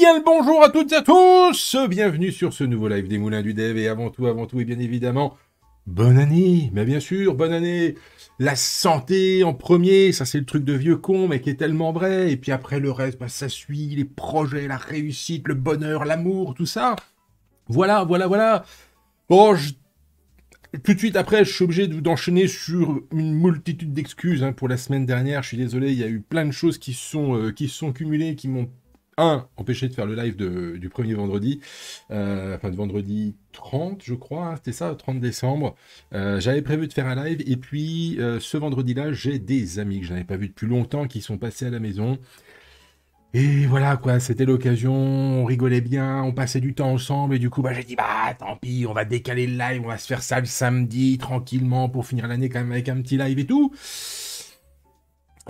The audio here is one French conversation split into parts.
bien bonjour à toutes et à tous Bienvenue sur ce nouveau live des Moulins du Dev et avant tout, avant tout et bien évidemment, bonne année Mais bien sûr, bonne année La santé en premier, ça c'est le truc de vieux con mais qui est tellement vrai et puis après le reste, bah, ça suit, les projets, la réussite, le bonheur, l'amour, tout ça Voilà, voilà, voilà Bon, je tout de suite après, je suis obligé d'enchaîner sur une multitude d'excuses hein, pour la semaine dernière. Je suis désolé, il y a eu plein de choses qui sont euh, sont cumulées, qui m'ont un, empêché de faire le live du premier vendredi, euh, enfin de vendredi 30, je crois, hein, c'était ça, 30 décembre. Euh, j'avais prévu de faire un live, et puis euh, ce vendredi-là, j'ai des amis que je n'avais pas vus depuis longtemps qui sont passés à la maison. Et voilà quoi, c'était l'occasion, on rigolait bien, on passait du temps ensemble et du coup bah j'ai dit bah tant pis, on va décaler le live, on va se faire ça le samedi tranquillement pour finir l'année quand même avec un petit live et tout.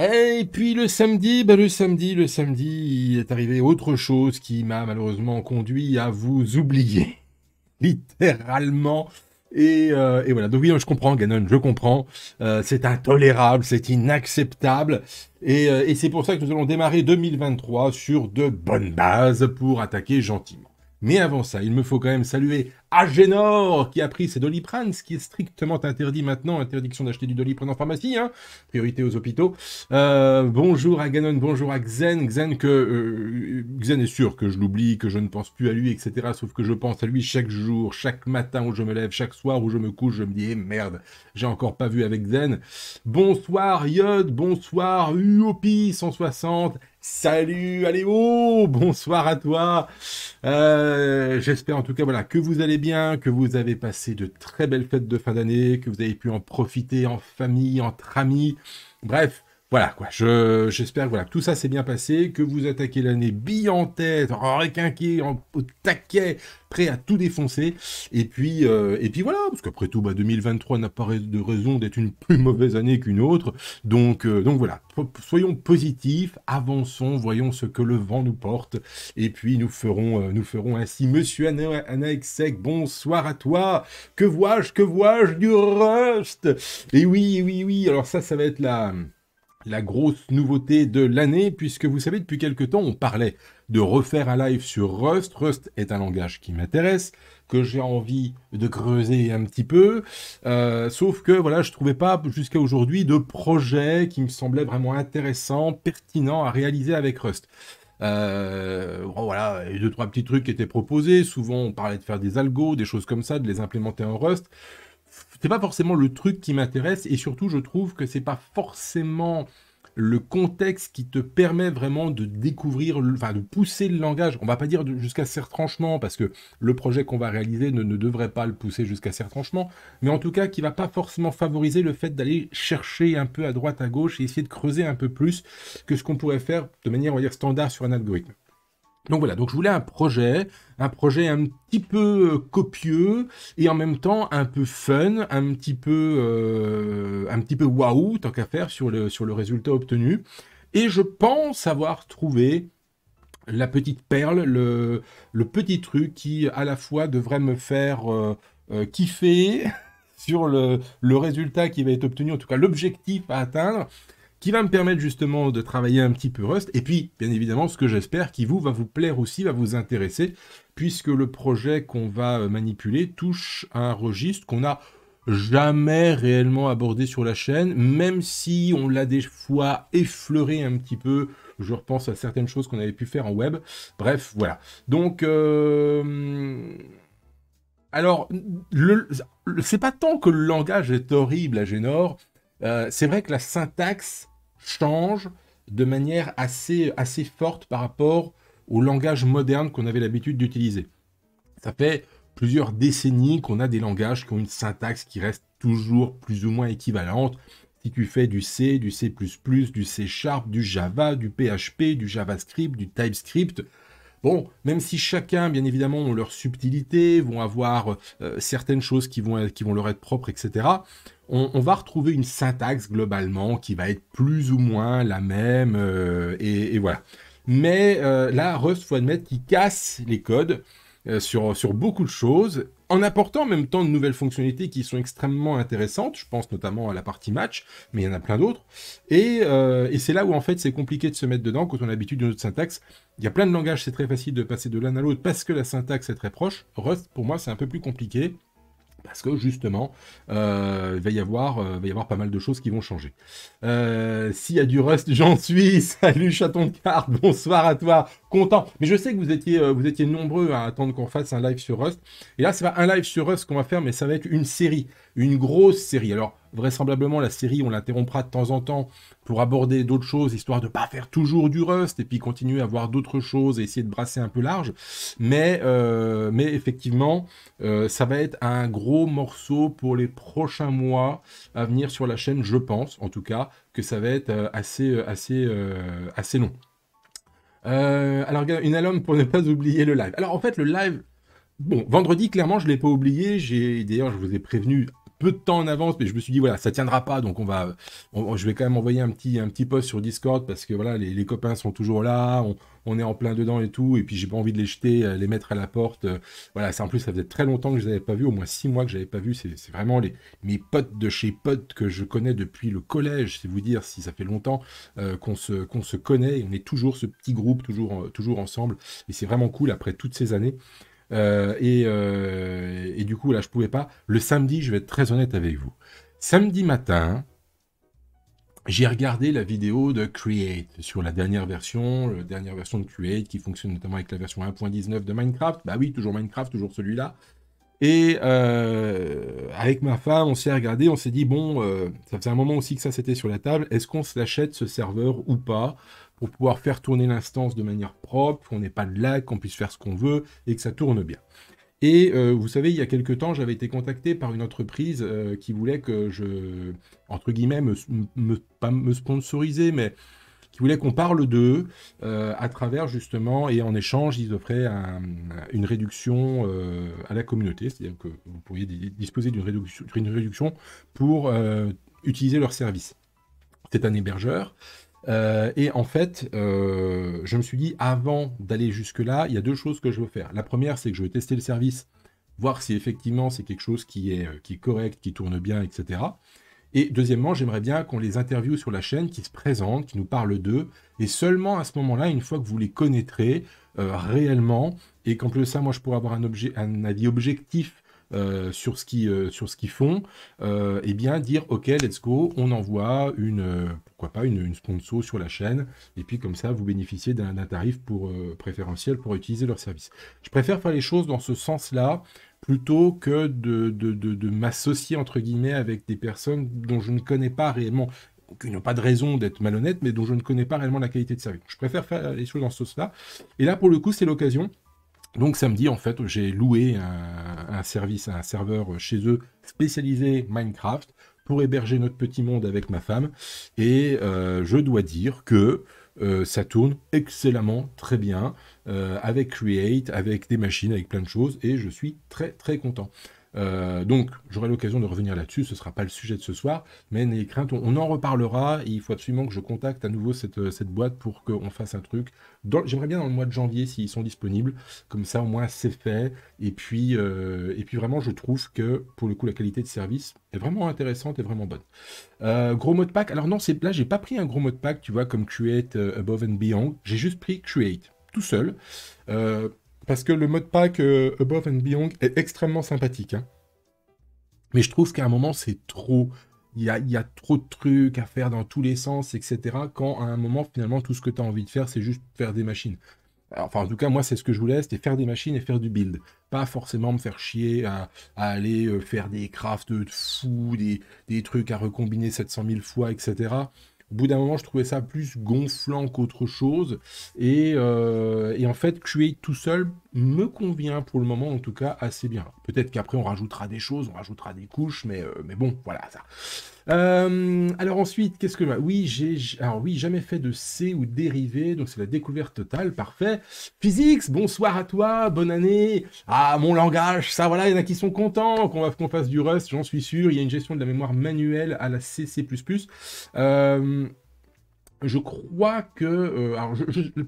Et puis le samedi, ben le samedi, le samedi, il est arrivé autre chose qui m'a malheureusement conduit à vous oublier, littéralement. Et, euh, et, voilà, donc oui, je comprends, Ganon, je comprends. Euh, c'est intolérable, c'est inacceptable. Et, euh, et c'est pour ça que nous allons démarrer 2023 sur de bonnes bases pour attaquer gentiment. Mais avant ça, il me faut quand même saluer Agenor, qui a pris ses doliprane, ce qui est strictement interdit maintenant, interdiction d'acheter du doliprane en pharmacie, hein priorité aux hôpitaux. Euh, bonjour à Ganon, bonjour à Xen, Xen que euh, Xen est sûr que je l'oublie, que je ne pense plus à lui, etc. Sauf que je pense à lui chaque jour, chaque matin où je me lève, chaque soir où je me couche, je me dis eh merde, j'ai encore pas vu avec Xen. Bonsoir Yod, bonsoir Uopi 160 Salut, allez oh, bonsoir à toi. Euh, j'espère en tout cas voilà que vous allez bien, que vous avez passé de très belles fêtes de fin d'année, que vous avez pu en profiter en famille, entre amis. Bref, voilà quoi, j'espère voilà, que tout ça s'est bien passé, que vous attaquez l'année bille en tête, en en, au taquet, prêt à tout défoncer. Et puis, euh, et puis voilà, parce qu'après tout, bah, 2023 n'a pas de raison d'être une plus mauvaise année qu'une autre. Donc, euh, donc voilà, soyons positifs, avançons, voyons ce que le vent nous porte. Et puis nous ferons, euh, nous ferons ainsi. Monsieur Anaexec, bonsoir à toi. Que vois-je, que vois-je du Rust Et oui, oui, oui, alors ça, ça va être la la grosse nouveauté de l'année, puisque vous savez, depuis quelque temps, on parlait de refaire un live sur Rust. Rust est un langage qui m'intéresse, que j'ai envie de creuser un petit peu. Euh, sauf que, voilà, je trouvais pas jusqu'à aujourd'hui de projet qui me semblait vraiment intéressant, pertinent à réaliser avec Rust. Euh, oh, voilà, deux, trois petits trucs qui étaient proposés. Souvent, on parlait de faire des algos, des choses comme ça, de les implémenter en Rust c'est pas forcément le truc qui m'intéresse et surtout je trouve que c'est pas forcément le contexte qui te permet vraiment de découvrir, enfin de pousser le langage. On va pas dire jusqu'à ces retranchements, parce que le projet qu'on va réaliser ne, devrait pas le pousser jusqu'à ces retranchements, mais en tout cas qui va pas forcément favoriser le fait d'aller chercher un peu à droite, à gauche et essayer de creuser un peu plus que ce qu'on pourrait faire de manière, on va dire, standard sur un algorithme. Donc voilà, donc je voulais un projet, un projet un petit peu euh, copieux et en même temps un peu fun, un petit peu, euh, un petit peu waouh tant qu'à faire sur le sur le résultat obtenu. Et je pense avoir trouvé la petite perle, le, le petit truc qui à la fois devrait me faire euh, kiffer sur le, le résultat qui va être obtenu, en tout cas l'objectif à atteindre, qui va me permettre justement de travailler un petit peu Rust. Et puis, bien évidemment, ce que j'espère qui vous va vous plaire aussi, va vous intéresser, puisque le projet qu'on va euh, manipuler touche à un registre qu'on a jamais réellement abordé sur la chaîne, même si on l'a des fois effleuré un petit peu. Je repense à certaines choses qu'on avait pu faire en web. Bref, voilà. Donc, euh, alors, le... c'est pas tant que le langage est horrible à Génor. Euh, c'est vrai que la syntaxe change de manière assez, assez forte par rapport au langage moderne qu'on avait l'habitude d'utiliser. Ça fait plusieurs décennies qu'on a des langages qui ont une syntaxe qui reste toujours plus ou moins équivalente. Si tu fais du C, du C++, du C Sharp, du Java, du PHP, du JavaScript, du TypeScript, Bon, même si chacun, bien évidemment, ont leur subtilités, vont avoir euh, certaines choses qui vont, qui vont leur être propres, etc on, va retrouver une syntaxe globalement qui va être plus ou moins la même, euh, et, voilà. Mais euh, là, Rust, faut admettre qu'il casse les codes euh, sur, sur beaucoup de choses, en apportant en même temps de nouvelles fonctionnalités qui sont extrêmement intéressantes. Je pense notamment à la partie match, mais il y en a plein d'autres. Et, et c'est là où en fait c'est compliqué de se mettre dedans quand on a l'habitude d'une autre syntaxe. Il y a plein de langages, c'est très facile de passer de l'un à l'autre parce que la syntaxe est très proche. Rust, pour moi, c'est un peu plus compliqué parce que justement, euh, il, va y avoir, euh, va y avoir pas mal de choses qui vont changer. Euh, s'il y a du rust, j'en suis. Salut chaton de carte, bonsoir à toi. Content. Mais je sais que vous étiez, vous étiez nombreux à attendre qu'on fasse un live sur Rust. Et là, n'est pas un live sur Rust qu'on va faire, mais ça va être une série, une grosse série. Alors, vraisemblablement, la série, on l'interrompra de temps en temps pour aborder d'autres choses, histoire de pas faire toujours du Rust et puis continuer à voir d'autres choses et essayer de brasser un peu large. Mais, euh, mais effectivement, euh, ça va être un gros morceau pour les prochains mois à venir sur la chaîne, je pense, en tout cas, que ça va être euh, assez, assez, assez long. alors, une alarme pour ne pas oublier le live. Alors, en fait, le live, Bon, vendredi, clairement, je ne l'ai pas oublié. J'ai D'ailleurs, je vous ai prévenu peu de temps en avance, mais je me suis dit, voilà, ça tiendra pas, donc on va, je vais quand même envoyer un petit, un petit post sur Discord parce que voilà, les, copains sont toujours là, on, est en plein dedans et tout, et puis j'ai pas envie de les jeter, euh, les mettre à la porte. Euh, voilà, c'est en plus, ça faisait très longtemps que je les avais pas vus, au moins six mois que je avais pas vu. C'est vraiment les, mes potes de chez potes que je connais depuis le collège, c'est vous dire si ça fait longtemps euh, qu'on se, qu'on se connaît, on est toujours ce petit groupe, toujours, toujours ensemble, et c'est vraiment cool après toutes ces années. Euh, euh, et, du coup, là, je pouvais pas. Le samedi, je vais être très honnête avec vous. Samedi matin, j'ai regardé la vidéo de Create sur la dernière version, la dernière version de Create qui fonctionne notamment avec la version 1.19 de Minecraft. Bah oui, toujours Minecraft, toujours celui-là. Et euh, avec ma femme, on s'est regardé, on s'est dit bon, ça faisait un moment aussi que ça c'était sur la table. Est-ce qu'on s'achète ce serveur ou pas pour pouvoir faire tourner l'instance de manière propre, qu'on n'ait pas de lag, qu'on puisse faire ce qu'on veut et que ça tourne bien. Et euh, vous savez, il y a quelques temps, j'avais été contacté par une entreprise euh, qui voulait que je, entre guillemets, me, pas me sponsoriser, mais qui voulait qu'on parle d'eux euh, à travers justement, et en échange, ils offraient une réduction à la communauté, c'est-à-dire que vous pourriez disposer d'une réduction, réduction, pour utiliser leur service. C'est un hébergeur euh, et en fait, euh, je me suis dit, avant d'aller jusque-là, il y a deux choses que je veux faire. La première, c'est que je veux tester le service, voir si effectivement c'est quelque chose qui est, euh, qui correct, qui tourne bien, etc. Et deuxièmement, j'aimerais bien qu'on les interviewe sur la chaîne, qu'ils se présentent, qu'ils nous parlent d'eux. Et seulement à ce moment-là, une fois que vous les connaîtrez réellement, et qu'en plus de ça, moi, je pourrais avoir un, objet, un avis objectif euh, euh, sur ce qu'ils font, et euh, eh bien dire ok, let's go, on envoie une pourquoi pas une, sponsor sur la chaîne, et puis comme ça vous bénéficiez d'un tarif pour préférentiel pour utiliser leur service. Je préfère faire les choses dans ce sens-là plutôt que de, de, de m'associer entre guillemets avec des personnes dont je ne connais pas réellement qui n'ont pas de raison d'être malhonnêtes, mais dont je ne connais pas réellement la qualité de service. Je préfère faire les choses dans ce sens-là. Et là, pour le coup, c'est l'occasion donc samedi, en fait, j'ai loué un, service, un serveur chez eux spécialisé Minecraft pour héberger notre petit monde avec ma femme. Et euh, je dois dire que euh, ça tourne excellemment, très bien, euh, avec Create, avec des machines, avec plein de choses, et je suis très très content. Euh, donc, j'aurai l'occasion de revenir là-dessus. Ce ne sera pas le sujet de ce soir, mais n'ayez crainte, on, en reparlera. il faut absolument que je contacte à nouveau cette, euh, cette boîte pour qu'on fasse un truc. J'aimerais bien dans le mois de janvier s'ils sont disponibles. Comme ça, au moins, c'est fait. Et puis, euh, et puis, vraiment, je trouve que pour le coup, la qualité de service est vraiment intéressante et vraiment bonne. gros mot de pack. Alors, non, là, j'ai pas pris un gros mot de pack, tu vois, comme Create Above and Beyond. J'ai juste pris Create tout seul. Parce que le mode pack euh, Above and Beyond est extrêmement sympathique. Hein. Mais je trouve qu'à un moment, c'est trop. Il y, a, trop de trucs à faire dans tous les sens, etc. Quand à un moment, finalement, tout ce que tu as envie de faire, c'est juste faire des machines. enfin, en tout cas, moi, c'est ce que je voulais, c'était faire des machines et faire du build. Pas forcément me faire chier à, aller euh, faire des crafts de fous, des, des trucs à recombiner 700 000 fois, etc. Au bout d'un moment, je trouvais ça plus gonflant qu'autre chose. Et, euh, en fait, Create tout seul, Mhm. me convient pour le moment en tout cas assez bien. Peut-être qu'après on rajoutera des choses, on rajoutera des couches, mais, euh, mais bon, voilà ça. Euh, alors ensuite, qu'est-ce que oui j'ai alors oui jamais fait de C ou dérivé, donc c'est la découverte totale, parfait. Physics, bonsoir à toi, bonne année. Ah mon langage, ça voilà, il y en a qui sont contents qu'on qu'on fasse du Rust, j'en suis sûr. Il y a une gestion de la mémoire manuelle à la C++. Euh, je crois que euh, alors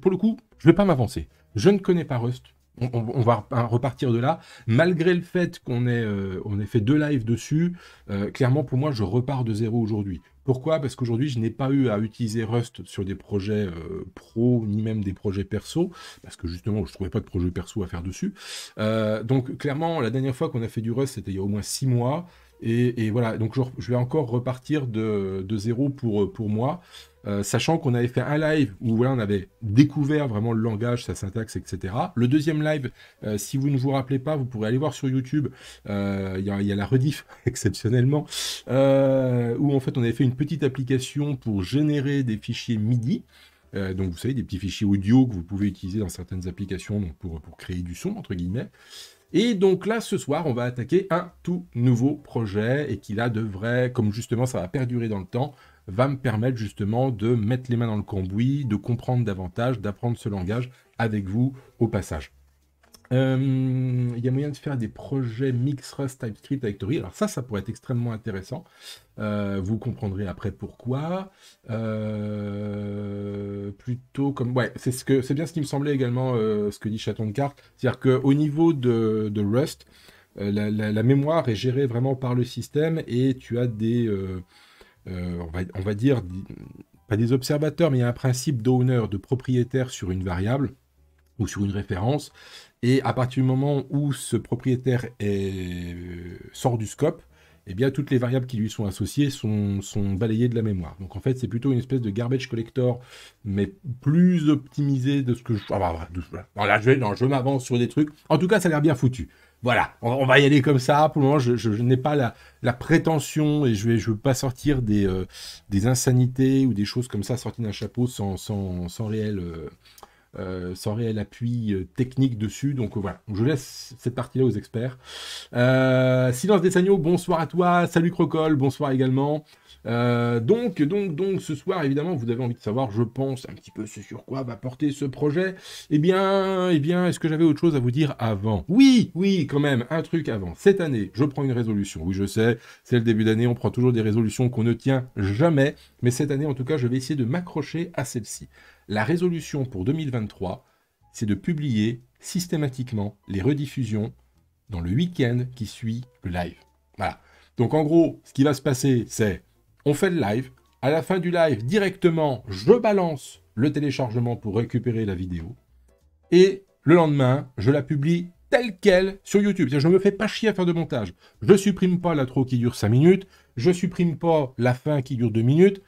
pour le coup, je vais pas m'avancer. Je ne connais pas Rust, on, va repartir de là. Malgré le fait qu'on ait, euh, on ait fait deux lives dessus, euh, clairement pour moi, je repars de zéro aujourd'hui. Pourquoi Parce qu'aujourd'hui, je n'ai pas eu à utiliser Rust sur des projets euh, pro, ni même des projets perso, parce que justement, je ne trouvais pas de projet perso à faire dessus. donc clairement, la dernière fois qu'on a fait du Rust, c'était il y a au moins six mois. Et, voilà, donc je, vais encore repartir de, zéro pour, euh, pour moi. Euh, sachant qu'on avait fait un live où on avait découvert vraiment le langage, sa syntaxe, etc. Le deuxième live, euh, si vous ne vous rappelez pas, vous pourrez aller voir sur YouTube, il y, a la rediff exceptionnellement, où en fait on avait fait une petite application pour générer des fichiers MIDI. donc vous savez, des petits fichiers audio que vous pouvez utiliser dans certaines applications donc pour créer du son, entre guillemets. Et donc là, ce soir, on va attaquer un tout nouveau projet et qui là devrait, comme justement ça va perdurer dans le temps, va me permettre justement de mettre les mains dans le cambouis, de comprendre davantage, d'apprendre ce langage avec vous au passage. Euh, il y a moyen de faire des projets mix Rust TypeScript avec Tori. Alors ça, ça pourrait être extrêmement intéressant. Euh, vous comprendrez après pourquoi. Euh, plutôt comme ouais, c'est ce que c'est bien ce qui me semblait également ce que dit Chaton de carte, c'est-à-dire qu'au niveau de, Rust, la, mémoire est gérée vraiment par le système et tu as des on va, on, va, dire pas des observateurs, mais il y a un principe d'owner, de propriétaire sur une variable ou sur une référence, et à partir du moment où ce propriétaire euh, sort du scope, eh bien, toutes les variables qui lui sont associées sont, balayées de la mémoire. Donc, en fait, c'est plutôt une espèce de garbage collector, mais plus optimisé de ce que je. Ah, bah, je, m'avance sur des trucs. En tout cas, ça a l'air bien foutu. Voilà, on, va y aller comme ça. Pour le moment, je, n'ai pas la, prétention et je ne veux pas sortir euh, des, insanités ou des choses comme ça sorties d'un chapeau sans, réel... Euh, euh, sans réel appui euh, technique dessus. Donc euh, voilà, je laisse cette partie-là aux experts. Silence des agneaux bonsoir à toi. Salut Crocol, bonsoir également. donc, donc, donc, ce soir, évidemment, vous avez envie de savoir, je pense, un petit peu sur quoi va porter ce projet. Eh bien, eh bien, est-ce que j'avais autre chose à vous dire avant Oui, oui, quand même, un truc avant. Cette année, je prends une résolution. Oui, je sais, c'est le début d'année, on prend toujours des résolutions qu'on ne tient jamais. Mais cette année, en tout cas, je vais essayer de m'accrocher à celle-ci. La résolution pour 2023, c'est de publier systématiquement les rediffusions dans le week-end qui suit le live. Voilà. Donc en gros, ce qui va se passer, c'est on fait le live. À la fin du live, directement, je balance le téléchargement pour récupérer la vidéo. Et le lendemain, je la publie telle qu'elle sur YouTube. Je ne me fais pas chier à faire de montage. Je supprime pas la trop qui dure 5 minutes. Je supprime pas la fin qui dure 2 minutes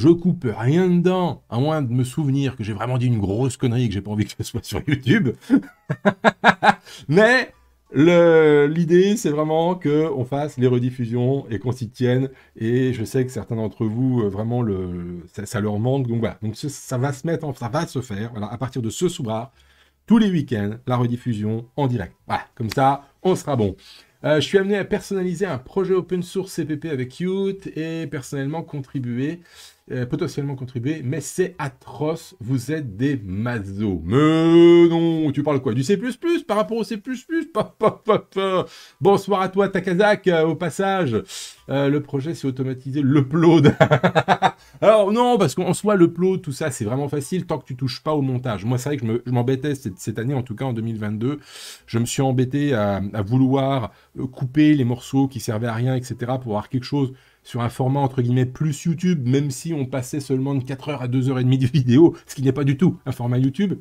je coupe rien dedans, à moins de me souvenir que j'ai vraiment dit une grosse connerie que j'ai pas envie que ce soit sur YouTube. Mais l'idée, c'est vraiment que on fasse les rediffusions et qu'on s'y tienne. Et je sais que certains d'entre vous, euh, vraiment, le, ça, leur manque. Donc voilà, donc ça va se mettre, ça va se faire. à partir de ce soir, tous les week-ends, la rediffusion en direct. Voilà, comme ça, on sera bon. Euh, je suis amené à personnaliser un projet open source CPP avec Qt et personnellement contribuer euh, potentiellement contribuer, mais c'est atroce, vous êtes des mazos. Mais non, tu parles quoi Du C++ par rapport au C++ Bonsoir à toi Takazak, euh, au passage. Euh, le projet, c'est le l'upload. Alors non, parce qu'en soi, l'upload, tout ça, c'est vraiment facile tant que tu touches pas au montage. Moi, c'est vrai que je m'embêtais cette, année, en tout cas en 2022, je me suis embêté à, à vouloir couper les morceaux qui servaient à rien, etc., pour avoir quelque chose sur un format entre guillemets plus YouTube, même si on passait seulement de 4 heures à 2h30 de vidéo, ce qui n'est pas du tout un format YouTube.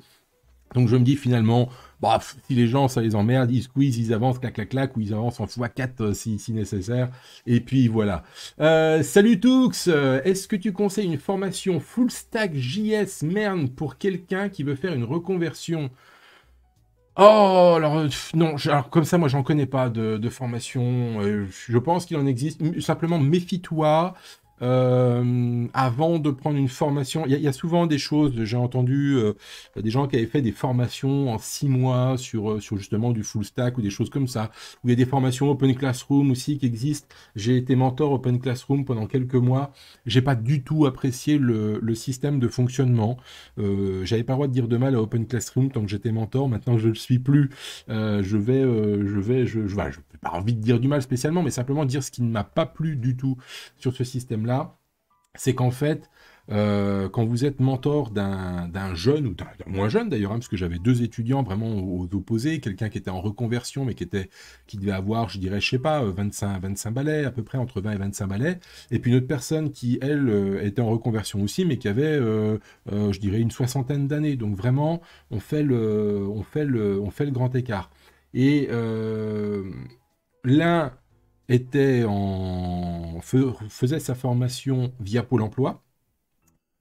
Donc je me dis finalement, bah, si les gens ça les emmerde, ils squeeze, ils avancent, clac clac clac, ou ils avancent en x4 euh, si, nécessaire. Et puis voilà. Euh, salut Tux, euh, est-ce que tu conseilles une formation full stack JS merde pour quelqu'un qui veut faire une reconversion Oh, alors, euh, non, alors, comme ça, moi, j'en connais pas de, de formation. Euh, je pense qu'il en existe. Simplement, méfie-toi euh, avant de prendre une formation. Il y, a souvent des choses, j'ai entendu euh, des gens qui avaient fait des formations en six mois sur, euh, sur justement du full stack ou des choses comme ça, où il y a des formations Open Classroom aussi qui existent. J'ai été mentor Open Classroom pendant quelques mois. J'ai pas du tout apprécié le, système de fonctionnement. J'avais pas le droit de dire de mal à Open Classroom tant que j'étais mentor. Maintenant que je le suis plus, je vais, je vais, je, je, vais pas envie de dire du mal spécialement, mais simplement dire ce qui ne m'a pas plu du tout sur ce système-là c'est qu'en fait, euh, quand vous êtes mentor d'un jeune, ou d'un moins jeune d'ailleurs, hein, parce que j'avais deux étudiants vraiment aux, opposés, quelqu'un qui était en reconversion, mais qui, était, qui devait avoir, je dirais, je sais pas, 25, euh, 25 balais, à peu près entre 20 et 25 balais, et puis une autre personne qui, elle, euh, était en reconversion aussi, mais qui avait, je dirais, une soixantaine d'années. Donc vraiment, on fait, le, on, fait le, on fait le grand écart. Et l'un était en, faisait sa formation via Pôle emploi.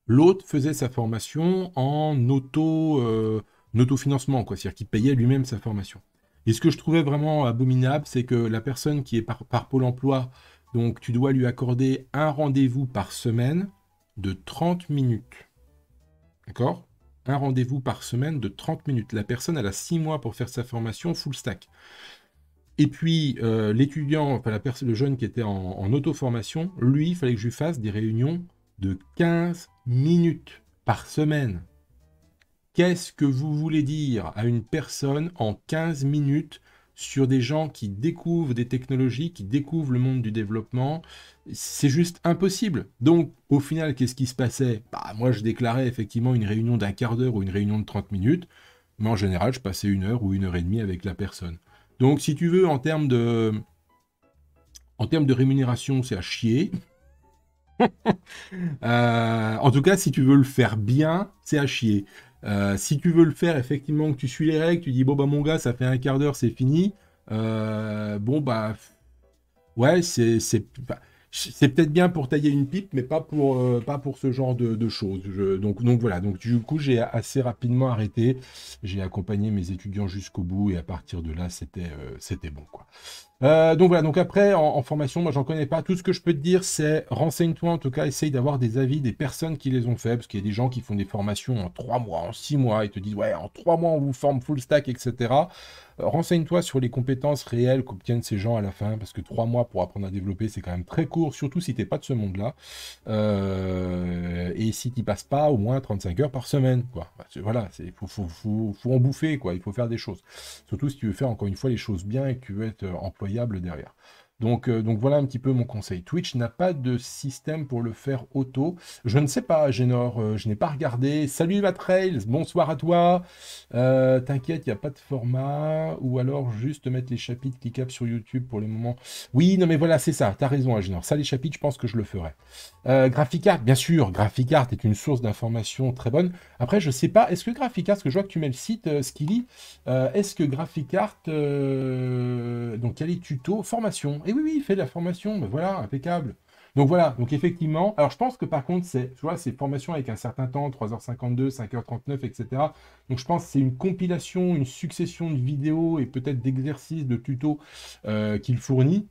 L'autre faisait sa formation en auto, euh, autofinancement, C'est-à-dire qu'il payait lui-même sa formation. Et ce que je trouvais vraiment abominable, c'est que la personne qui est par, par Pôle emploi, donc tu dois lui accorder un rendez-vous par semaine de 30 minutes. D'accord Un rendez-vous par semaine de 30 minutes. La personne, elle a 6 mois pour faire sa formation full stack. Et puis, euh, l'étudiant, enfin, la le jeune qui était en, auto-formation, lui, il fallait que je lui fasse des réunions de 15 minutes par semaine. Qu'est-ce que vous voulez dire à une personne en 15 minutes sur des gens qui découvrent des technologies, qui découvrent le monde du développement C'est juste impossible. Donc, au final, qu'est-ce qui se passait bah, Moi, je déclarais effectivement une réunion d'un quart d'heure ou une réunion de 30 minutes, mais en général, je passais une heure ou une heure et demie avec la personne. Donc, si tu veux, en termes de, en termes de rémunération, c'est à chier. Euh, en tout cas, si tu veux le faire bien, c'est à chier. Euh, si tu veux le faire, effectivement, que tu suis les règles, tu dis, bon, bah, mon gars, ça fait un quart d'heure, c'est fini. Euh, bon, bah, ouais, c'est. Bah, c'est peut-être bien pour tailler une pipe, mais pas pour, euh, pas pour ce genre de, de choses. donc, donc voilà, donc du coup j'ai assez rapidement arrêté. J'ai accompagné mes étudiants jusqu'au bout et à partir de là, c'était euh, c'était bon. quoi. Euh, donc voilà, donc après, en, formation, moi, j'en connais pas. Tout ce que je peux te dire, c'est renseigne-toi, en tout cas, essaye d'avoir des avis des personnes qui les ont fait, parce qu'il y a des gens qui font des formations en trois mois, en six mois, et te disent, ouais, en trois mois, on vous forme full stack, etc. Euh, renseigne-toi sur les compétences réelles qu'obtiennent ces gens à la fin, parce que trois mois pour apprendre à développer, c'est quand même très court, surtout si t'es pas de ce monde-là. Euh, et si t'y passes pas, au moins 35 heures par semaine, quoi. Voilà, il faut, en bouffer, quoi. Il faut faire des choses. Surtout si tu veux faire, encore une fois, les choses bien et que tu veux être employé derrière. Euh, donc, voilà un petit peu mon conseil. Twitch n'a pas de système pour le faire auto. Je ne sais pas, Génor, euh, je n'ai pas regardé. Salut Matrails, bonsoir à toi. Euh, t'inquiète, il n'y a pas de format. Ou alors juste mettre les chapitres cliquables sur YouTube pour les moments. Oui, non mais voilà, c'est ça. T'as raison, hein, Génor. Ça, les chapitres, je pense que je le ferai. Graphicart, bien sûr, Graphicart est une source d'information très bonne. Après, je ne sais pas, est-ce que Graphicart, parce que je vois que tu mets le site, Skilly, est-ce que Graphicart, donc il y a les tutos, formation et eh oui, oui, il fait de la formation, mais voilà, impeccable. Donc voilà, donc effectivement, alors je pense que par contre, c'est, tu vois, c'est formation avec un certain temps, 3h52, 5h39, etc. Donc je pense que c'est une compilation, une succession de vidéos et peut-être d'exercices, de tutos euh, qu'il fournit.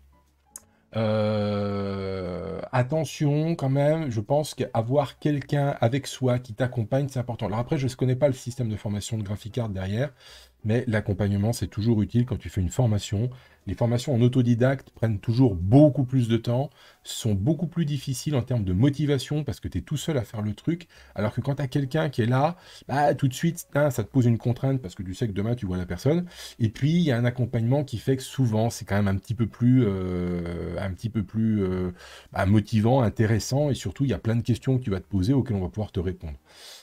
Euh, attention quand même, je pense qu'avoir quelqu'un avec soi qui t'accompagne, c'est important. Alors après, je ne connais pas le système de formation de Graphicard derrière, mais l'accompagnement, c'est toujours utile quand tu fais une formation. Les formations en autodidacte prennent toujours beaucoup plus de temps, sont beaucoup plus difficiles en termes de motivation parce que tu es tout seul à faire le truc, alors que quand tu as quelqu'un qui est là, bah, tout de suite, hein, ça te pose une contrainte parce que tu sais que demain, tu vois la personne. Et puis, il y a un accompagnement qui fait que souvent, c'est quand même un petit peu plus, euh, un petit peu plus euh, bah, motivant, intéressant, et surtout, il y a plein de questions que tu vas te poser auxquelles on va pouvoir te répondre.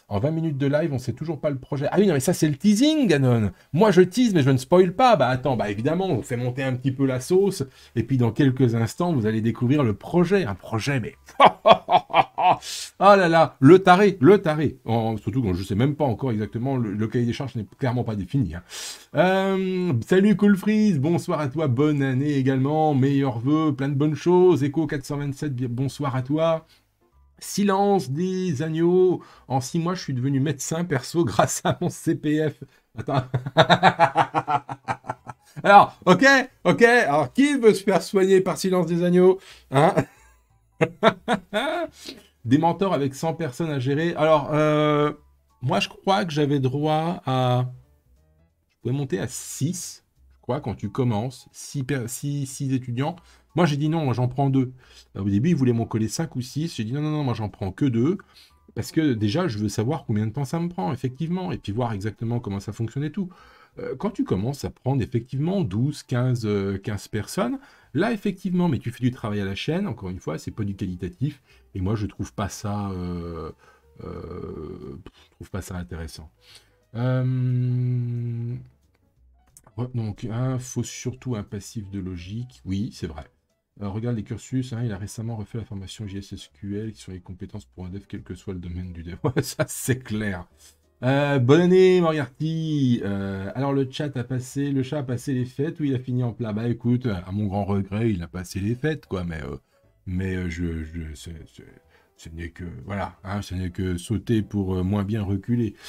En 20 minutes de live, on sait toujours pas le projet. Ah oui, non, mais ça, c'est le teasing, Ganon. Moi, je tease, mais je ne spoil pas. Bah attends, bah évidemment, on fait monter un petit peu la sauce. Et puis, dans quelques instants, vous allez découvrir le projet. Un projet, mais. Oh, oh, oh, oh ah là là, le taré, le taré. surtout quand je sais même pas encore exactement, le, cahier des charges n'est clairement pas défini. Hein. Euh, salut Cool Freeze, bonsoir à toi, bonne année également, meilleurs vœux, plein de bonnes choses. Echo 427, bonsoir à toi. Silence des agneaux. En six mois, je suis devenu médecin perso grâce à mon CPF. Alors, ok, ok. Alors, qui veut se faire soigner par silence des agneaux hein? Des mentors avec 100 personnes à gérer. Alors, euh, moi, je crois que j'avais droit à. Je pouvais monter à 6, je crois, quand tu commences. 6, 6, 6 étudiants. Moi, j'ai dit non, j'en prends deux. Euh, au début, ils voulaient m'en coller cinq ou six. J'ai dit non, non, non, moi, j'en prends que deux. Parce que déjà, je veux savoir combien de temps ça me prend, effectivement, et puis voir exactement comment ça fonctionne et tout. Euh, quand tu commences à prendre effectivement 12, 15, 15 personnes, là effectivement, mais tu fais du travail à la chaîne, encore une fois, c'est pas du qualitatif, et moi je trouve pas ça, euh, trouve pas ça intéressant. Donc, il faut surtout un passif de logique. Oui, c'est vrai. Euh, regarde les cursus, hein, il a récemment refait la formation JSSQL qui sont les compétences pour un dev, quel que soit le domaine du dev. ça c'est clair. Euh, bonne année Moriarty. Euh, alors le chat a passé, le chat a passé les fêtes ou il a fini en plat. Bah écoute, à mon grand regret, il a passé les fêtes quoi, mais mais je, ce n'est que voilà, hein, ce n'est que sauter pour moins bien reculer.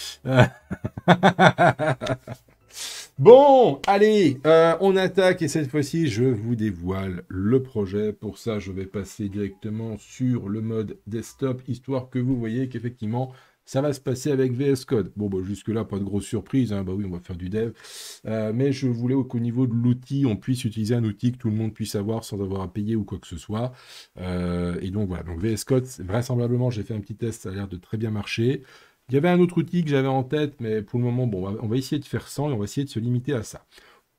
Bon, allez, euh, on attaque et cette fois-ci, je vous dévoile le projet. Pour ça, je vais passer directement sur le mode desktop, histoire que vous voyez qu'effectivement, ça va se passer avec VS Code. Bon, bah, jusque-là, pas de grosse surprise. Hein. Bah oui, on va faire du dev. Euh, mais je voulais qu'au niveau de l'outil, on puisse utiliser un outil que tout le monde puisse avoir sans avoir à payer ou quoi que ce soit. Euh, et donc, voilà. Donc, VS Code, vraisemblablement, j'ai fait un petit test. Ça a l'air de très bien marcher. Il y avait un autre outil que j'avais en tête, mais pour le moment, bon, on va essayer de faire sans et on va essayer de se limiter à ça.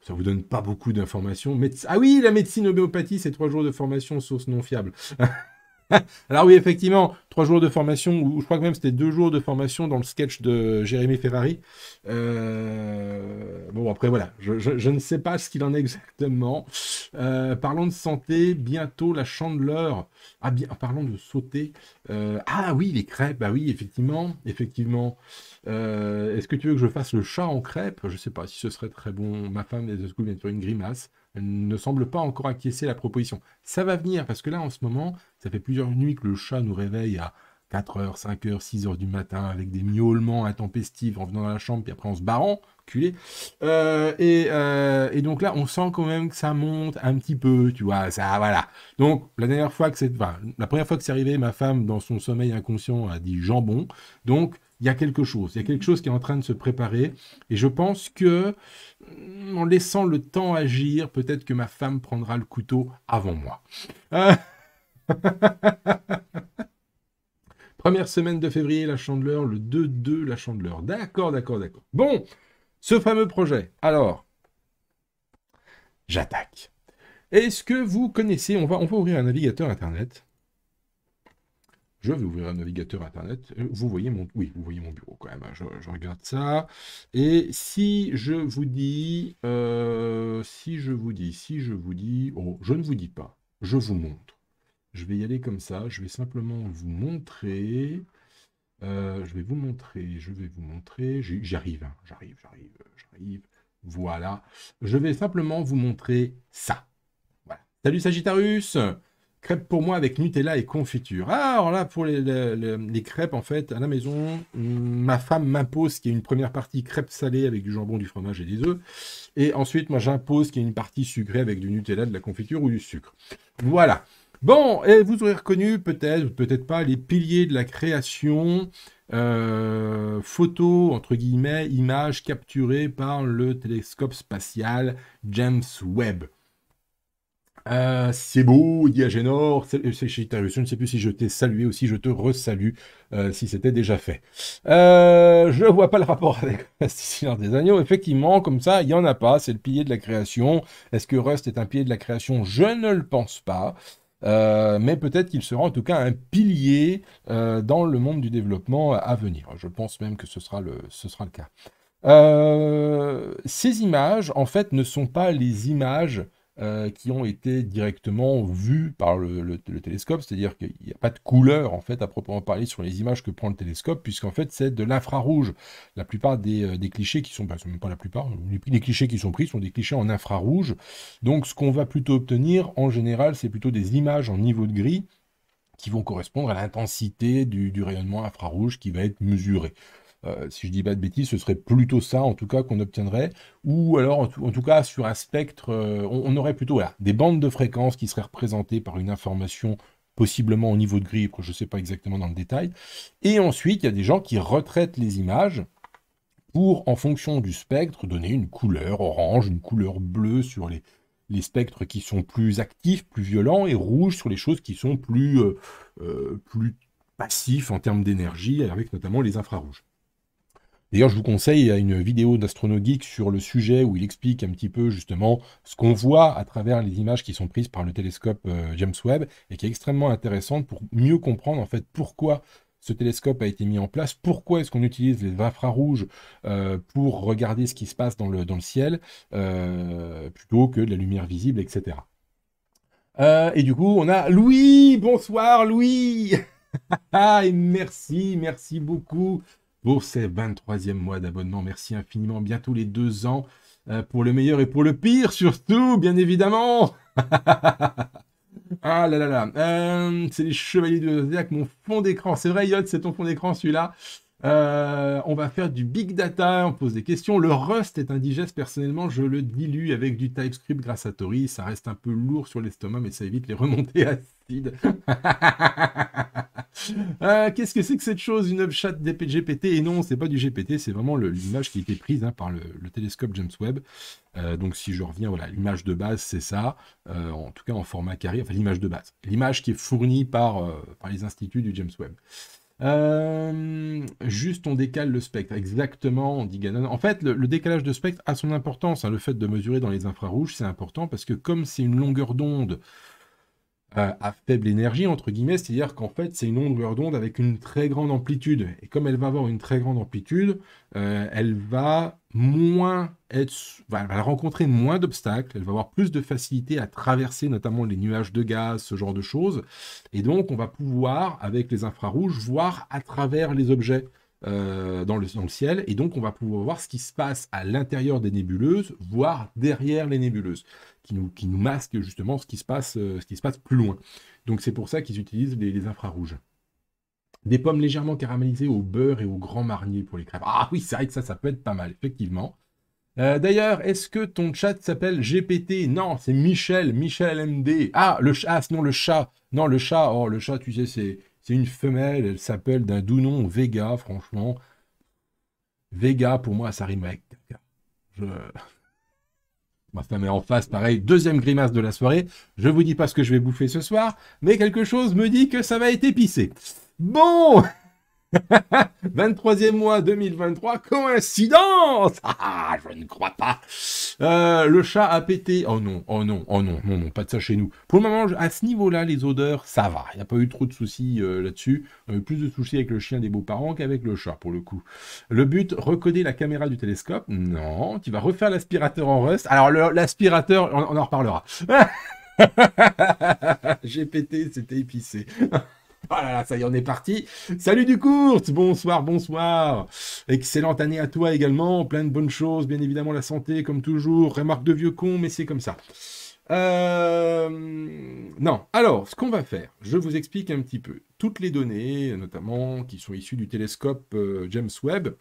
Ça vous donne pas beaucoup d'informations. Ah oui, la médecine homéopathie, c'est trois jours de formation, source non fiable. Alors oui, effectivement, trois jours de formation, ou je crois que même c'était deux jours de formation dans le sketch de Jérémy Ferrari. Euh, bon, après voilà, je, ne sais pas ce qu'il en est exactement. Euh, parlons de santé, bientôt la chandeleur. Ah bien, parlons de sauter. Euh, ah oui, les crêpes, bah oui, effectivement, effectivement. Est-ce que tu veux que je fasse le chat en crêpe Je ne sais pas si ce serait très bon. Ma femme vient de faire une grimace ne semble pas encore acquiescer la proposition. Ça va venir, parce que là, en ce moment, ça fait plusieurs nuits que le chat nous réveille à 4h, 5h, 6h du matin, avec des miaulements intempestifs en venant dans la chambre, puis après en se barrant, culé. Euh, euh, et, donc là, on sent quand même que ça monte un petit peu, tu vois, ça, voilà. Donc, la dernière fois que c'est... la première fois que c'est arrivé, ma femme, dans son sommeil inconscient, a dit jambon. Donc, il y a quelque chose. Il y a quelque chose qui est en train de se préparer. Et je pense que, mm, en laissant le temps agir, peut-être que ma femme prendra le couteau avant moi. Première semaine de février, la Chandeleur, le 2-2, la Chandeleur. D'accord, d'accord, d'accord. Bon, ce fameux projet. Alors, j'attaque. Est-ce que vous connaissez, on va, on va ouvrir un navigateur Internet. Je vais ouvrir un navigateur Internet. Euh, vous voyez mon, oui, vous voyez mon bureau quand même. Hein. Je, regarde ça. Et si je vous dis, euh, si je vous dis, si je vous dis, oh, je ne vous dis pas, je vous montre. Je vais y aller comme ça. Je vais simplement vous montrer. Euh, je vais vous montrer, je vais vous montrer. J'arrive, hein. j'arrive, j'arrive, j'arrive. Voilà. Je vais simplement vous montrer ça. Voilà. Salut Sagittarius Crêpes pour moi avec Nutella et confiture. Ah, alors là, pour les, crêpes, en fait, à la maison, mm, ma femme m'impose qu'il y ait une première partie crêpes salées avec du jambon, du fromage et des œufs. Et ensuite, moi, j'impose qu'il y ait une partie sucrée avec du Nutella, de la confiture ou du sucre. Voilà. Bon, et vous aurez reconnu peut-être, peut-être pas, les piliers de la création euh, photo, entre guillemets, images capturée par le télescope spatial James Webb. Euh, c'est beau, Diagénor, euh, je ne sais plus si je t'ai salué ou si je te resalue, euh, si c'était déjà fait. je ne vois pas le rapport avec Rust des agneaux. Effectivement, comme ça, il n'y en a pas. C'est le pilier de la création. Est-ce que Rust est un pilier de la création Je ne le pense pas. mais peut-être qu'il sera en tout cas un pilier dans le monde du développement à venir. Je pense même que ce sera le, ce sera le cas. ces images, en fait, ne sont pas les images euh, qui ont été directement vus par le, télescope, c'est-à-dire qu'il n'y a pas de couleur en fait à proprement parler sur les images que prend le télescope, puisqu'en fait c'est de l'infrarouge. La plupart des, euh, clichés qui sont, bah, même pas la plupart, les, clichés qui sont pris sont des clichés en infrarouge. Donc ce qu'on va plutôt obtenir en général, c'est plutôt des images en niveau de gris qui vont correspondre à l'intensité du, du rayonnement infrarouge qui va être mesuré. Euh, si je dis pas de bêtises, ce serait plutôt ça, en tout cas, qu'on obtiendrait. Ou alors, en tout, cas, sur un spectre, euh, on, aurait plutôt des bandes de fréquences qui seraient représentées par une information possiblement au niveau de grippe, je ne sais pas exactement dans le détail. Et ensuite, il y a des gens qui retraitent les images pour, en fonction du spectre, donner une couleur orange, une couleur bleue sur les, spectres qui sont plus actifs, plus violents, et rouge sur les choses qui sont plus, euh, plus passifs en termes d'énergie, avec notamment les infrarouges. D'ailleurs, je vous conseille, une vidéo d'AstronoGeek sur le sujet où il explique un petit peu justement ce qu'on voit à travers les images qui sont prises par le télescope euh, James Webb et qui est extrêmement intéressante pour mieux comprendre en fait pourquoi ce télescope a été mis en place, pourquoi est-ce qu'on utilise les infrarouges euh, pour regarder ce qui se passe dans le, dans le ciel euh, plutôt que de la lumière visible, etc. et du coup, on a Louis Bonsoir Louis ah, merci, merci beaucoup pour ces 23e mois d'abonnement. Merci infiniment, bientôt les deux ans, euh, pour le meilleur et pour le pire surtout, bien évidemment. ah là là là, euh, c'est les Chevaliers de Zodiac, mon fond d'écran. C'est vrai, Yod, c'est ton fond d'écran celui-là. Euh, on va faire du big data, on pose des questions. Le Rust est indigeste, personnellement, je le dilue avec du TypeScript grâce à Tori. Ça reste un peu lourd sur l'estomac, mais ça évite les remontées à Euh, qu'est-ce que c'est que cette chose Une chat des GPT Et non, c'est pas du GPT, c'est vraiment l'image qui a été prise hein, par le, télescope James Webb. Euh, donc si je reviens, voilà, l'image de base, c'est ça. Euh, en tout cas, en format carré, enfin l'image de base. L'image qui est fournie par, les instituts du James Webb. juste on décale le spectre. Exactement, on dit Ganon. En fait, le, décalage de spectre a son importance. Hein. Le fait de mesurer dans les infrarouges, c'est important parce que comme c'est une longueur d'onde euh, à faible énergie, entre guillemets, c'est-à-dire qu'en fait, c'est une longueur d'onde avec une très grande amplitude. Et comme elle va avoir une très grande amplitude, euh, elle va moins être, va rencontrer moins d'obstacles, elle va avoir plus de facilité à traverser notamment les nuages de gaz, ce genre de choses. Et donc, on va pouvoir, avec les infrarouges, voir à travers les objets. Euh, dans, le, dans le ciel, et donc on va pouvoir voir ce qui se passe à l'intérieur des nébuleuses, voire derrière les nébuleuses qui nous, qui nous masque justement ce qui, se passe, euh, ce qui se passe plus loin. Donc c'est pour ça qu'ils utilisent les, infrarouges. Des pommes légèrement caramélisées au beurre et au grand marnier pour les crêpes. Ah oui, c'est vrai que ça, ça peut être pas mal, effectivement. Euh, d'ailleurs, est-ce que ton chat s'appelle GPT Non, c'est Michel, Michel MD. Ah, le chat, ah, non sinon le chat. Non, le chat, oh, le chat, tu sais, c'est une femelle, elle s'appelle d'un doux nom, Vega, franchement. Vega, pour moi, ça rime avec Je... Ma femme est en face, pareil, deuxième grimace de la soirée. Je vous dis pas ce que je vais bouffer ce soir, mais quelque chose me dit que ça va être épicé. Bon 23e mois 2023, coïncidence ah, ah, je ne crois pas euh, Le chat a pété. Oh non, oh non, oh non, non, non, pas de ça chez nous. Pour le moment, à ce niveau-là, les odeurs, ça va. Il n'y a pas eu trop de soucis euh, là-dessus. plus de soucis avec le chien des beaux-parents qu'avec le chat, pour le coup. Le but, recoder la caméra du télescope. Non, tu vas refaire l'aspirateur en rust. Alors, l'aspirateur, on en reparlera. J'ai pété, c'était épicé. Voilà, ça y est, on est parti. Salut du court, bonsoir, bonsoir. Excellente année à toi également, plein de bonnes choses, bien évidemment la santé comme toujours. Remarque de vieux con, mais c'est comme ça. Euh, non, alors ce qu'on va faire, je vous explique un petit peu. Toutes les données, notamment qui sont issues du télescope euh, James Webb,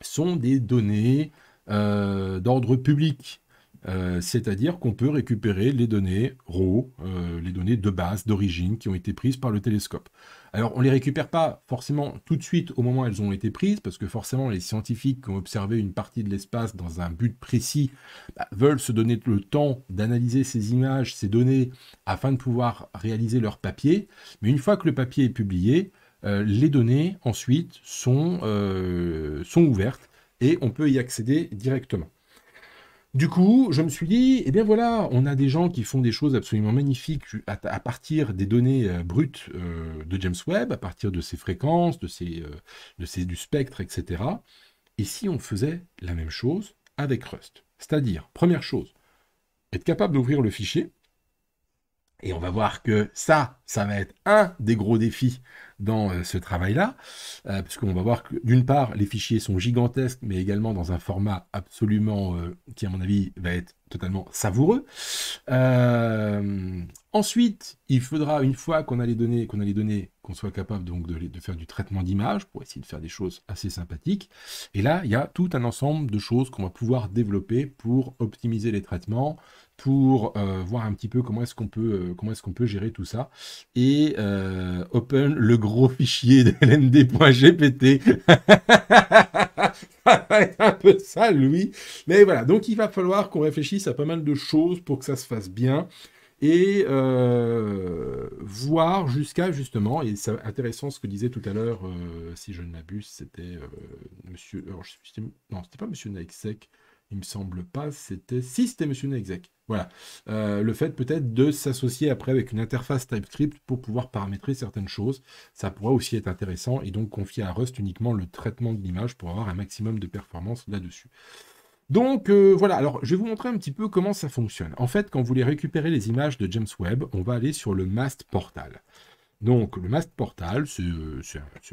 sont des données euh, d'ordre public. Euh, c'est-à-dire qu'on peut récupérer les données RAW, euh, les données de base, d'origine, qui ont été prises par le télescope. Alors, on ne les récupère pas forcément tout de suite au moment où elles ont été prises, parce que forcément, les scientifiques qui ont observé une partie de l'espace dans un but précis bah, veulent se donner le temps d'analyser ces images, ces données, afin de pouvoir réaliser leur papier. Mais une fois que le papier est publié, euh, les données ensuite sont ouvertes et on peut y accéder directement. Du coup, je me suis dit, eh bien voilà, on a des gens qui font des choses absolument magnifiques à, partir des données euh, brutes euh, de James Webb, à partir de ses fréquences, de ses, euh, de du spectre, etc. Et si on faisait la même chose avec Rust C'est-à-dire, première chose, être capable d'ouvrir le fichier, et on va voir que ça, ça va être un des gros défis dans euh, ce travail-là, euh, puisqu'on va voir que d'une part, les fichiers sont gigantesques, mais également dans un format absolument euh, qui, à mon avis, va être totalement savoureux. ensuite, il faudra, une fois qu'on a les données, qu'on a les qu'on soit capable donc de, de faire du traitement d'image pour essayer de faire des choses assez sympathiques. Et là, il y a tout un ensemble de choses qu'on va pouvoir développer pour optimiser les traitements, pour euh, voir un petit peu comment est-ce qu'on peut, euh, comment est-ce qu'on peut gérer tout ça. Et euh, open le gros fichier de lnd.gpt. un peu ça, lui. Mais voilà, donc il va falloir qu'on réfléchisse à pas mal de choses pour que ça se fasse bien. Et voir jusqu'à justement, et c'est intéressant ce que disait tout à l'heure, si je ne m'abuse, c'était monsieur. Non, ce non, c'était pas monsieur Naïksek, il me semble pas, c'était... Si, c'était Monsieur Nexec. Voilà. Euh, le fait peut-être de s'associer après avec une interface TypeScript pour pouvoir paramétrer certaines choses, ça pourrait aussi être intéressant et donc confier à Rust uniquement le traitement de l'image pour avoir un maximum de performance là-dessus. Donc euh, voilà, alors je vais vous montrer un petit peu comment ça fonctionne. En fait, quand vous voulez récupérer les images de James Webb, on va aller sur le MAST portal. Donc, le MAST Portal, c'est euh,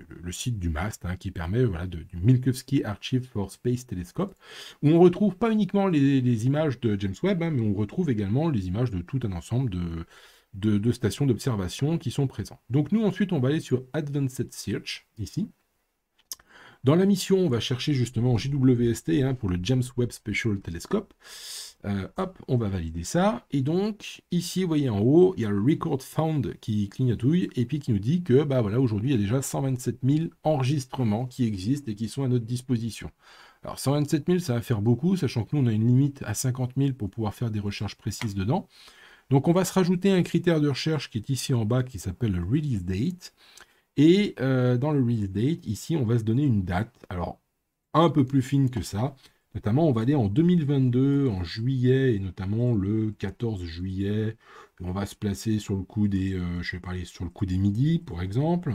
le site du MAST hein, qui permet voilà, du Minkowski Archive for Space Telescope, où on retrouve pas uniquement les, images de James Webb, hein, mais on retrouve également les images de tout un ensemble de, stations d'observation qui sont présentes. Donc, nous, ensuite, on va aller sur Advanced Search, ici. Dans la mission, on va chercher justement JWST hein, pour le James Webb Special Telescope. Euh, hop, on va valider ça. Et donc, ici, vous voyez en haut, il y a le record found qui clignotouille et puis qui nous dit que, bah voilà, aujourd'hui, il y a déjà 127 000 enregistrements qui existent et qui sont à notre disposition. Alors, 127 000, ça va faire beaucoup, sachant que nous, on a une limite à 50 000 pour pouvoir faire des recherches précises dedans. Donc, on va se rajouter un critère de recherche qui est ici en bas, qui s'appelle le release date. Et euh, dans le release date, ici, on va se donner une date. Alors, un peu plus fine que ça. Notamment, on va aller en 2022, en juillet, et notamment le 14 juillet. On va se placer sur le coup des, euh, sur le coup des midi pour exemple.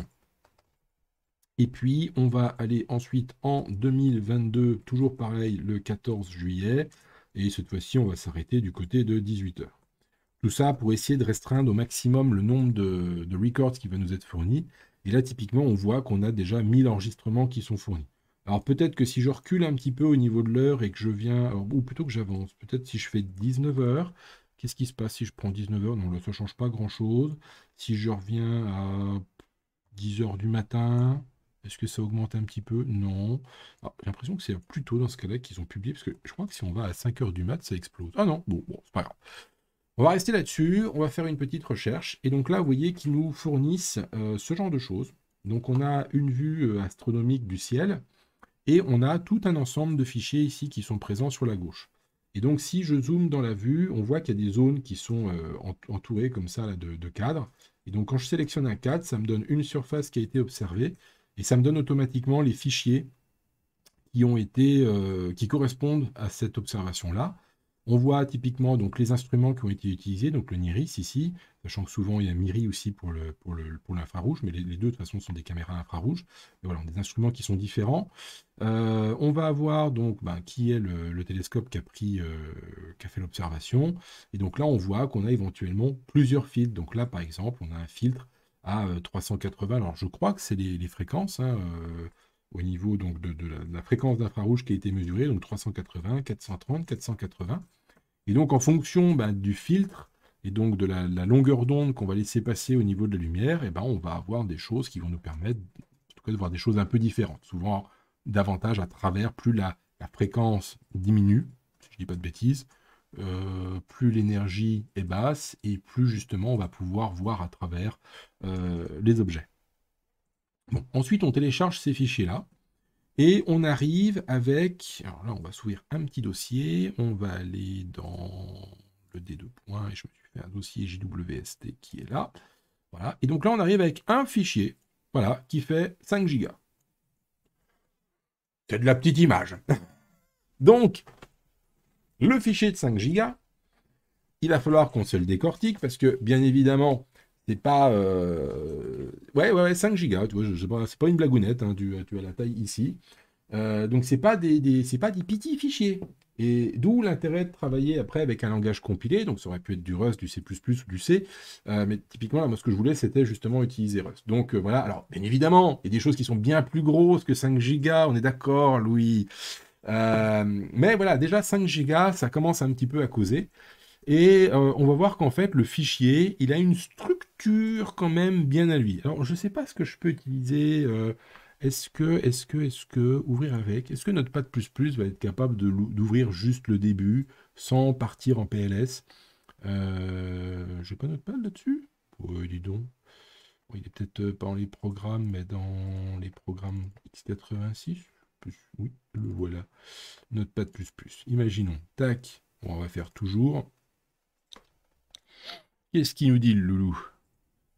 Et puis, on va aller ensuite en 2022, toujours pareil, le 14 juillet. Et cette fois-ci, on va s'arrêter du côté de 18h. Tout ça pour essayer de restreindre au maximum le nombre de, de records qui va nous être fourni. Et là, typiquement, on voit qu'on a déjà 1000 enregistrements qui sont fournis. Alors peut-être que si je recule un petit peu au niveau de l'heure et que je viens, ou plutôt que j'avance, peut-être si je fais 19h, qu'est-ce qui se passe si je prends 19h Non, là, ça ne change pas grand-chose. Si je reviens à 10h du matin, est-ce que ça augmente un petit peu Non. Ah, j'ai l'impression que c'est plutôt dans ce cas-là qu'ils ont publié, parce que je crois que si on va à 5h du mat, ça explose. Ah non, bon, bon c'est pas grave. On va rester là-dessus, on va faire une petite recherche. Et donc là, vous voyez qu'ils nous fournissent euh, ce genre de choses. Donc on a une vue euh, astronomique du ciel. Et on a tout un ensemble de fichiers ici qui sont présents sur la gauche. Et donc, si je zoome dans la vue, on voit qu'il y a des zones qui sont euh, entourées comme ça de, cadres. Et donc, quand je sélectionne un cadre, ça me donne une surface qui a été observée et ça me donne automatiquement les fichiers qui euh, correspondent à cette observation-là. On voit typiquement donc, les instruments qui ont été utilisés, donc le NIRIS ici, sachant que souvent il y a MIRI aussi pour l'infrarouge, le, pour mais les, deux de toute façon sont des caméras infrarouges. voilà, des instruments qui sont différents. Euh, on va avoir donc ben, qui est le, télescope qui a, pris, euh, fait l'observation. Et donc là, on voit qu'on a éventuellement plusieurs filtres. Donc là, par exemple, on a un filtre à 380. Euh, Alors je crois que c'est les, fréquences. Hein, au niveau donc, de, la, de la fréquence d'infrarouge qui a été mesurée, donc 380, 430, 480. Et donc, en fonction bah, du filtre et donc de la, longueur d'onde qu'on va laisser passer au niveau de la lumière, et eh ben, on va avoir des choses qui vont nous permettre, de voir des choses un peu différentes. Souvent, davantage à travers, plus la, fréquence diminue, si je ne dis pas de bêtises, euh, plus l'énergie est basse et plus justement on va pouvoir voir à travers euh, les objets. ensuite on télécharge ces fichiers là. Et on arrive avec, alors là on va s'ouvrir un petit dossier, on va aller dans le D2 points, et je me suis fait un dossier JWST qui est là. Voilà, et donc là on arrive avec un fichier, voilà, qui fait 5 gigas. C'est de la petite image. donc, le fichier de 5 gigas, il va falloir qu'on se le décortique, parce que bien évidemment, c'est pas. Euh, ouais, ouais, 5 gigas, tu vois, je, c'est pas une blagounette, hein, tu, as la taille ici. Euh, donc c'est pas des, des c'est pas des petits fichiers. Et d'où l'intérêt de travailler après avec un langage compilé, donc ça aurait pu être du Rust, du C++ ou du C, euh, mais typiquement, là, moi, ce que je voulais, c'était justement utiliser Rust. Donc voilà, alors, bien évidemment, il y a des choses qui sont bien plus grosses que 5 gigas, on est d'accord, Louis. mais voilà, déjà 5 gigas, ça commence un petit peu à causer. Et on va voir qu'en fait, le fichier, il a une structure quand même bien à lui. Alors, je ne sais pas ce que je peux utiliser. Euh, est-ce que, est-ce que, est-ce que, ouvrir avec, est-ce que notre Notepad++ va être capable de d'ouvrir juste le début sans partir en PLS euh, J'ai pas Notepad là-dessus Oui, dis donc. il est peut-être euh, pas dans les programmes, mais dans les programmes X86. Oui, le voilà. Notepad++. Imaginons. Tac. on va faire toujours. Qu'est-ce qui nous dit le loulou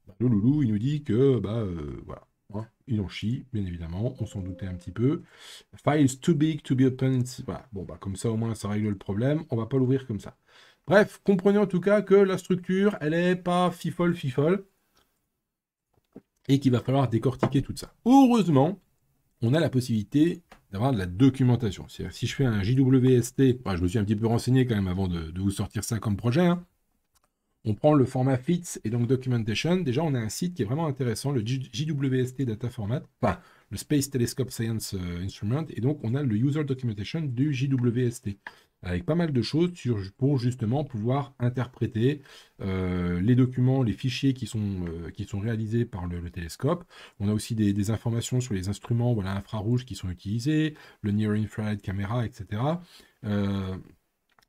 bah, le loulou, il nous dit que, bah, euh, voilà, hein, il en chie, bien évidemment, on s'en doutait un petit peu. Files too big to be opened, voilà, bon, bah, comme ça, au moins, ça règle le problème, on va pas l'ouvrir comme ça. Bref, comprenez en tout cas que la structure, elle est pas fifole, fifole, et qu'il va falloir décortiquer tout ça. Heureusement, on a la possibilité d'avoir de la documentation. si je fais un JWST, bah, je me suis un petit peu renseigné quand même avant de, de vous sortir ça comme projet, hein, on prend le format FITS et donc Documentation, déjà on a un site qui est vraiment intéressant, le JWST Data Format, enfin le Space Telescope Science euh, Instrument, et donc on a le User Documentation du JWST, avec pas mal de choses pour justement pouvoir interpréter euh, les documents, les fichiers qui sont, euh, qui sont réalisés par le, télescope. On a aussi des, informations sur les instruments voilà, infrarouges qui sont utilisés, le Near Infrared Camera, etc.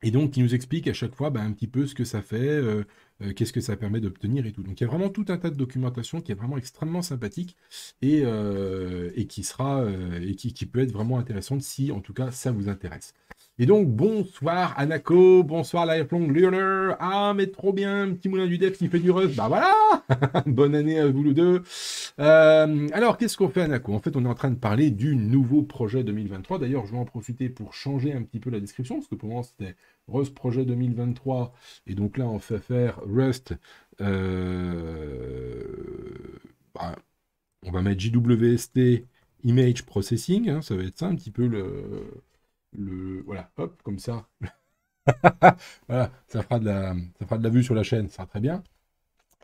Et donc, qui nous explique à chaque fois bah, un petit peu ce que ça fait, euh, euh, qu'est-ce que ça permet d'obtenir et tout. Donc, il y a vraiment tout un tas de documentation qui est vraiment extrêmement sympathique et, euh, qui sera et qui, peut être vraiment intéressante si, en tout cas, ça vous intéresse. Et donc, bonsoir Anako, bonsoir Lifelong Learner. Ah, mais trop bien, petit moulin du dev qui fait du Rust, Bah voilà Bonne année à vous les deux. Euh, alors, qu'est-ce qu'on fait Anako En fait, on est en train de parler du nouveau projet 2023. D'ailleurs, je vais en profiter pour changer un petit peu la description, parce que pour moi, c'était Rust Projet 2023. Et donc là, on fait faire Rust... Euh, bah, on va mettre JWST Image Processing. Hein, ça va être ça un petit peu le voilà, hop, comme ça. voilà, ça fera, de la, de la vue sur la chaîne, ça sera très bien.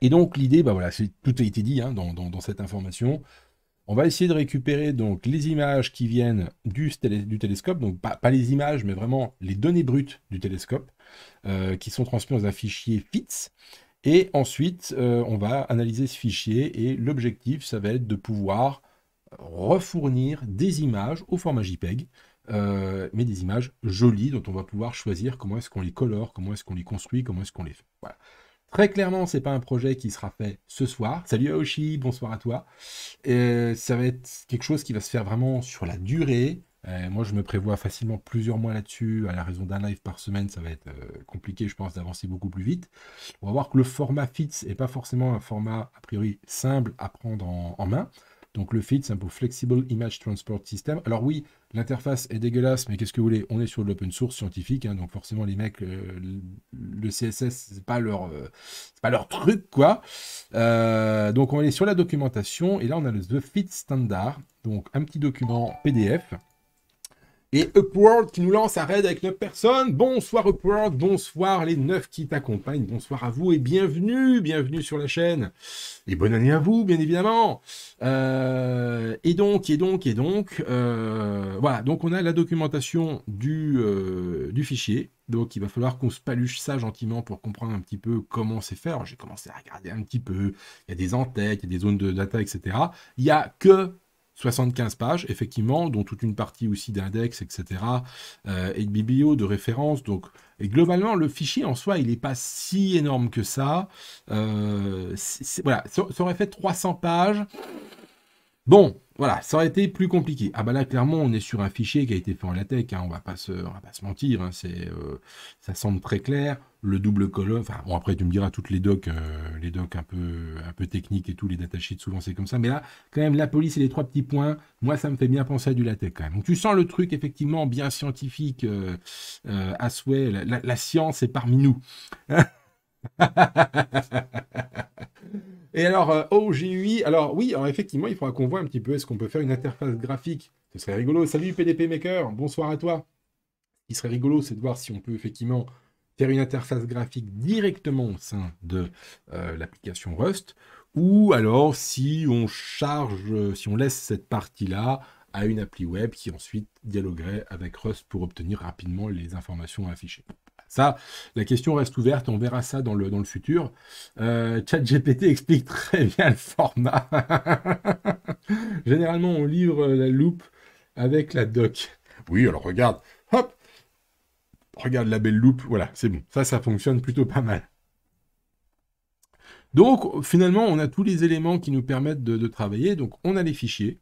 Et donc l'idée, bah voilà, tout a été dit hein, dans, cette information. On va essayer de récupérer donc les images qui viennent du, du télescope, donc pas, les images, mais vraiment les données brutes du télescope, euh, qui sont transmises dans un fichier FITS. Et ensuite, euh, on va analyser ce fichier et l'objectif, ça va être de pouvoir refournir des images au format JPEG euh, mais des images jolies dont on va pouvoir choisir comment est-ce qu'on les colore, comment est-ce qu'on les construit, comment est-ce qu'on les fait. Voilà. Très clairement, ce n'est pas un projet qui sera fait ce soir. Salut Aoshi, bonsoir à toi. Et ça va être quelque chose qui va se faire vraiment sur la durée. Euh, moi, je me prévois facilement plusieurs mois là-dessus. À la raison d'un live par semaine, ça va être euh, compliqué, je pense, d'avancer beaucoup plus vite. On va voir que le format FITS n'est pas forcément un format, a priori, simple à prendre en main. Donc le FIT, c'est un peu Flexible Image Transport System. Alors oui, l'interface est dégueulasse, mais qu'est-ce que vous voulez On est sur de l'open source scientifique, hein, donc forcément les mecs, euh, le CSS, c'est pas euh, pas leur truc quoi. Euh, donc on est sur la documentation et là on a le Fit Standard, donc un petit document PDF. Et Upworld qui nous lance à raid avec 9 personnes. Bonsoir Upworld, bonsoir les 9 qui t'accompagnent, bonsoir à vous et bienvenue, bienvenue sur la chaîne. Et bonne année à vous, bien évidemment. Euh, et donc, et donc, et donc, euh, voilà, donc on a la documentation du, euh, du fichier. Donc il va falloir qu'on se paluche ça gentiment pour comprendre un petit peu comment c'est fait. j'ai commencé à regarder un petit peu, il y a des entêtes, il y a des zones de data, etc. Il n'y a que 75 pages, effectivement, dont toute une partie aussi d'index, etc., et de euh, biblio, de référence, Donc, et globalement, le fichier en soi, il n'est pas si énorme que ça. Euh, voilà, ça, aurait fait 300 pages. Bon, voilà, ça aurait été plus compliqué. Ah bah là, clairement, on est sur un fichier qui a été fait en LaTeX, hein, on ne va pas se mentir, hein, euh, ça semble très clair le double colonne. Enfin, bon, après, tu me diras toutes les docs, euh, les docs un peu, un peu techniques et tout, les sheets, souvent c'est comme ça. Mais là, quand même, la police et les trois petits points, moi, ça me fait bien penser à du latex quand même. Donc, tu sens le truc, effectivement, bien scientifique, euh, euh, à souhait. La, science est parmi nous. et alors, OGUI, oh, alors oui, alors effectivement, il faudra qu'on voit un petit peu, est-ce qu'on peut faire une interface graphique Ce serait rigolo. Salut PDP Maker, bonsoir à toi. Ce serait rigolo, c'est de voir si on peut effectivement faire une interface graphique directement au sein de euh, l'application Rust, ou alors si on charge, euh, si on laisse cette partie-là à une appli web qui ensuite dialoguerait avec Rust pour obtenir rapidement les informations affichées. Ça, la question reste ouverte, on verra ça dans le, dans le futur. Chat euh, ChatGPT explique très bien le format. Généralement, on livre la loupe avec la doc. Oui, alors regarde, hop, regarde la belle loupe, voilà, c'est bon. Ça, ça fonctionne plutôt pas mal. Donc, finalement, on a tous les éléments qui nous permettent de, travailler. Donc, on a les fichiers,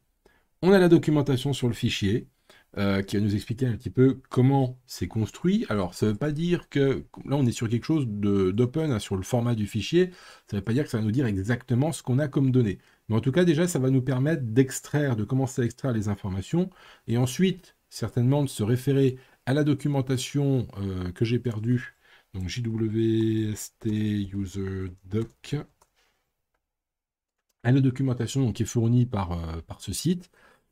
on a la documentation sur le fichier, euh, qui va nous expliquer un petit peu comment c'est construit. Alors, ça ne veut pas dire que... Là, on est sur quelque chose d'open, hein, sur le format du fichier. Ça ne veut pas dire que ça va nous dire exactement ce qu'on a comme données. Mais en tout cas, déjà, ça va nous permettre d'extraire, de commencer à extraire les informations, et ensuite, certainement, de se référer à la documentation euh, que j'ai perdue, donc JWST User Doc, à la documentation qui est fournie par, euh, par ce site,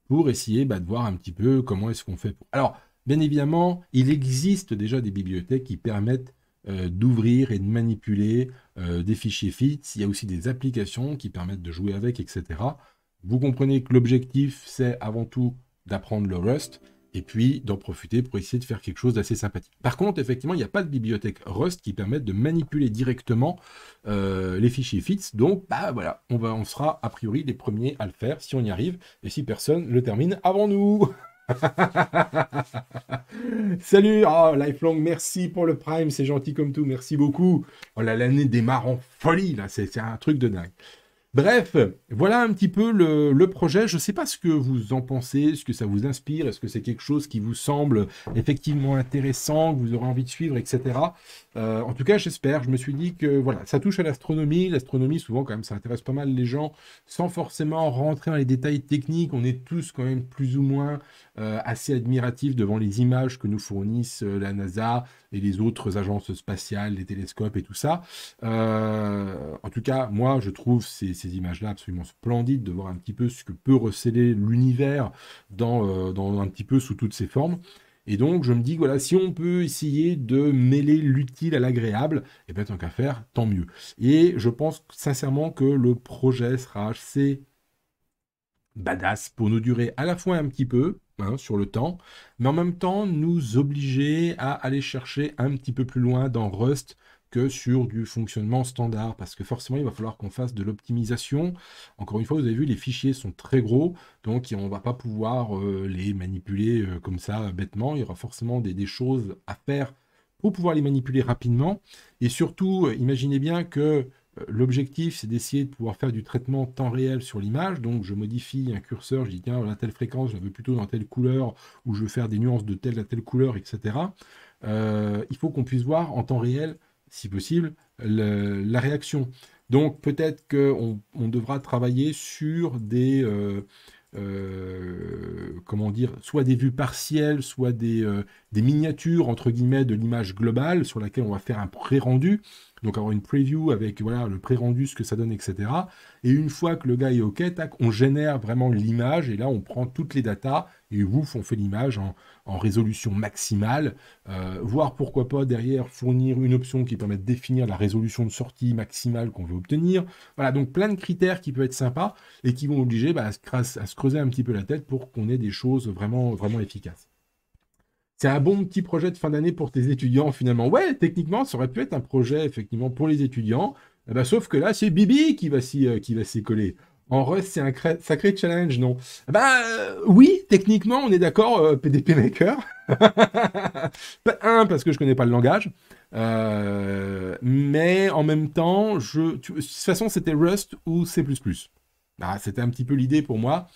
pour essayer bah, de voir un petit peu comment est-ce qu'on fait. Alors, bien évidemment, il existe déjà des bibliothèques qui permettent euh, d'ouvrir et de manipuler des fichiers FITS. Il y a aussi des applications qui permettent de jouer avec, etc. Vous comprenez que l'objectif, c'est avant tout d'apprendre le Rust, et puis d'en profiter pour essayer de faire quelque chose d'assez sympathique. Par contre, effectivement, il n'y a pas de bibliothèque Rust qui permette de manipuler directement euh, les fichiers FITS. Donc, bah voilà, on, sera a priori les premiers à le faire si on y arrive et si personne le termine avant nous. Salut, oh, Lifelong, merci pour le Prime, c'est gentil comme tout, merci beaucoup. Oh là, l'année démarre en folie, là, c'est un truc de dingue. Bref, voilà un petit peu le, projet. Je ne sais pas ce que vous en pensez, ce que ça vous inspire, est-ce que c'est quelque chose qui vous semble effectivement intéressant, que vous aurez envie de suivre, etc. Euh, en tout cas, j'espère. Je me suis dit que voilà, ça touche à l'astronomie. L'astronomie, souvent, quand même, ça intéresse pas mal les gens, sans forcément rentrer dans les détails techniques. On est tous quand même plus ou moins euh, assez admiratifs devant les images que nous fournissent euh, la NASA, et les autres agences spatiales, les télescopes et tout ça. Euh, en tout cas, moi, je trouve ces, images-là absolument splendides de voir un petit peu ce que peut recéler l'univers euh, dans, un petit peu sous toutes ses formes. Et donc, je me dis, voilà, si on peut essayer de mêler l'utile à l'agréable, et eh bien tant qu'à faire, tant mieux. Et je pense sincèrement que le projet sera assez badass pour nous durer à la fois un petit peu, Hein, sur le temps, mais en même temps nous obliger à aller chercher un petit peu plus loin dans Rust que sur du fonctionnement standard, parce que forcément, il va falloir qu'on fasse de l'optimisation. Encore une fois, vous avez vu, les fichiers sont très gros, donc on va pas pouvoir euh, les manipuler euh, comme ça bêtement. Il y aura forcément des, choses à faire pour pouvoir les manipuler rapidement. Et surtout, euh, imaginez bien que euh, l'objectif, c'est d'essayer de pouvoir faire du traitement temps réel sur l'image. Donc, je modifie un curseur, je dis, tiens, la telle fréquence, je la veux plutôt dans telle couleur, ou je veux faire des nuances de telle à telle couleur, etc. Euh, il faut qu'on puisse voir en temps réel, si possible, la réaction. Donc, peut-être qu'on devra travailler sur des... Euh, comment dire, soit des vues partielles, soit des, des miniatures, entre guillemets, de l'image globale sur laquelle on va faire un pré-rendu donc avoir une preview avec voilà le pré-rendu, ce que ça donne, etc. Et une fois que le gars est OK, on génère vraiment l'image et là on prend toutes les datas et ouf, on fait l'image en, résolution maximale, euh, voir voire pourquoi pas derrière fournir une option qui permet de définir la résolution de sortie maximale qu'on veut obtenir. Voilà, donc plein de critères qui peuvent être sympas et qui vont obliger bah, à, se, à, se creuser un petit peu la tête pour qu'on ait des choses vraiment, vraiment efficaces c'est un bon petit projet de fin d'année pour tes étudiants finalement. Ouais, techniquement, ça aurait pu être un projet effectivement pour les étudiants, eh ben, sauf que là, c'est Bibi qui va s'y euh, coller. En Rust, c'est un sacré challenge, non Bah oui, techniquement, on est d'accord, PDP euh, Maker. un, parce que je connais pas le langage. mais en même temps, je, de toute façon, c'était Rust ou C++. Bah, c'était un petit peu l'idée pour moi.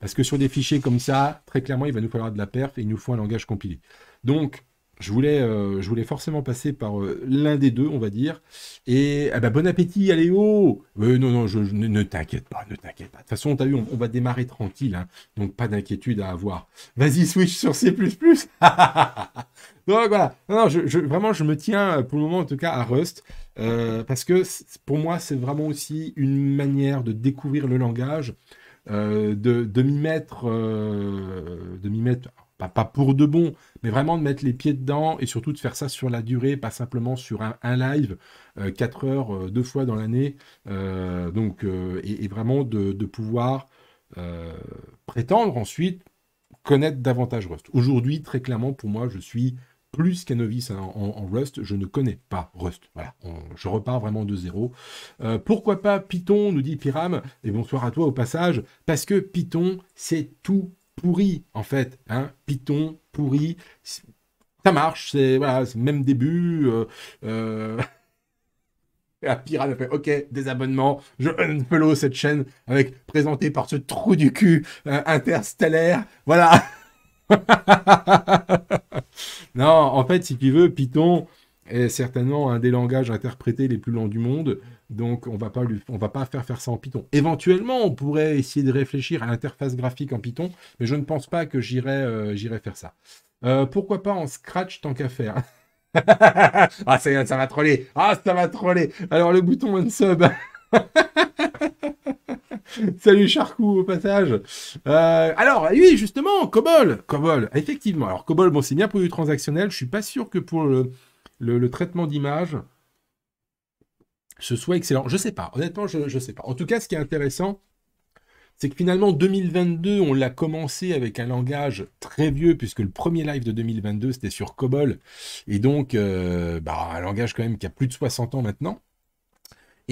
Parce que sur des fichiers comme ça, très clairement, il va nous falloir de la perf et il nous faut un langage compilé. Donc, je voulais, euh, je voulais forcément passer par euh, l'un des deux, on va dire. Et ah bah, bon appétit, allez oh euh, Non, non, ne, t'inquiète pas, ne t'inquiète pas. De toute façon, on, va démarrer tranquille, hein. donc pas d'inquiétude à avoir. Vas-y, switch sur C++. donc voilà, non, vraiment, je me tiens pour le moment, en tout cas, à Rust, parce que pour moi, c'est vraiment aussi une manière de découvrir le langage. Euh, de, de m'y mettre, euh, de mettre pas, pas, pour de bon, mais vraiment de mettre les pieds dedans et surtout de faire ça sur la durée, pas simplement sur un, live, 4 euh, heures, deux fois dans l'année. donc, et, vraiment de, de pouvoir prétendre ensuite connaître davantage Rust. Aujourd'hui, très clairement, pour moi, je suis plus qu'un novice hein. en, Rust, je ne connais pas Rust. Voilà, je repars vraiment de zéro. Euh, pourquoi pas Python, nous dit Pyram, et bonsoir à toi au passage, parce que Python, c'est tout pourri, en fait. Hein. Python, pourri, ça marche, c'est voilà, même début. Euh, euh. a fait OK, désabonnement, je unfollow cette chaîne avec présenté par ce trou du cul euh, interstellaire. Voilà. non, en fait, si tu veux, Python est certainement un des langages interprétés les plus lents du monde. Donc, on va pas va pas faire faire ça en Python. Éventuellement, on pourrait essayer de réfléchir à l'interface graphique en Python, mais je ne pense pas que j'irai, euh, faire ça. Euh, pourquoi pas en Scratch tant qu'à faire Ah, ça, va troller Ah, ça va troller Alors, le bouton Sub Salut Charcou au passage. Euh, alors oui justement Cobol, Cobol effectivement. Alors Cobol bon c'est bien pour du transactionnel. Je suis pas sûr que pour le, traitement d'image ce soit excellent. Je sais pas honnêtement je je sais pas. En tout cas ce qui est intéressant c'est que finalement 2022 on l'a commencé avec un langage très vieux puisque le premier live de 2022 c'était sur Cobol et donc euh, bah, un langage quand même qui a plus de 60 ans maintenant.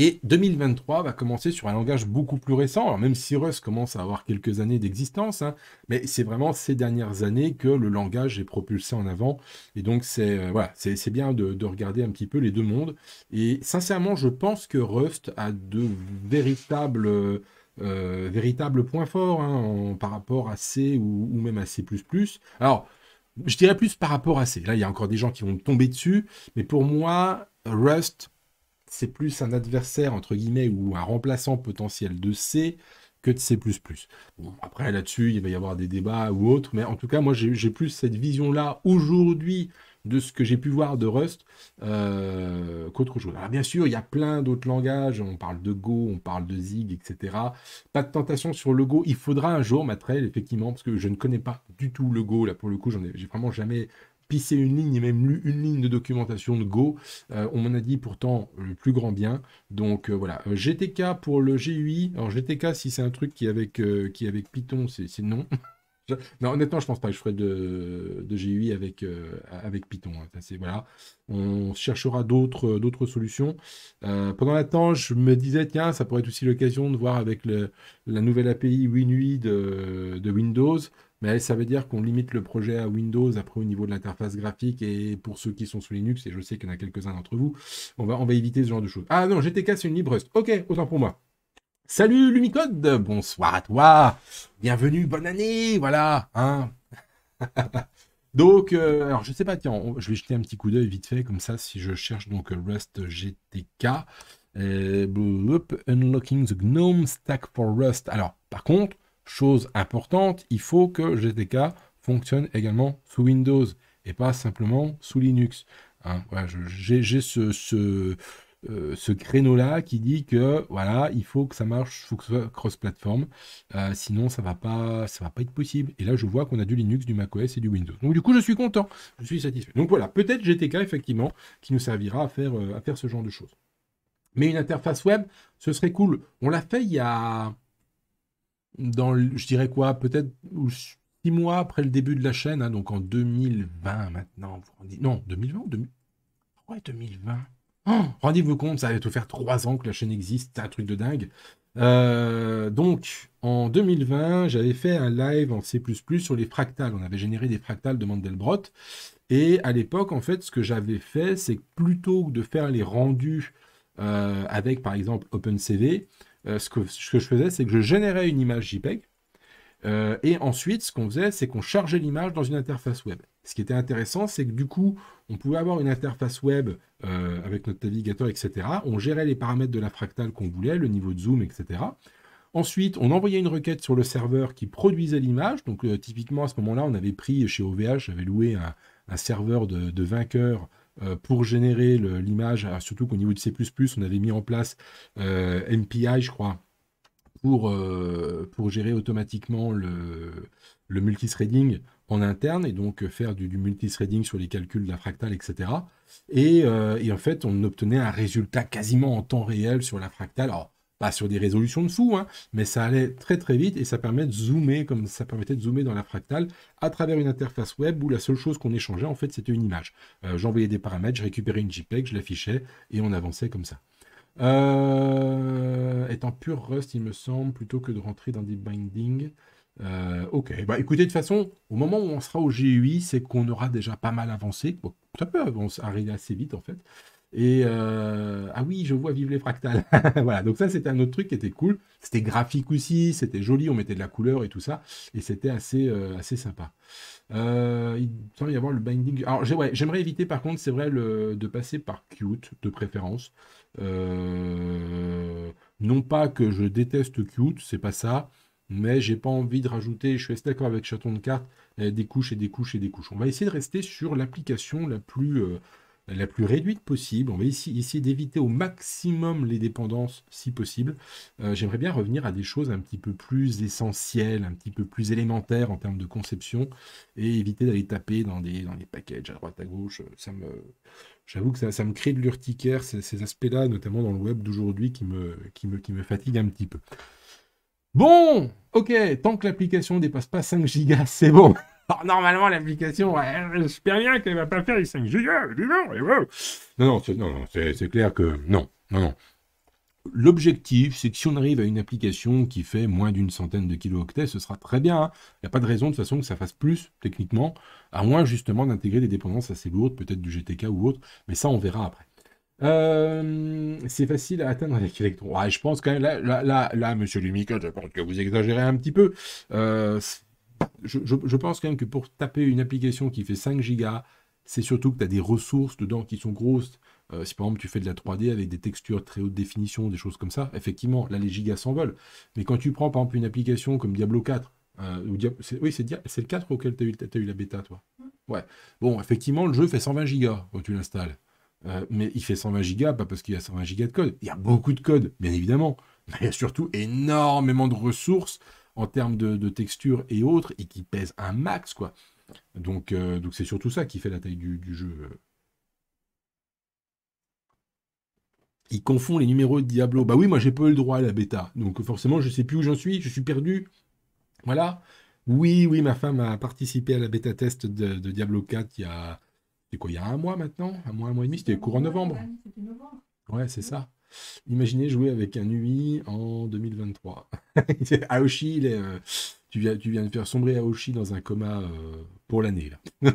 Et 2023 va commencer sur un langage beaucoup plus récent. même si Rust commence à avoir quelques années d'existence, hein, mais c'est vraiment ces dernières années que le langage est propulsé en avant. Et donc c'est euh, c'est bien de, regarder un petit peu les deux mondes. Et sincèrement, je pense que Rust a de véritables euh, euh, points forts hein, par rapport à C ou, ou même à C++. Alors je dirais plus par rapport à C. Là, il y a encore des gens qui vont tomber dessus, mais pour moi, Rust c'est plus un adversaire, entre guillemets, ou un remplaçant potentiel de C que de C++. Bon, après, là-dessus, il va y avoir des débats ou autres, mais en tout cas, moi, j'ai plus cette vision-là aujourd'hui de ce que j'ai pu voir de Rust euh, qu'autre chose. Alors bien sûr, il y a plein d'autres langages, on parle de Go, on parle de Zig, etc. Pas de tentation sur le Go, il faudra un jour, Matrel, effectivement, parce que je ne connais pas du tout le Go, là pour le coup, j'en j'ai vraiment jamais pisser une ligne et même lu une ligne de documentation de Go. Euh, on m'en a dit pourtant le plus grand bien. Donc euh, voilà. Euh, GTK pour le GUI. Alors GTK, si c'est un truc qui est avec, qui avec Python, c'est non. non, honnêtement, je ne pense pas que je ferai de, de GUI avec, avec Python. Hein. voilà. On cherchera d'autres solutions. pendant l'attente, je me disais, tiens, ça pourrait être aussi l'occasion de voir avec la nouvelle API WinUI de, de Windows. Mais ça veut dire qu'on limite le projet à Windows, après au niveau de l'interface graphique, et pour ceux qui sont sous Linux, et je sais qu'il y en a quelques-uns d'entre vous, on va, on va éviter ce genre de choses. Ah non, GTK, c'est une Rust. Ok, autant pour moi. Salut Lumicode, bonsoir à toi, bienvenue, bonne année, voilà, hein. donc, euh, alors je sais pas, tiens, je vais jeter un petit coup d'œil vite fait, comme ça, si je cherche donc Rust GTK, euh, unlocking the GNOME stack for Rust. Alors, par contre, Chose importante, il faut que GTK fonctionne également sous Windows et pas simplement sous Linux. Hein, j'ai euh, ce, créneau-là qui dit que voilà, il faut que ça marche, faut que cross-platform, euh, sinon ça va pas, ça va pas être possible. Et là, je vois qu'on a du Linux, du macOS et du Windows. Donc du coup, je suis content, je suis satisfait. Donc voilà, peut-être GTK effectivement qui nous servira à faire, euh, à faire ce genre de choses. Mais une interface web, ce serait cool. On l'a fait il y a dans, je dirais quoi, peut-être six mois après le début de la chaîne, hein, donc en 2020 maintenant. non, 2020 ou 2020. Rendez-vous compte, ça va tout faire trois ans que la chaîne existe, c'est un truc de dingue. Euh, donc, en 2020, j'avais fait un live en C++ sur les fractales. On avait généré des fractales de Mandelbrot. Et à l'époque, en fait, ce que j'avais fait, c'est plutôt de faire les rendus euh, avec, par exemple, OpenCV, euh, ce, que, je faisais, c'est que je générais une image JPEG. Euh, et ensuite, ce qu'on faisait, c'est qu'on chargeait l'image dans une interface web. Ce qui était intéressant, c'est que du coup, on pouvait avoir une interface web euh, avec notre navigateur, etc. On gérait les paramètres de la fractale qu'on voulait, le niveau de zoom, etc. Ensuite, on envoyait une requête sur le serveur qui produisait l'image. Donc, typiquement, à ce moment-là, on avait pris chez OVH, j'avais loué un, serveur de, vainqueur, euh, pour générer l'image, euh, surtout qu'au niveau de C++, on avait mis en place euh, MPI, je crois, pour, pour gérer automatiquement le, le multithreading en interne et donc faire du, multithreading sur les calculs de la fractale, etc. Et, et, en fait, on obtenait un résultat quasiment en temps réel sur la fractale. Alors, pas sur des résolutions de fou, hein, mais ça allait très très vite et ça permet de zoomer comme ça permettait de zoomer dans la fractale à travers une interface web où la seule chose qu'on échangeait en fait c'était une image. Euh, j'envoyais des paramètres, je récupérais une JPEG, je l'affichais et on avançait comme ça. Euh, étant pur Rust, il me semble, plutôt que de rentrer dans des bindings. Euh, ok, bah écoutez, de toute façon, au moment où on sera au GUI, c'est qu'on aura déjà pas mal avancé. Bon, ça peut arriver assez vite en fait. Et euh, ah oui, je vois vivre les fractales. voilà, donc ça c'était un autre truc qui était cool. C'était graphique aussi, c'était joli, on mettait de la couleur et tout ça, et c'était assez, euh, assez sympa. Euh, il semble y avoir le binding. Alors j'aimerais éviter par contre, c'est vrai, de passer par cute de préférence. non pas que je déteste cute, c'est pas ça, mais j'ai pas envie de rajouter. Je suis d'accord avec chaton de cartes, eh, des couches et des couches et des couches. On va essayer de rester sur l'application la plus la plus réduite possible. On va essayer d'éviter au maximum les dépendances si possible. Euh, j'aimerais bien revenir à des choses un petit peu plus essentielles, un petit peu plus élémentaires en termes de conception et éviter d'aller taper dans des, dans les packages à droite à gauche. Ça me, j'avoue que ça, me crée de l'urticaire ces, aspects-là, notamment dans le web d'aujourd'hui, qui me, qui me, qui me fatigue un petit peu. Bon, ok, tant que l'application ne dépasse pas 5 gigas, c'est bon. Alors, normalement, l'application, ouais, super rien, qu'elle va pas faire les 5 gigas, Non, non, c'est, non, non, c'est, clair que non, non, non. L'objectif, c'est que si on arrive à une application qui fait moins d'une centaine de kilooctets, ce sera très bien. Hein. Il n'y a pas de raison de façon que ça fasse plus techniquement, à moins justement d'intégrer des dépendances assez lourdes, peut-être du GTK ou autre, mais ça on verra après. Euh, c'est facile à atteindre avec Electron. Ouais, je pense quand même, là, là, là, monsieur Lumica, je pense que vous exagérez un petit peu. Euh, je, pense quand même que pour taper une application qui fait 5 gigas, c'est surtout que tu as des ressources dedans qui sont grosses. Euh, si par exemple tu fais de la 3D avec des textures très haute définition, des choses comme ça, effectivement, là les gigas s'envolent. Mais quand tu prends par exemple une application comme Diablo 4, euh, ou oui, c'est le 4 auquel tu as, as, eu la bêta, toi. Mm. Ouais. Bon, effectivement, le jeu fait 120 gigas quand tu l'installes. Euh, mais il fait 120 gigas, pas parce qu'il y a 120 gigas de code. Il y a beaucoup de code, bien évidemment. Mais il y a surtout énormément de ressources en termes de, texture et autres, et qui pèse un max, quoi. Donc, euh, c'est surtout ça qui fait la taille du, jeu. Il confond les numéros de Diablo. Bah oui, moi j'ai pas le droit à la bêta, donc forcément je sais plus où j'en suis, je suis perdu. Voilà. Oui, oui, ma femme a participé à la bêta test de, Diablo 4 il y a, quoi, il y a un mois maintenant, un mois, un mois et demi, c'était courant novembre. Ouais, c'est ça. Imaginez jouer avec un UI en 2023. Aoshi, euh, tu, viens, de faire sombrer Aoshi dans un coma euh, pour l'année.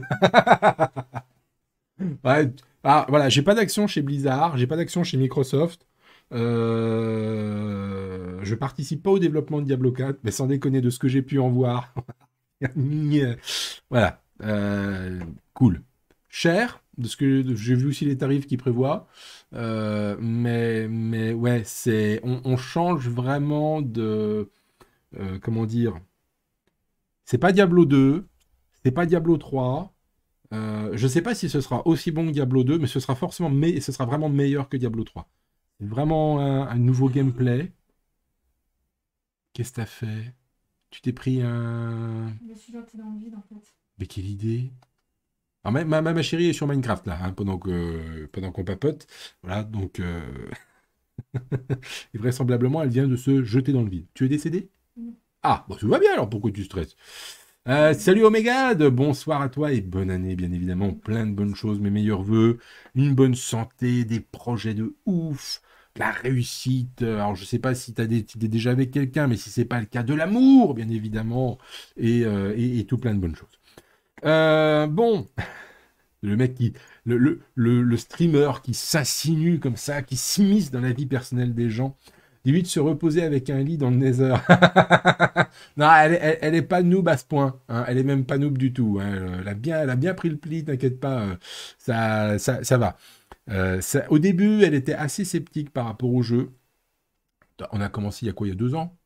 Ah, voilà, j'ai pas d'action chez Blizzard, j'ai pas d'action chez Microsoft. Euh, je participe pas au développement de Diablo 4, mais sans déconner de ce que j'ai pu en voir. voilà, cool. Cher, de ce que j'ai vu aussi les tarifs qu'ils prévoient. Euh, mais, mais ouais, c'est on, change vraiment de euh, comment dire. C'est pas Diablo 2, c'est pas Diablo 3. Euh, je ne sais pas si ce sera aussi bon que Diablo 2, mais ce sera forcément mais ce sera vraiment meilleur que Diablo 3. C'est vraiment un, nouveau gameplay. Qu'est-ce que t'as fait Tu t'es pris un. Mais quelle idée ma, chérie est sur Minecraft, là, hein, pendant qu'on papote. Voilà, donc... Euh, vraisemblablement, elle vient de se jeter dans le vide. Tu es décédé mm. Ah, bon, ça va bien alors, pourquoi tu stresses euh, salut Omega, bonsoir à toi et bonne année bien évidemment, plein de bonnes choses, mes meilleurs voeux, une bonne santé, des projets de ouf, la réussite, euh, alors je sais pas si tu es déjà avec quelqu'un, mais si c'est pas le cas, de l'amour bien évidemment, et tout plein de bonnes choses. Euh, bon, le mec qui, le, le, streamer qui s'insinue comme ça, qui s'immisce dans la vie personnelle des gens. dit se reposer avec un lit dans le nether. non, elle, elle, est pas noob à ce point. Hein. Elle est même pas noob du tout. Hein. Elle, a bien, elle a bien pris le pli, t'inquiète pas. Euh, ça, ça, va. Euh, au début, elle était assez sceptique par rapport au jeu. On a commencé il y a quoi Il y a deux ans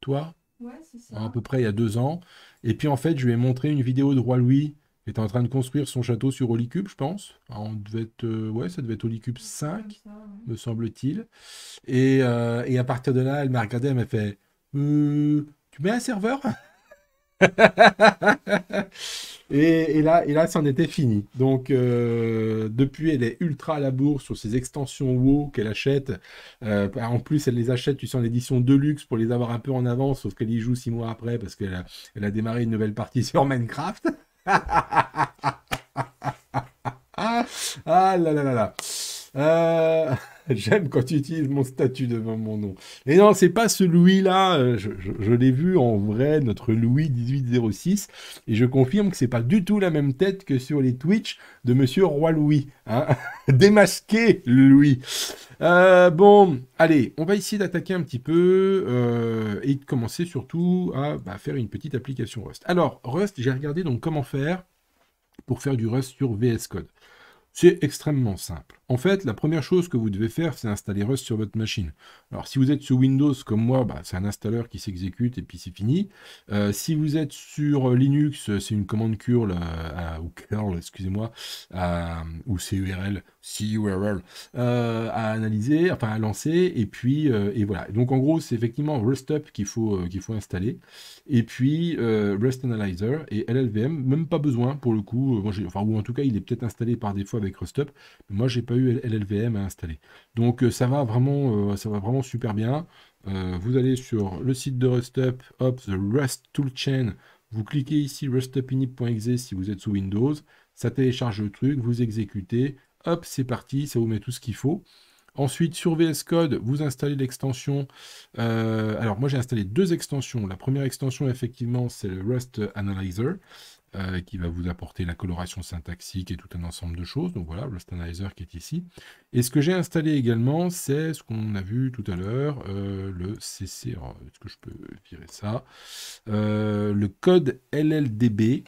Toi Ouais, c'est ça. À peu près il y a deux ans. Et puis en fait, je lui ai montré une vidéo de Roi Louis qui était en train de construire son château sur Olicube, je pense. devait euh, ouais, ça devait être Olicube 5, me semble-t-il. Et, euh, et, à partir de là, elle m'a regardé, elle m'a fait euh, Tu mets un serveur et, là, et là, c'en était fini. Donc, euh, depuis, elle est ultra à la bourse sur ces extensions WoW qu'elle achète. Euh, en plus, elle les achète, tu sais, en édition de pour les avoir un peu en avance, sauf qu'elle y joue six mois après parce qu'elle a, elle a démarré une nouvelle partie sur Minecraft. ah là là là là. Euh... J'aime quand tu utilises mon statut devant mon nom. Et non, c'est pas celui là euh, Je, l'ai vu en vrai, notre Louis 1806. Et je confirme que c'est pas du tout la même tête que sur les Twitch de Monsieur Roi Louis. Hein. Démasqué Louis. Euh, bon, allez, on va essayer d'attaquer un petit peu euh, et de commencer surtout à bah, faire une petite application Rust. Alors, Rust, j'ai regardé donc comment faire pour faire du Rust sur VS Code. C'est extrêmement simple. En fait, la première chose que vous devez faire, c'est installer Rust sur votre machine. Alors, si vous êtes sur Windows comme moi, bah, c'est un installeur qui s'exécute et puis c'est fini. Euh, si vous êtes sur euh, Linux, c'est une commande curl euh, ou curl, excusez-moi, ou curl, e curl e à analyser, enfin à lancer et puis et voilà. Donc en gros, c'est effectivement RustUp qu'il faut qu'il faut installer et puis Rust Analyzer et LLVM, même pas besoin pour le coup. enfin ou en tout cas, il est peut-être installé par défaut avec RustUp, mais moi j'ai pas LLVM à installer. Donc euh, ça va vraiment, euh, ça va vraiment super bien. Euh, vous allez sur le site de RustUp, hop, the Rust Toolchain. Vous cliquez ici rustupinit.exe si vous êtes sous Windows. Ça télécharge le truc, vous exécutez. Hop, c'est parti, ça vous met tout ce qu'il faut. Ensuite, sur VS Code, vous installez l'extension. alors, moi, j'ai installé deux extensions. La première extension, effectivement, c'est le Rust Analyzer. Euh, qui va vous apporter la coloration syntaxique et tout un ensemble de choses. Donc voilà, le standardizer qui est ici. Et ce que j'ai installé également, c'est ce qu'on a vu tout à l'heure, euh, le CC, est-ce que je peux virer ça euh, Le code LLDB,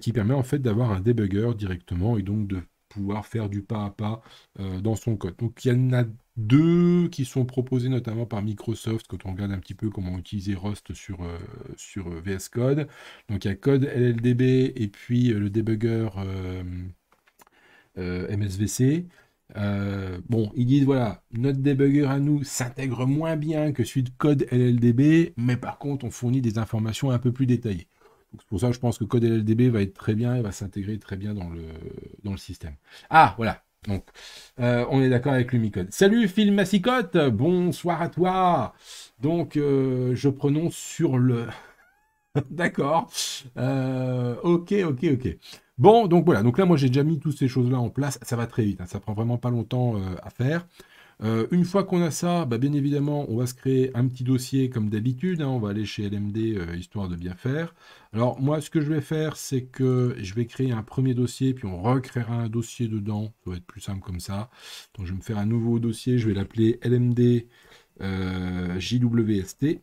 qui permet en fait d'avoir un debugger directement et donc de pouvoir faire du pas à pas dans son code. Donc il y en a deux qui sont proposés notamment par Microsoft quand on regarde un petit peu comment utiliser Rust sur, euh, sur euh, VS Code. Donc il y a Code LLDB et puis euh, le debugger MSVC. bon, ils disent voilà, notre debugger à nous s'intègre moins bien que celui de code LLDB, mais par contre, on fournit des informations un peu plus détaillées. C'est pour ça que je pense que code LLDB va être très bien et va s'intégrer très bien dans le, dans le système. Ah, voilà, donc, euh, on est d'accord avec micode. Salut Phil Massicotte, bonsoir à toi. Donc, euh, je prononce sur le. d'accord. Euh, ok, ok, ok. Bon, donc voilà. Donc là, moi, j'ai déjà mis toutes ces choses-là en place. Ça va très vite. Hein. Ça prend vraiment pas longtemps à faire. Euh, une fois qu'on a ça, bah, bien évidemment, on va se créer un petit dossier comme d'habitude. Hein. on va aller chez LMD euh, histoire de bien faire. Alors moi, ce que je vais faire, c'est que je vais créer un premier dossier, puis on recréera un dossier dedans. Ça va être plus simple comme ça. Donc je vais me faire un nouveau dossier. Je vais l'appeler LMD euh, JWST.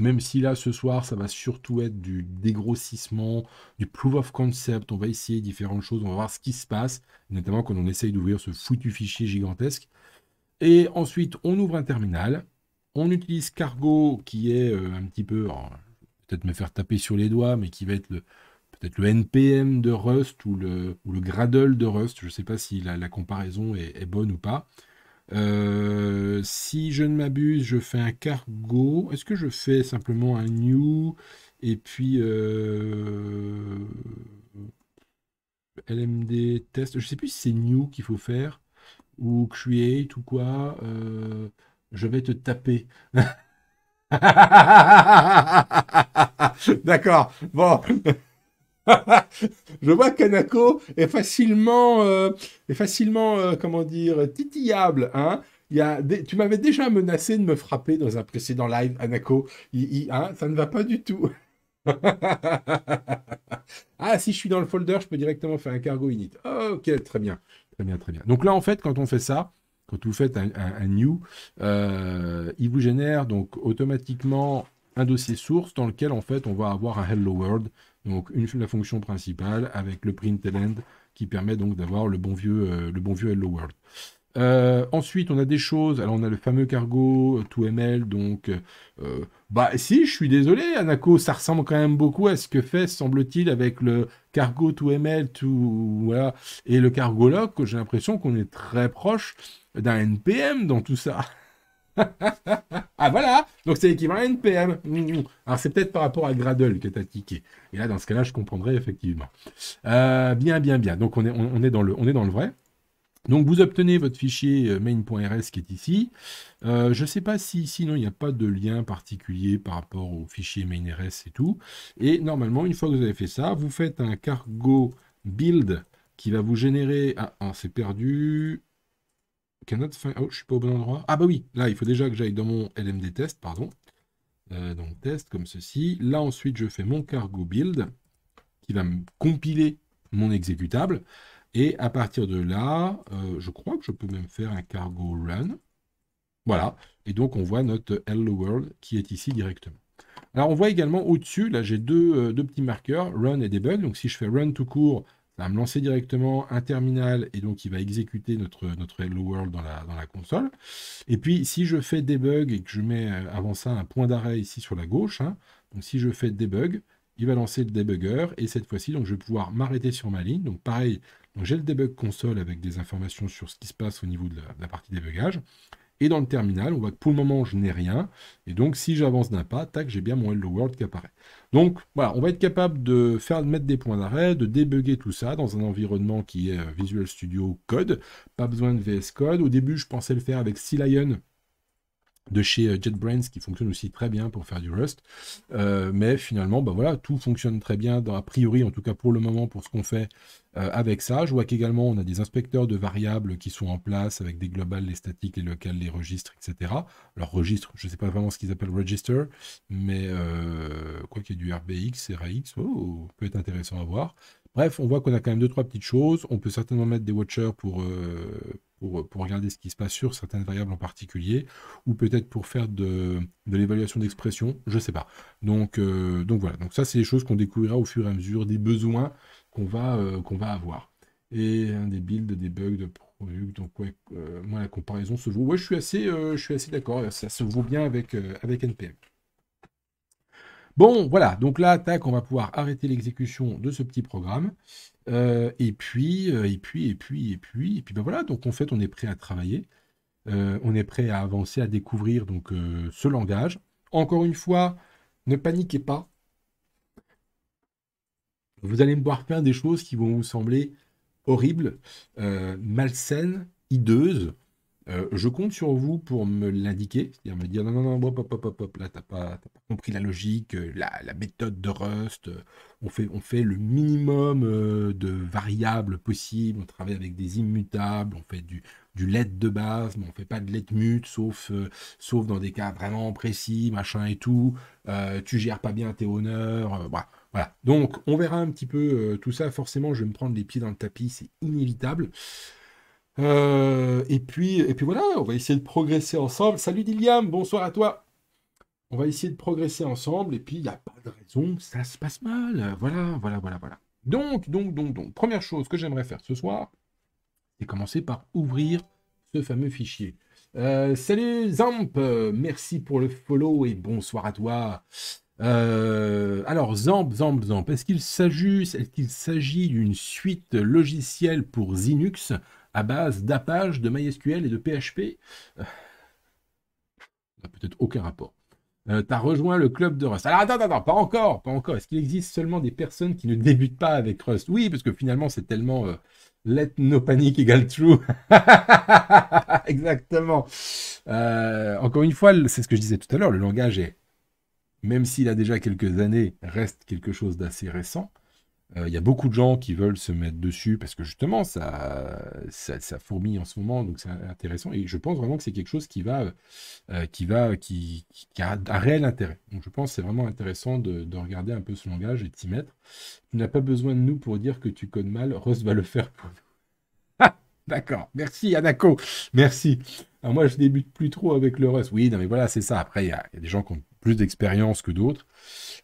Même si là, ce soir, ça va surtout être du dégrossissement, du proof of concept. On va essayer différentes choses, on va voir ce qui se passe, notamment quand on essaye d'ouvrir ce foutu fichier gigantesque. Et ensuite, on ouvre un terminal. On utilise Cargo, qui est euh, un petit peu, peut-être me faire taper sur les doigts, mais qui va être peut-être le NPM de Rust ou le, Gradle de Rust. Je ne sais pas si la, comparaison est, bonne ou pas. Euh, si je ne m'abuse, je fais un cargo. Est-ce que je fais simplement un new et puis euh, LMD test Je ne sais plus si c'est new qu'il faut faire ou create ou quoi. Euh, je vais te taper. D'accord. Bon. je vois qu'Anako est facilement, euh, est facilement euh, comment dire, titillable. Hein il y a Tu m'avais déjà menacé de me frapper dans un précédent live, Anako. hein, ça ne va pas du tout. ah, si je suis dans le folder, je peux directement faire un cargo init. ok, très bien. Très bien, très bien. Donc là, en fait, quand on fait ça, quand vous faites un, new, euh, il vous génère donc automatiquement un dossier source dans lequel, en fait, on va avoir un hello world donc une, la fonction principale avec le end qui permet donc d'avoir le, bon vieux, euh, le bon vieux Hello World. Euh, ensuite, on a des choses. Alors, on a le fameux cargo euh, tout ml Donc, bah, si, je suis désolé, Anako, ça ressemble quand même beaucoup à ce que fait, semble-t-il, avec le cargo 2ML tout, voilà, et le cargo lock. J'ai l'impression qu'on est très proche d'un NPM dans tout ça. ah voilà Donc c'est l'équivalent NPM. Alors c'est peut-être par rapport à Gradle que tu as tiqué. Et là, dans ce cas-là, je comprendrais effectivement. Euh, bien, bien, bien. Donc on est, on, est dans le, on est dans le vrai. Donc vous obtenez votre fichier euh, main.rs qui est ici. Euh, je ne sais pas si sinon il n'y a pas de lien particulier par rapport au fichier main.rs et tout. Et normalement, une fois que vous avez fait ça, vous faites un cargo build qui va vous générer... Ah, ah c'est perdu notre fin Oh, je suis pas au bon endroit. Ah bah oui, là, il faut déjà que j'aille dans mon LMD test, pardon. Euh, donc test comme ceci. Là, ensuite, je fais mon cargo build qui va me compiler mon exécutable. Et à partir de là, euh, je crois que je peux même faire un cargo run. Voilà. Et donc, on voit notre Hello World qui est ici directement. Alors, on voit également au-dessus, là, j'ai deux, euh, deux, petits marqueurs, run et debug. Donc, si je fais run tout court, va me lancer directement un terminal et donc il va exécuter notre, notre Hello World dans la, dans la console. Et puis si je fais debug et que je mets euh, avant ça un point d'arrêt ici sur la gauche, hein, donc si je fais debug, il va lancer le debugger et cette fois-ci donc je vais pouvoir m'arrêter sur ma ligne. Donc pareil, j'ai le debug console avec des informations sur ce qui se passe au niveau de la, partie débugage. Et dans le terminal, on voit que pour le moment, je n'ai rien. Et donc, si j'avance d'un pas, tac, j'ai bien mon Hello World qui apparaît. Donc, voilà, on va être capable de faire mettre des points d'arrêt, de débugger tout ça dans un environnement qui est euh, Visual Studio Code. Pas besoin de VS Code. Au début, je pensais le faire avec c de chez euh, JetBrains qui fonctionne aussi très bien pour faire du Rust. Euh, mais finalement, bah voilà, tout fonctionne très bien, dans, a priori, en tout cas pour le moment, pour ce qu'on fait euh, avec ça. Je vois qu'également, on a des inspecteurs de variables qui sont en place avec des globales, les statiques, les locales, les registres, etc. Alors, registre, je ne sais pas vraiment ce qu'ils appellent register, mais quoi qu'il y ait du RBX, RAX, oh, peut être intéressant à voir. Bref, on voit qu'on a quand même deux, trois petites choses. On peut certainement mettre des watchers pour, euh, pour, regarder ce qui se passe sur certaines variables en particulier, ou peut-être pour faire de, l'évaluation d'expression, je ne sais pas. Donc, euh, donc voilà, donc ça c'est les choses qu'on découvrira au fur et à mesure des besoins qu'on va, euh, qu'on va avoir. Et des builds, des bugs, de produits, donc ouais, moi la comparaison se vaut. Ouais, je suis assez, je assez d'accord, ça se vaut bien avec, avec NPM. Bon, voilà, donc là, tac, on va pouvoir arrêter l'exécution de ce petit programme. Euh, et puis, euh, et puis, et puis, et puis, et puis, ben voilà. Donc en fait, on est prêt à travailler, euh, on est prêt à avancer, à découvrir donc ce langage. Encore une fois, ne paniquez pas. Vous allez me voir plein des choses qui vont vous sembler horribles, malsaines, hideuses. Euh, je compte sur vous pour me l'indiquer, c'est-à-dire me dire non, non, non, hop, hop, hop, hop, là, t'as pas, compris la logique, euh, la, méthode de Rust, euh, on fait, on fait le minimum de variables possibles, on travaille avec des immutables, on fait du, du let de base, mais on fait pas de let mute, sauf, sauf dans des cas vraiment précis, machin et tout, tu gères pas bien tes honneurs, bah, voilà. Donc, on verra un petit peu tout ça, forcément, je vais me prendre les pieds dans le tapis, c'est inévitable. Euh, et, puis, et puis voilà, on va essayer de progresser ensemble. Salut Liliam, bonsoir à toi. On va essayer de progresser ensemble, et puis il n'y a pas de raison ça se passe mal. Voilà, voilà, voilà, voilà. Donc, donc, donc, donc, première chose que j'aimerais faire ce soir, c'est commencer par ouvrir ce fameux fichier. Euh, salut Zamp, merci pour le follow et bonsoir à toi. Euh, alors Zamp, Zamp, Zamp, est qu'il s'agit, qu'il s'agit d'une suite logicielle pour Linux à base d'Apache, de MySQL et de PHP. Euh, n'a Peut-être aucun rapport. Euh, t'as rejoint le club de Rust. Alors attends, attends, pas encore, pas encore. Est-ce qu'il existe seulement des personnes qui ne débutent pas avec Rust Oui, parce que finalement, c'est tellement euh, let no panic égale true. Exactement. encore une fois, c'est ce que je disais tout à l'heure, le langage est, même s'il a déjà quelques années, reste quelque chose d'assez récent. Euh, il y a beaucoup de gens qui veulent se mettre dessus parce que justement, ça, ça, fourmille en ce moment, donc c'est intéressant. Et je pense vraiment que c'est quelque chose qui va, euh, qui va, qui, a un réel intérêt. Donc je pense que c'est vraiment intéressant de, regarder un peu ce langage et de s'y mettre. Tu n'as pas besoin de nous pour dire que tu codes mal. Rust va le faire pour nous. Ah, d'accord. Merci, Anako. Merci. Alors moi, je débute plus trop avec le Rust. Oui, mais voilà, c'est ça. Après, il y, a des gens qui ont plus d'expérience que d'autres.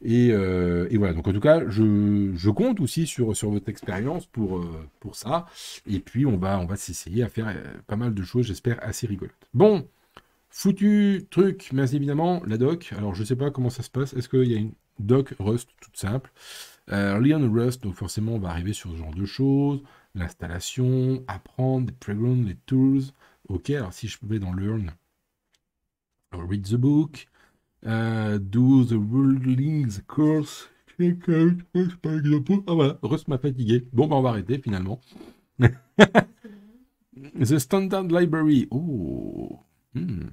Euh, et, voilà, donc en tout cas, je, compte aussi sur, votre expérience euh, pour, ça. Et puis, on va, on va s'essayer à faire euh, pas mal de choses, j'espère, assez rigolotes. Bon, foutu truc, mais évidemment, la doc. Alors, je ne sais pas comment ça se passe. Est-ce qu'il y a une doc Rust toute simple euh, Rust, donc forcément, on va arriver sur ce genre de choses. L'installation, apprendre, les les tools. Ok, alors si je vais dans Learn, read the book, euh, do the Course. Ah voilà, Rust m'a fatigué. Bon, ben, on va arrêter finalement. the Standard Library. Oh. Hmm.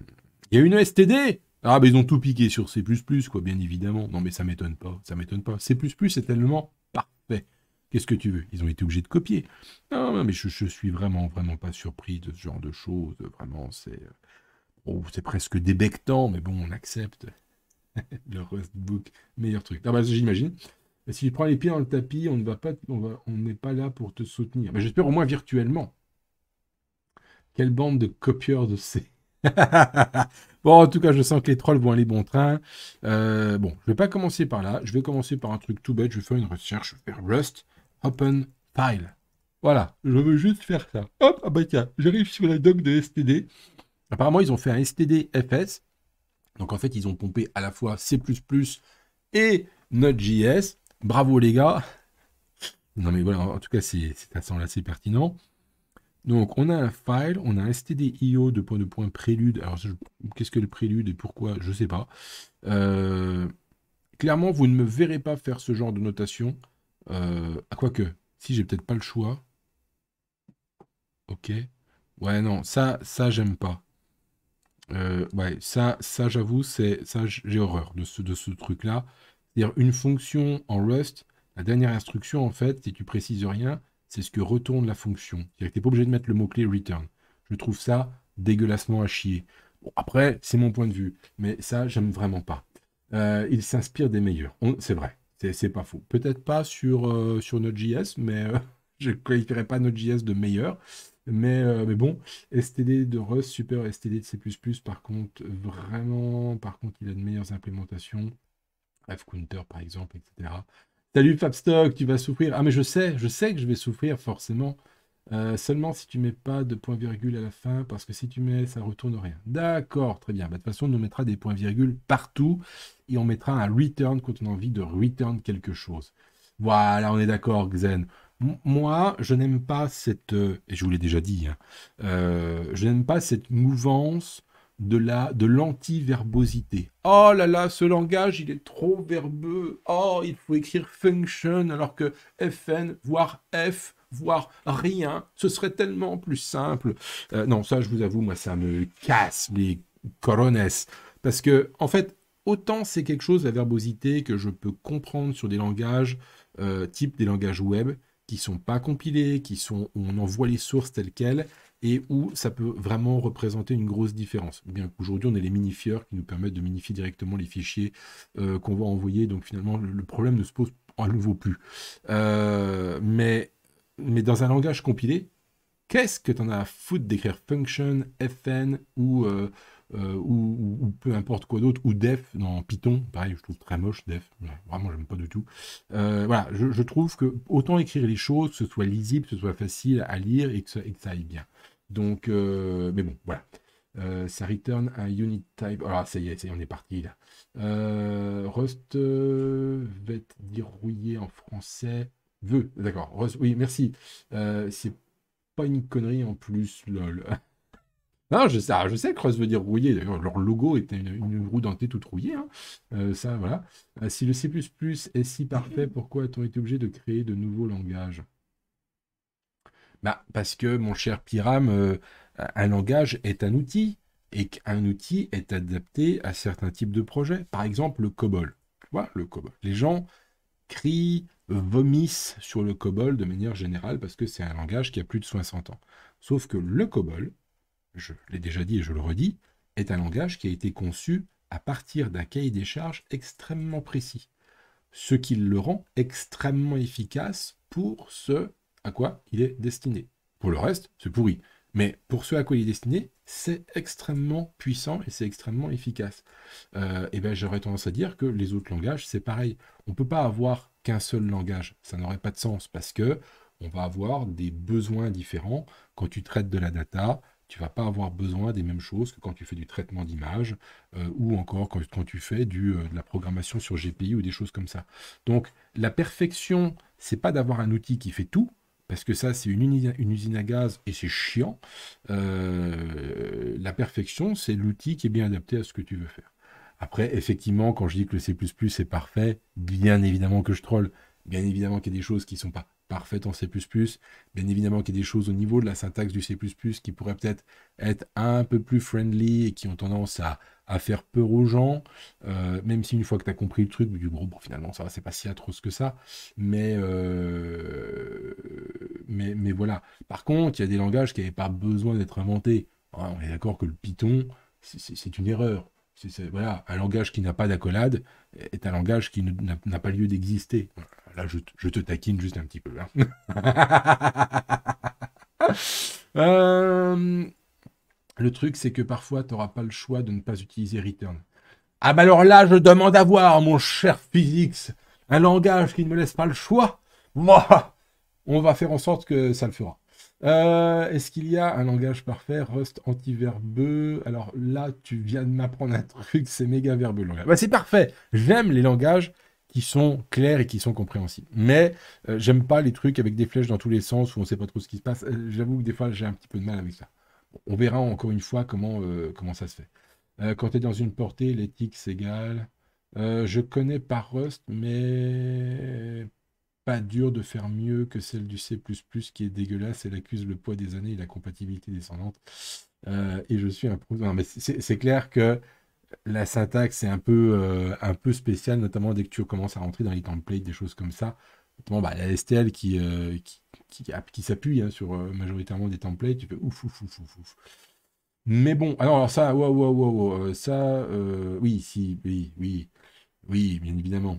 Il y a une STD Ah, mais ils ont tout piqué sur C, quoi, bien évidemment. Non, mais ça m'étonne pas. Ça m'étonne pas. C, est tellement parfait. Qu'est-ce que tu veux Ils ont été obligés de copier. Non, mais je, suis vraiment, vraiment pas surpris de ce genre de choses. Vraiment, c'est. Euh, oh, c'est presque débectant, mais bon, on accepte. le Rustbook, meilleur truc. Ah bah, j'imagine. Si tu prends les pieds dans le tapis, on ne va pas, on n'est pas là pour te soutenir. Mais bah, j'espère au moins virtuellement. Quelle bande de copieurs de C. bon, en tout cas, je sens que les trolls vont aller bon train. Euh, bon, je vais pas commencer par là. Je vais commencer par un truc tout bête. Je vais faire une recherche. Je vais faire Rust Open File. Voilà, je veux juste faire ça. Hop, ah bah tiens, j'arrive sur la doc de STD. Apparemment, ils ont fait un STD FS donc en fait, ils ont pompé à la fois C++ et Node.js. Bravo les gars. Non mais voilà, en tout cas, c'est un assez pertinent. Donc on a un file, on a un stdio de point de point prélude. Alors qu'est-ce que le prélude et pourquoi, je ne sais pas. Euh, clairement, vous ne me verrez pas faire ce genre de notation. Euh, à quoi que, si j'ai peut-être pas le choix. Ok. Ouais, non, ça, ça j'aime pas. Euh, ouais, ça, ça j'avoue, c'est ça j'ai horreur de ce, de ce truc-là. C'est-à-dire une fonction en Rust, la dernière instruction, en fait, si tu précises rien, c'est ce que retourne la fonction. C'est-à-dire pas obligé de mettre le mot-clé return. Je trouve ça dégueulassement à chier. Bon, après, c'est mon point de vue, mais ça, j'aime vraiment pas. Euh, il s'inspire des meilleurs. C'est vrai, c'est pas faux. Peut-être pas sur, euh, sur Node.js, mais je ne qualifierais pas Node.js de meilleur. Mais, euh, mais bon, STD de Rust, super STD de C++, par contre, vraiment, par contre, il a de meilleures implémentations. F-Counter, par exemple, etc. Salut Fabstock, tu vas souffrir. Ah, mais je sais, je sais que je vais souffrir, forcément. Euh, seulement si tu mets pas de point virgule à la fin, parce que si tu mets, ça retourne rien. D'accord, très bien. Bah, de toute façon, on nous mettra des points virgules partout et on mettra un return quand on a envie de return quelque chose. Voilà, on est d'accord, Xen moi, je n'aime pas cette, euh, et je vous l'ai déjà dit, hein, euh, je n'aime pas cette mouvance de la de l'anti-verbosité. Oh là là, ce langage, il est trop verbeux. Oh, il faut écrire function alors que fn, voire f, voire rien, ce serait tellement plus simple. Euh, non, ça, je vous avoue, moi, ça me casse les corones. Parce que, en fait, autant c'est quelque chose, la verbosité, que je peux comprendre sur des langages type des langages web, qui sont pas compilés, qui sont où on envoie les sources telles quelles et où ça peut vraiment représenter une grosse différence. Eh bien qu'aujourd'hui on ait les minifieurs qui nous permettent de minifier directement les fichiers euh, qu'on va envoyer, donc finalement le, problème ne se pose à nouveau plus. Euh, mais, mais dans un langage compilé, qu'est-ce que tu en as à foutre d'écrire function, fn ou euh, euh, ou, peu importe quoi d'autre, ou Def dans Python, pareil, je trouve très moche Def, vraiment j'aime pas du tout. Euh, voilà, je, trouve que autant écrire les choses, que ce soit lisible, que ce soit facile à lire et que ça, aille bien. Donc, euh, mais bon, voilà. ça return un unit type. Alors, ah, ça y est, on est parti là. Rust veut va être dérouillé en français. Veut, d'accord. oui, merci. c'est pas une connerie en plus, lol. Non, je sais, je que veut dire rouillé. D'ailleurs, leur logo était une, roue dentée toute rouillée. Hein. Euh, ça, voilà. Euh, si le C est si parfait, pourquoi a-t-on été obligé de créer de nouveaux langages bah, Parce que, mon cher Pyram, euh, un langage est un outil et qu'un outil est adapté à certains types de projets. Par exemple, le COBOL. Tu vois, le COBOL. Les gens crient, vomissent sur le COBOL de manière générale parce que c'est un langage qui a plus de 60 ans. Sauf que le COBOL, je l'ai déjà dit et je le redis, est un langage qui a été conçu à partir d'un cahier des charges extrêmement précis, ce qui le rend extrêmement efficace pour ce à quoi il est destiné. Pour le reste, c'est pourri. Mais pour ce à quoi il est destiné, c'est extrêmement puissant et c'est extrêmement efficace. Euh, et bien j'aurais tendance à dire que les autres langages, c'est pareil. On ne peut pas avoir qu'un seul langage. Ça n'aurait pas de sens parce que on va avoir des besoins différents. Quand tu traites de la data, tu vas pas avoir besoin des mêmes choses que quand tu fais du traitement d'image euh, ou encore quand, tu fais du, euh, de la programmation sur GPI ou des choses comme ça. Donc la perfection, c'est pas d'avoir un outil qui fait tout, parce que ça, c'est une, usine à gaz et c'est chiant. Euh, la perfection, c'est l'outil qui est bien adapté à ce que tu veux faire. Après, effectivement, quand je dis que le C++ est parfait, bien évidemment que je troll, bien évidemment qu'il y a des choses qui ne sont pas parfaite en C++. Bien évidemment qu'il y a des choses au niveau de la syntaxe du C++ qui pourraient peut-être être un peu plus friendly et qui ont tendance à, faire peur aux gens, euh, même si une fois que tu as compris le truc, du gros, bon, finalement, ça va, c'est pas si atroce que ça, mais, euh, mais, voilà. Par contre, il y a des langages qui n'avaient pas besoin d'être inventés. Hein, on est d'accord que le Python, c'est une erreur voilà, un langage qui n'a pas d'accolade est un langage qui n'a pas lieu d'exister. Là, je, te taquine juste un petit peu. Hein. Euh, le truc, c'est que parfois, tu n'auras pas le choix de ne pas utiliser return. Ah bah alors là, je demande à voir, mon cher Physics, un langage qui ne me laisse pas le choix. Moi, on va faire en sorte que ça le fera. Euh, est-ce qu'il y a un langage parfait Rust anti-verbeux Alors là, tu viens de m'apprendre un truc, c'est méga verbeux le langage. Bah, c'est parfait J'aime les langages qui sont clairs et qui sont compréhensibles. Mais euh, j'aime pas les trucs avec des flèches dans tous les sens où on sait pas trop ce qui se passe. Euh, j'avoue que des fois, j'ai un petit peu de mal avec ça. On verra encore une fois comment, comment ça se fait. quand tu es dans une portée, l'éthique s'égale. je connais pas Rust, mais pas dur de faire mieux que celle du C++ qui est dégueulasse. Elle accuse le poids des années et la compatibilité descendante. Euh, et je suis un non, mais c'est clair que la syntaxe est un peu, euh, un peu spéciale, notamment dès que tu commences à rentrer dans les templates, des choses comme ça. bon bah, la STL euh, qui, qui, qui, s'appuie hein, sur majoritairement des templates, tu fais ouf, ouf, ouf, ouf, Mais bon, alors, ça, ça, oui, si, oui, oui, oui, bien évidemment.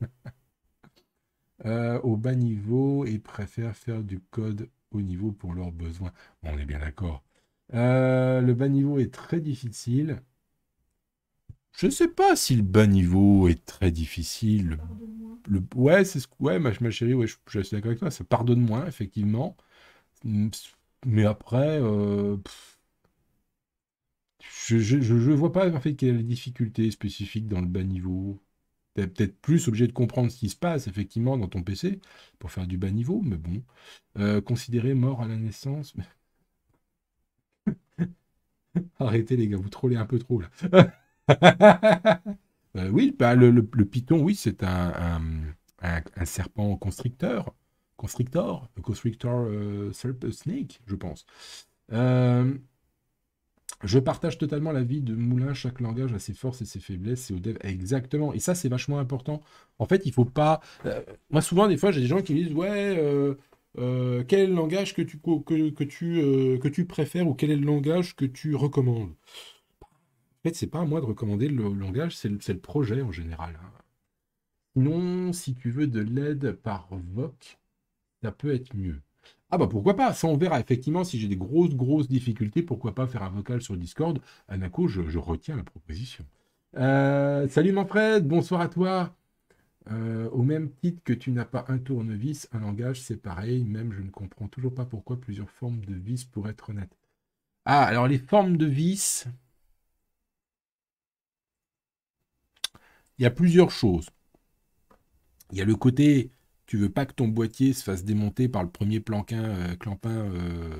Euh, au bas niveau et préfèrent faire du code au niveau pour leurs besoins. on est bien d'accord. Euh, le bas niveau est très difficile. Je ne sais pas si le bas niveau est très difficile. Le, ouais, c'est ouais, ma, chérie, ouais, je, suis d'accord avec toi. Ça pardonne moins, effectivement. Hum, mais après, euh, je ne vois pas en fait, quelle est la difficulté spécifique dans le bas niveau. T'es peut-être plus obligé de comprendre ce qui se passe effectivement dans ton PC pour faire du bas niveau, mais bon. Euh, considéré mort à la naissance. Arrêtez les gars, vous trollez un peu trop là. Euh, oui, bah, le, le, Python, oui, c'est un, serpent constricteur. Constrictor, constrictor euh, snake, je pense. Je partage totalement l'avis de Moulin, chaque langage a ses forces et ses faiblesses, Et au dev. Exactement. Et ça, c'est vachement important. En fait, il faut pas. Euh, moi, souvent, des fois, j'ai des gens qui me disent Ouais, euh, euh, quel langage que tu, que, tu, que tu préfères ou quel est le langage que tu recommandes En fait, c'est pas à moi de recommander le langage, c'est le, le, projet en général. Hein. Non, si tu veux de l'aide par VOC, ça peut être mieux. Ah bah, pourquoi pas, ça on verra. Effectivement, si j'ai des grosses, grosses difficultés, pourquoi pas faire un vocal sur Discord Anako, je, retiens la proposition. Euh, salut Manfred, bonsoir à toi. Euh, au même titre que tu n'as pas un tournevis, un langage, c'est pareil. Même, je ne comprends toujours pas pourquoi plusieurs formes de vis, pour être honnête. Ah, alors les formes de vis, il y a plusieurs choses. Il y a le côté tu veux pas que ton boîtier se fasse démonter par le premier planquin, euh, clampin euh,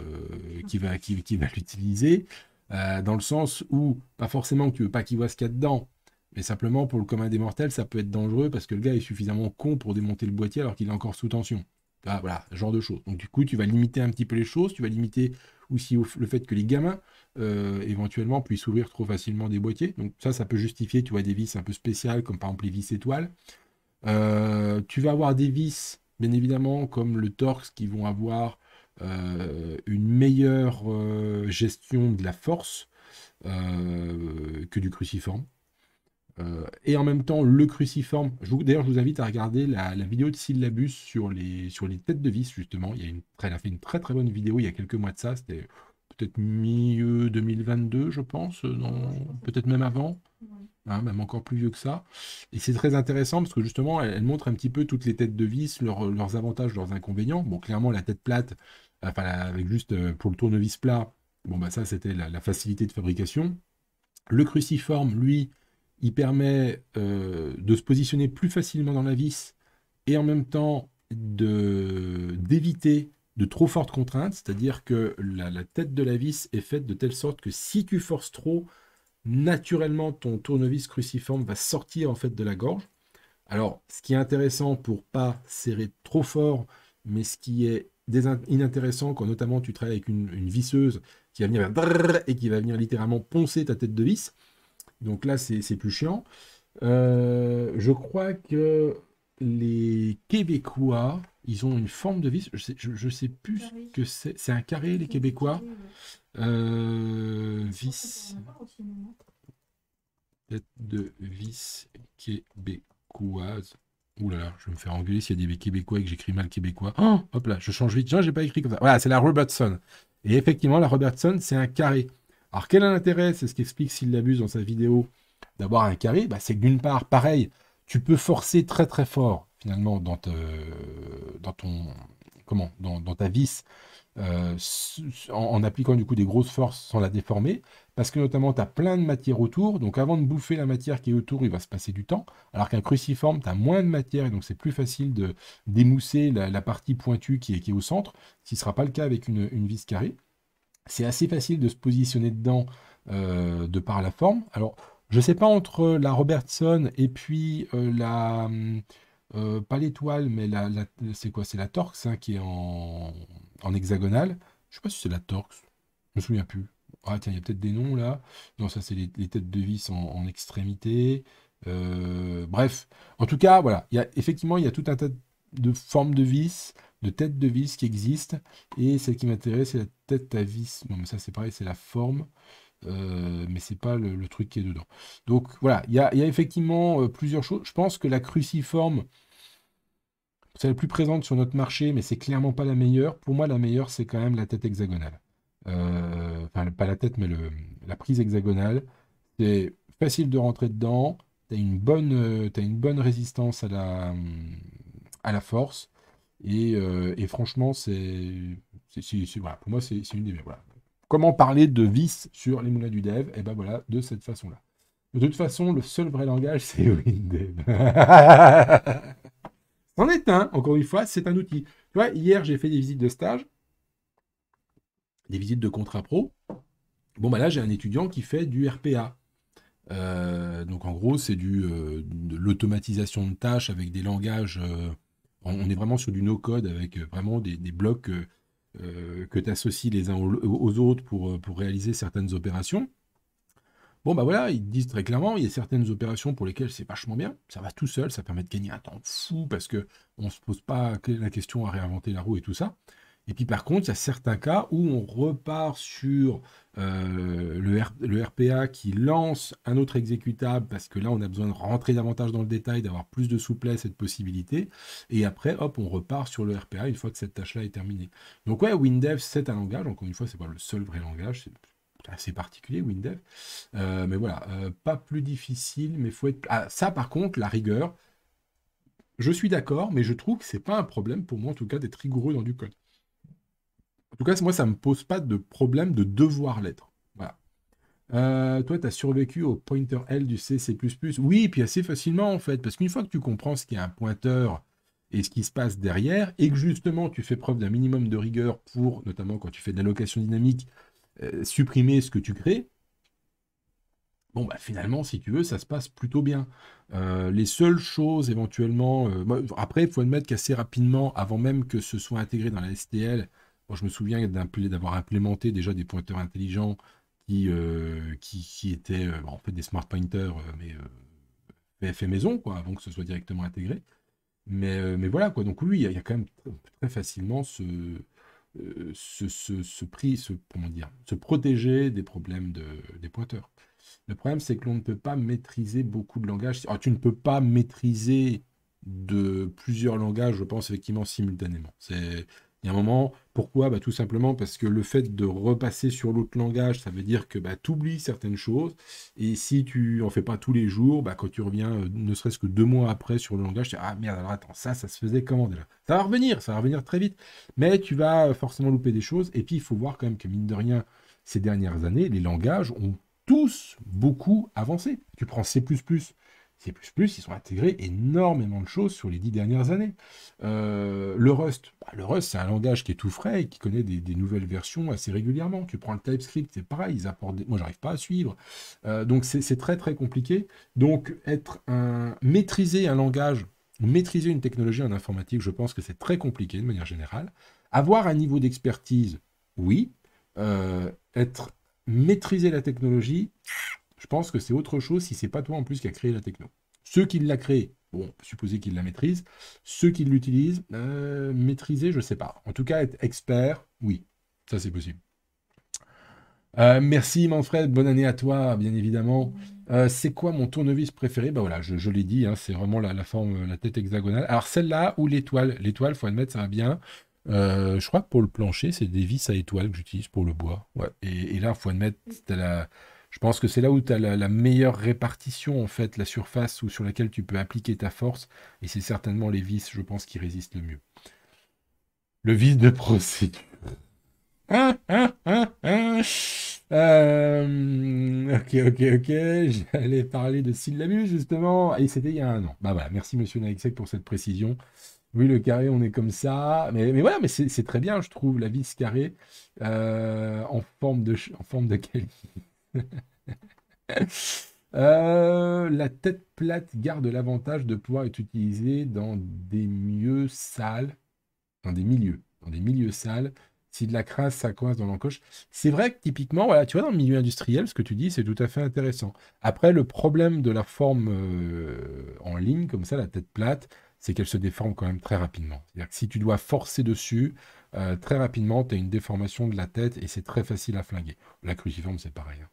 qui va, va l'utiliser, euh, dans le sens où, pas forcément que tu veux pas qu'il voit ce qu'il y a dedans, mais simplement pour le commun des mortels, ça peut être dangereux parce que le gars est suffisamment con pour démonter le boîtier alors qu'il est encore sous tension. voilà, genre de choses. Donc du coup, tu vas limiter un petit peu les choses, tu vas limiter aussi le fait que les gamins éventuellement puissent ouvrir trop facilement des boîtiers. Donc ça, ça peut justifier, tu vois, des vis un peu spéciales, comme par exemple les vis étoiles. Euh, tu vas avoir des vis, bien évidemment, comme le Torx, qui vont avoir euh, une meilleure euh, gestion de la force que du cruciforme. et en même temps, le cruciforme. D'ailleurs, je vous invite à regarder la, vidéo de Syllabus sur les, sur les têtes de vis, justement. Il y a une, elle a fait une très très bonne vidéo il y a quelques mois de ça. C'était peut-être euh, milieu 2022, je pense, euh, peut-être même avant, hein, même encore plus vieux que ça. Et c'est très intéressant parce que justement, elle, montre un petit peu toutes les têtes de vis, euh, leurs avantages, leurs inconvénients. Bon, clairement, la tête plate, enfin, avec juste pour le tournevis plat, bon, bah ça, c'était la, facilité de fabrication. Le cruciforme, lui, il permet de se positionner plus facilement dans la vis et en même temps d'éviter de trop fortes contraintes, c'est-à-dire que la, tête de la vis est faite de telle sorte que si tu forces trop, naturellement ton tournevis cruciforme va sortir en fait de la gorge. Alors, ce qui est intéressant pour pas serrer trop fort, mais ce qui est inintéressant quand notamment tu travailles avec une, visseuse qui va venir et qui va venir littéralement poncer ta tête de vis. Donc là, c'est plus chiant. Euh, je crois que les Québécois, ils ont une forme de vis, je sais, sais plus ce ah que c'est. C'est un carré, les Québécois. Euh, vis. Tête de vis québécoise. Ouh là là, je vais me faire engueuler s'il y a des Québécois et que j'écris mal québécois. Oh, hop là, je change vite. Non, j'ai pas écrit comme ça. Voilà, c'est la Robertson. Et effectivement, la Robertson, c'est un carré. Alors, quel est l'intérêt C'est ce qu'explique S'il l'abuse dans sa vidéo d'avoir un carré. Bah, c'est que d'une part, pareil, tu peux forcer très très fort finalement dans, ton comment dans, ta vis euh, en, appliquant du coup des grosses forces sans la déformer, parce que notamment tu as plein de matière autour, donc avant de bouffer la matière qui est autour, il va se passer du temps, alors qu'un cruciforme, tu as moins de matière, et donc c'est plus facile de démousser la, partie pointue qui est, qui est, au centre, ce qui ne sera pas le cas avec une, vis carrée. C'est assez facile de se positionner dedans euh, de par la forme. Alors, je sais pas entre la Robertson et puis euh, la... Hum, euh, pas l'étoile, mais la, c'est quoi C'est la Torx hein, qui est en, hexagonale. Je sais pas si c'est la Torx, je me souviens plus. Ah tiens, il y a peut-être des noms là. Non, ça c'est les, têtes de vis en, extrémité. Euh, bref, en tout cas, voilà. Il y a, effectivement, il y a tout un tas de formes de vis, de têtes de vis qui existent. Et celle qui m'intéresse, c'est la tête à vis. Non, mais ça c'est pareil, c'est la forme. Mais euh, mais c'est pas le, truc qui est dedans. Donc voilà, il y a, effectivement plusieurs choses. Je pense que la cruciforme, c'est la plus présente sur notre marché, mais c'est clairement pas la meilleure. Pour moi, la meilleure, c'est quand même la tête hexagonale. Euh, enfin, pas la tête, mais la prise hexagonale. C'est facile de rentrer dedans. Tu as, une bonne, euh, une bonne résistance à la, à la force. Et, euh, franchement, c'est, voilà, pour moi, c'est une des voilà. Comment parler de vis sur les moulins du dev Et eh ben voilà, de cette façon-là. De toute façon, le seul vrai langage, c'est WinDev. C'en est un, encore une fois, c'est un outil. Tu vois, hier, j'ai fait des visites de stage, des visites de contrat pro. Bon, bah là, j'ai un étudiant qui fait du RPA. Euh, donc, en gros, c'est du euh, de l'automatisation de tâches avec des langages. Euh, on, est vraiment sur du no-code avec vraiment des, blocs que tu associes les uns aux, autres pour réaliser certaines opérations. Bon, bah voilà, ils disent très clairement, il y a certaines opérations pour lesquelles c'est vachement bien, ça va tout seul, ça permet de gagner un temps fou parce que on se pose pas la question à réinventer la roue et tout ça. Et puis par contre, il y a certains cas où on repart sur euh, le, RPA qui lance un autre exécutable parce que là, on a besoin de rentrer davantage dans le détail, d'avoir plus de souplesse et de Et après, hop, on repart sur le RPA une fois que cette tâche-là est terminée. Donc ouais, WinDev, c'est un langage. Encore une fois, c'est pas le seul vrai langage. C'est assez particulier, WinDev. Euh, mais voilà, euh, pas plus difficile, mais faut être. Ah, ça, par contre, la rigueur, je suis d'accord, mais je trouve que c'est pas un problème pour moi, en tout cas, d'être rigoureux dans du code. En tout cas, moi, ça me pose pas de problème de devoir l'être. Voilà. Euh, toi, tu as survécu au pointer L du C, C++. Oui, puis assez facilement, en fait, parce qu'une fois que tu comprends ce qu'est un pointeur et ce qui se passe derrière, et que justement, tu fais preuve d'un minimum de rigueur pour, notamment quand tu fais de l'allocation dynamique, euh, supprimer ce que tu crées, bon bah finalement si tu veux ça se passe plutôt bien euh, les seules choses éventuellement euh, après il faut admettre qu'assez rapidement avant même que ce soit intégré dans la STL je me souviens d'avoir implémenté déjà des pointeurs intelligents qui, qui, qui, étaient en fait des smart pointers mais fait maison quoi avant que ce soit directement intégré mais, mais voilà quoi donc oui il y, a quand même très facilement ce, euh, se, prix, dire, se protéger des problèmes de, des pointeurs. Le problème, c'est que l'on ne peut pas maîtriser beaucoup de langages. tu ne peux pas maîtriser de plusieurs langages, je pense, effectivement, simultanément. C'est il y a un moment, pourquoi bah, Tout simplement parce que le fait de repasser sur l'autre langage, ça veut dire que bah, tu oublies certaines choses. Et si tu en fais pas tous les jours, bah, quand tu reviens, euh, ne serait-ce que deux mois après sur le langage, tu dis Ah merde, alors attends, ça, ça se faisait comment déjà Ça va revenir, ça va revenir très vite. Mais tu vas euh, forcément louper des choses. Et puis, il faut voir quand même que, mine de rien, ces dernières années, les langages ont tous beaucoup avancé. Tu prends C, plus, ils ont intégré énormément de choses sur les dix dernières années. Euh, le Rust, bah, le Rust, c'est un langage qui est tout frais et qui connaît des, nouvelles versions assez régulièrement. Tu prends le TypeScript, c'est pareil, ils apportent. Des... Moi, j'arrive pas à suivre. Euh, donc, c'est très très compliqué. Donc, être un maîtriser un langage, maîtriser une technologie en informatique, je pense que c'est très compliqué de manière générale. Avoir un niveau d'expertise, oui. Euh, être maîtriser la technologie, je pense que c'est autre chose si c'est pas toi en plus qui a créé la techno. Ceux qui l'a créé, bon, supposer qu'ils la maîtrisent. Ceux qui l'utilisent, euh, maîtriser, je ne sais pas. En tout cas, être expert, oui, ça c'est possible. Euh, merci Manfred, bonne année à toi, bien évidemment. Euh, c'est quoi mon tournevis préféré ben voilà, je, l'ai dit, hein, c'est vraiment la, forme, la tête hexagonale. Alors celle-là ou l'étoile L'étoile, faut admettre, ça va bien. je crois que pour le plancher, c'est des vis à étoile que j'utilise pour le bois. Ouais. Et, là, là, faut admettre, c'était la, je pense que c'est là où tu as la, meilleure répartition, en fait, la surface où, sur laquelle tu peux appliquer ta force. Et c'est certainement les vis, je pense, qui résistent le mieux. Le vis de procédure. ok, ok, ok. J'allais parler de syllabus, justement. Et c'était il y a un an. Bah voilà, merci, monsieur Naïksek, pour cette précision. Oui, le carré, on est comme ça. Mais, mais voilà, mais c'est très bien, je trouve, la vis carrée euh, en forme de, en forme de Euh, la tête plate garde l'avantage de pouvoir être utilisée dans des milieux sales, dans des milieux, dans des milieux sales. Si de la crasse, ça coince dans l'encoche. C'est vrai que typiquement, voilà, tu vois, dans le milieu industriel, ce que tu dis, c'est tout à fait intéressant. Après, le problème de la forme euh, en ligne, comme ça, la tête plate, c'est qu'elle se déforme quand même très rapidement. C'est-à-dire que si tu dois forcer dessus, euh, très rapidement, tu as une déformation de la tête et c'est très facile à flinguer. La cruciforme, c'est pareil. Hein.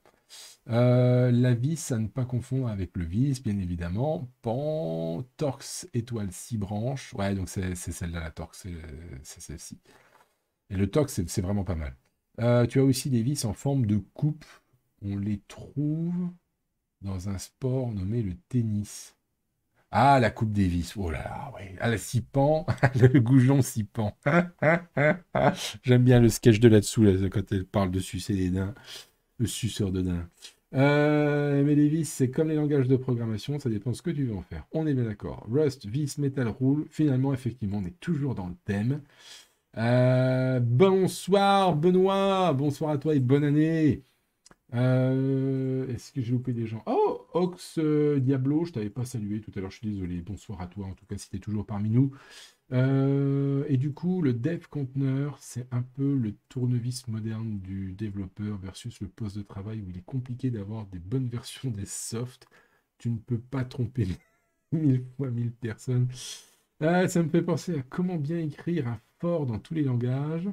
Euh, la vis à ne pas confondre avec le vis, bien évidemment. Pan, torx, étoile six branches. Ouais, donc c'est celle-là, la torx, c'est celle-ci. Et le torx, c'est vraiment pas mal. Euh, tu as aussi des vis en forme de coupe. On les trouve dans un sport nommé le tennis. Ah, la coupe des vis. Oh là là, oui. Ah, la cipan, le goujon cipan. J'aime bien le sketch de là-dessous, quand elle parle dessus, c'est des nains suceur de dingue. mais euh, les vis, c'est comme les langages de programmation, ça dépend ce que tu veux en faire. On est bien d'accord. Rust, vis, metal, roule. Finalement, effectivement, on est toujours dans le thème. Euh, bonsoir Benoît, bonsoir à toi et bonne année. Euh, est-ce que j'ai loupé des gens Oh, Ox Diablo, je t'avais pas salué tout à l'heure, je suis désolé. Bonsoir à toi, en tout cas, si tu es toujours parmi nous. Euh, et du coup, le dev conteneur, c'est un peu le tournevis moderne du développeur versus le poste de travail où il est compliqué d'avoir des bonnes versions des softs. Tu ne peux pas tromper mille fois mille personnes. Euh, ça me fait penser à comment bien écrire un fort dans tous les langages.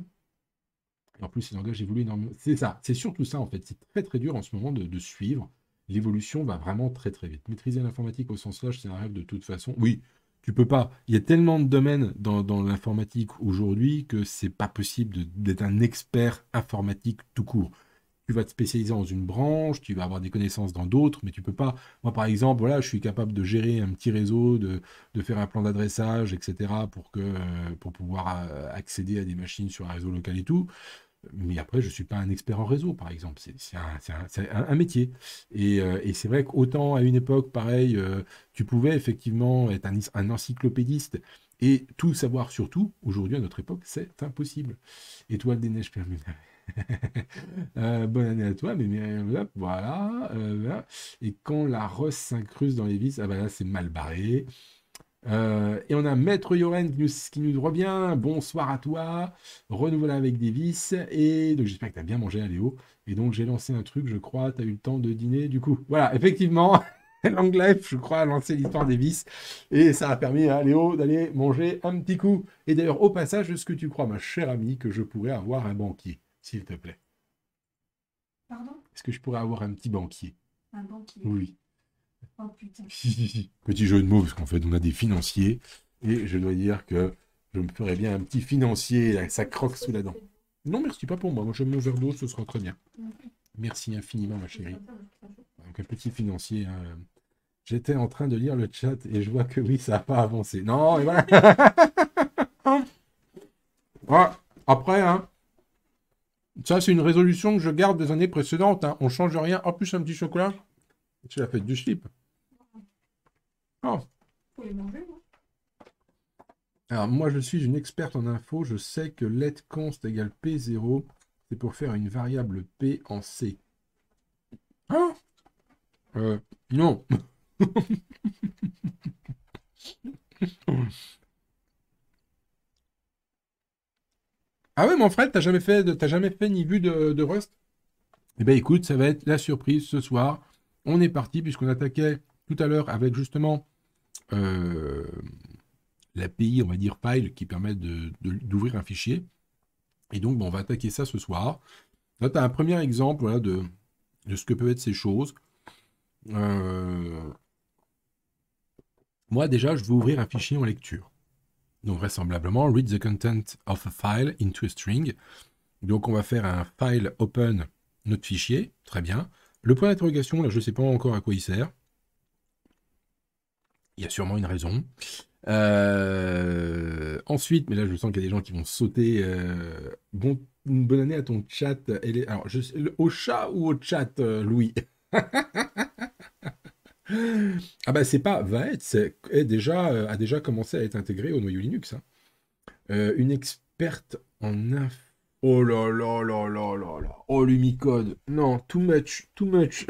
Et en plus, les langages évoluent énormément. C'est ça, c'est surtout ça en fait. C'est très très dur en ce moment de, de suivre. L'évolution va vraiment très très vite. Maîtriser l'informatique au sens large, c'est un rêve de toute façon. Oui, tu peux pas. Il y a tellement de domaines dans, l'informatique aujourd'hui que c'est pas possible d'être un expert informatique tout court. Tu vas te spécialiser dans une branche, tu vas avoir des connaissances dans d'autres, mais tu peux pas. Moi, par exemple, voilà, je suis capable de gérer un petit réseau, de, de faire un plan d'adressage, etc., pour, que, euh, pour pouvoir euh, accéder à des machines sur un réseau local et tout mais après, je ne suis pas un expert en réseau, par exemple. C'est un, métier. Euh, et, c'est vrai qu'autant à une époque, pareil, euh, tu pouvais effectivement être un, encyclopédiste et tout savoir sur tout. Aujourd'hui, à notre époque, c'est impossible. Étoile des neiges permanentes. Euh, bonne année à toi, mais, voilà, Et quand la rosse s'incruse dans les vis, ah ben là, c'est mal barré. Euh, et on a Maître Yoren qui nous, revient. Bonsoir à toi. Renouvelé avec Davis. Et donc j'espère que tu as bien mangé, hein, Léo. Et donc j'ai lancé un truc, je crois. Tu as eu le temps de dîner du coup. Voilà, effectivement. Long Life, je crois, a lancé l'histoire des vis Et ça a permis à hein, Léo d'aller manger un petit coup. Et d'ailleurs, au passage, est-ce que tu crois, ma chère amie, que je pourrais avoir un banquier, s'il te plaît Pardon Est-ce que je pourrais avoir un petit banquier Un banquier Oui. Oh, petit jeu de mots, parce qu'en fait, on a des financiers. Et je dois dire que je me ferais bien un petit financier, ça croque sous la dent. Non, merci, pas pour moi. Moi, je mon verre d'eau, ce sera très bien. Merci infiniment, ma chérie. un petit financier. Hein. J'étais en train de lire le chat et je vois que oui, ça n'a pas avancé. Non, et voilà. après, hein, ça, c'est une résolution que je garde des années précédentes. Hein. On change rien. En oh, plus, un petit chocolat. Tu as fait du chip Oh. Faut les manger, moi. Alors, moi, je suis une experte en info. Je sais que let const égale P0, c'est pour faire une variable P en C. Hein euh, non. ah ouais, mon frère, t'as jamais fait, jamais fait ni vu de, Rust Eh ben écoute, ça va être la surprise ce soir on est parti, puisqu'on attaquait tout à l'heure avec justement euh, l'API, on va dire file, qui permet d'ouvrir un fichier. Et donc, on va attaquer ça ce soir. Donc un premier exemple de, ce que peuvent être ces choses. Euh, moi, déjà, je veux ouvrir un fichier en lecture. Donc, vraisemblablement, read the content of a file into a string. Donc, on va faire un file open notre fichier. Très bien. Le point d'interrogation, là, je ne sais pas encore à quoi il sert. Il y a sûrement une raison. Euh, ensuite, mais là, je sens qu'il y a des gens qui vont sauter. Euh, bonne année à ton chat. alors, au chat ou au chat, euh, Louis Ah bah c'est pas va être, C'est déjà a déjà commencé à être intégré au noyau Linux. Hein. une experte en info Oh là là là là là là. Oh l'umicode. Non, too much, too much.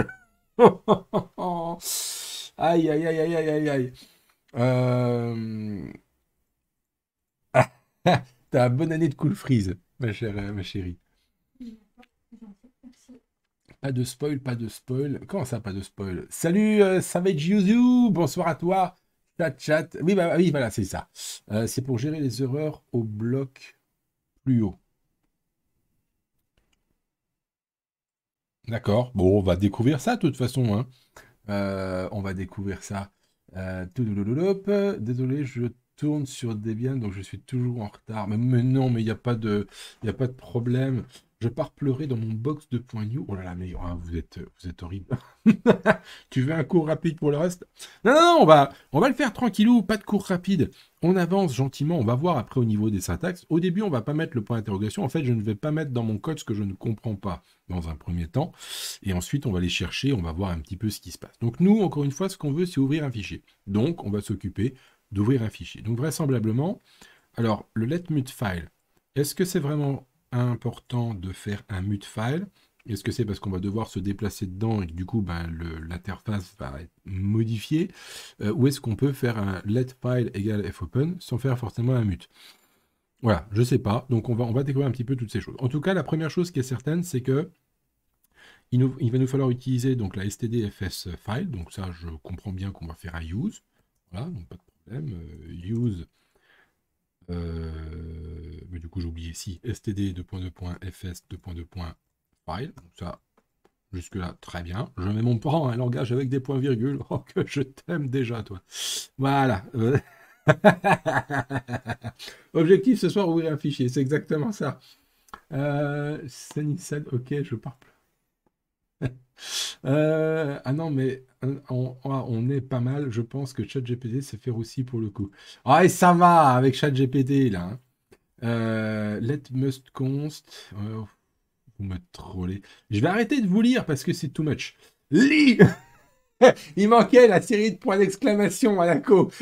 aïe aïe aïe aïe aïe aïe aïe. Euh... bonne année de cool freeze, ma chère, euh, ma chérie. Pas de spoil, pas de spoil. Comment ça, pas de spoil Salut va euh, Savage Yuzu, bonsoir à toi. Chat, chat. Oui, bah, oui voilà, c'est ça. Euh, c'est pour gérer les erreurs au bloc plus haut. D'accord. Bon, on va découvrir ça de toute façon. Hein. Euh, on va découvrir ça. Euh, désolé, je tourne sur Debian, donc je suis toujours en retard. Mais, non, mais il n'y a, pas de, y a pas de problème. Je pars pleurer dans mon box de points new. Oh là là, mais hein, vous êtes, vous êtes horrible. tu veux un cours rapide pour le reste Non, non, non, on va, on va le faire tranquillou, pas de cours rapide. On avance gentiment, on va voir après au niveau des syntaxes. Au début, on va pas mettre le point d'interrogation. En fait, je ne vais pas mettre dans mon code ce que je ne comprends pas dans un premier temps. Et ensuite, on va aller chercher, on va voir un petit peu ce qui se passe. Donc nous, encore une fois, ce qu'on veut, c'est ouvrir un fichier. Donc, on va s'occuper d'ouvrir un fichier. Donc vraisemblablement, alors le mute file, est-ce que c'est vraiment important de faire un mute file. Est-ce que c'est parce qu'on va devoir se déplacer dedans et que du coup ben, l'interface va être modifiée euh, Ou est-ce qu'on peut faire un let file égale fopen sans faire forcément un mute Voilà, je ne sais pas. Donc on va, on va découvrir un petit peu toutes ces choses. En tout cas, la première chose qui est certaine, c'est que il, va nous falloir utiliser donc la stdfs file. Donc ça, je comprends bien qu'on va faire un use. Voilà, donc pas de problème. Euh, use euh, mais du coup, j'ai oublié ici std 2.2.fs 2.2.file. Donc ça, jusque-là, très bien. Je mets mon parent, un hein, langage avec des points-virgules. Oh, que je t'aime déjà, toi. Voilà. Objectif ce soir, ouvrir un fichier. C'est exactement ça. Euh, ok, je pars plus euh, ah non, mais euh, ah, on, est pas mal. Je pense que ChatGPT sait faire aussi pour le coup. Ah, et ça va avec ChatGPT là. Hein. Euh, let must const. vous me trollé Je vais arrêter de vous lire parce que c'est too much. Lis Il manquait la série de points d'exclamation à la co.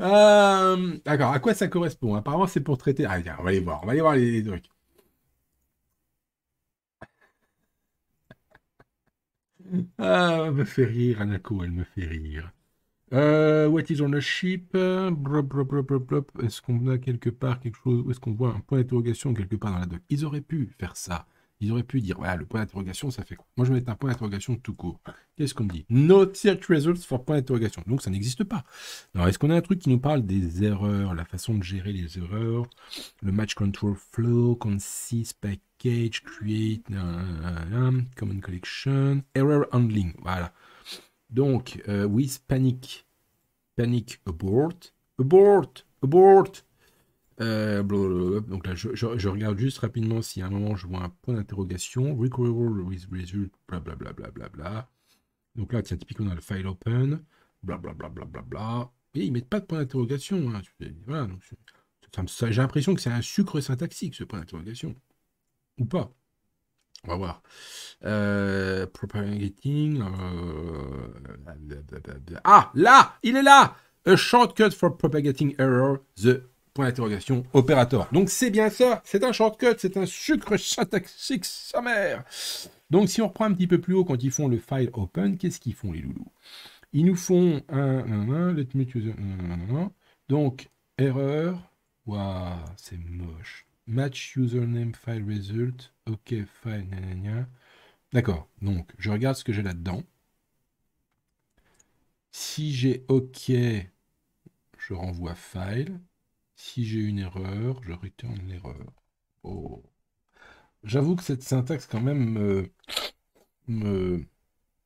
Euh, D'accord, à quoi ça correspond Apparemment, c'est pour traiter. Ah, viens, on va aller voir, on va aller voir les, trucs. Ah, elle me fait rire, Anako, elle me fait rire. Euh, what is on a ship Est-ce qu'on a quelque part quelque chose Est-ce qu'on voit un point d'interrogation quelque part dans la doc Ils auraient pu faire ça ils auraient pu dire, voilà, le point d'interrogation, ça fait quoi Moi, je vais mettre un point d'interrogation tout court. Qu'est-ce qu'on me dit No search results for point d'interrogation. Donc, ça n'existe pas. Alors, est-ce qu'on a un truc qui nous parle des erreurs, la façon de gérer les erreurs, le match control flow, consist, package, create, common collection, error handling, voilà. Donc, euh, with panic, panic abort, abort, abort, euh, donc là, je, regarde juste rapidement si à un moment je vois un point d'interrogation. Recoverable with result, bla Bla, bla, bla, donc là, typiquement, on a le file open, bla Bla, bla, bla, Et ils mettent pas de point d'interrogation. j'ai l'impression que c'est un sucre syntaxique, ce point d'interrogation. Ou pas. On va voir. Euh, propagating. Euh, ah, là, il est là! A shortcut for propagating error, the Point opérateur. Donc c'est bien ça, c'est un shortcut, c'est un sucre syntaxique sa mère Donc si on reprend un petit peu plus haut quand ils font le file open, qu'est-ce qu'ils font les loulous Ils nous font un, let donc erreur, waouh, c'est moche. Match username file result, ok file, D'accord, donc je regarde ce que j'ai là-dedans. Si j'ai OK, je renvoie file. Si j'ai une erreur, je retourne l'erreur. Oh. J'avoue que cette syntaxe quand même me, me,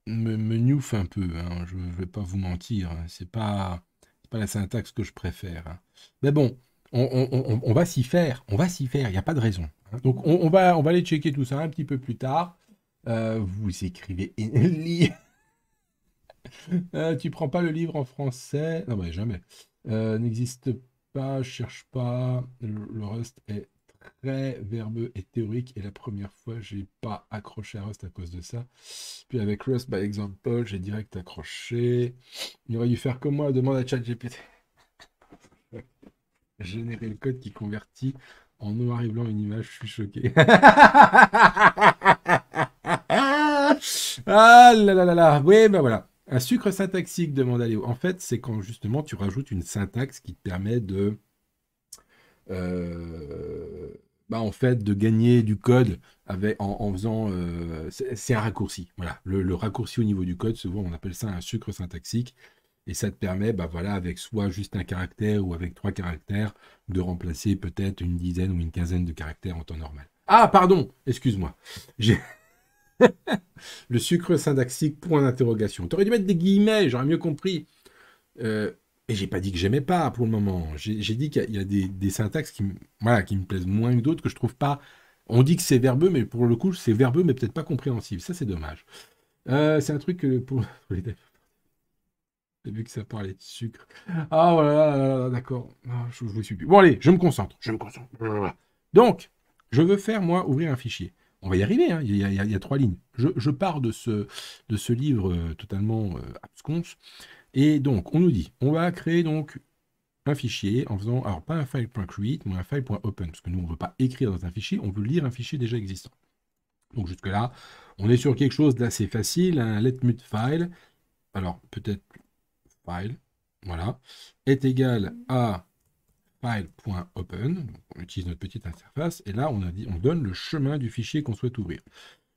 me, un peu. Hein. Je ne vais pas vous mentir. Hein. C'est pas pas la syntaxe que je préfère. Hein. Mais bon, on, va s'y faire. On va s'y faire. Il n'y a pas de raison. Donc on, va on va aller checker tout ça un petit peu plus tard. Euh, vous écrivez euh, tu prends pas le livre en français Non, mais jamais. Euh, n'existe pas pas, cherche pas. Le, Rust est très verbeux et théorique. Et la première fois, j'ai pas accroché à Rust à cause de ça. Puis avec Rust by Example, j'ai direct accroché. Il aurait dû faire comme moi, demande à ChatGPT. Générer le code qui convertit en noir et blanc une image, je suis choqué. ah là là là là, oui, ben voilà. Un sucre syntaxique, demande Aléo. En fait, c'est quand justement tu rajoutes une syntaxe qui te permet de. Euh, bah, en fait, de gagner du code avec, en, faisant. Euh, c'est un raccourci. Voilà. Le, raccourci au niveau du code, souvent, on appelle ça un sucre syntaxique. Et ça te permet, bah voilà, avec soit juste un caractère ou avec trois caractères, de remplacer peut-être une dizaine ou une quinzaine de caractères en temps normal. Ah, pardon, excuse-moi. J'ai le sucre syntaxique, point d'interrogation. T'aurais dû mettre des guillemets, j'aurais mieux compris. Euh, et j'ai pas dit que j'aimais pas pour le moment. J'ai dit qu'il y a des, syntaxes qui, me plaisent moins que d'autres, que je trouve pas. On dit que c'est verbeux, mais pour le coup, c'est verbeux, mais peut-être pas compréhensible. Ça, c'est dommage. Euh, c'est un truc que euh, pour les J'ai vu que ça parlait de sucre. Ah voilà, oh d'accord. Ah, je, vous suis plus. Bon allez, je me concentre. Je me concentre. Donc, je veux faire moi ouvrir un fichier on va y arriver, hein. il, y a, trois lignes. Je, pars de ce, livre euh, totalement euh, absconce. Et donc, on nous dit, on va créer donc un fichier en faisant, alors pas un file.create, mais un file.open, parce que nous, on ne veut pas écrire dans un fichier, on veut lire un fichier déjà existant. Donc jusque-là, on est sur quelque chose d'assez facile, un hein. letmut file, alors peut-être file, voilà, est égal à file.open, donc on utilise notre petite interface, et là on, a dit, on donne le chemin du fichier qu'on souhaite ouvrir.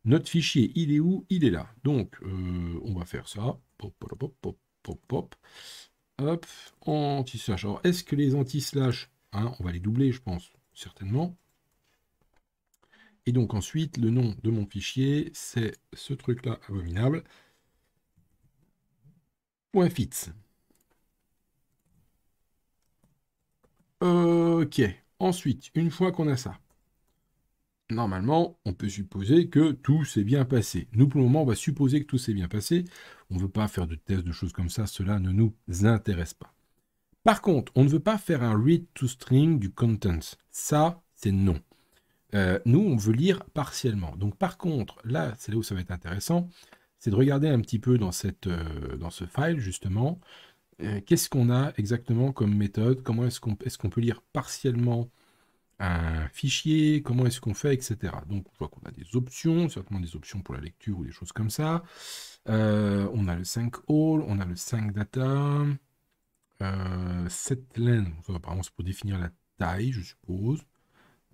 Notre fichier, il est où Il est là. Donc euh, on va faire ça. Pop, Hop, anti-slash. Alors est-ce que les anti-slash, hein, on va les doubler, je pense, certainement. Et donc ensuite, le nom de mon fichier, c'est ce truc-là abominable. .fits. Ok. Ensuite, une fois qu'on a ça, normalement, on peut supposer que tout s'est bien passé. Nous, pour le moment, on va supposer que tout s'est bien passé. On ne veut pas faire de tests, de choses comme ça. Cela ne nous intéresse pas. Par contre, on ne veut pas faire un read to string du content. Ça, c'est non. Euh, nous, on veut lire partiellement. Donc, par contre, là, c'est là où ça va être intéressant. C'est de regarder un petit peu dans, cette, euh, dans ce file, justement. Euh, qu'est-ce qu'on a exactement comme méthode Comment est-ce qu'on est peut lire partiellement un fichier Comment est-ce qu'on fait, etc. Donc, on voit qu'on a des options, certainement des options pour la lecture ou des choses comme ça. Euh, on a le 5 all, on a le 5 data, euh, 7 apparemment c'est pour définir la taille, je suppose.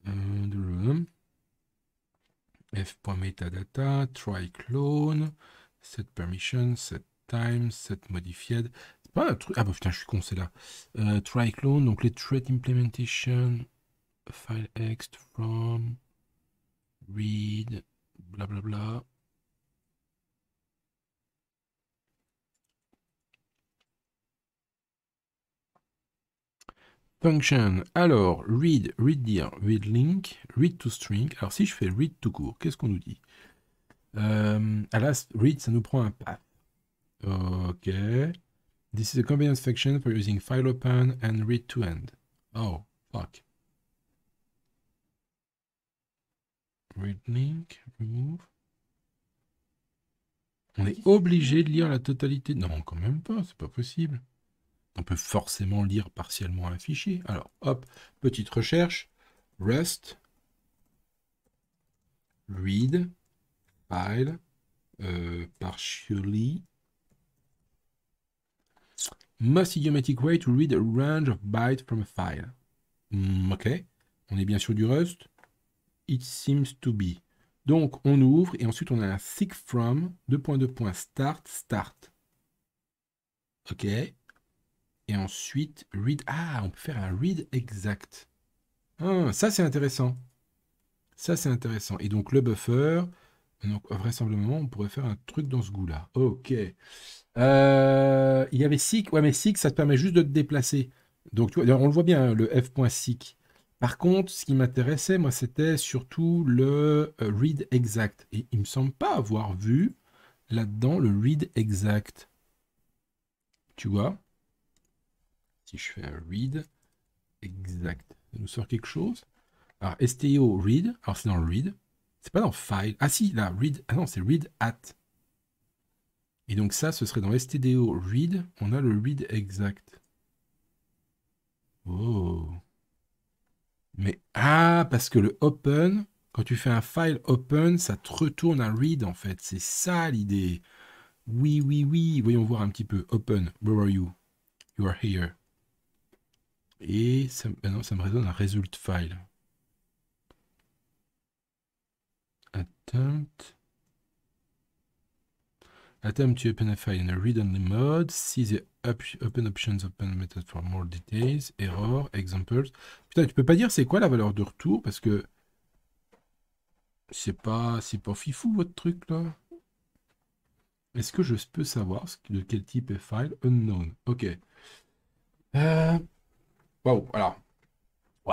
Euh, f.metadata, try clone, set permission, set time, set modified pas un truc. Ah bah putain, je suis con, c'est là. Euh, Triclone, donc les thread implementation, file ext from, read, blablabla. Bla bla. Function. Alors, read, read dir, read link, read to string. Alors, si je fais read to court, qu'est-ce qu'on nous dit euh, À read, ça nous prend un path. Ok. This is a convenience function for using file open and read to end. Oh, fuck. Read link, remove. On est obligé de lire la totalité. Non, quand même pas, c'est pas possible. On peut forcément lire partiellement un fichier. Alors, hop, petite recherche. Rust, read, file, euh, partially, Most idiomatic way to read a range of bytes from a file. Hmm, ok, on est bien sûr du Rust. It seems to be. Donc, on ouvre et ensuite on a un seek from, point start, start. OK. Et ensuite, read. Ah, on peut faire un read exact. Ah, ça, c'est intéressant. Ça, c'est intéressant. Et donc, le buffer, donc, vraisemblablement, on pourrait faire un truc dans ce goût-là. Ok. Euh, il y avait SIC. Ouais, mais SIC, ça te permet juste de te déplacer. Donc, tu vois, on le voit bien, hein, le F.SIC. Par contre, ce qui m'intéressait, moi, c'était surtout le euh, read exact. Et il me semble pas avoir vu là-dedans le read exact. Tu vois Si je fais un read exact, ça nous sort quelque chose. Alors, STO read, alors c'est dans le read. C'est pas dans File. Ah si, là, Read. Ah non, c'est Read at. Et donc ça, ce serait dans STDO Read. On a le Read exact. Oh. Mais ah, parce que le Open, quand tu fais un file Open, ça te retourne un Read en fait. C'est ça l'idée. Oui, oui, oui. Voyons voir un petit peu. Open. Where are you? You are here. Et ça, ben ça me résonne un result file. attempt attempt to open a file in a read-only mode, see the open options open method for more details, error, examples. Putain, tu peux pas dire c'est quoi la valeur de retour parce que c'est pas c'est pas fifou votre truc là. Est-ce que je peux savoir de quel type est file unknown Ok. Euh, wow, alors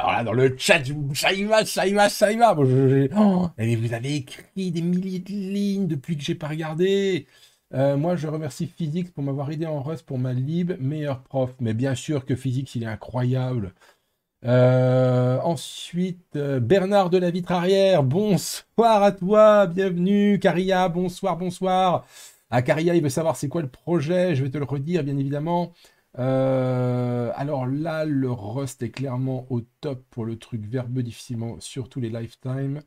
voilà, dans le chat, ça y va, ça y va, ça y va. Oh, vous avez écrit des milliers de lignes depuis que j'ai pas regardé. Euh, moi, je remercie Physics pour m'avoir aidé en Rust pour ma lib, meilleur prof. Mais bien sûr que Physics, il est incroyable. Euh, ensuite, euh, Bernard de la vitre arrière, bonsoir à toi, bienvenue. Caria, bonsoir, bonsoir. À ah, Caria, il veut savoir c'est quoi le projet, je vais te le redire, bien évidemment. Euh, alors là, le Rust est clairement au top pour le truc verbeux difficilement sur tous les lifetimes.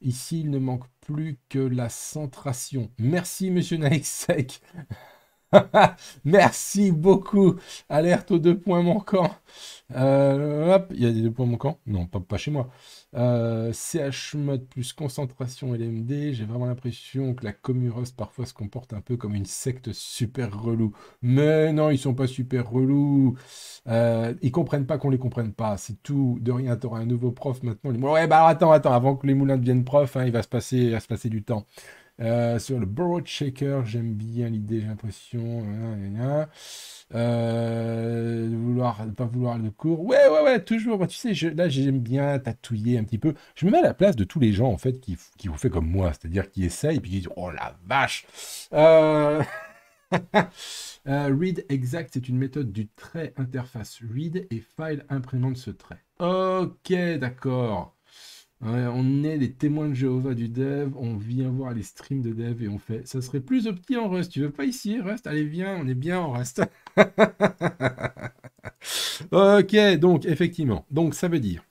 Ici, il ne manque plus que la centration. Merci, monsieur Sec! Merci beaucoup. Alerte aux deux points manquants. Euh, hop, il y a des deux points manquants. Non, pas, chez moi. Euh, CH mode plus concentration LMD. J'ai vraiment l'impression que la comuros parfois se comporte un peu comme une secte super relou. Mais non, ils sont pas super relous. Euh, ils comprennent pas qu'on les comprenne pas. C'est tout. De rien, t'auras un nouveau prof maintenant. Ouais, bah attends, attends. Avant que les moulins deviennent profs, hein, il va se passer, il va se passer du temps. Euh, sur le Borrowed Shaker, j'aime bien l'idée, j'ai l'impression. Hein, euh, de vouloir pas vouloir le cours. Ouais, ouais, ouais, toujours. Bah, tu sais, là, j'aime bien tatouiller un petit peu. Je me mets à la place de tous les gens, en fait, qui, qui vous fait comme moi, c'est-à-dire qui essayent et qui disent Oh la vache euh, Read exact, c'est une méthode du trait interface read et file imprimante ce trait. Ok, d'accord on est les témoins de Jéhovah du dev, on vient voir les streams de dev et on fait ça serait plus petit en Rust. Tu veux pas ici, Rust Allez, viens, on est bien en Rust. ok, donc effectivement. Donc ça veut dire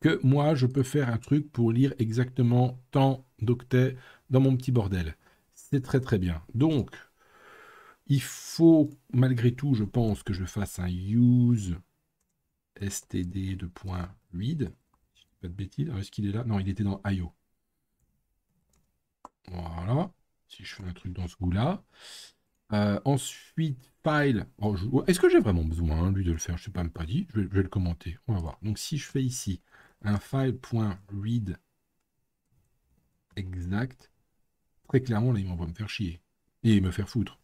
que moi je peux faire un truc pour lire exactement tant d'octets dans mon petit bordel. C'est très très bien. Donc il faut malgré tout, je pense, que je fasse un use std de point bêtises. Est-ce qu'il est là Non, il était dans IO. Voilà. Si je fais un truc dans ce goût-là. Euh, ensuite, file. Oh, oh, est-ce que j'ai vraiment besoin, hein, lui, de le faire Je sais pas, même pas dit. Je vais, le commenter. On va voir. Donc, si je fais ici un file.read exact, très clairement, là, il m'envoie me faire chier. Et me faire foutre.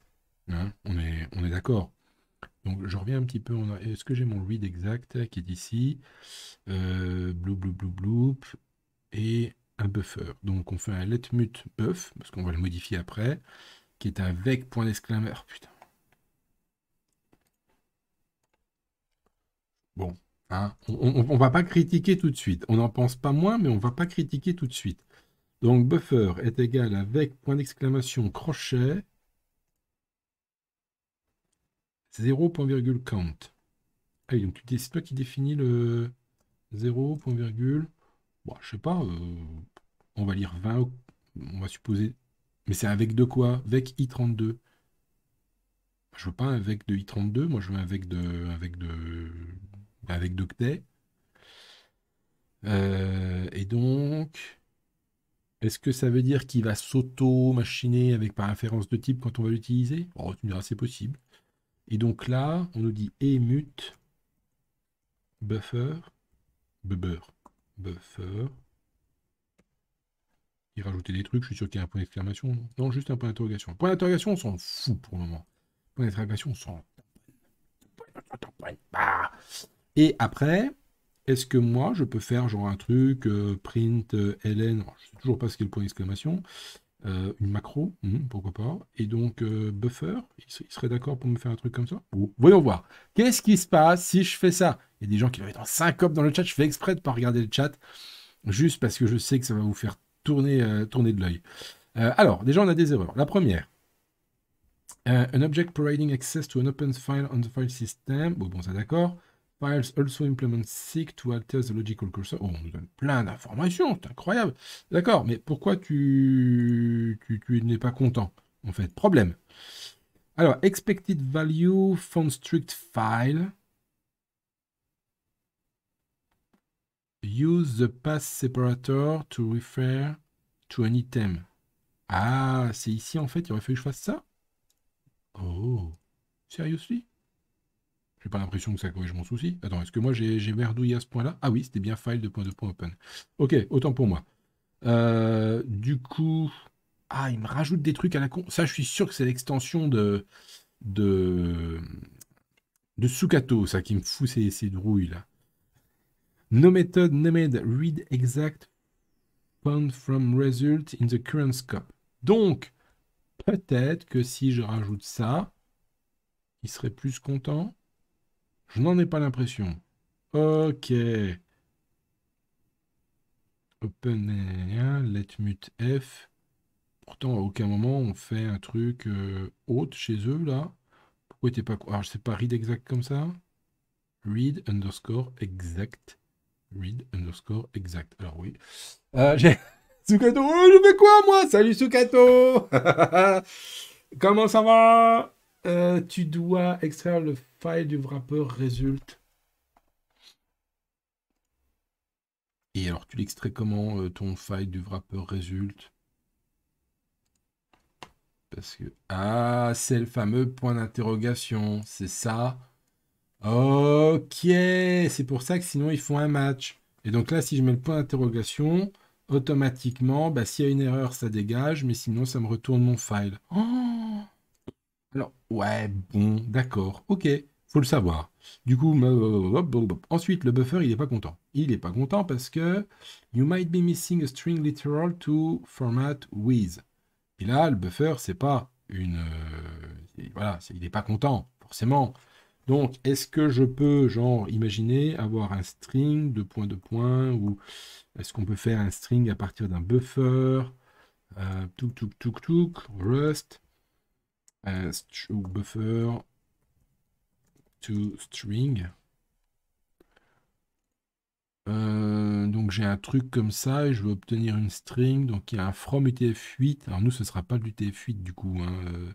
Hein. on est, on est d'accord. Donc je reviens un petit peu. Est-ce que j'ai mon read exact qui est ici euh, blue blue blou, Et un buffer. Donc on fait un let letmut buff, parce qu'on va le modifier après, qui est un vec point d'exclameur. Putain. Bon, hein, on ne va pas critiquer tout de suite. On n'en pense pas moins, mais on ne va pas critiquer tout de suite. Donc buffer est égal à vec point d'exclamation crochet 0 count. Ah donc tu c'est toi qui définis le 0 point Bon, je sais pas, euh, on va lire 20, on va supposer. Mais c'est avec de quoi Avec i32. Je veux pas avec de i32, moi je veux un vec de avec de avec d'octet. Euh, et donc, est-ce que ça veut dire qu'il va s'auto-machiner avec par inférence de type quand on va l'utiliser Oh, tu me diras, c'est possible. Et donc là, on nous dit émute buffer, buffer, buffer. Il rajoutait des trucs, je suis sûr qu'il y a un point d'exclamation. Non, juste un point d'interrogation. Point d'interrogation, on s'en fout pour le moment. Point d'interrogation, on s'en bah. Et après, est-ce que moi, je peux faire genre un truc, euh, print, euh, ln, je sais toujours pas ce qu'est le point d'exclamation. Euh, une macro, mhm, pourquoi pas. Et donc, euh, Buffer, il, serait d'accord pour me faire un truc comme ça Voyons voir. Qu'est-ce qui se passe si je fais ça Il y a des gens qui doivent être en syncope dans le chat. Je fais exprès de ne pas regarder le chat, juste parce que je sais que ça va vous faire tourner, euh, tourner de l'œil. alors, déjà, on a des erreurs. La première. an object providing access to an open file on the file system. bon, ça d'accord files also implement seek to alter the logical cursor. Oh, on nous donne plein d'informations, c'est incroyable. D'accord, mais pourquoi tu, tu, n'es pas content En fait, problème. Alors, expected value from strict file. Use the path separator to refer to an item. Ah, c'est ici en fait, il aurait fallu que je fasse ça Oh, seriously j'ai pas l'impression que ça corrige mon souci. Attends, est-ce que moi j'ai merdouillé à ce point-là Ah oui, c'était bien file de point de point open. Ok, autant pour moi. Euh, du coup. Ah, il me rajoute des trucs à la con. Ça, je suis sûr que c'est l'extension de. de. de Sukato, ça, qui me fout ces, ces drouilles là. No method, no read exact from result in the current scope. Donc, peut-être que si je rajoute ça, il serait plus content. Je n'en ai pas l'impression. Ok. Open, let mute F. Pourtant, à aucun moment, on fait un truc haute euh, chez eux, là. Pourquoi t'es pas... Alors, ah, je sais pas, read exact comme ça Read underscore exact. Read underscore exact. Alors, oui. Euh, j'ai... Sukato, oh, je fais quoi, moi Salut, Sukato Comment ça va euh, tu dois extraire le file du wrapper result. Et alors, tu l'extrais comment euh, ton file du wrapper result Parce que. Ah, c'est le fameux point d'interrogation. C'est ça. Ok, c'est pour ça que sinon ils font un match. Et donc là, si je mets le point d'interrogation, automatiquement, bah, s'il y a une erreur, ça dégage, mais sinon, ça me retourne mon file. Oh alors, ouais, bon, d'accord, ok, faut le savoir. Du coup, euh, ensuite, le buffer, il n'est pas content. Il n'est pas content parce que you might be missing a string literal to format with. Et là, le buffer, c'est pas une. Euh, voilà, il n'est pas content, forcément. Donc, est-ce que je peux, genre, imaginer avoir un string de point de point ou est-ce qu'on peut faire un string à partir d'un buffer euh, Touk, touk, touk, Rust. Uh, buffer to string. Euh, donc j'ai un truc comme ça et je veux obtenir une string. Donc il y a un from utf8. Alors nous, ce ne sera pas du 8 du coup. Hein. Euh,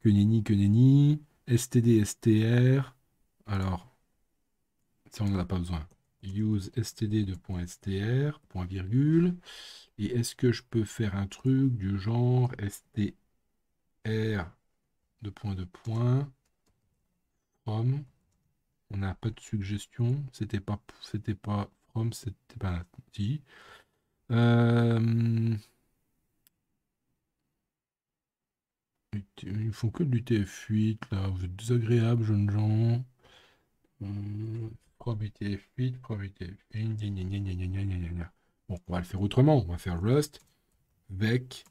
que nenni, que nenni. std, str. Alors, ça on n'en a pas besoin. Use std de point str, point virgule. Et est-ce que je peux faire un truc du genre str R, de points, de points, from. On n'a pas de suggestion. C'était pas, c'était pas from, c'était pas si euh, ils font que du TF8 là. Vous êtes désagréables, jeunes gens. from TF8, from 8 on va le faire autrement. On va faire Rust, Vec,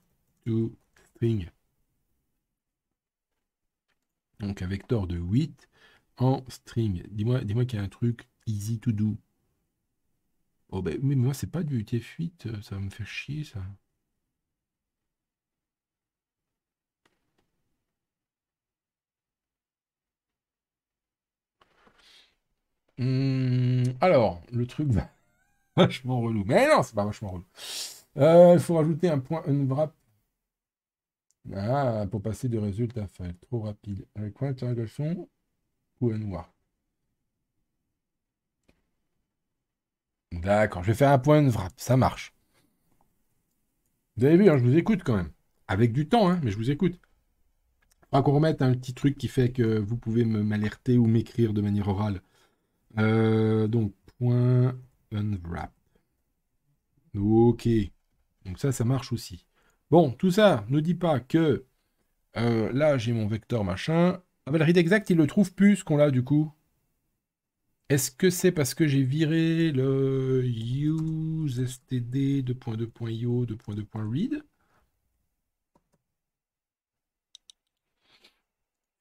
To, Thing donc un vecteur de 8 en string. Dis-moi dis qu'il y a un truc easy to do. Oh ben, mais moi, c'est pas du UTF-8, ça va me faire chier, ça. Hum, alors, le truc va vachement relou. Mais non, c'est pas vachement relou. Euh, il faut rajouter un point une unwrap ah, pour passer de résultats. file. Trop rapide. Un ou un noir D'accord, je vais faire un point de Ça marche. Vous avez vu, hein, je vous écoute quand même. Avec du temps, hein, mais je vous écoute. Pas qu'on remette un petit truc qui fait que vous pouvez m'alerter ou m'écrire de manière orale. Euh, donc, point unwrap. Ok. Donc ça, ça marche aussi. Bon, tout ça ne dit pas que euh, là, j'ai mon vecteur machin. Ah bah, le read exact, il le trouve plus ce qu'on a, du coup. Est-ce que c'est parce que j'ai viré le use std 2.2.io 2.2.read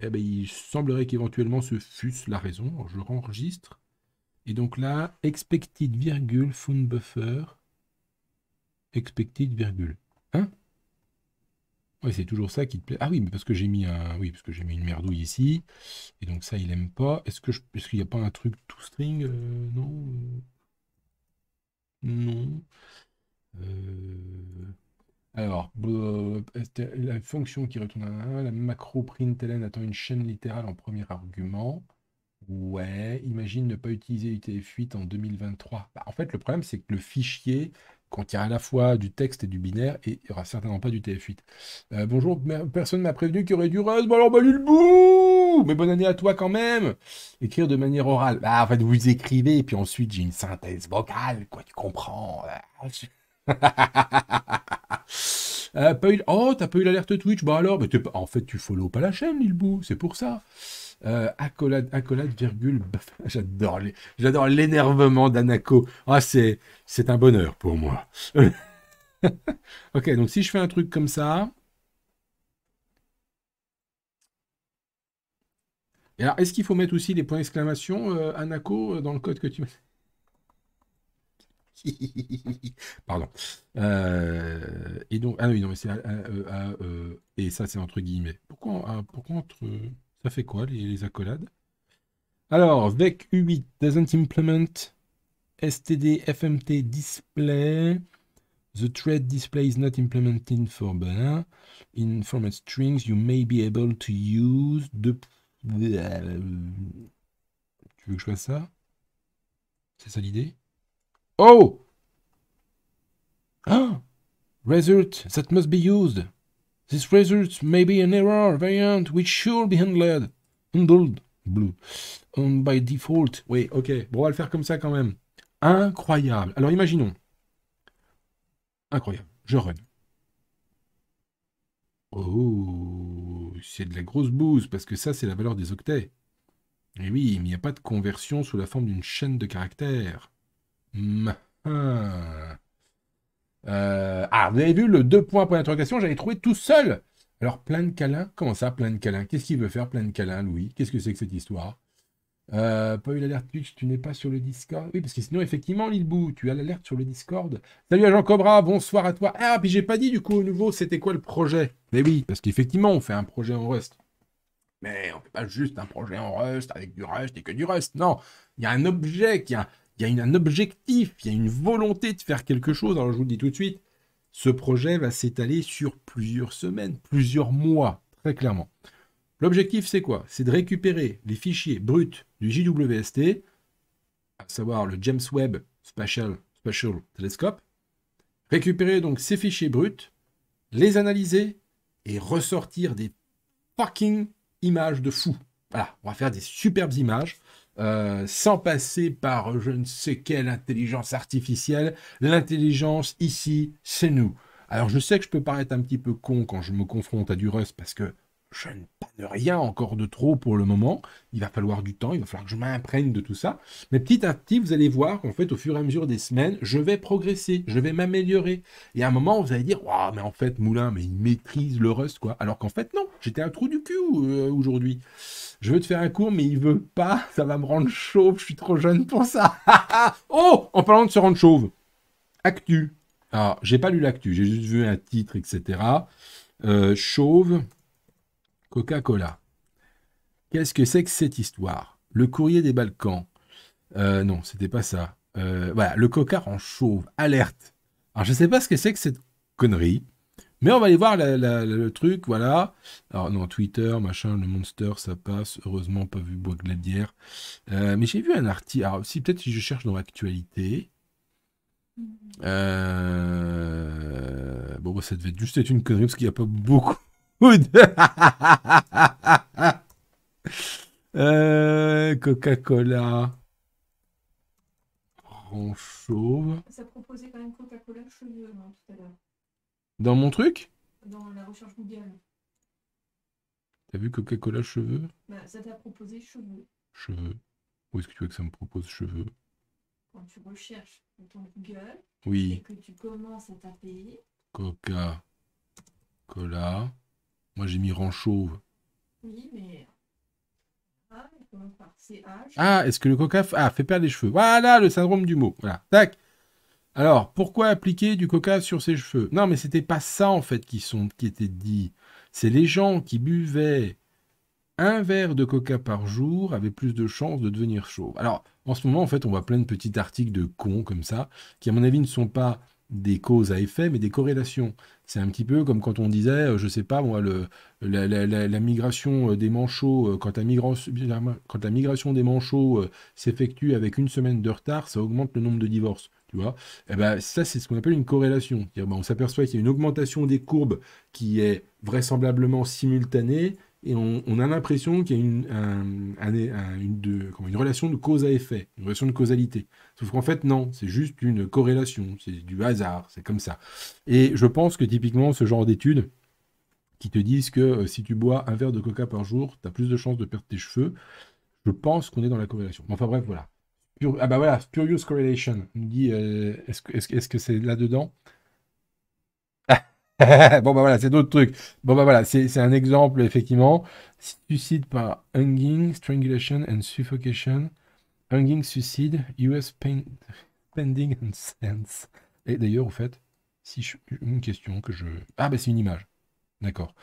Eh ben, il semblerait qu'éventuellement ce fût la raison. je renregistre. Et donc là, expected virgule funbuffer buffer expected virgule. Oui, c'est toujours ça qui te plaît. Ah oui, mais parce que j'ai mis un, oui, parce que j'ai mis une merdouille ici, et donc ça, il aime pas. Est-ce que je... est-ce qu'il n'y a pas un truc tout string euh, Non, euh, non. Euh, alors, la fonction qui retourne à ah, 1, ah, la macro println attend une chaîne littérale en premier argument. Ouais, imagine ne pas utiliser UTF-8 en 2023. Bah, en fait, le problème, c'est que le fichier, contient à la fois du texte et du binaire, et il n'y aura certainement pas du TF8. Euh, bonjour, personne ne m'a prévenu qu'il y aurait du Rust, bon bah alors bah lui Mais bonne année à toi quand même Écrire de manière orale, bah en fait vous écrivez, et puis ensuite j'ai une synthèse vocale, quoi, tu comprends euh, euh, pas eu... Oh, t'as pas eu l'alerte Twitch, bah alors, mais en fait tu follow pas la chaîne, Lilbou, c'est pour ça euh, accolade, accolade, virgule. J'adore, j'adore l'énervement d'Anako. Ah, c'est, un bonheur pour moi. ok, donc si je fais un truc comme ça. Et alors, est-ce qu'il faut mettre aussi les points d'exclamation, Anaco, euh, Anako, euh, dans le code que tu mets Pardon. et donc, ah non, c'est. et ça, c'est entre guillemets. Pourquoi, hein, pourquoi entre. Ça fait quoi les, accolades Alors, VEC U8 doesn't implement STD FMT display. The thread display is not implemented for banner. In format strings, you may be able to use the... Tu veux que je fasse ça C'est ça l'idée Oh Ah Result that must be used This result may be an error variant which should be handled, handled blue, um, by default. Oui, ok. Bon, on va le faire comme ça quand même. Incroyable. Alors imaginons. Incroyable. Je run. Oh, c'est de la grosse bouse, parce que ça, c'est la valeur des octets. Et eh oui, il n'y a pas de conversion sous la forme d'une chaîne de caractères. Hum, ah. Euh, ah, vous avez vu le deux points pour l'interrogation, j'avais trouvé tout seul. Alors, plein de câlins Comment ça, plein de câlins Qu'est-ce qu'il veut faire, plein de câlins, Louis Qu'est-ce que c'est que cette histoire euh, Pas eu l'alerte Twitch, tu n'es pas sur le Discord Oui, parce que sinon, effectivement, Lilbou, tu as l'alerte sur le Discord. Salut à Jean Cobra, bonsoir à toi. Ah, puis j'ai pas dit du coup au nouveau, c'était quoi le projet Mais oui, parce qu'effectivement, on fait un projet en Rust. Mais on fait pas juste un projet en Rust avec du Rust et que du Rust. Non, il y a un objet, qui a, il y a un objectif, il y a une volonté de faire quelque chose. Alors je vous le dis tout de suite, ce projet va s'étaler sur plusieurs semaines, plusieurs mois, très clairement. L'objectif, c'est quoi C'est de récupérer les fichiers bruts du JWST, à savoir le James Webb Special Telescope, récupérer donc ces fichiers bruts, les analyser et ressortir des fucking images de fou. Voilà, on va faire des superbes images. Euh, sans passer par je ne sais quelle intelligence artificielle. L'intelligence ici, c'est nous. Alors je sais que je peux paraître un petit peu con quand je me confronte à du Rust parce que je ne panne rien encore de trop pour le moment. Il va falloir du temps, il va falloir que je m'imprègne de tout ça. Mais petit à petit, vous allez voir qu'en fait, au fur et à mesure des semaines, je vais progresser, je vais m'améliorer. Et à un moment, vous allez dire, waouh, mais en fait, Moulin, mais il maîtrise le Rust, quoi. Alors qu'en fait, non, j'étais un trou du cul euh, aujourd'hui. Je veux te faire un cours, mais il veut pas, ça va me rendre chauve, je suis trop jeune pour ça. oh, en parlant de se rendre chauve, actu. Alors, ah, j'ai pas lu l'actu, j'ai juste vu un titre, etc. Euh, chauve, Coca-Cola. Qu'est-ce que c'est que cette histoire Le courrier des Balkans. Euh, non, c'était pas ça. Euh, voilà, le coca en chauve, alerte. Alors je ne sais pas ce que c'est que cette connerie, mais on va aller voir le truc, voilà. Alors non, Twitter, machin, le monster, ça passe. Heureusement, pas vu Bois Gladière. Euh, mais j'ai vu un article. Alors si peut-être si je cherche dans l'actualité. Euh, bon, bah, ça devait juste être une connerie parce qu'il n'y a pas beaucoup Euh, Coca-Cola en Ça proposait quand même Coca-Cola cheveux non, tout à l'heure. Dans mon truc Dans la recherche Google. T'as vu Coca-Cola cheveux bah, Ça t'a proposé cheveux. Cheveux. Où est-ce que tu veux que ça me propose cheveux Quand tu recherches ton Google oui. et que tu commences à taper Coca-Cola moi, j'ai mis chauve. Oui, mais. Ah, ah est-ce que le coca ah, fait perdre les cheveux Voilà le syndrome du mot. Voilà, tac. Alors, pourquoi appliquer du coca sur ses cheveux Non, mais c'était pas ça en fait qui, sont, qui était dit. C'est les gens qui buvaient un verre de coca par jour avaient plus de chances de devenir chauve. Alors, en ce moment, en fait, on voit plein de petits articles de cons comme ça, qui, à mon avis, ne sont pas des causes à effet, mais des corrélations. C'est un petit peu comme quand on disait, euh, je sais pas moi, la, migration euh, des manchots, euh, quand la, migration des manchots s'effectue avec une semaine de retard, ça augmente le nombre de divorces. Tu vois Et eh ben, ça, c'est ce qu'on appelle une corrélation. Ben, on s'aperçoit qu'il y a une augmentation des courbes qui est vraisemblablement simultanée et on, a l'impression qu'il y a une, relation de cause à effet, une relation de causalité. Sauf qu'en fait, non, c'est juste une corrélation, c'est du hasard, c'est comme ça. Et je pense que typiquement, ce genre d'études qui te disent que euh, si tu bois un verre de coca par jour, tu as plus de chances de perdre tes cheveux, je pense qu'on est dans la corrélation. Enfin bref, voilà. ah bah voilà, Spurious Correlation, on dit, euh, est-ce que c'est là-dedans bon, bah voilà, c'est d'autres trucs. Bon, bah voilà, c'est un exemple, effectivement. Suicide par hanging, strangulation and suffocation. Hanging, suicide, US pending and sense. Et d'ailleurs, au fait, si je, une question que je. Ah, bah c'est une image. D'accord.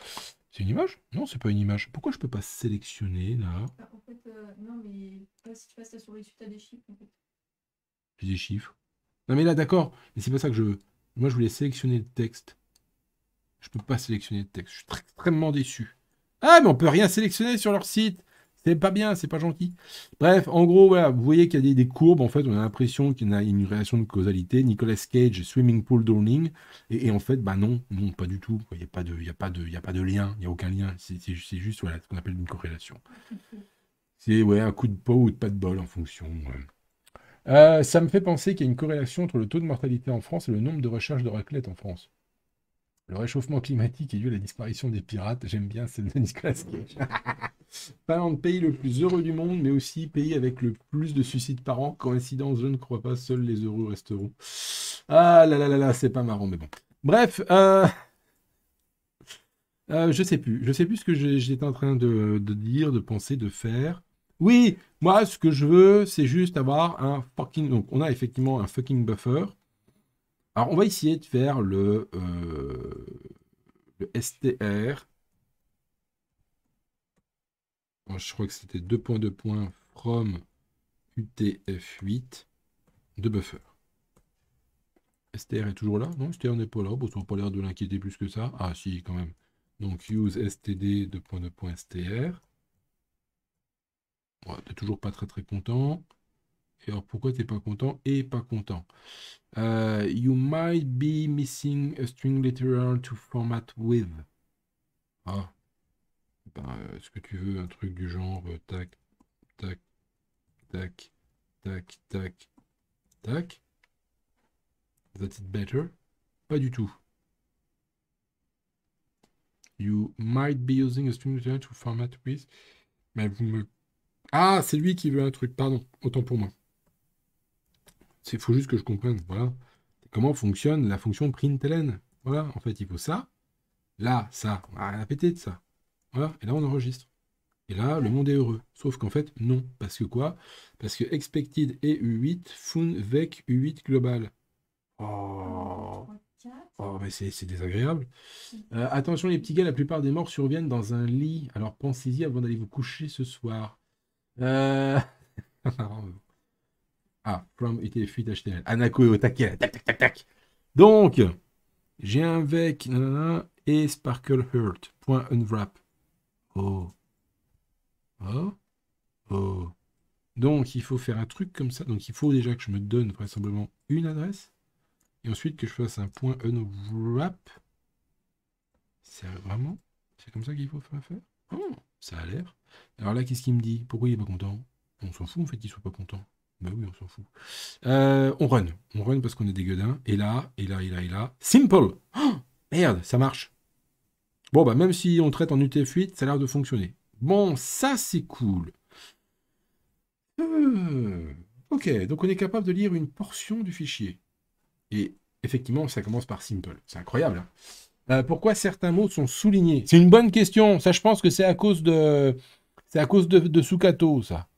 C'est une image Non, c'est pas une image. Pourquoi je peux pas sélectionner là bah, En fait, euh, non, mais si tu passes sur les tu as des chiffres. J'ai des chiffres. Non, mais là, d'accord. Mais c'est pas ça que je veux. Moi, je voulais sélectionner le texte. Je ne peux pas sélectionner de texte. Je suis extrêmement déçu. Ah, mais on peut rien sélectionner sur leur site. C'est pas bien, c'est pas gentil. Bref, en gros, voilà, vous voyez qu'il y a des, courbes. En fait, on a l'impression qu'il y a une relation de causalité. Nicolas Cage, Swimming Pool Drowning. Et, en fait, bah non, non, pas du tout. Il n'y a, pas de, a pas de lien. Il n'y a aucun lien. C'est juste voilà, ce qu'on appelle une corrélation. C'est ouais, un coup de peau ou de pas de bol en fonction. Euh, ça me fait penser qu'il y a une corrélation entre le taux de mortalité en France et le nombre de recherches de raclette en France. Le réchauffement climatique est dû à la disparition des pirates. J'aime bien celle de Nicolas Cage. pays le plus heureux du monde, mais aussi pays avec le plus de suicides par an. Coïncidence, je ne crois pas, seuls les heureux resteront. Ah là là là là, c'est pas marrant, mais bon. Bref, euh... euh je sais plus. Je sais plus ce que j'étais en train de, de, dire, de penser, de faire. Oui, moi, ce que je veux, c'est juste avoir un fucking. Donc, on a effectivement un fucking buffer. Alors, on va essayer de faire le, euh, STR. je crois que c'était 2.2 points from UTF8 de buffer. STR est toujours là Non, STR n'est pas là. Bon, ça n'a pas l'air de l'inquiéter plus que ça. Ah, si, quand même. Donc, use std 2.2.str. Bon, t'es toujours pas très très content. Alors pourquoi t'es pas content et pas content euh, You might be missing a string literal to format with. Ah. Ben, euh, Est-ce que tu veux un truc du genre euh, tac, tac, tac, tac, tac, tac That better Pas du tout. You might be using a string literal to format with. Mais vous me. Ah, c'est lui qui veut un truc, pardon, autant pour moi. Il faut juste que je comprenne voilà, comment fonctionne la fonction println. Voilà, en fait, il faut ça, là, ça, on péter de ça. Voilà, et là, on enregistre. Et là, le monde est heureux. Sauf qu'en fait, non. Parce que quoi Parce que expected et U8 fun vec U8 global. Oh, oh mais c'est désagréable. Mmh. Euh, attention les petits gars, la plupart des morts surviennent dans un lit. Alors pensez-y avant d'aller vous coucher ce soir. Euh... Ah, from était fuite HTML. Anako Tac, tac, tac, tac. Donc, j'ai un vec et sparklehurt. Point Oh. Oh. Oh. Donc, il faut faire un truc comme ça. Donc, il faut déjà que je me donne vraisemblablement une adresse. Et ensuite que je fasse un point unwrap. C'est vraiment C'est comme ça qu'il faut faire oh, Ça a l'air. Alors là, qu'est-ce qu'il me dit Pourquoi il n'est pas content On s'en fout en fait qu'il soit pas content. Bah oui, on s'en fout. Euh, on run. On run parce qu'on est des Et là, et là, et là, et là. Simple oh, Merde, ça marche. Bon, bah même si on traite en UTF-8, ça a l'air de fonctionner. Bon, ça c'est cool. Euh, ok, donc on est capable de lire une portion du fichier. Et effectivement, ça commence par simple. C'est incroyable. Hein. Euh, pourquoi certains mots sont soulignés C'est une bonne question. Ça, je pense que c'est à cause de... C'est à cause de, de Sukato, ça.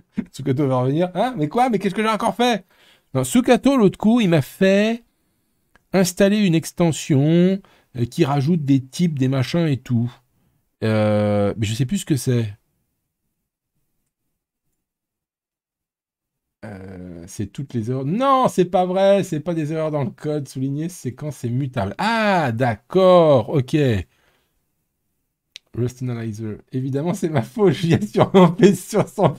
Sukato va revenir. Hein Mais quoi Mais qu'est-ce que j'ai encore fait Sukato, l'autre coup, il m'a fait installer une extension euh, qui rajoute des types, des machins et tout. Euh, mais je sais plus ce que c'est. Euh, c'est toutes les erreurs. Non, c'est pas vrai, c'est pas des erreurs dans le code souligné, c'est quand c'est mutable. Ah, d'accord, ok. Rust Analyzer. Évidemment, c'est ma faute. Je viens sur sur sans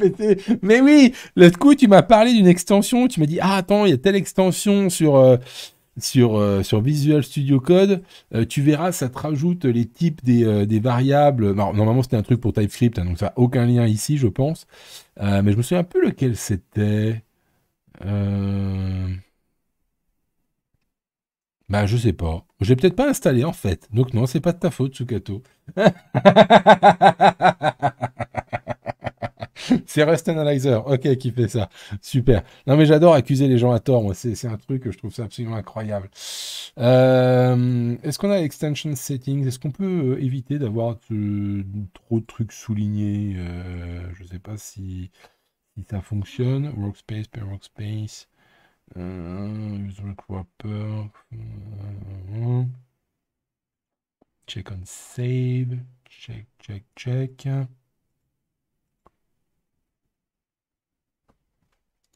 Mais oui, le coup, tu m'as parlé d'une extension. Tu m'as dit, ah, attends, il y a telle extension sur, euh, sur, euh, sur Visual Studio Code. Euh, tu verras, ça te rajoute les types des, des variables. Bah, normalement, c'était un truc pour TypeScript, hein, donc ça n'a aucun lien ici, je pense. mais je me souviens un peu lequel c'était. Bah, je sais pas. J'ai peut-être pas installé en fait. Donc, non, c'est pas de ta faute, Tsukato. c'est Rust Analyzer, ok, qui fait ça. Super. Non, mais j'adore accuser les gens à tort. c'est un truc que je trouve absolument incroyable. Euh, est-ce qu'on a extension settings Est-ce qu'on peut euh, éviter d'avoir trop de trucs soulignés euh, Je ne sais pas si, ça fonctionne. Workspace, per workspace. Euh, user Check on save. Check, check, check.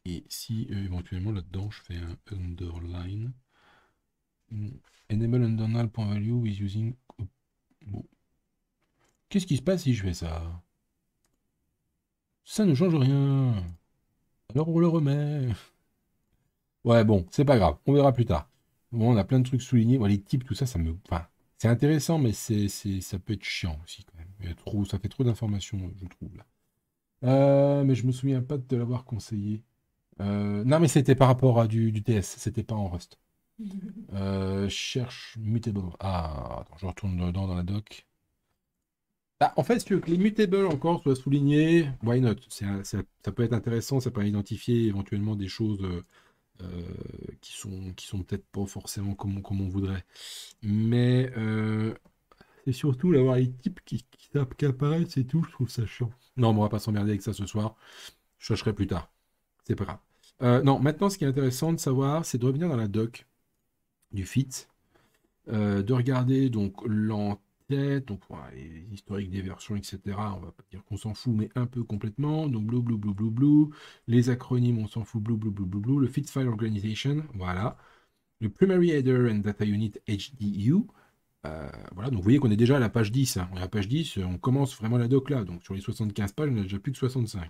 Et si euh, éventuellement là-dedans je fais un underline, hmm. enable underline.value is using. Qu'est-ce qui se passe si je fais ça Ça ne change rien. Alors on le remet. Ouais, bon, c'est pas grave. On verra plus tard. on a plein de trucs soulignés. les types, tout ça, ça me. Enfin, c'est intéressant, mais c'est, ça peut être chiant aussi quand même. trop, ça fait trop d'informations, je trouve. Euh, mais je me souviens pas de l'avoir conseillé. Euh, non, mais c'était par rapport à du, TS, c'était pas en Rust. Euh, cherche mutable. Ah, attends, je retourne dedans dans la doc. Bah, en fait, si tu veux que les mutables encore soient souligné why not c'est ça, peut être intéressant, ça peut identifier éventuellement des choses euh, qui sont, qui sont peut-être pas forcément comme, comme on voudrait. Mais euh, c'est surtout d'avoir les types qui, qui tapent, qui apparaissent et tout, je trouve ça chiant. Non, on va pas s'emmerder avec ça ce soir. Je chercherai plus tard. C'est pas grave. Euh, non, maintenant, ce qui est intéressant de savoir, c'est de revenir dans la doc du fit, de regarder donc donc voilà, historique des versions, etc. On va pas dire qu'on s'en fout, mais un peu complètement. Donc blou blou blou blou blou, les acronymes, on s'en fout, blou blou blou blou le Fit File Organization, voilà, le Primary Header and Data Unit HDU. Euh, voilà, donc vous voyez qu'on est déjà à la page 10. est hein. À la page 10, on commence vraiment la doc là. Donc sur les 75 pages, on a déjà plus que 65.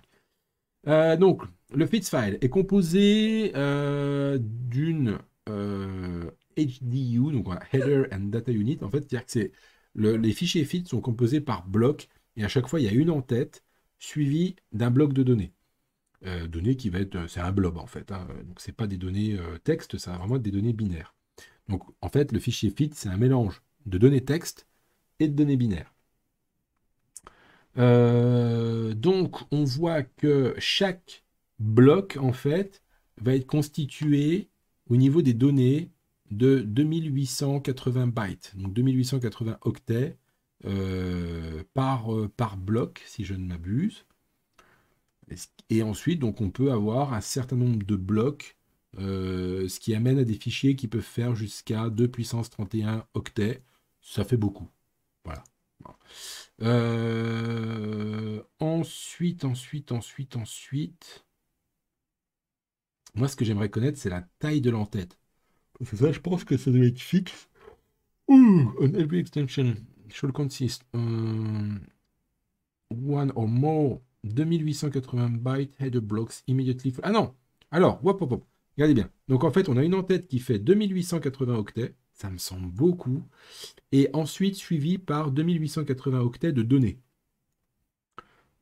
Euh, donc, le FITS-File est composé euh, d'une HDU, donc voilà, Header and Data Unit, en fait, c'est-à-dire que c'est les fichiers FIT sont composés par blocs et à chaque fois, il y a une en tête suivie d'un bloc de données. Euh, données qui va être, euh, c'est un blob en fait, ce hein. donc c'est pas des données euh, texte, ça va vraiment être des données binaires. Donc en fait, le fichier FIT, c'est un mélange de données texte et de données binaires. donc on voit que chaque bloc en fait va être constitué au niveau des données de 2880 bytes, donc 2880 octets euh, par, euh, par bloc, si je ne m'abuse. Et ensuite, donc, on peut avoir un certain nombre de blocs, euh, ce qui amène à des fichiers qui peuvent faire jusqu'à 2 puissance 31 octets. Ça fait beaucoup. Voilà. ensuite, ensuite, ensuite, ensuite. Moi, ce que j'aimerais connaître, c'est la taille de l'entête. C'est ça, je pense que ça doit être fixe. Ouh, un every extension should consist um, euh, one or more 2880 bytes header blocks immediately. Ah non Alors, hop, Regardez bien. Donc en fait, on a une entête qui fait 2880 octets. Ça me semble beaucoup. Et ensuite, suivi par 2880 octets de données.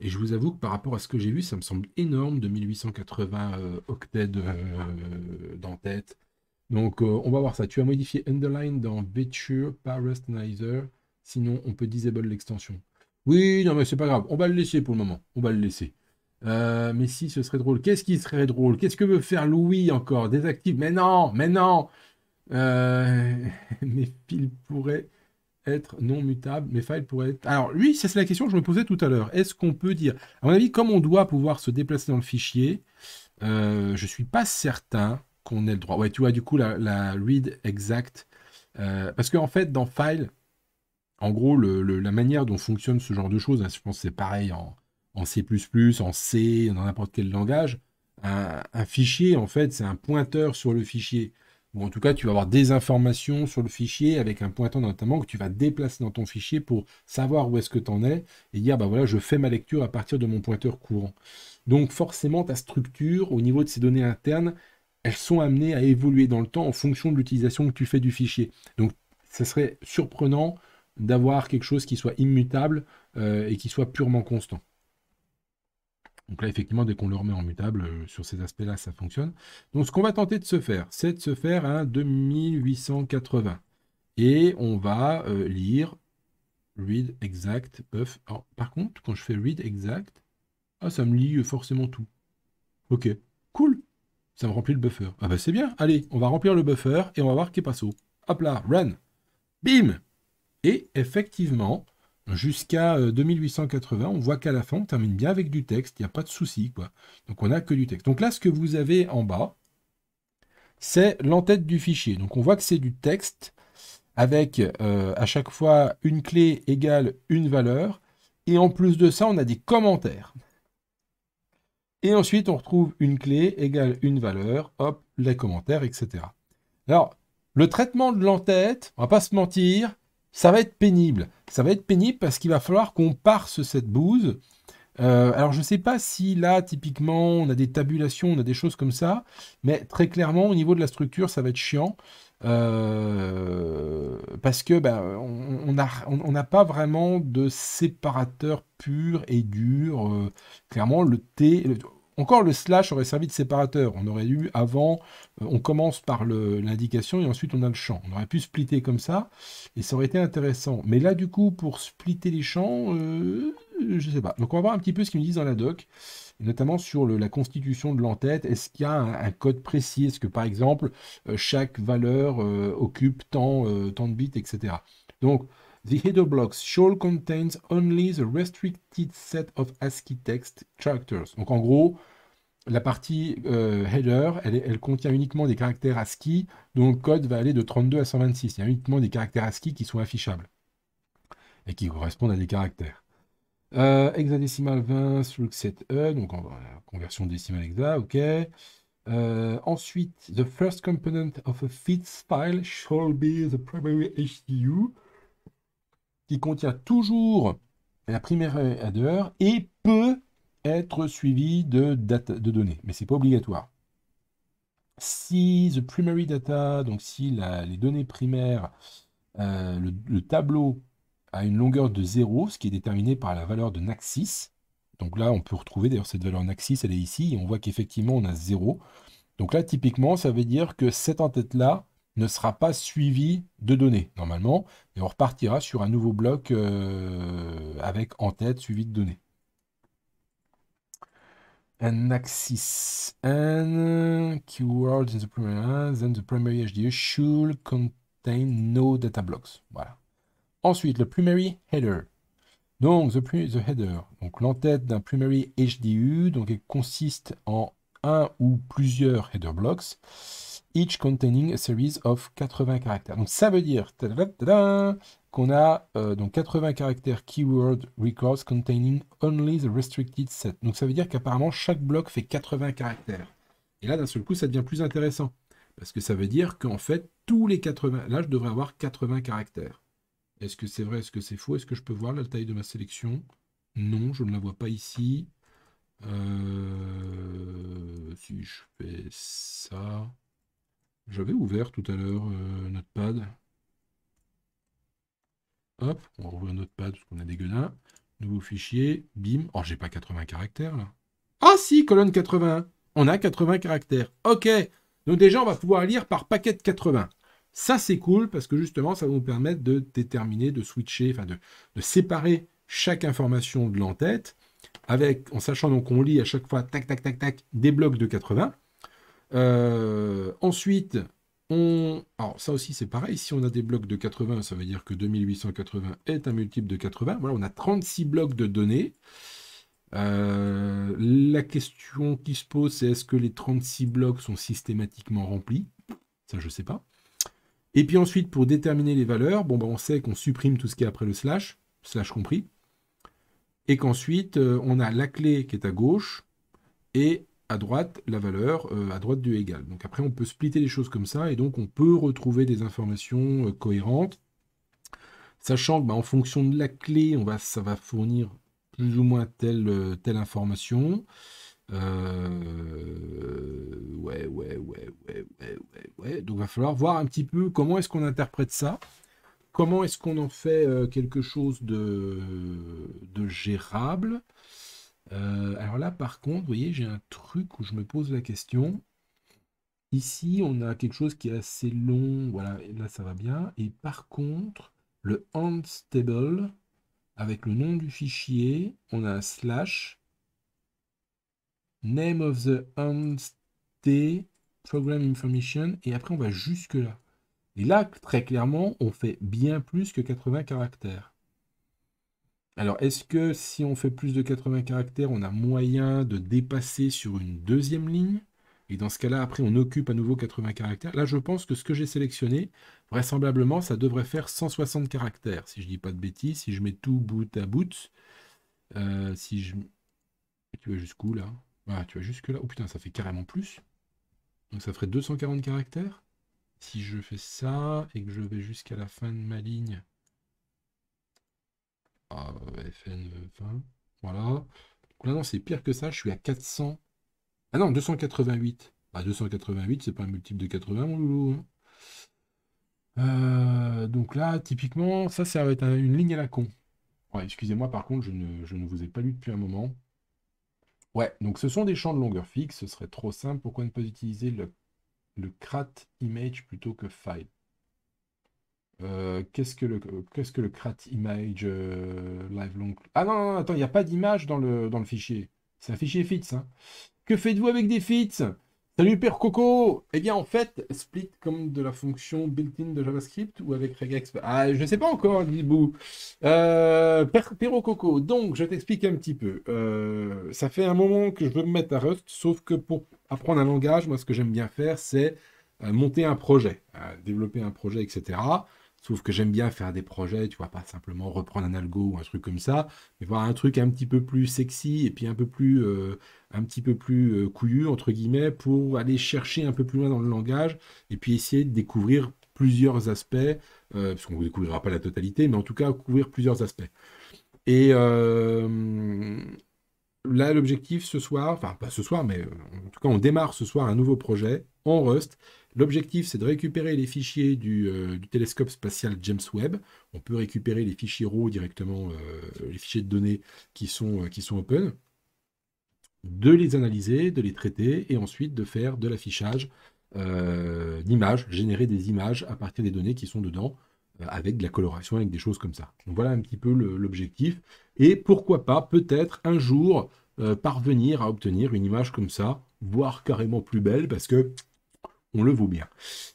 Et je vous avoue que par rapport à ce que j'ai vu, ça me semble énorme, 2880 euh, octets euh, d'entête. Donc euh, on va voir ça. Tu as modifié underline dans biture, par rasterizer. Sinon, on peut disable l'extension. Oui, non, mais c'est pas grave. On va le laisser pour le moment. On va le laisser. Euh, mais si, ce serait drôle. Qu'est-ce qui serait drôle Qu'est-ce que veut faire Louis encore Désactive. Mais non, mais non Mais euh, Mes pourrait pourraient être non mutables. Mes files pourraient être... Alors, lui, c'est la question que je me posais tout à l'heure. Est-ce qu'on peut dire... À mon avis, comme on doit pouvoir se déplacer dans le fichier, je ne suis pas certain qu'on ait le droit. Ouais, tu vois, du coup, la, read exact. Euh, parce qu'en en fait, dans File, en gros, la manière dont fonctionne ce genre de choses, hein, je pense c'est pareil en, C, en C, dans n'importe quel langage. Un, fichier, en fait, c'est un pointeur sur le fichier. Ou en tout cas, tu vas avoir des informations sur le fichier avec un pointeur notamment que tu vas déplacer dans ton fichier pour savoir où est-ce que tu en es et dire, bah voilà, je fais ma lecture à partir de mon pointeur courant. Donc forcément, ta structure au niveau de ces données internes, elles sont amenées à évoluer dans le temps en fonction de l'utilisation que tu fais du fichier. Donc, ça serait surprenant d'avoir quelque chose qui soit immutable euh, et qui soit purement constant. Donc là, effectivement, dès qu'on le remet en mutable, euh, sur ces aspects-là, ça fonctionne. Donc, ce qu'on va tenter de se faire, c'est de se faire un 2880. Et on va euh, lire read exact buff. par contre, quand je fais read exact, ah, ça me lit forcément tout. OK. Ça me remplit le buffer. Ah bah c'est bien, allez, on va remplir le buffer et on va voir qui passe au. Hop là, run. Bim Et effectivement, jusqu'à 2880, euh, on voit qu'à la fin, on termine bien avec du texte, il n'y a pas de souci, quoi. Donc on n'a que du texte. Donc là, ce que vous avez en bas, c'est l'entête du fichier. Donc on voit que c'est du texte avec euh, à chaque fois une clé égale une valeur. Et en plus de ça, on a des commentaires. Et ensuite, on retrouve une clé égale une valeur, hop, les commentaires, etc. Alors, le traitement de l'entête, on va pas se mentir, ça va être pénible. Ça va être pénible parce qu'il va falloir qu'on parse cette bouse. Euh, alors, je ne sais pas si là, typiquement, on a des tabulations, on a des choses comme ça, mais très clairement, au niveau de la structure, ça va être chiant. Euh, parce que ben on n'a on pas vraiment de séparateur pur et dur. Euh, clairement, le T, encore le slash aurait servi de séparateur. On aurait eu avant, euh, on commence par l'indication et ensuite on a le champ. On aurait pu splitter comme ça et ça aurait été intéressant. Mais là, du coup, pour splitter les champs, je ne sais pas. Donc on va voir un petit peu ce qu'ils me disent dans la doc notamment sur la constitution de l'entête. Est-ce qu'il y a un, code précis Est-ce que, par exemple, euh, chaque valeur euh, occupe euh, tant, de bits, etc. Donc, The header blocks shall contains only the restricted set of ASCII text characters. Donc, en gros, la partie header, elle, elle, contient uniquement des caractères ASCII, dont le code va aller de 32 à 126. Il y a uniquement des caractères ASCII qui sont affichables et qui correspondent à des caractères. Euh, hexadécimal 20 sur 7E, e, donc en conversion décimale hexa, ok. Euh, ensuite, the first component of a fit file shall be the primary HTU, qui contient toujours la primaire header et peut être suivi de, de données, mais c'est pas obligatoire. Si the primary data, donc si les données primaires, euh, le, tableau à une longueur de 0, ce qui est déterminé par la valeur de Naxis. Donc là, on peut retrouver d'ailleurs cette valeur Naxis, elle est ici, et on voit qu'effectivement, on a 0. Donc là, typiquement, ça veut dire que cette en-tête là ne sera pas suivie de données, normalement, et on repartira sur un nouveau bloc euh, avec en-tête suivi de données. axis n the primary, then the primary should contain no data blocks. Voilà. Ensuite, le primary header. Donc, the, header, donc l'entête d'un primary HDU, donc il consiste en un ou plusieurs header blocks, each containing a series of 80 caractères. Donc ça veut dire qu'on a euh, donc 80 caractères keyword records containing only the restricted set. Donc ça veut dire qu'apparemment chaque bloc fait 80 caractères. Et là d'un seul coup ça devient plus intéressant parce que ça veut dire qu'en fait tous les 80 là je devrais avoir 80 caractères. Est-ce que c'est vrai Est-ce que c'est faux Est-ce que je peux voir la taille de ma sélection Non, je ne la vois pas ici. Euh, si je fais ça... J'avais ouvert tout à l'heure euh, notre pad. Hop, on va rouvrir notre pad parce qu'on a des gueulins. Nouveau fichier, bim. Oh, j'ai pas 80 caractères là. Ah si, colonne 80. On a 80 caractères. Ok. Donc déjà, on va pouvoir lire par paquet de 80. Ça, c'est cool parce que justement, ça va nous permettre de déterminer, de switcher, enfin de, séparer chaque information de l'entête, avec, en sachant donc qu'on lit à chaque fois, tac, tac, tac, tac, des blocs de 80. Euh, ensuite, ça aussi c'est pareil, si on a des blocs de 80, ça veut dire que 2880 est un multiple de 80. Voilà, on a 36 blocs de données. Euh, la question qui se pose, c'est est-ce que les 36 blocs sont systématiquement remplis Ça, je ne sais pas. Et puis ensuite, pour déterminer les valeurs, bon, bah, on sait qu'on supprime tout ce qui est après le slash, slash compris, et qu'ensuite, euh, on a la clé qui est à gauche, et à droite, la valeur, euh, à droite du égal. Donc après, on peut splitter les choses comme ça, et donc on peut retrouver des informations euh, cohérentes, sachant que bah, en fonction de la clé, on va, ça va fournir plus ou moins telle information. Euh, ouais, ouais, ouais, ouais, ouais, ouais, ouais. Donc, va falloir voir un petit peu comment est-ce qu'on interprète ça. Comment est-ce qu'on en fait euh, quelque chose de, gérable euh, Alors là, par contre, vous voyez, j'ai un truc où je me pose la question. Ici, on a quelque chose qui est assez long. Voilà, là, ça va bien. Et par contre, le stable, avec le nom du fichier, on a un slash name of the entity, program information, et après on va jusque-là. Et là, très clairement, on fait bien plus que 80 caractères. Alors, est-ce que si on fait plus de 80 caractères, on a moyen de dépasser sur une deuxième ligne Et dans ce cas-là, après, on occupe à nouveau 80 caractères. Là, je pense que ce que j'ai sélectionné, vraisemblablement, ça devrait faire 160 caractères, si je dis pas de bêtises, si je mets tout bout à bout. Euh, si je... Tu vas jusqu'où, là ah, tu vois, jusque là. Oh putain, ça fait carrément plus. Donc ça ferait 240 caractères. Si je fais ça et que je vais jusqu'à la fin de ma ligne. Ah, FN 20. Voilà. là, non, c'est pire que ça. Je suis à 400. Ah non, 288. Bah, 288, c'est pas un multiple de 80, mon loulou. Hein. Euh, donc là, typiquement, ça, ça va être une ligne à la con. excusez-moi, par contre, je ne, je ne vous ai pas lu depuis un moment. Ouais, donc ce sont des champs de longueur fixe, ce serait trop simple. Pourquoi ne pas utiliser le, le crat image plutôt que file euh, qu'est-ce que le que le crat image euh, live long Ah non, attends, il n'y a pas d'image dans le, dans le fichier. C'est un fichier FITS. Hein. Que faites-vous avec des FITS Salut Père Coco Eh bien en fait, split comme de la fonction built-in de JavaScript ou avec regex Ah, je ne sais pas encore, dis Euh, Père, Coco, donc je t'explique un petit peu. Euh, ça fait un moment que je veux me mettre à Rust, sauf que pour apprendre un langage, moi ce que j'aime bien faire, c'est euh, monter un projet, euh, développer un projet, etc. Sauf que j'aime bien faire des projets, tu vois, pas simplement reprendre un algo ou un truc comme ça, mais voir un truc un petit peu plus sexy et puis un peu plus, euh, un petit peu plus euh, couillu, entre guillemets, pour aller chercher un peu plus loin dans le langage et puis essayer de découvrir plusieurs aspects, euh, parce qu'on ne découvrira pas la totalité, mais en tout cas, couvrir plusieurs aspects. Et là, l'objectif ce soir, enfin pas ce soir, mais en tout cas, on démarre ce soir un nouveau projet en Rust L'objectif, c'est de récupérer les fichiers euh, du, télescope spatial James Webb. On peut récupérer les fichiers RAW directement, euh, les fichiers de données qui sont, euh, qui sont open, de les analyser, de les traiter et ensuite de faire de l'affichage d'images, générer des images à partir des données qui sont dedans avec de la coloration, avec des choses comme ça. Donc voilà un petit peu l'objectif. Et pourquoi pas, peut-être un jour, parvenir à obtenir une image comme ça, voire carrément plus belle, parce que on le vaut bien.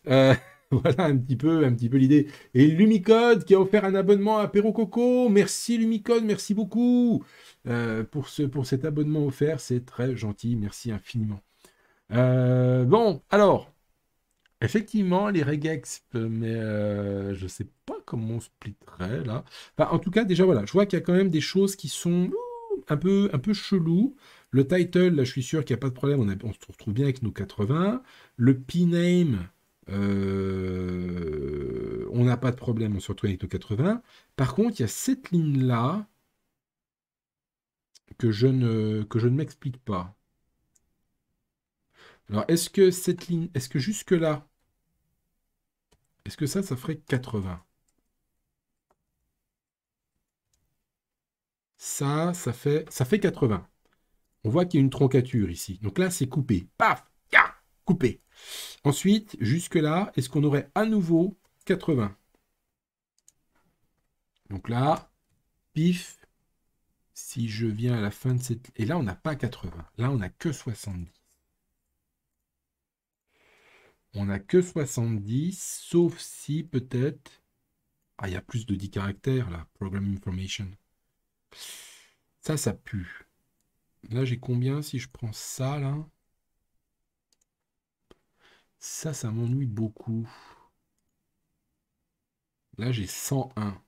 Euh, voilà un petit peu, un petit peu l'idée. Et Lumicode qui a offert un abonnement à Perro Coco. Merci Lumicode, merci beaucoup euh, pour, ce, pour cet abonnement offert. C'est très gentil, merci infiniment. Euh, bon, alors, effectivement, les regex, mais euh, je sais pas comment on splitterait là. en tout cas, déjà voilà, je vois qu'il y a quand même des choses qui sont un peu, un peu chelou. Le title, là, je suis sûr qu'il n'y a pas de problème, on, se retrouve bien avec nos 80. Le p-name, euh, on n'a pas de problème, on se retrouve avec nos 80. Par contre, il y a cette ligne-là que je ne, que je ne m'explique pas. Alors, est-ce que cette ligne, est-ce que jusque-là, est-ce que ça, ça ferait 80 Ça, ça fait, ça fait 80. On voit qu'il y a une troncature ici. Donc là, c'est coupé. Paf Coupé. Ensuite, jusque-là, est-ce qu'on aurait à nouveau 80 Donc là, pif. Si je viens à la fin de cette... Et là, on n'a pas 80. Là, on n'a que 70. On n'a que 70, sauf si peut-être... Ah, il y a plus de 10 caractères, là. Program Information. Ça, ça pue. Là, j'ai combien si je prends ça, là Ça, ça m'ennuie beaucoup. Là, j'ai 101.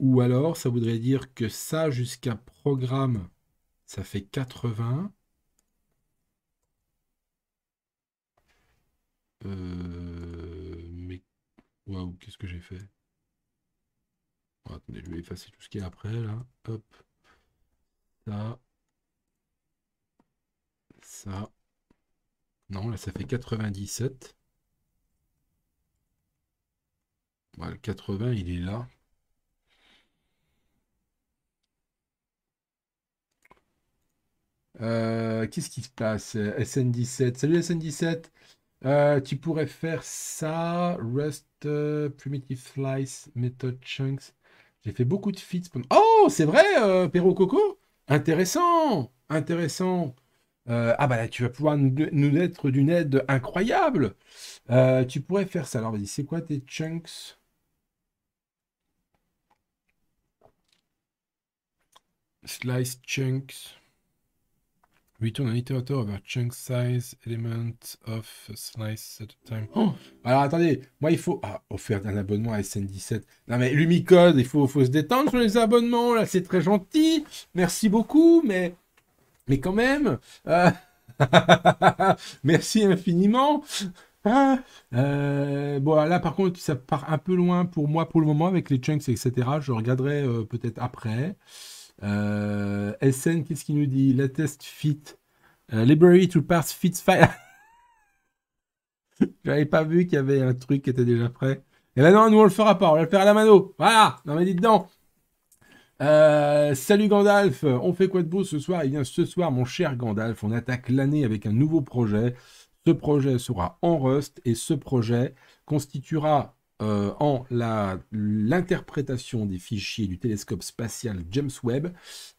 Ou alors, ça voudrait dire que ça, jusqu'à programme, ça fait 80. Euh, mais... Waouh, qu'est-ce que j'ai fait Attendez, je vais effacer tout ce qui est après, là. Hop. Ça. Ça. Non, là, ça fait 97. Voilà, 80, il est là. Euh, qu'est-ce qui se passe SN17. Salut SN17. Euh, tu pourrais faire ça, Rust, euh, Primitive Slice, Method Chunks. J'ai fait beaucoup de feats. Oh, c'est vrai, Perro Coco Intéressant, intéressant. Euh, ah bah là, tu vas pouvoir nous, être d'une aide incroyable. Euh, tu pourrais faire ça. Alors vas-y, c'est quoi tes chunks Slice chunks. Return an iterator over chunk size element of slice at a time. Oh Alors attendez, moi il faut. Ah, offrir un abonnement à SN17. Non mais l'Umicode, il faut, faut se détendre sur les abonnements, là c'est très gentil. Merci beaucoup, mais. Mais quand même. Euh, merci infiniment. Euh, bon, là par contre, ça part un peu loin pour moi pour le moment avec les chunks, etc. Je regarderai euh, peut-être après. Euh, SN, qu'est-ce qu'il nous dit La test fit. Euh, library to parse fits file. J'avais pas vu qu'il y avait un truc qui était déjà prêt. Et là non, nous on le fera pas, on va le faire à la mano. Voilà, non mais dit dedans euh, salut Gandalf, on fait quoi de beau ce soir Eh bien ce soir, mon cher Gandalf, on attaque l'année avec un nouveau projet. Ce projet sera en Rust et ce projet constituera euh, en l'interprétation des fichiers du télescope spatial James Webb,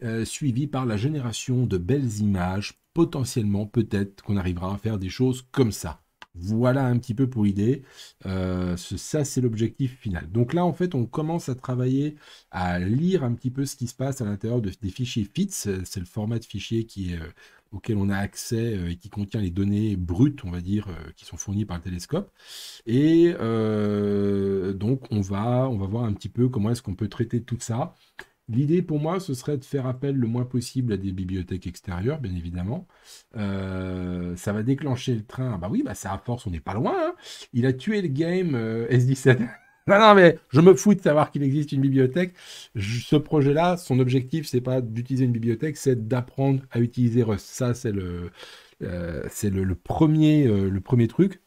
euh, suivi par la génération de belles images. Potentiellement, peut-être qu'on arrivera à faire des choses comme ça. Voilà un petit peu pour l'idée. Euh, ça, c'est l'objectif final. Donc là, en fait, on commence à travailler, à lire un petit peu ce qui se passe à l'intérieur des fichiers FITS. C'est le format de fichier qui est auquel on a accès euh, et qui contient les données brutes, on va dire, euh, qui sont fournies par le télescope. Et euh, donc, on va, on va voir un petit peu comment est-ce qu'on peut traiter tout ça. L'idée pour moi, ce serait de faire appel le moins possible à des bibliothèques extérieures, bien évidemment. ça va déclencher le train. Ah bah oui, bah c'est à force, on n'est pas loin. Hein. Il a tué le game S17. non, non, mais je me fous de savoir qu'il existe une bibliothèque. ce projet-là, son objectif, c'est pas d'utiliser une bibliothèque, c'est d'apprendre à utiliser Rust. Ça, c'est le, euh, c'est le, premier, euh, le premier truc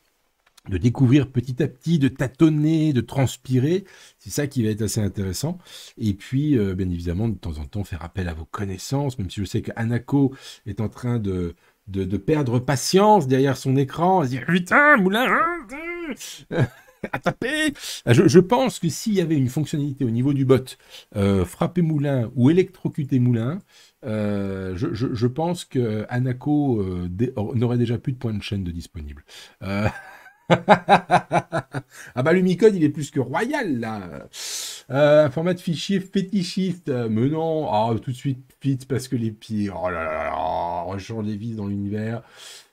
de découvrir petit à petit, de tâtonner, de transpirer. C'est ça qui va être assez intéressant. Et puis, euh, bien évidemment, de temps en temps, faire appel à vos connaissances, même si je sais que Anaco est en train de, de, perdre patience derrière son écran, se dit « Putain, moulin hein, à taper. Je, pense que s'il y avait une fonctionnalité au niveau du bot, euh, frapper Moulin ou électrocuter Moulin, euh, je, pense que euh, Anaco n'aurait déjà plus de points de chaîne de disponible. ah bah l'Umicode il est plus que royal là. format de fichier fétichiste. Mais non, ah, tout de suite vite parce que les pieds. Oh là là, là vis dans l'univers.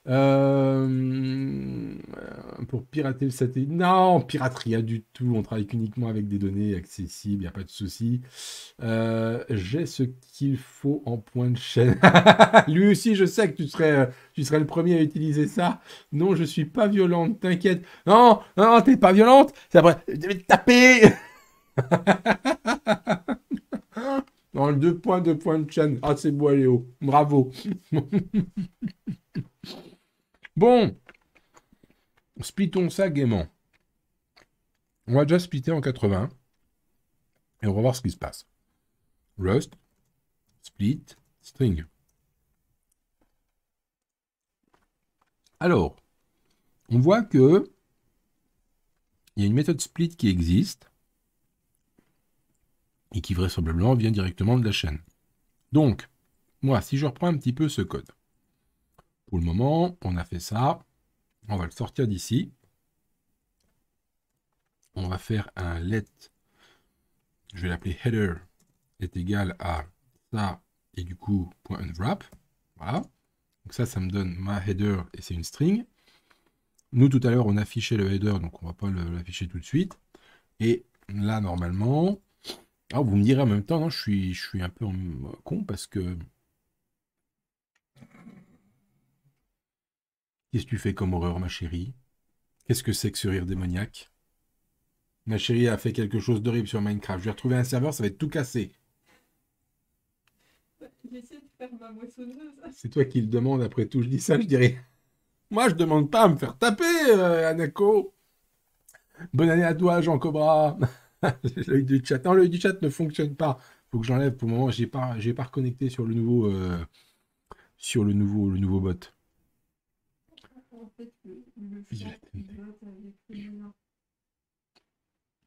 Euh, pour pirater le satellite. Non, pirate rien du tout. On travaille uniquement avec des données accessibles, il n'y a pas de souci. Euh, j'ai ce qu'il faut en point de chaîne. Lui aussi, je sais que tu serais, euh, tu serais le premier à utiliser ça. Non, je suis pas violente, t'inquiète. Non, non, t'es pas violente. C'est après, je vais te taper. non, deux points, deux points de chaîne. Ah, c'est beau, Léo. Bravo. Bon, splitons ça gaiement. On va déjà splitter en 80. Et on va voir ce qui se passe. Rust, split, string. Alors, on voit que il y a une méthode split qui existe et qui vraisemblablement vient directement de la chaîne. Donc, moi, si je reprends un petit peu ce code, le moment, on a fait ça. On va le sortir d'ici. On va faire un let. Je vais l'appeler header est égal à ça et du coup point .unwrap. Voilà. Donc ça, ça me donne ma header et c'est une string. Nous, tout à l'heure, on affichait le header, donc on va pas l'afficher tout de suite. Et là, normalement, alors ah, vous me direz en même temps, non, hein, je, suis, je suis un peu con parce que Qu'est-ce que tu fais comme horreur, ma chérie Qu'est-ce que c'est que ce rire démoniaque Ma chérie a fait quelque chose d'horrible sur Minecraft. Je vais retrouver un serveur, ça va être tout cassé. J'essaie de faire ma moissonneuse. C'est toi qui le demande, après tout. Je dis ça, je dirais. Moi, je demande pas à me faire taper, euh, Anako. Bonne année à toi, Jean Cobra. l'œil du chat. Non, l'œil du chat ne fonctionne pas. Faut que j'enlève pour le moment. J'ai pas, j'ai pas reconnecté sur le nouveau, euh, sur le nouveau, le nouveau bot.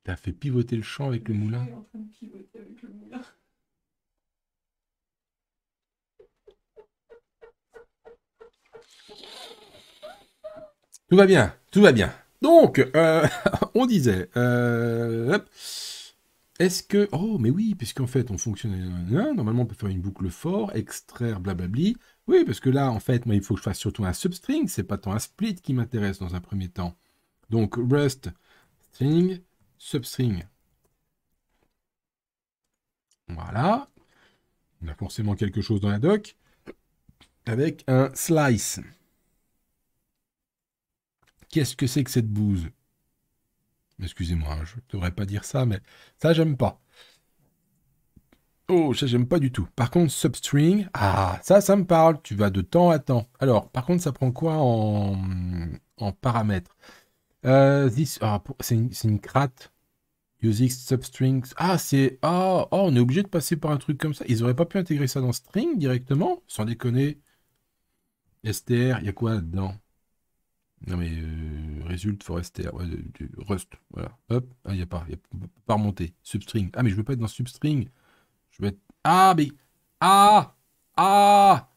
T'as fait pivoter le champ avec le, moulin. Tout va bien, tout va bien. Donc, euh, on disait, euh, est-ce que... Oh, mais oui, puisqu'en fait, on fonctionne... Euh, normalement, on peut faire une boucle fort, extraire, blablabli, oui, parce que là, en fait, moi, il faut que je fasse surtout un substring. C'est pas tant un split qui m'intéresse dans un premier temps. Donc, Rust, string, substring. Voilà. On a forcément quelque chose dans la doc avec un slice. Qu'est-ce que c'est que cette bouse Excusez-moi, je ne devrais pas dire ça, mais ça, j'aime pas. Oh, ça j'aime pas du tout. Par contre, substring, ah, ça, ça me parle. Tu vas de temps à temps. Alors, par contre, ça prend quoi en, en paramètres euh, ah, C'est une, une crate. Music substrings. Ah, c'est. Ah, oh, on est obligé de passer par un truc comme ça. Ils auraient pas pu intégrer ça dans string directement Sans déconner. STR, il y a quoi dedans Non, mais euh, result for STR. du, Rust. Voilà. Hop. Ah, il n'y a pas. Il n'y a pas remonté. Substring. Ah, mais je veux pas être dans substring. Je vais... Ah, mais... Ah Ah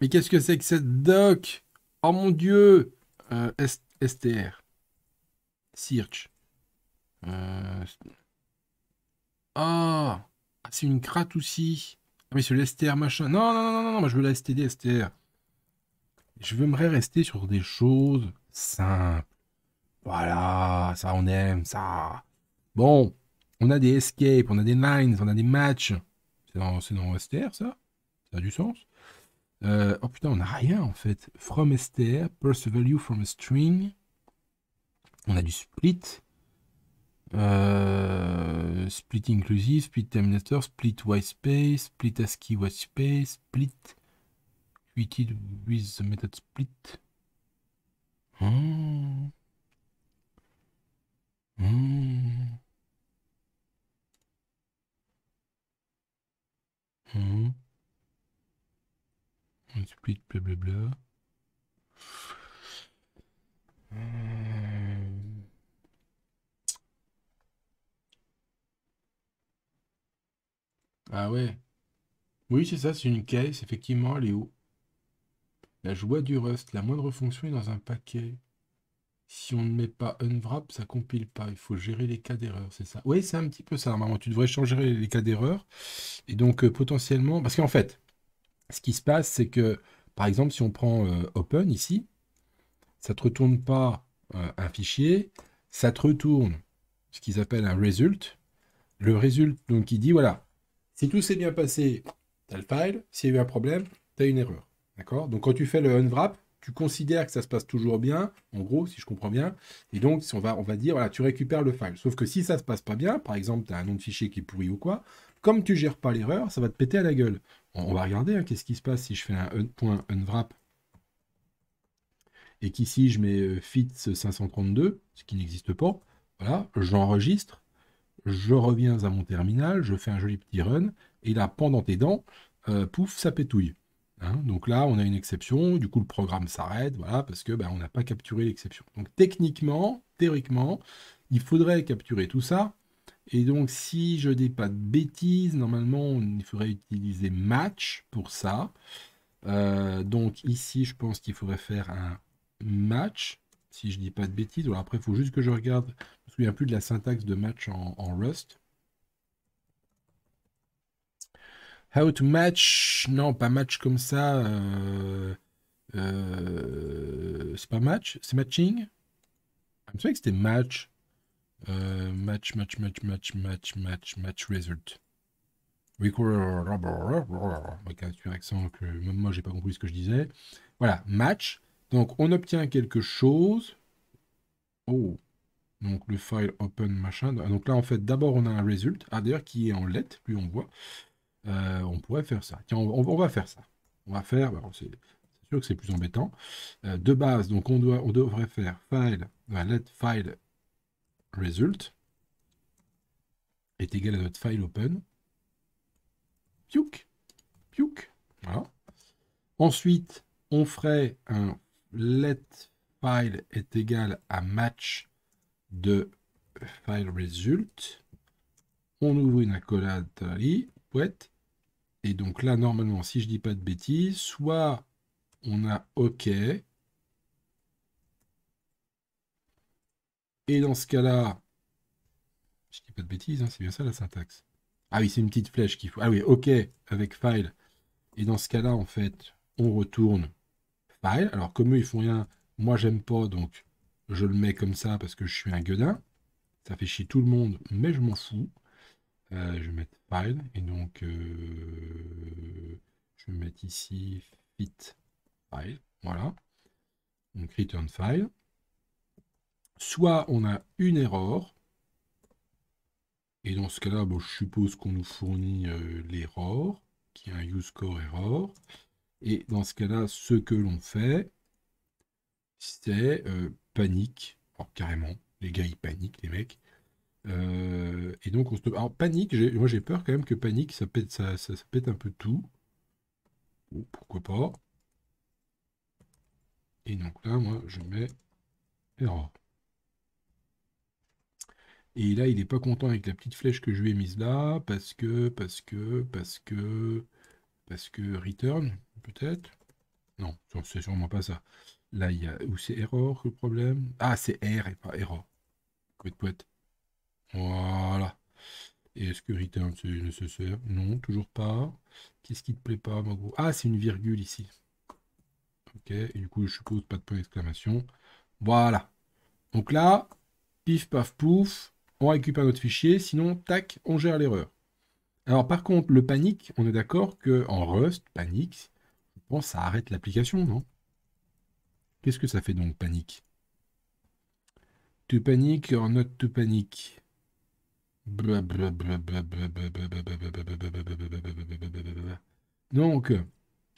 Mais qu'est-ce que c'est que cette doc Oh mon dieu euh, STR. Search. Euh... Ah, ah, c'est une crate aussi. Ah mais c'est le machin. Non, non, non, non, non, je veux la STD, STR. Je me rester sur des choses simples. Voilà, ça on aime, ça. Bon, on a des escapes, on a des lines, on a des matchs. C'est dans, STR, ça Ça a du sens. Euh, oh putain, on n'a rien, en fait. From STR, parse Value from a String. On a du split. Euh, split inclusive, split terminator, split white space, split ASCII white space, split created with the method split. Hmm. Hmm. On mhm. split, blablabla. Euh. Ah ouais. Oui, c'est ça, c'est une caisse. Effectivement, elle est La joie du rust. La moindre fonction est dans un paquet si on ne met pas unwrap, ça compile pas. Il faut gérer les cas d'erreur, c'est ça. Oui, c'est un petit peu ça, maman. Tu devrais changer les cas d'erreur. Et donc, euh, potentiellement, parce qu'en fait, ce qui se passe, c'est que, par exemple, si on prend euh, Open ici, ça ne te retourne pas euh, un fichier, ça te retourne ce qu'ils appellent un result. Le result, donc, il dit, voilà, si tout s'est bien passé, tu as le file. S'il y a eu un problème, tu as une erreur. D'accord Donc, quand tu fais le unwrap, considère que ça se passe toujours bien, en gros, si je comprends bien. Et donc, si on, va, on va dire, voilà, tu récupères le file. Sauf que si ça se passe pas bien, par exemple, tu as un nom de fichier qui est pourri ou quoi, comme tu gères pas l'erreur, ça va te péter à la gueule. On, va regarder hein, qu'est-ce qui se passe si je fais un un point unwrap et qu'ici je mets euh, FITS 532, ce qui n'existe pas. Voilà, j'enregistre, je reviens à mon terminal, je fais un joli petit run, et là, pendant tes dents, euh, pouf, ça pétouille. Hein, donc là, on a une exception, du coup le programme s'arrête, voilà, parce que ben, on n'a pas capturé l'exception. Donc techniquement, théoriquement, il faudrait capturer tout ça. Et donc si je dis pas de bêtises, normalement il faudrait utiliser match pour ça. Euh, donc ici, je pense qu'il faudrait faire un match, si je dis pas de bêtises. Alors après, il faut juste que je regarde, je me souviens plus de la syntaxe de match en Rust. How to match, non, pas match comme ça. Euh, euh, c'est pas match, c'est matching. Je me souviens que c'était match. Euh, match, match, match, match, match, match, match result. Avec un accent que même moi j'ai pas compris ce que je disais. Voilà, match. Donc on obtient quelque chose. Oh, donc le file open machin. Ah, donc là en fait d'abord on a un result. Ah d'ailleurs qui est en let, plus on voit. Euh, on pourrait faire ça. Tiens, on, va faire ça. On va faire, c'est sûr que c'est plus embêtant. Euh, de base, donc on, doit, on devrait faire file, let file result est égal à notre file open. Piouk, piouk, voilà. Ensuite, on ferait un let file est égal à match de file result. On ouvre une accolade, pouette. Et donc là, normalement, si je dis pas de bêtises, soit on a OK. Et dans ce cas-là, je dis pas de bêtises, hein, c'est bien ça la syntaxe. Ah oui, c'est une petite flèche qu'il faut. Ah oui, OK avec file. Et dans ce cas-là, en fait, on retourne file. Alors comme eux, ils font rien, moi j'aime pas, donc je le mets comme ça parce que je suis un gueudin. Ça fait chier tout le monde, mais je m'en fous. Euh, je vais mettre File et donc euh, je vais mettre ici Fit File. Voilà. Donc Return File. Soit on a une erreur. Et dans ce cas-là, je suppose qu'on nous fournit euh, l'erreur, qui est un useCore error. Et dans ce cas-là, ce que l'on fait, c'est panique. carrément, les gars, ils paniquent, les mecs. Euh, et donc, on se... Alors, panique, moi j'ai peur quand même que panique, ça pète, ça, pète un peu tout. pourquoi pas. Et donc là, moi, je mets erreur. Et là, il n'est pas content avec la petite flèche que je lui ai mise là, parce que, parce que, parce que, parce que return, peut-être. Non, c'est sûrement pas ça. Là, il y a où c'est erreur le problème. Ah, c'est R et pas erreur. de voilà. Est-ce que return c'est nécessaire Non, toujours pas. Qu'est-ce qui te plaît pas, mon Ah, c'est une virgule ici. Ok, et du coup, je suppose pas de point d'exclamation. Voilà. Donc là, pif, paf, pouf, on récupère notre fichier, sinon, tac, on gère l'erreur. Alors par contre, le panique, on est d'accord que en Rust, panique, pense ça arrête l'application, non Qu'est-ce que ça fait donc, panique To panic en note to panic donc,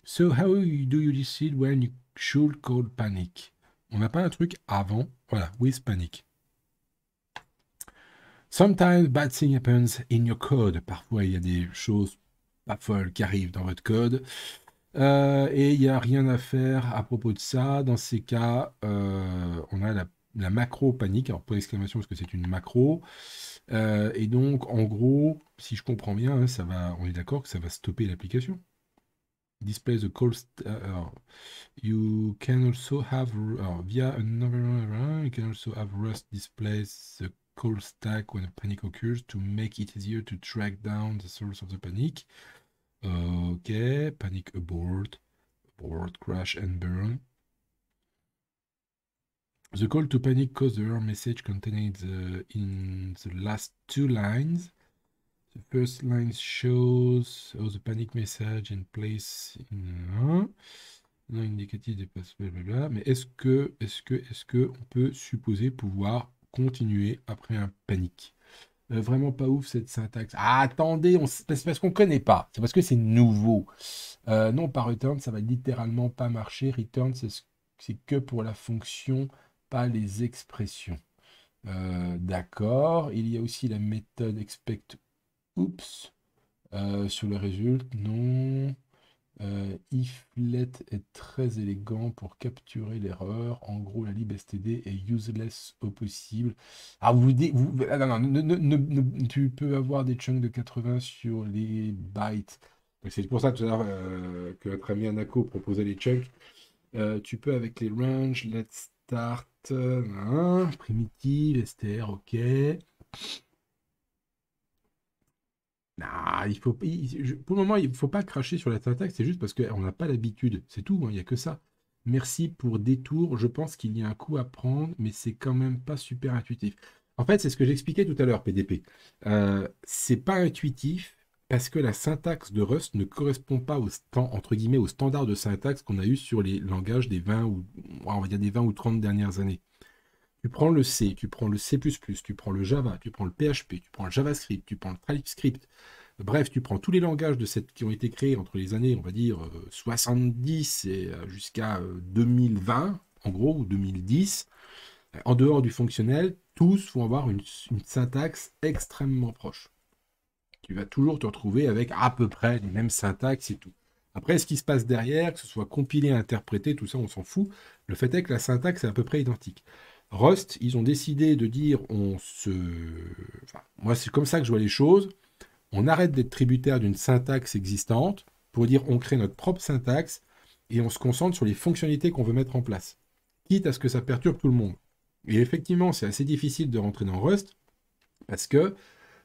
so how do you decide when you should call panic? On n'a pas un truc avant. Voilà, with panic. Sometimes bad thing happens in your code. Parfois, il y a des choses pas folles qui arrivent dans votre code. Euh, et il n'y a rien à faire à propos de ça. Dans ces cas, euh, on a la la macro panique. Alors, point d'exclamation, parce que c'est une macro. Euh, et donc, en gros, si je comprends bien, hein, ça va, on est d'accord que ça va stopper l'application. Display the call. stack. Euh, you can also have. via another. You can also have Rust display the call stack when a panic occurs to make it easier to track down the source of the panic. Okay, ok, panic abort, abort, crash and burn. The call to panic cause the error message contained in the last two lines. The first line shows how the panic message and place in hein, non indicative des Mais est-ce que, est-ce que, est-ce que on peut supposer pouvoir continuer après un panique euh, Vraiment pas ouf cette syntaxe. Ah, attendez, c'est parce qu'on connaît pas. C'est parce que c'est nouveau. Euh, non, par return, ça va littéralement pas marcher. Return, c'est que pour la fonction pas les expressions. Euh, d'accord. Il y a aussi la méthode expect oops euh, sur le résultat. Non. Euh, if let est très élégant pour capturer l'erreur. En gros, la std est useless au possible. Ah, vous, vous tu peux avoir des chunks de 80 sur les bytes. C'est pour ça que la première NACO proposait les chunks. tu peux avec les range, let's start, Hein, primitive, STR, ok. il faut, pour le moment, il ne faut pas cracher sur la syntaxe, c'est juste parce qu'on n'a pas l'habitude, c'est tout, hein, il n'y a que ça. Merci pour détour, je pense qu'il y a un coup à prendre, mais c'est quand même pas super intuitif. En fait, c'est ce que j'expliquais tout à l'heure, PDP. Euh, c'est pas intuitif, parce que la syntaxe de Rust ne correspond pas au stand, entre guillemets au standard de syntaxe qu'on a eu sur les langages des 20 ou on des 20 ou 30 dernières années. Tu prends le C, tu prends le C++, tu prends le Java, tu prends le PHP, tu prends le JavaScript, tu prends le TypeScript. Bref, tu prends tous les langages de cette, qui ont été créés entre les années, on va dire 70 euh, et euh, jusqu'à 2020, euh, en gros, ou 2010. En dehors du fonctionnel, tous vont avoir une syntaxe extrêmement proche tu vas toujours te retrouver avec à peu près les mêmes syntaxes et tout. Après, ce qui se passe derrière, que ce soit compilé, interprété, tout ça, on s'en fout. Le fait est que la syntaxe est à peu près identique. Rust, ils ont décidé de dire on se. moi, c'est comme ça que je vois les choses. On arrête d'être tributaire d'une syntaxe existante pour dire on crée notre propre syntaxe et on se concentre sur les fonctionnalités qu'on veut mettre en place, quitte à ce que ça perturbe tout le monde. Et effectivement, c'est assez difficile de rentrer dans Rust parce que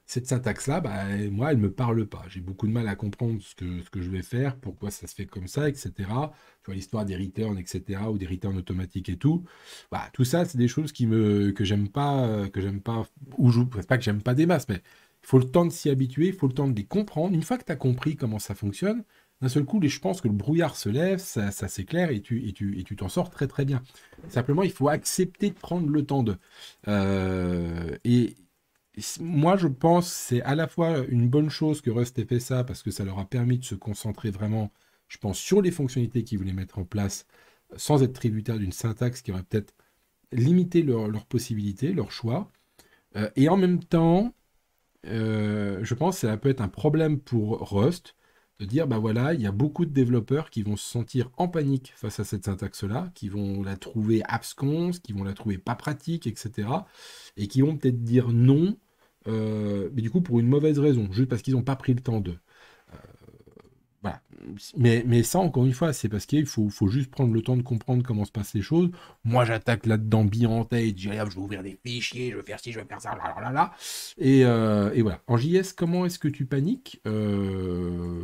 cette syntaxe-là, bah, moi, elle ne me parle pas. J'ai beaucoup de mal à comprendre ce que, ce que je vais faire, pourquoi ça se fait comme ça, etc. Tu vois, l'histoire des returns, etc., ou des returns automatiques et tout. Bah, tout ça, c'est des choses qui me, que j'aime pas, que j'aime pas, ou je, pas que j'aime pas des masses, mais il faut le temps de s'y habituer, il faut le temps de les comprendre. Une fois que tu as compris comment ça fonctionne, d'un seul coup, je pense que le brouillard se lève, ça, s'éclaire et tu et tu et tu t'en sors très très bien. Simplement, il faut accepter de prendre le temps de. Euh, et, moi, je pense c'est à la fois une bonne chose que Rust ait fait ça parce que ça leur a permis de se concentrer vraiment, je pense, sur les fonctionnalités qu'ils voulaient mettre en place sans être tributaires d'une syntaxe qui aurait peut-être limité leurs leur possibilités, leurs choix. Euh, et en même temps, euh, je pense que ça peut être un problème pour Rust de dire bah voilà, il y a beaucoup de développeurs qui vont se sentir en panique face à cette syntaxe-là, qui vont la trouver absconce, qui vont la trouver pas pratique, etc. Et qui vont peut-être dire non euh, mais du coup pour une mauvaise raison, juste parce qu'ils n'ont pas pris le temps de. Euh, voilà. Mais, ça, encore une fois, c'est parce qu'il faut, juste prendre le temps de comprendre comment se passent les choses. Moi, j'attaque là-dedans bien en tête, je vais ouvrir des fichiers, je vais faire ci, je vais faire ça, là, là, là, Et, voilà. En JS, comment est-ce que tu paniques euh,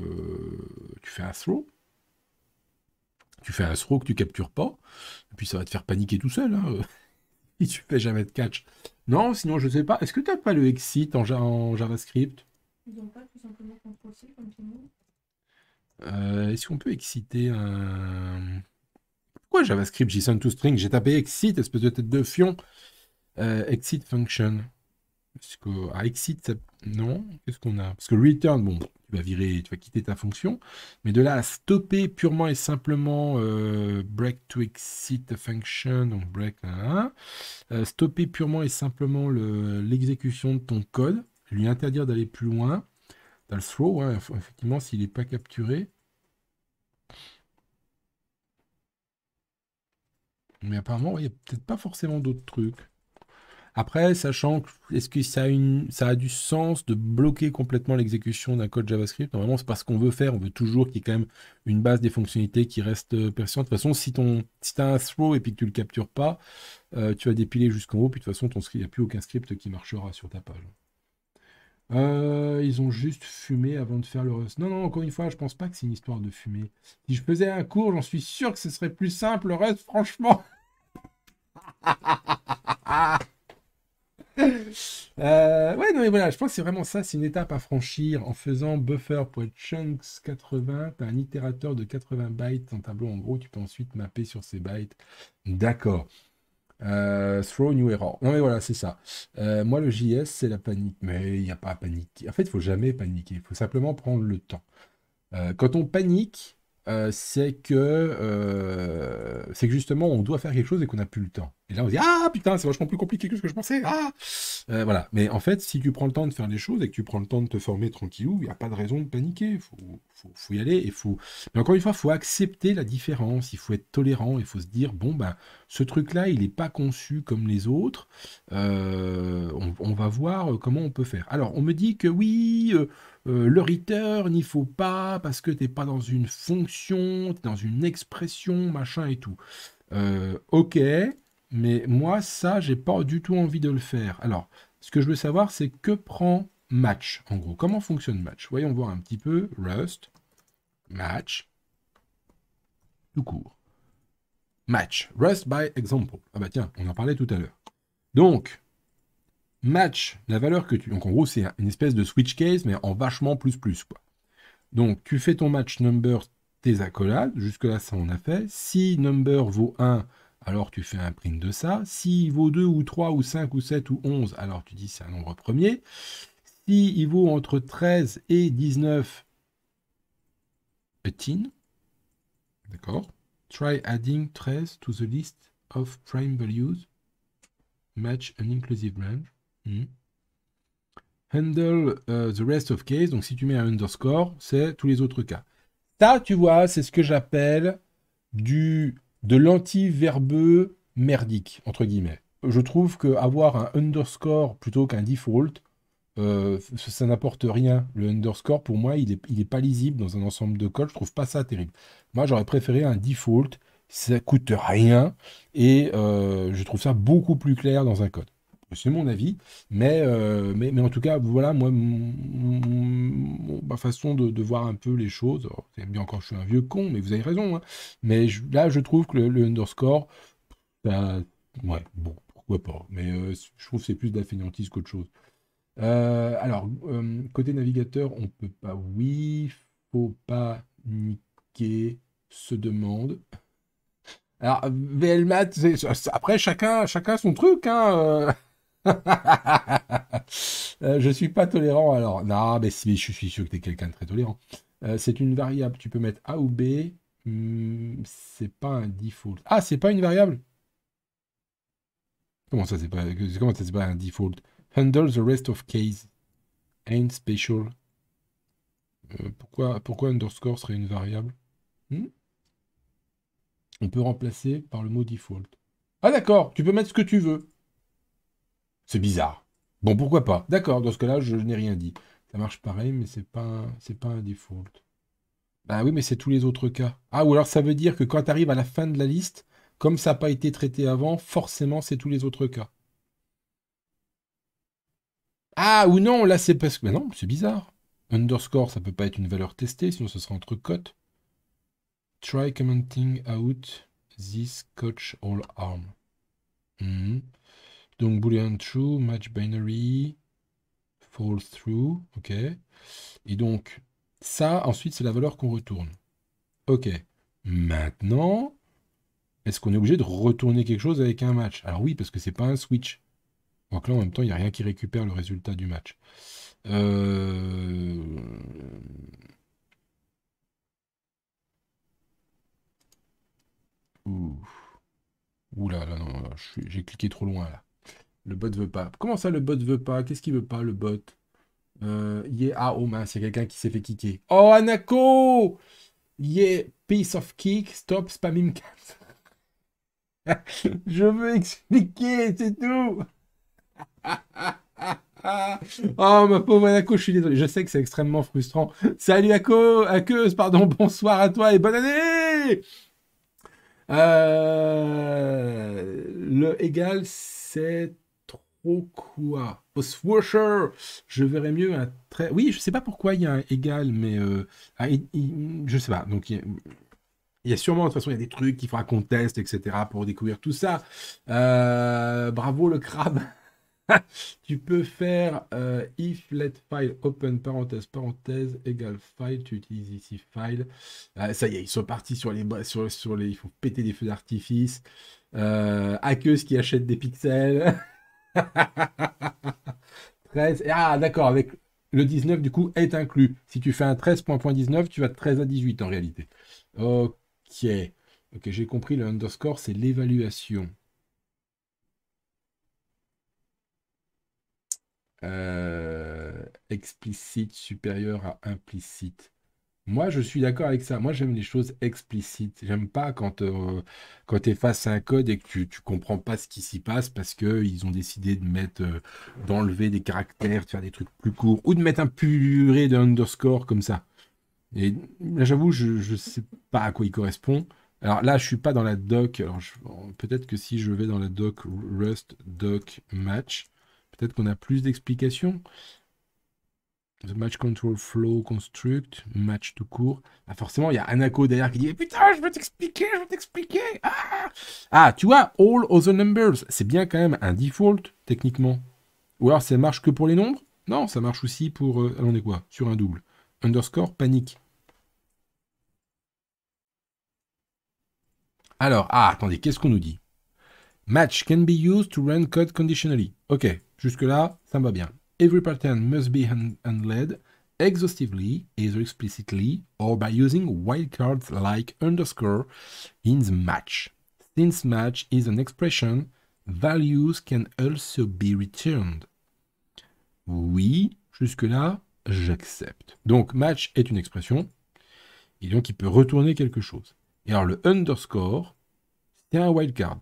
Tu fais un throw tu fais un throw que tu captures pas, et puis ça va te faire paniquer tout seul. Hein. Il tu fait jamais de catch. Non, sinon, je ne sais pas. Est-ce que tu n'as pas le exit en, JavaScript Ils n'ont pas tout simplement euh, Est-ce qu'on peut exciter un. Pourquoi JavaScript JSON to string J'ai tapé exit, espèce de tête de fion. Euh, exit function. Parce que à exit, non. Qu'est-ce qu'on a Parce que return, bon, tu vas virer, tu vas quitter ta fonction. Mais de là à stopper purement et simplement euh, break to exit function, donc break, 1 euh, stopper purement et simplement l'exécution de ton code, lui interdire d'aller plus loin. dans le throw, hein, effectivement, s'il n'est pas capturé. Mais apparemment, il n'y a peut-être pas forcément d'autres trucs. Après, sachant que est-ce que ça a, une, ça a du sens de bloquer complètement l'exécution d'un code JavaScript Normalement, c'est parce qu'on veut faire. On veut toujours qu'il y ait quand même une base des fonctionnalités qui reste euh, persistante. De toute façon, si, ton, tu as un throw et puis que tu ne le captures pas, euh, tu vas dépiler jusqu'en haut. Puis de toute façon, il n'y a plus aucun script qui marchera sur ta page. Euh, ils ont juste fumé avant de faire le Rust. Non, non, encore une fois, je pense pas que c'est une histoire de fumée. Si je faisais un cours, j'en suis sûr que ce serait plus simple, le Rust, franchement. Euh, ouais, non, mais voilà, je pense que c'est vraiment ça. C'est une étape à franchir en faisant buffer.chunks80. Tu as un itérateur de 80 bytes, en tableau en gros. Tu peux ensuite mapper sur ces bytes. D'accord. Euh, throw new error. Non mais voilà, c'est ça. Euh, moi, le JS, c'est la panique. Mais il n'y a pas à paniquer. En fait, il faut jamais paniquer. Il faut simplement prendre le temps. quand on panique, euh, c'est que, euh, c'est que justement, on doit faire quelque chose et qu'on n'a plus le temps. Et là, on se dit Ah putain, c'est vachement plus compliqué que ce que je pensais. Ah euh, Voilà. Mais en fait, si tu prends le temps de faire les choses et que tu prends le temps de te former tranquillou, il n'y a pas de raison de paniquer. Il faut, y aller. Et faut... Mais encore une fois, il faut accepter la différence. Il faut être tolérant. Il faut se dire Bon, ben, ce truc-là, il n'est pas conçu comme les autres. On, on, va voir comment on peut faire. Alors, on me dit que oui euh, le return, il faut pas parce que t'es pas dans une fonction, es dans une expression, machin et tout. Euh, ok, mais moi, ça, j'ai pas du tout envie de le faire. Alors, ce que je veux savoir, c'est que prend match, en gros. Comment fonctionne match Voyons voir un petit peu. Rust, match, tout court. Match, Rust by example. Ah bah tiens, on en parlait tout à l'heure. Donc, match la valeur que tu... Donc en gros, c'est une espèce de switch case, mais en vachement plus plus. Quoi. Donc tu fais ton match number, tes accolades, jusque-là ça on a fait. Si number vaut 1, alors tu fais un print de ça. Si il vaut 2 ou 3 ou 5 ou 7 ou 11, alors tu dis c'est un nombre premier. Si il vaut entre 13 et 19, a teen. D'accord. Try adding 13 to the list of prime values. Match an inclusive branch. Mhm. Handle euh, the rest of case. Donc, si tu mets un underscore, c'est tous les autres cas. Ça, tu vois, c'est ce que j'appelle du de l'anti-verbeux merdique, entre guillemets. Je trouve que avoir un underscore plutôt qu'un default, euh, ça n'apporte rien. Le underscore, pour moi, il n'est il est pas lisible dans un ensemble de codes. Je trouve pas ça terrible. Moi, j'aurais préféré un default. Ça coûte rien. Et euh, je trouve ça beaucoup plus clair dans un code. C'est mon avis, euh, mais, mais, en tout cas, voilà, moi, ma façon de, voir un peu les choses, c'est bien quand je suis un vieux con, mais vous avez raison, hein, mais là, je trouve que le, underscore, ouais, bon, pourquoi pas, mais euh, je trouve que c'est plus de qu'autre chose. Euh, alors, côté navigateur, on peut pas, oui, faut pas niquer, se demande. Alors, VLMAT, après, chacun, chacun son truc, hein Euh, je suis pas tolérant alors. Non, mais, je suis sûr que tu es quelqu'un de très tolérant. Euh, c'est une variable. Tu peux mettre A ou B. Hmm, c'est pas un default. Ah, c'est pas une variable Comment ça, c'est pas, pas un default Handle the rest of case. Ain't special. Euh, pourquoi, pourquoi underscore serait une variable hmm On peut remplacer par le mot default. Ah d'accord, tu peux mettre ce que tu veux. C'est bizarre. Bon, pourquoi pas D'accord, dans ce cas-là, je, n'ai rien dit. Ça marche pareil, mais c'est pas, c'est pas un default. Bah oui, mais c'est tous les autres cas. Ah, ou alors ça veut dire que quand tu arrives à la fin de la liste, comme ça n'a pas été traité avant, forcément, c'est tous les autres cas. Ah, ou non, là, c'est parce que... non, c'est bizarre. Underscore, ça peut pas être une valeur testée, sinon ce sera entre cotes. Try commenting out this coach all arm. Hmm. Donc boolean true, match binary, fall through, ok. Et donc ça, ensuite, c'est la valeur qu'on retourne. Ok. Maintenant, est-ce qu'on est obligé de retourner quelque chose avec un match Alors oui, parce que c'est pas un switch. Donc là, en même temps, il n'y a rien qui récupère le résultat du match. Euh... Ouh. là, là, non, j'ai cliqué trop loin là. Le bot veut pas. Comment ça, le bot veut pas Qu'est-ce qu'il veut pas, le bot euh, yeah. Ah, oh mince, il y a quelqu'un qui s'est fait kicker. Oh, Anako Yeah, piece of kick, stop spamming cat. Je veux expliquer, c'est tout Oh, ma pauvre Anako, je suis désolé. Je sais que c'est extrêmement frustrant. Salut, Ako Aqueuse, pardon, bonsoir à toi et bonne année euh, Le égal, c'est pourquoi quoi Je verrais mieux un très... Oui, je sais pas pourquoi il y a un égal, mais euh, je sais pas. Donc il y, a, sûrement de toute façon il y a des trucs qu'il faudra qu'on teste, etc. pour découvrir tout ça. Euh, bravo le crabe. tu peux faire euh, if let file open parenthèse parenthèse égal file. Tu utilises ici file. ça y est, ils sont partis sur les sur, les. Il faut péter des feux d'artifice. Euh, qui achète des pixels. 13. Ah, d'accord, avec le 19, du coup, est inclus. Si tu fais un 13.19, tu vas de 13 à 18 en réalité. Ok. Ok, j'ai compris, le underscore, c'est l'évaluation. Euh, explicite supérieur à implicite. Moi, je suis d'accord avec ça. Moi, j'aime les choses explicites. J'aime pas quand, euh, quand tu es face à un code et que tu, tu comprends pas ce qui s'y passe parce qu'ils ont décidé de mettre, euh, d'enlever des caractères, de faire des trucs plus courts ou de mettre un purée d'underscore comme ça. Et là, j'avoue, je, ne sais pas à quoi il correspond. Alors là, je suis pas dans la doc. Alors peut-être que si je vais dans la doc Rust doc match, peut-être qu'on a plus d'explications. The match control flow construct, match to court. Ah, forcément, il y a Anako derrière qui dit eh, Putain, je vais t'expliquer, je vais t'expliquer. Ah, ah, tu vois, all other numbers, c'est bien quand même un default, techniquement. Ou alors ça marche que pour les nombres Non, ça marche aussi pour. Euh, allons on est quoi Sur un double. Underscore, panique. Alors, ah, attendez, qu'est-ce qu'on nous dit Match can be used to run code conditionally. Ok, jusque-là, ça me va bien every pattern must be handled exhaustively, either explicitly or by using wildcards like underscore in the match. Since match is an expression, values can also be returned. Oui, jusque-là, j'accepte. Donc match est une expression, et donc il peut retourner quelque chose. Et alors le underscore, c'est un wildcard.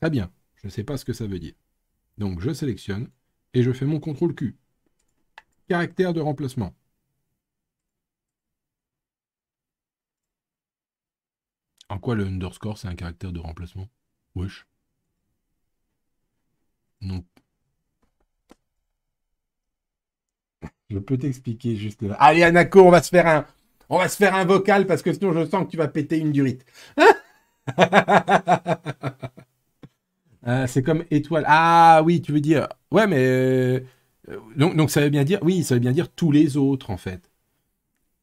Très bien, je ne sais pas ce que ça veut dire. Donc je sélectionne, et je fais mon contrôle Q. Caractère de remplacement. En quoi le underscore, c'est un caractère de remplacement Wesh. Non. Je peux t'expliquer juste là. Allez, Anako, on va se faire un, on va se faire un vocal parce que sinon je sens que tu vas péter une durite. Ah, c'est comme étoile. Ah oui, tu veux dire Ouais, mais. Euh, euh, donc, ça veut bien dire. Oui, ça veut bien dire tous les autres, en fait.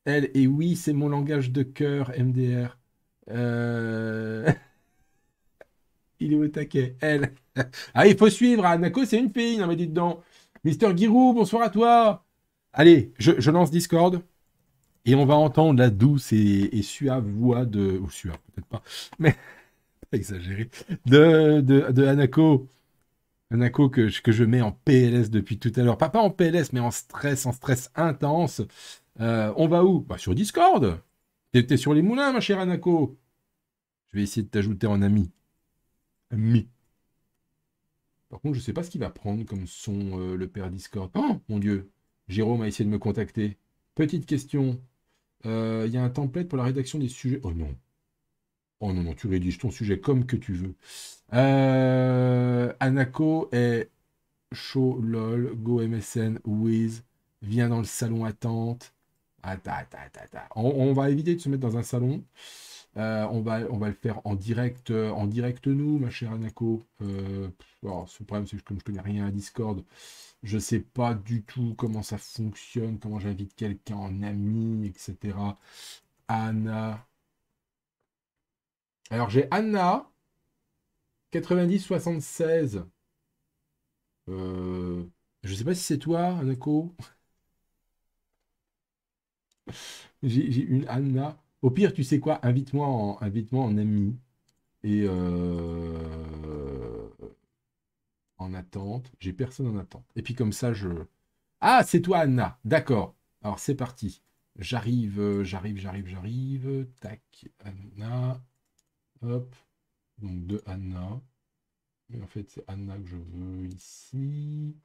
Elle, et oui, c'est mon langage de cœur, MDR. Euh, il est au taquet. Elle. Ah, il faut suivre. Anako, c'est une fille. Non, mais dites donc. Mister Giroud, bonsoir à toi. Allez, je, lance Discord. Et on va entendre la douce et, suave voix de. Ou suave, peut-être pas. Mais. Pas Exagéré. De, de, de Anako que, que, je mets en PLS depuis tout à l'heure. Pas, en PLS, mais en stress, en stress intense. Euh, on va où bah, Sur Discord. T'es sur les moulins, ma chère Anako. Je vais essayer de t'ajouter en ami. Ami. Par contre, je ne sais pas ce qu'il va prendre comme son euh, le père Discord. Oh, mon Dieu. Jérôme a essayé de me contacter. Petite question. Euh, il y a un template pour la rédaction des sujets. Oh non. Oh non, non, tu rédiges ton sujet comme que tu veux. Euh, Anako est chaud, lol, go MSN, Wiz, viens dans le salon attente. Attends, on, on, va éviter de se mettre dans un salon. Euh, on, va, on va le faire en direct, euh, en direct nous, ma chère Anako. alors, oh, ce problème, c'est que comme je connais rien à Discord, je ne sais pas du tout comment ça fonctionne, comment j'invite quelqu'un en ami, etc. Anna, alors j'ai Anna, 9076. Je euh, je sais pas si c'est toi, Anako. j'ai une Anna. Au pire, tu sais quoi Invite-moi en, en ami. Et euh, en attente. J'ai personne en attente. Et puis comme ça, je. Ah, c'est toi, Anna. D'accord. Alors c'est parti. J'arrive, euh, j'arrive, j'arrive, j'arrive. Tac, Anna. Hop, donc de Anna. Mais en fait, c'est Anna que je veux ici.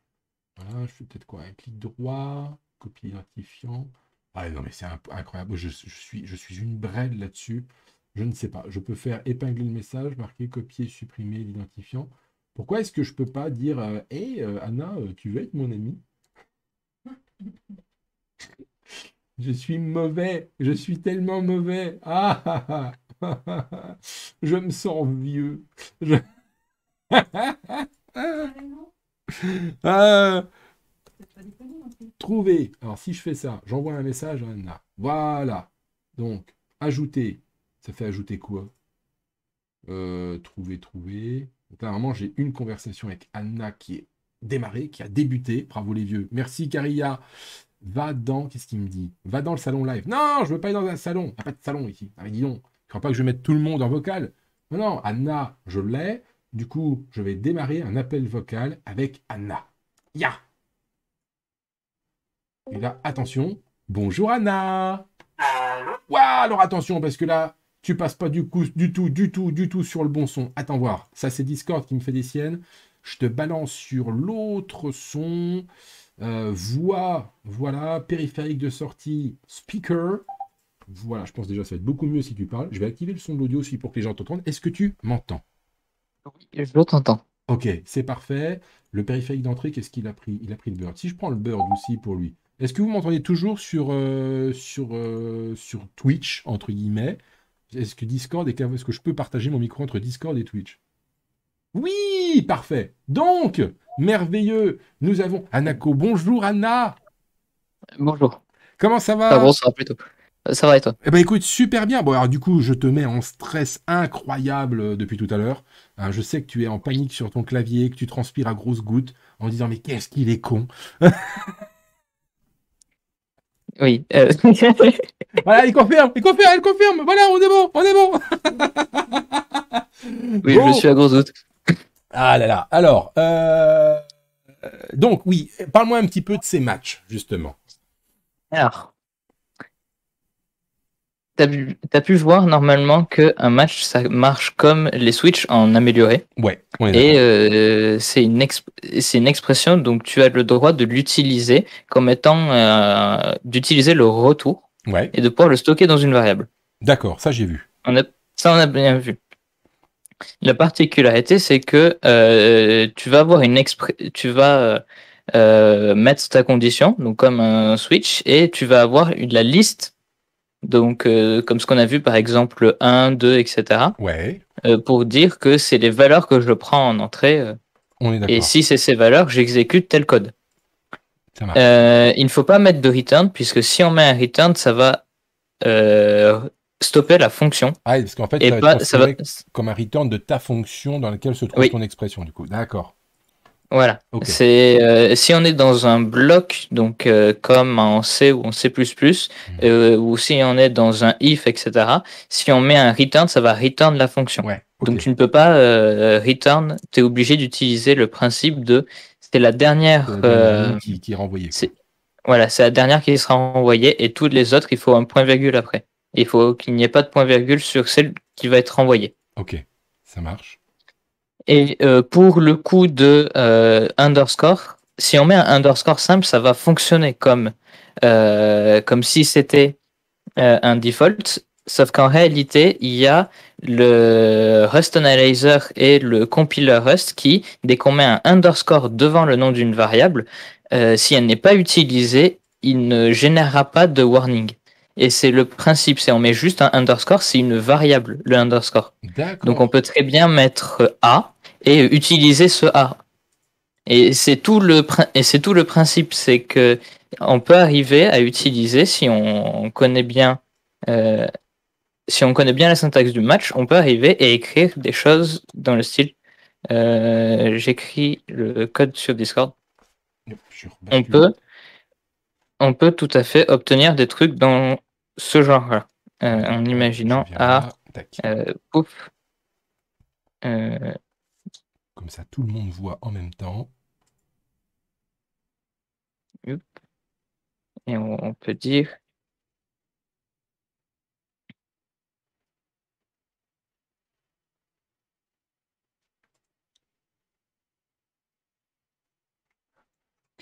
Voilà, je fais peut-être quoi Un clic droit, copier identifiant. Ah non, mais c'est incroyable. Je, suis, je suis une brède là-dessus. Je ne sais pas. Je peux faire épingler le message, marquer copier, supprimer l'identifiant. Pourquoi est-ce que je ne peux pas dire Hé, euh, euh, Anna, euh, tu veux être mon ami Je suis mauvais. Je suis tellement mauvais. Ah, ah, ah. Je me sens vieux. Ah. Trouver. Alors, si je fais ça, j'envoie un message à Anna. Voilà. Donc, ajouter. Ça fait ajouter quoi euh, Trouver, trouver. Normalement, j'ai une conversation avec Anna qui est démarrée, qui a débuté. Bravo, les vieux. Merci, Carilla. Va dans, qu'est-ce qu'il me dit Va dans le salon live. Non, je ne veux pas aller dans un salon. Il n'y a pas de salon ici. Ah, dis donc pas que je vais mettre tout le monde en vocal. Non, Anna, je l'ai. Du coup, je vais démarrer un appel vocal avec Anna. Ya Et là, attention. Bonjour Anna Alors attention, parce que là, tu passes pas du, coup, du tout, du tout, du tout sur le bon son. Attends voir. Ça, c'est Discord qui me fait des siennes. Je te balance sur l'autre son. Euh, voix, voilà, périphérique de sortie, speaker. Voilà, je pense déjà que ça va être beaucoup mieux si tu parles. Je vais activer le son de l'audio aussi pour que les gens t'entendent. Est-ce que tu m'entends Oui, je t'entends. Ok, c'est parfait. Le périphérique d'entrée, qu'est-ce qu'il a pris Il a pris le bird. Si je prends le bird aussi pour lui, est-ce que vous m'entendez toujours sur, euh, sur, euh, sur Twitch, entre guillemets Est-ce que Discord est Est-ce que je peux partager mon micro entre Discord et Twitch Oui, parfait. Donc, merveilleux, nous avons Anako. Bonjour Anna. Bonjour. Comment ça va Ça va, plutôt. Euh, ça va et toi Eh ben écoute, super bien. Bon alors du coup, je te mets en stress incroyable euh, depuis tout à l'heure. Hein, je sais que tu es en panique sur ton clavier, que tu transpires à grosses gouttes en disant mais qu'est-ce qu'il est con. oui. Euh. voilà, il confirme, il confirme, il confirme. Voilà, on est bon, on est bon. oui, je suis à grosses gouttes. ah là là. Alors, donc oui, parle-moi un petit peu de ces matchs justement. Alors, tu as pu voir normalement qu'un match, ça marche comme les Switch en amélioré. Ouais. et euh, c'est une, une expression, donc tu as le droit de l'utiliser comme étant euh, d'utiliser le retour ouais. et de pouvoir le stocker dans une variable. D'accord, ça j'ai vu. On ça on a bien vu. La particularité, c'est que euh, tu vas avoir une tu vas mettre ta condition, donc comme un switch, et tu vas avoir une, la liste donc euh, comme ce qu'on a vu par exemple 1, 2, etc. Ouais. Euh, pour dire que c'est les valeurs que je prends en entrée. Euh, on est et si c'est ces valeurs, j'exécute tel code. Ça il ne faut pas mettre de return, puisque si on met un return, ça va stopper la fonction. Ah, parce qu'en fait, ça, va, être comme un return de ta fonction dans laquelle se trouve ton expression, du coup. D'accord. Voilà. C'est euh, si on est dans un bloc, donc euh, comme en C ou en C++, hmm. euh, ou si on est dans un if, etc. Si on met un return, ça va return la fonction. Donc tu ne peux pas return. Tu es obligé d'utiliser le principe de c'est la dernière, qui, est renvoyée. voilà, c'est la dernière qui sera renvoyée et toutes les autres, il faut un point virgule après. Il faut qu'il n'y ait pas de point virgule sur celle qui va être renvoyée. Ok, ça marche. Et euh, pour le coup de euh, underscore, si on met un underscore simple, ça va fonctionner comme, euh, comme si c'était un default, sauf qu'en réalité, il y a le Rust Analyzer et le compiler Rust qui, dès qu'on met un underscore devant le nom d'une variable, si elle n'est pas utilisée, il ne générera pas de warning. Et c'est le principe, c'est on met juste un underscore, c'est une variable, le underscore. Donc on peut très bien mettre A et utiliser ce A. Et c'est tout le, et c'est tout le principe, c'est que on peut arriver à utiliser, si on connaît bien, euh, si on connaît bien la syntaxe du match, on peut arriver et écrire des choses dans le style. Euh, j'écris le code sur Discord. On peut on peut tout à fait obtenir des trucs dans ce genre-là, euh, en imaginant euh, euh, Comme ça, tout le monde voit en même temps. Et on, peut dire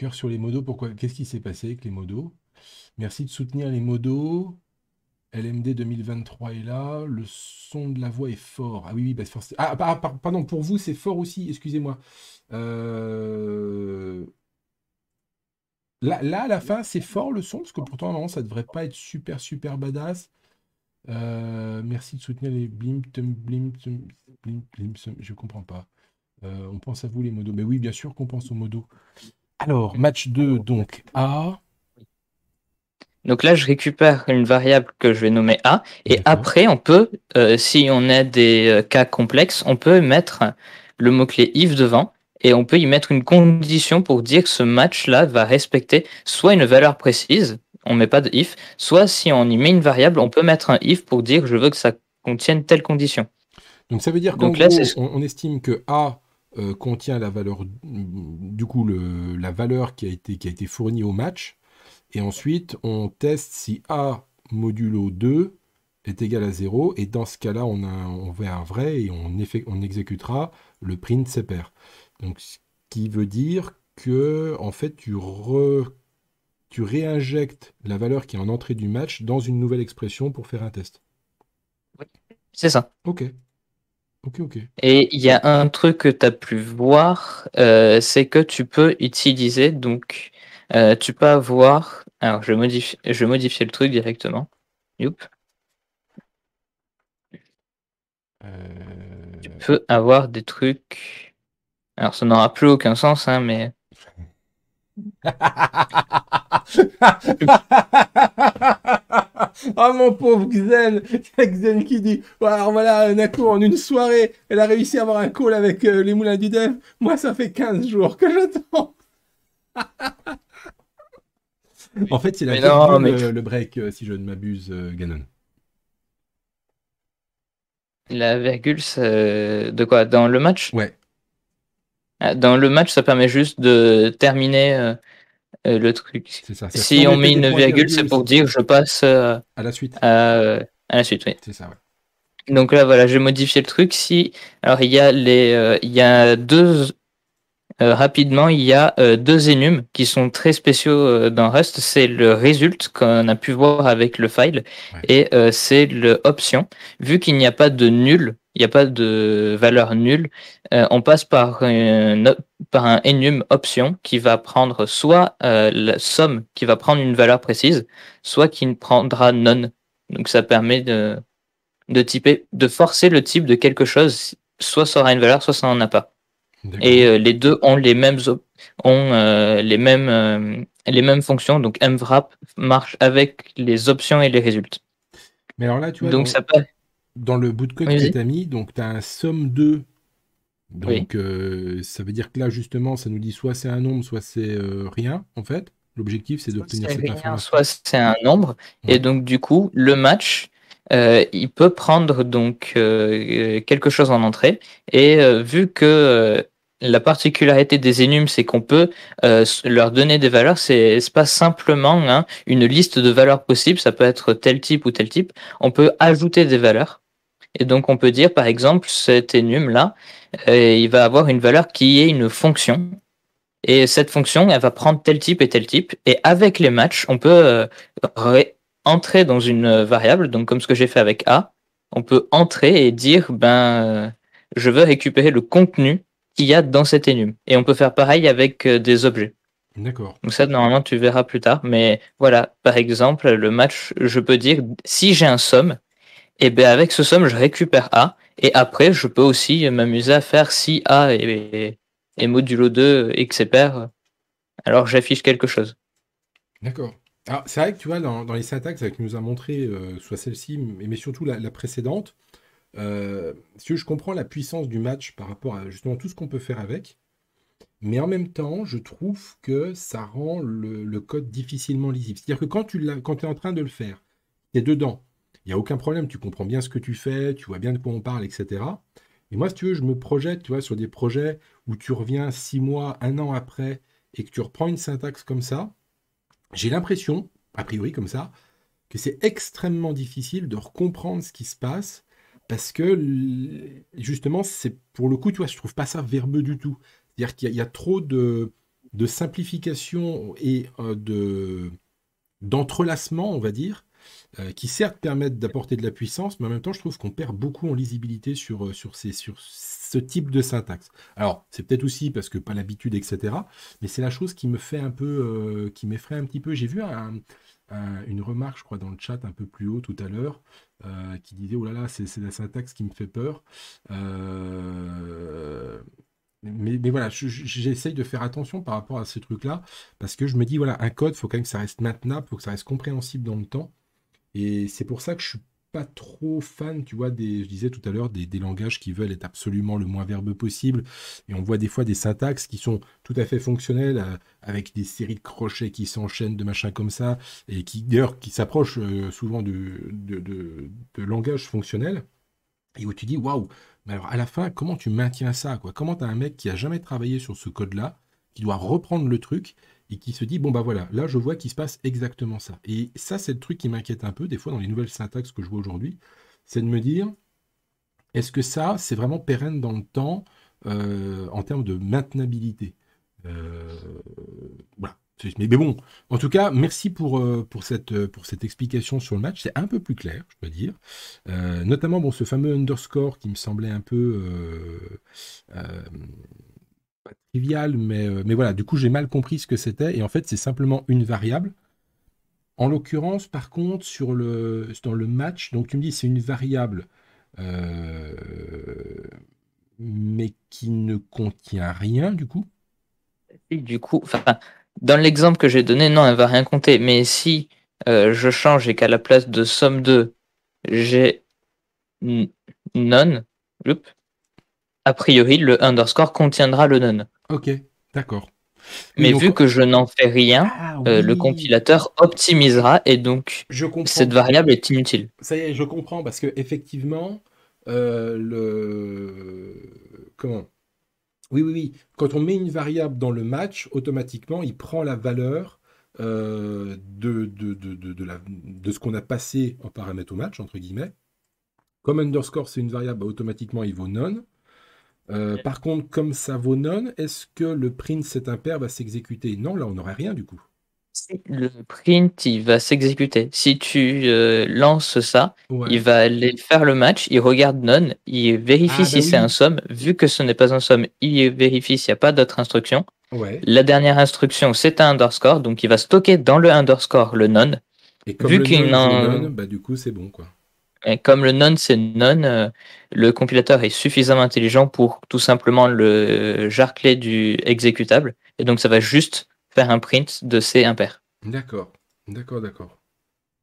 sur les modos, pourquoi Qu'est-ce qui s'est passé avec les modos Merci de soutenir les modos. LMD 2023 est là. Le son de la voix est fort. Ah oui, oui, bah, forcément. Ah, pardon, pour vous, c'est fort aussi, excusez-moi. Euh, là, à la fin, c'est fort le son, parce que pourtant, non, ça devrait pas être super, super badass. Euh, merci de soutenir les blim, blim, je comprends pas. Euh, on pense à vous les modos. Mais ben oui, bien sûr qu'on pense aux modos. Alors, match 2, donc A. Donc là, je récupère une variable que je vais nommer A. Et après, on peut, euh, si on a des euh, cas complexes, on peut mettre le mot-clé if devant. Et on peut y mettre une condition pour dire que ce match-là va respecter soit une valeur précise, on ne met pas de if, soit si on y met une variable, on peut mettre un if pour dire je veux que ça contienne telle condition. Donc ça veut dire qu'on on estime que A euh, contient la valeur, du coup, la valeur qui a, été, qui a été fournie au match. Et ensuite, on teste si A modulo 2 est égal à 0. Et dans ce cas-là, on, a, on fait un vrai et on, on exécutera le print sépaire. Donc, ce qui veut dire que, en fait, tu, tu réinjectes la valeur qui est en entrée du match dans une nouvelle expression pour faire un test. c'est ça. Ok. Et il y a un truc que tu as pu voir, euh, c'est que tu peux utiliser, donc euh, tu peux avoir. Alors je modifie, je modifier le truc directement. Youp. Euh. Tu peux avoir des trucs. Alors ça n'aura plus aucun sens, hein, mais. ah mon pauvre Xen, Xen qui dit voilà Nako en une soirée, elle a réussi à avoir un call avec euh, les moulins du dev. Moi ça fait 15 jours que j'attends. en fait, c'est la le, break euh, si je ne m'abuse euh, Ganon. La virgule de quoi dans le match Ouais. Ah, dans le match, ça permet juste de terminer euh, le truc. si on met une virgule, c'est pour dire je passe euh, à la suite. À, euh, la suite, oui. Donc là, voilà, j'ai modifié le truc. Si, alors il y a les, il y a deux rapidement, il y a deux énumes qui sont très spéciaux dans Rust. C'est le résultat qu'on a pu voir avec le file et c'est le option. Vu qu'il n'y a pas de nul il n'y a pas de valeur nulle. Euh, on passe par, par un enum option qui va prendre soit euh, la somme qui va prendre une valeur précise, soit qui ne prendra none. Donc ça permet de, typer, de forcer le type de quelque chose, soit ça aura une valeur, soit ça n'en a pas. Et euh, les deux ont les mêmes ont les mêmes les mêmes fonctions. Donc mwrap marche avec les options et les résultats. Mais alors là, tu vois, dans le bout de code que tu as mis, donc tu as un somme 2. Donc euh, ça veut dire que là, justement, ça nous dit soit c'est un nombre, soit c'est euh, rien, en fait. L'objectif, c'est d'obtenir cette information. Soit c'est un nombre. Et donc, du coup, le match, euh, il peut prendre donc quelque chose en entrée. Et vu que la particularité des énumes, c'est qu'on peut leur donner des valeurs. C'est pas simplement hein, une liste de valeurs possibles. Ça peut être tel type ou tel type. On peut ajouter des valeurs. Et donc on peut dire par exemple cet enum là euh, il va avoir une valeur qui est une fonction. Et cette fonction, elle va prendre tel type et tel type. Et avec les matchs, on peut euh, entrer dans une variable, donc comme ce que j'ai fait avec A, on peut entrer et dire ben euh, je veux récupérer le contenu qu'il y a dans cet enum Et on peut faire pareil avec des objets. D'accord. Donc ça, normalement, tu verras plus tard. Mais voilà, par exemple, le match, je peux dire, si j'ai un somme, et eh bien avec ce somme, je récupère A. Et après, je peux aussi m'amuser à faire si A est, modulo 2 et que c'est pair, alors j'affiche quelque chose. D'accord. Alors c'est vrai que tu vois, dans, les syntaxes que nous a montré, euh, soit celle-ci, mais, surtout la, précédente, euh, si je comprends la puissance du match par rapport à justement tout ce qu'on peut faire avec, mais en même temps, je trouve que ça rend le, code difficilement lisible. C'est-à-dire que quand tu quand es en train de le faire, tu es dedans, il n'y a aucun problème, tu comprends bien ce que tu fais, tu vois bien de quoi on parle, etc. Et moi, si tu veux, je me projette, tu vois, sur des projets où tu reviens six mois, un an après, et que tu reprends une syntaxe comme ça, j'ai l'impression, a priori comme ça, que c'est extrêmement difficile de comprendre ce qui se passe, parce que justement, c'est pour le coup, tu vois, je trouve pas ça verbeux du tout. C'est-à-dire qu'il y, a trop de, simplification et euh, de d'entrelacement, on va dire, euh, qui certes permettent d'apporter de la puissance, mais en même temps, je trouve qu'on perd beaucoup en lisibilité sur, euh, sur, ces, sur ce type de syntaxe. Alors, c'est peut-être aussi parce que pas l'habitude, etc. Mais c'est la chose qui me fait un peu, euh, qui m'effraie un petit peu. J'ai vu une remarque, je crois, dans le chat un peu plus haut tout à l'heure, qui disait Oh là là, c'est la syntaxe qui me fait peur. mais, voilà, j'essaye de faire attention par rapport à ce truc là parce que je me dis, voilà, un code, il faut quand même que ça reste maintenable, il faut que ça reste compréhensible dans le temps. Et c'est pour ça que je suis pas trop fan, tu vois, des, je disais tout à l'heure, des, langages qui veulent être absolument le moins verbeux possible. Et on voit des fois des syntaxes qui sont tout à fait fonctionnelles, euh, avec des séries de crochets qui s'enchaînent, de machins comme ça, et qui d'ailleurs qui s'approchent euh, souvent de, de, de, langages fonctionnels. Et où tu dis, waouh, mais alors à la fin, comment tu maintiens ça quoi Comment tu as un mec qui a jamais travaillé sur ce code-là, qui doit reprendre le truc et qui se dit, bon bah voilà, là je vois qu'il se passe exactement ça. Et ça, c'est le truc qui m'inquiète un peu, des fois dans les nouvelles syntaxes que je vois aujourd'hui, c'est de me dire, est-ce que ça, c'est vraiment pérenne dans le temps euh, en termes de maintenabilité euh, Voilà. Mais, bon, en tout cas, merci pour, euh, pour, cette, pour cette explication sur le match. C'est un peu plus clair, je dois dire. notamment, bon, ce fameux underscore qui me semblait un peu trivial, mais, euh, mais voilà, du coup, j'ai mal compris ce que c'était. Et en fait, c'est simplement une variable. En l'occurrence, par contre, sur le, dans le match, donc tu me dis c'est une variable, euh, mais qui ne contient rien du coup. Et du coup, dans l'exemple que j'ai donné, non, elle va rien compter. Mais si euh, je change et qu'à la place de somme 2, j'ai none non, a priori, le underscore contiendra le none. Ok, d'accord. Mais vu que je n'en fais rien, ah euh, le compilateur optimisera et donc cette variable est inutile. Ça y est, je comprends parce que effectivement, euh, le comment Oui, oui, oui. Quand on met une variable dans le match, automatiquement, il prend la valeur euh, de, de, de, ce qu'on a passé en paramètre au match entre guillemets. Comme underscore, c'est une variable, automatiquement, il vaut none. Euh, par contre, comme ça vaut non, est-ce que le print c'est impair va s'exécuter Non, là on n'aurait rien du coup. Le print, il va s'exécuter. Si tu euh, lances ça, il va aller faire le match, il regarde non, il vérifie ah, bah si c'est un somme. Vu que ce n'est pas un somme, il vérifie s'il n'y a pas d'autres instructions. La dernière instruction, c'est un underscore, donc il va stocker dans le underscore le non. Et comme vu qu'il bah, du coup, c'est bon quoi comme le non, c'est non, euh, le compilateur est suffisamment intelligent pour tout simplement le jarcler du exécutable. Et donc, ça va juste faire un print de ces impairs. D'accord, d'accord, d'accord.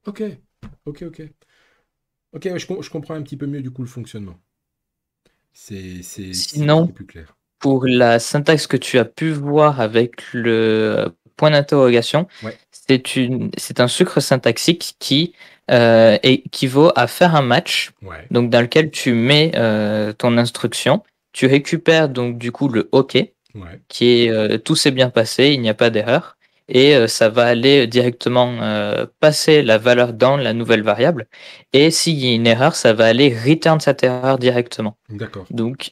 Ok, ok, ok. Ok, je, comprends un petit peu mieux du coup le fonctionnement. C'est Sinon, plus clair. pour la syntaxe que tu as pu voir avec le point d'interrogation. C'est un sucre syntaxique qui euh, équivaut à faire un match, donc dans lequel tu mets euh, ton instruction, tu récupères donc du coup le OK, qui est euh, tout s'est bien passé, il n'y a pas d'erreur, et euh, ça va aller directement passer la valeur dans la nouvelle variable, et s'il y a une erreur, ça va aller return cette erreur directement. D'accord. Donc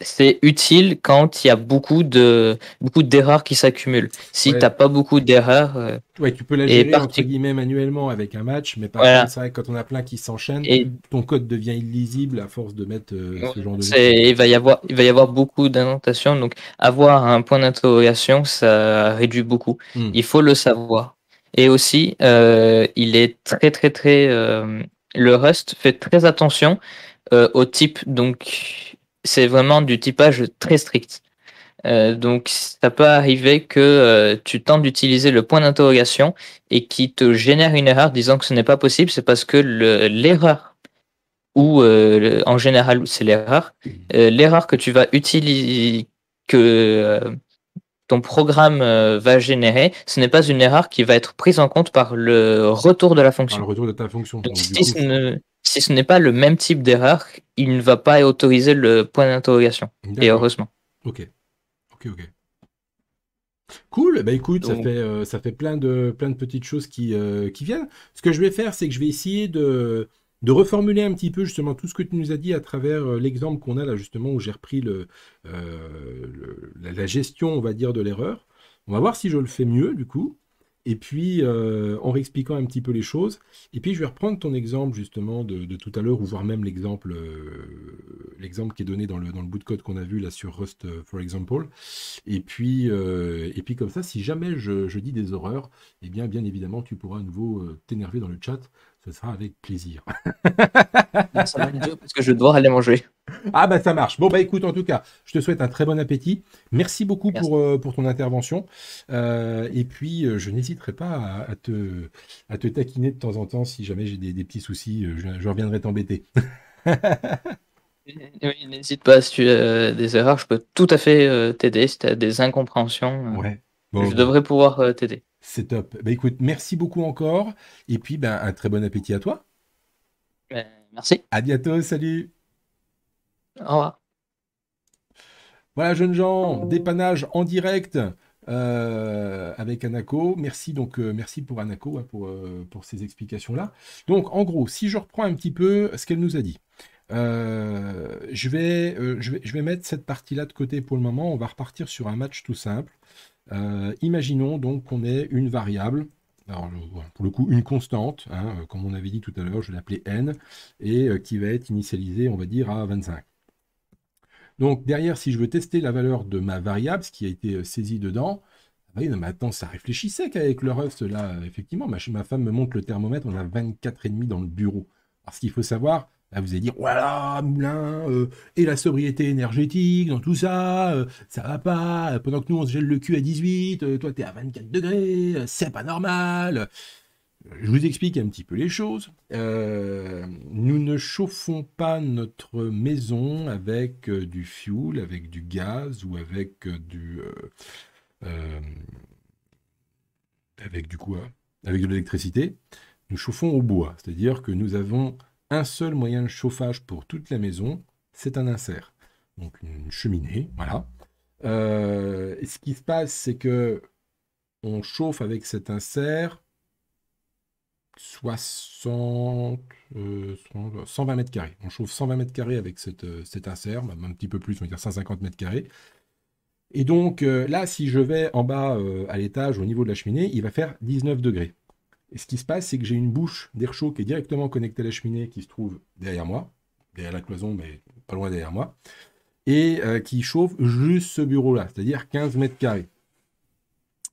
c'est utile quand il y a beaucoup de beaucoup d'erreurs qui s'accumulent. Si tu t'as pas beaucoup d'erreurs, euh, ouais, tu peux la gérer entre guillemets manuellement avec un match, mais par c'est vrai quand on a plein qui s'enchaînent, et... ton code devient illisible à force de mettre euh, ce genre de. Il va y avoir il va y avoir beaucoup d'innotations, donc avoir un point d'interrogation, ça réduit beaucoup. Hmm. Il faut le savoir. Et aussi, euh, il est très très très euh, le Rust fait très attention au type donc c'est vraiment du typage très strict. Euh, donc, ça peut arriver que euh, tu tentes d'utiliser le point d'interrogation et qui te génère une erreur disant que ce n'est pas possible, c'est parce que l'erreur, ou euh, en général, c'est l'erreur, l'erreur que tu vas utiliser, que ton programme va générer, ce n'est pas une erreur qui va être prise en compte par le retour de la fonction. le retour de ta fonction. Donc, si ce n'est pas le même type d'erreur, il ne va pas autoriser le point d'interrogation. Et heureusement. Ok. Ok, ok. Cool, bah écoute, ça, fait, euh, ça fait plein de, plein de petites choses euh, qui, viennent. Ce que je vais faire, c'est que je vais essayer de, de reformuler un petit peu justement tout ce que tu nous as dit à travers euh, l'exemple qu'on a là justement où j'ai repris le, la, gestion, on va dire, de l'erreur. On va voir si je le fais mieux du coup et puis euh, en réexpliquant un petit peu les choses. Et puis je vais reprendre ton exemple justement de, tout à l'heure, ou voire même l'exemple euh, l'exemple qui est donné dans le, dans bout de code qu'on a vu là sur Rust, euh, for example. Et puis, et puis comme ça, si jamais je, je dis des horreurs, eh bien, bien évidemment, tu pourras à nouveau t'énerver dans le chat ce sera avec plaisir. Ah, ça parce que je dois aller manger. Ah bah ça marche. Bon bah écoute, en tout cas, je te souhaite un très bon appétit. Merci beaucoup Pour, euh, pour ton intervention. Euh, et puis, euh, je n'hésiterai pas à, te, te taquiner de temps en temps si jamais j'ai des, petits soucis. Je, reviendrai t'embêter. n'hésite pas si tu as des erreurs, je peux tout à fait t'aider si tu as des incompréhensions. je devrais pouvoir t'aider. C'est top. Bah, écoute, merci beaucoup encore. Et puis, bah, un très bon appétit à toi. Ben, merci. À bientôt. Salut. Au revoir. Voilà, jeunes gens, dépannage en direct. Euh, avec Anako. Merci donc euh, merci pour Anako hein, pour, euh, pour, ces explications là. Donc en gros, si je reprends un petit peu ce qu'elle nous a dit, je vais, je, vais, je, vais, mettre cette partie là de côté pour le moment. On va repartir sur un match tout simple. Euh, imaginons donc qu'on ait une variable, euh, pour le coup une constante, hein, euh, comme on avait dit tout à l'heure, je l'appelais n, et qui va être initialisée, on va dire, à 25. Donc derrière, si je veux tester la valeur de ma variable, ce qui a été saisi dedans, ah bah maintenant ça réfléchissait qu'avec le ref, là, effectivement. Ma, ma femme me montre le thermomètre, on a 24,5 dans le bureau. Parce qu'il faut savoir, bah, vous allez dire, voilà, Moulin, euh, et la sobriété énergétique dans tout ça, euh, ça va pas, euh, pendant que nous on se gèle le cul à 18, toi toi t'es à 24 degrés, c'est pas normal. Je vous explique un petit peu les choses. nous ne chauffons pas notre maison avec du fuel, avec du gaz ou avec du. avec du quoi Avec de l'électricité. Nous chauffons au bois, c'est-à-dire que nous avons un seul moyen de chauffage pour toute la maison, c'est un insert. Donc une cheminée, voilà. Euh, ce qui se passe, c'est que on chauffe avec cet insert 60, 120 euh, mètres carrés. On chauffe 120 mètres carrés avec euh, cet insert, un petit peu plus, on va dire 150 mètres carrés. Et donc là, si je vais en bas à l'étage, au niveau de la cheminée, il va faire 19 degrés. Et ce qui se passe, c'est que j'ai une bouche d'air chaud qui est directement connectée à la cheminée qui se trouve derrière moi, derrière la cloison, mais pas loin derrière moi, et euh, qui chauffe juste ce bureau-là, c'est-à-dire 15 mètres carrés.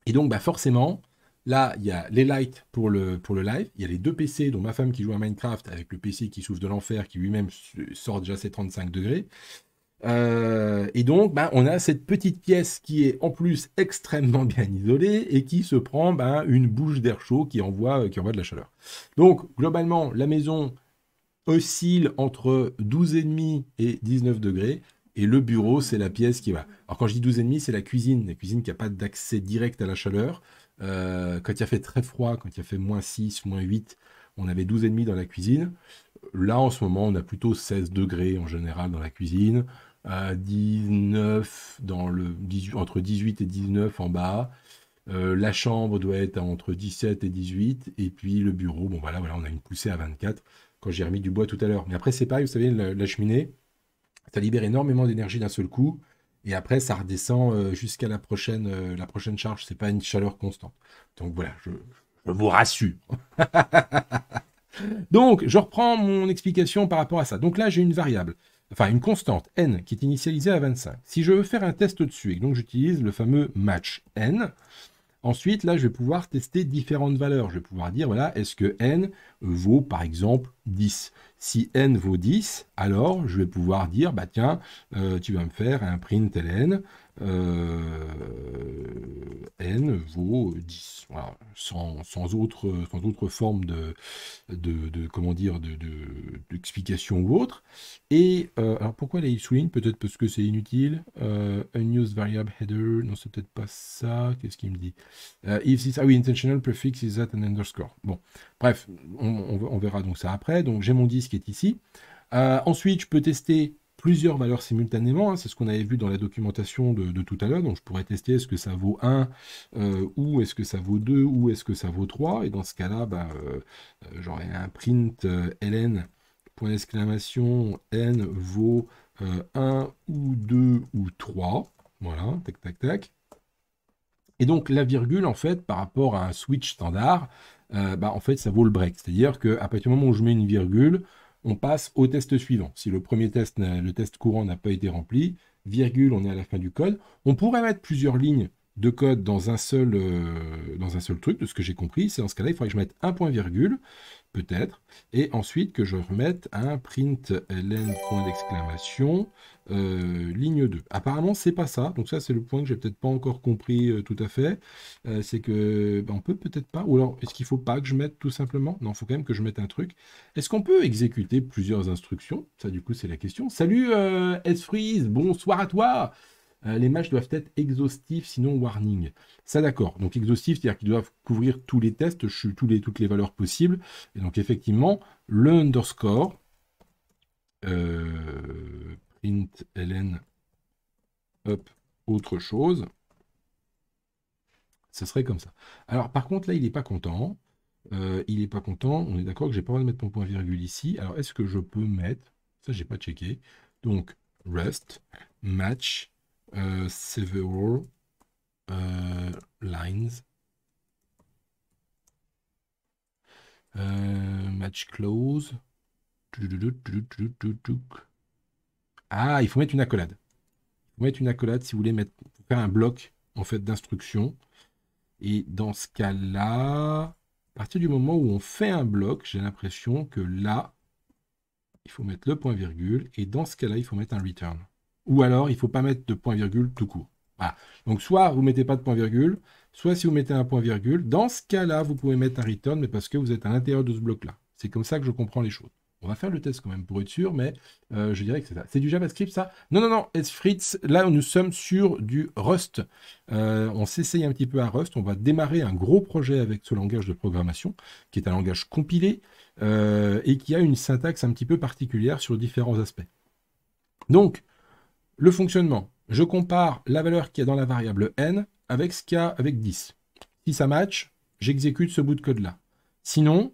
Et donc, bah forcément, là, il y a les lights pour le, pour le live, il y a les deux PC, dont ma femme qui joue à Minecraft, avec le PC qui souffle de l'enfer, qui lui-même sort déjà ses 35 degrés, euh, et donc, ben, on a cette petite pièce qui est en plus extrêmement bien isolée et qui se prend ben, une bouche d'air chaud qui envoie, qui envoie de la chaleur. Donc, globalement, la maison oscille entre 12,5 et 19 degrés. Et le bureau, c'est la pièce qui va. Alors, quand je dis 12,5, c'est la cuisine. La cuisine qui n'a pas d'accès direct à la chaleur. Euh, quand il a fait très froid, quand il a fait moins 6, moins 8, on avait 12,5 dans la cuisine. Là, en ce moment, on a plutôt 16 degrés en général dans la cuisine à 19, dans le, entre 18 et 19 en bas. Euh, la chambre doit être entre 17 et 18. Et puis le bureau, bon voilà, voilà on a une poussée à 24 quand j'ai remis du bois tout à l'heure. Mais après, c'est pareil, vous savez, la, cheminée, ça libère énormément d'énergie d'un seul coup. Et après, ça redescend euh, jusqu'à la prochaine, euh, la prochaine charge. C'est pas une chaleur constante. Donc voilà, je vous rassure. Donc, je reprends mon explication par rapport à ça. Donc là, j'ai une variable enfin une constante n qui est initialisée à 25. Si je veux faire un test dessus, et donc j'utilise le fameux match n, ensuite là je vais pouvoir tester différentes valeurs. Je vais pouvoir dire voilà, est-ce que n vaut par exemple 10 Si n vaut 10, alors je vais pouvoir dire bah tiens, euh, tu vas me faire un print ln euh, n vaut 10. Sans, sans, autre, sans autre forme de, de, comment dire, d'explication ou autre. Et euh, alors pourquoi les il souligne Peut-être parce que c'est inutile. Euh, unused variable header, non, c'est peut-être pas ça. Qu'est-ce qu'il me dit If ah oui, intentional prefix is at an underscore. Bon, bref, on, on, on verra donc ça après. Donc j'ai mon disque qui est ici. ensuite, je peux tester plusieurs valeurs simultanément. Hein. c'est ce qu'on avait vu dans la documentation de, tout à l'heure. Donc je pourrais tester est-ce que ça vaut 1 euh, ou est-ce que ça vaut 2 ou est-ce que ça vaut 3. Et dans ce cas-là, bah, euh, euh, j'aurais un print ln point d'exclamation n vaut 1 ou 2 ou 3. Voilà, tac, tac, tac. Et donc la virgule, en fait, par rapport à un switch standard, bah, en fait, ça vaut le break. C'est-à-dire qu'à partir du moment où je mets une virgule, on passe au test suivant. Si le premier test, le test courant n'a pas été rempli, virgule, on est à la fin du code. On pourrait mettre plusieurs lignes de code dans un seul, euh, dans un seul truc, de ce que j'ai compris. C'est dans ce cas-là, il faudrait que je mette un point virgule, peut-être, et ensuite que je remette un print ln point d'exclamation euh, ligne 2. Apparemment, c'est pas ça. Donc ça, c'est le point que j'ai peut-être pas encore compris euh, tout à fait. Euh, c'est que ben, on peut peut-être pas. Ou alors, est-ce qu'il faut pas que je mette tout simplement Non, il faut quand même que je mette un truc. Est-ce qu'on peut exécuter plusieurs instructions Ça, du coup, c'est la question. Salut S-Freeze, bonsoir à toi. les matchs doivent être exhaustifs, sinon warning. Ça, d'accord. Donc exhaustif, c'est-à-dire qu'ils doivent couvrir tous les tests, tous les, toutes les valeurs possibles. Et donc effectivement, le underscore int ln, up, autre chose, Ce serait comme ça. Alors par contre, là, il n'est pas content. Euh, il est pas content. On est d'accord que j'ai pas envie de mettre mon point virgule ici. Alors est-ce que je peux mettre, ça j'ai pas checké, donc rest match euh, several euh, lines match close ah, il faut mettre une accolade. Il faut mettre une accolade si vous voulez mettre, faire un bloc en fait d'instruction. Et dans ce cas-là, à partir du moment où on fait un bloc, j'ai l'impression que là, il faut mettre le point virgule. Et dans ce cas-là, il faut mettre un return. Ou alors, il ne faut pas mettre de point virgule tout court. Donc soit vous ne mettez pas de point virgule, soit si vous mettez un point virgule, dans ce cas-là, vous pouvez mettre un return, mais parce que vous êtes à l'intérieur de ce bloc-là. C'est comme ça que je comprends les choses. On va faire le test quand même pour être sûr, mais euh, je dirais que c'est ça. C'est du JavaScript ça Non, non, non, S Fritz, là nous sommes sur du Rust. Euh, on s'essaye un petit peu à Rust, on va démarrer un gros projet avec ce langage de programmation, qui est un langage compilé euh, et qui a une syntaxe un petit peu particulière sur différents aspects. Donc, le fonctionnement. Je compare la valeur qu'il y a dans la variable n avec ce qu'il y a avec 10. Si ça match, j'exécute ce bout de code-là. Sinon,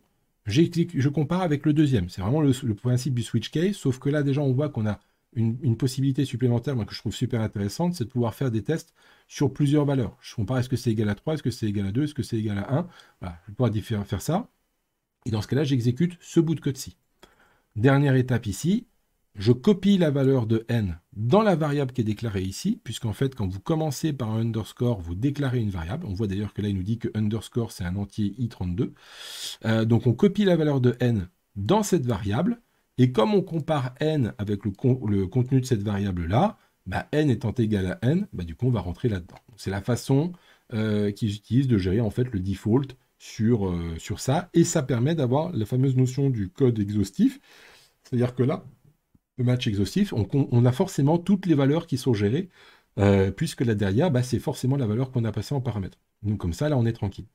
je compare avec le deuxième. C'est vraiment le, principe du switch case, sauf que là déjà on voit qu'on a une, possibilité supplémentaire que je trouve super intéressante, c'est de pouvoir faire des tests sur plusieurs valeurs. Je compare est-ce que c'est égal à 3, est-ce que c'est égal à 2, est-ce que c'est égal à 1. Voilà, je vais pouvoir faire ça. Et dans ce cas-là, j'exécute ce bout de code-ci. Dernière étape ici, je copie la valeur de n dans la variable qui est déclarée ici, puisqu'en fait, quand vous commencez par un underscore, vous déclarez une variable. On voit d'ailleurs que là, il nous dit que underscore, c'est un entier i32. Euh, donc, on copie la valeur de n dans cette variable. Et comme on compare n avec le, contenu de cette variable-là, bah, n étant égal à n, bah, du coup, on va rentrer là-dedans. C'est la façon euh, qu'ils utilisent de gérer en fait le default sur, euh, sur ça. Et ça permet d'avoir la fameuse notion du code exhaustif. C'est-à-dire que là, match exhaustif, on, a forcément toutes les valeurs qui sont gérées, euh, puisque là derrière, bah, c'est forcément la valeur qu'on a passée en paramètre. Donc comme ça, là, on est tranquille.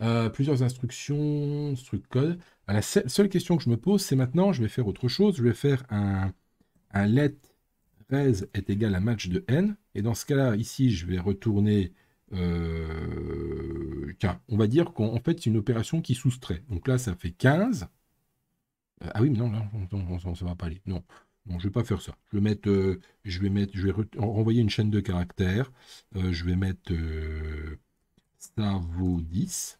Euh, plusieurs instructions, truc code. Ah, la seule question que je me pose, c'est maintenant, je vais faire autre chose. Je vais faire un, un let res est égal à match de n. Et dans ce cas-là, ici, je vais retourner euh, On va dire qu'en fait, c'est une opération qui soustrait. Donc là, ça fait 15. Euh, ah oui, mais non, là, ça va pas aller. Non. je je vais pas faire ça. Je vais mettre, euh, je vais mettre, je vais renvoyer une chaîne de caractères. Euh, je vais mettre ça vaut 10.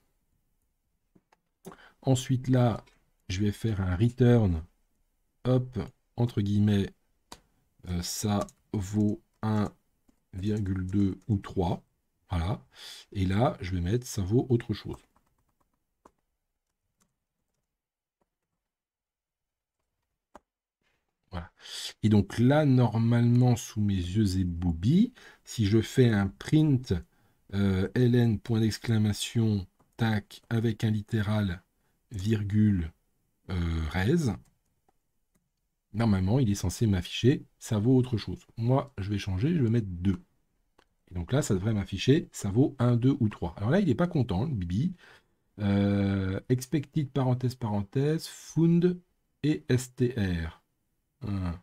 Ensuite là, je vais faire un return. Hop, entre guillemets, ça vaut 1,2 ou 3. Voilà. Et là, je vais mettre ça vaut autre chose. Et donc là, normalement, sous mes yeux et Booby, si je fais un print euh, ln point d'exclamation tac avec un littéral virgule euh, res, normalement, il est censé m'afficher ça vaut autre chose. Moi, je vais changer, je vais mettre 2. Et donc là, ça devrait m'afficher ça vaut 1, 2 ou 3. Alors là, il n'est pas content, le Bibi. Euh, expected parenthèse parenthèse, fund et str. Un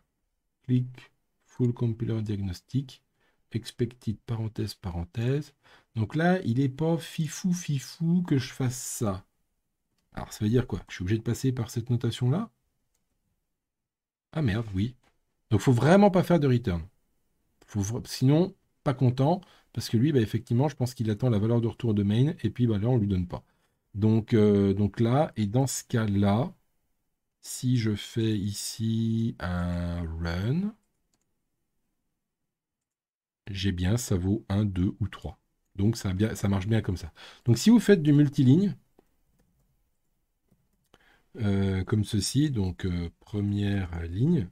Clic, full compiler diagnostic, expected parenthèse parenthèse. Donc là, il n'est pas fifou fifou que je fasse ça. Alors ça veut dire quoi Je suis obligé de passer par cette notation là Ah merde, oui. Donc faut vraiment pas faire de return. sinon, pas content, parce que lui, bah, effectivement, je pense qu'il attend la valeur de retour de main, et puis bah, là, on lui donne pas. Donc, euh, donc là, et dans ce cas-là, si je fais ici un run, j'ai bien, ça vaut 1, 2 ou 3. Donc ça, ça marche bien comme ça. Donc si vous faites du multiligne, euh, comme ceci, donc euh, première ligne,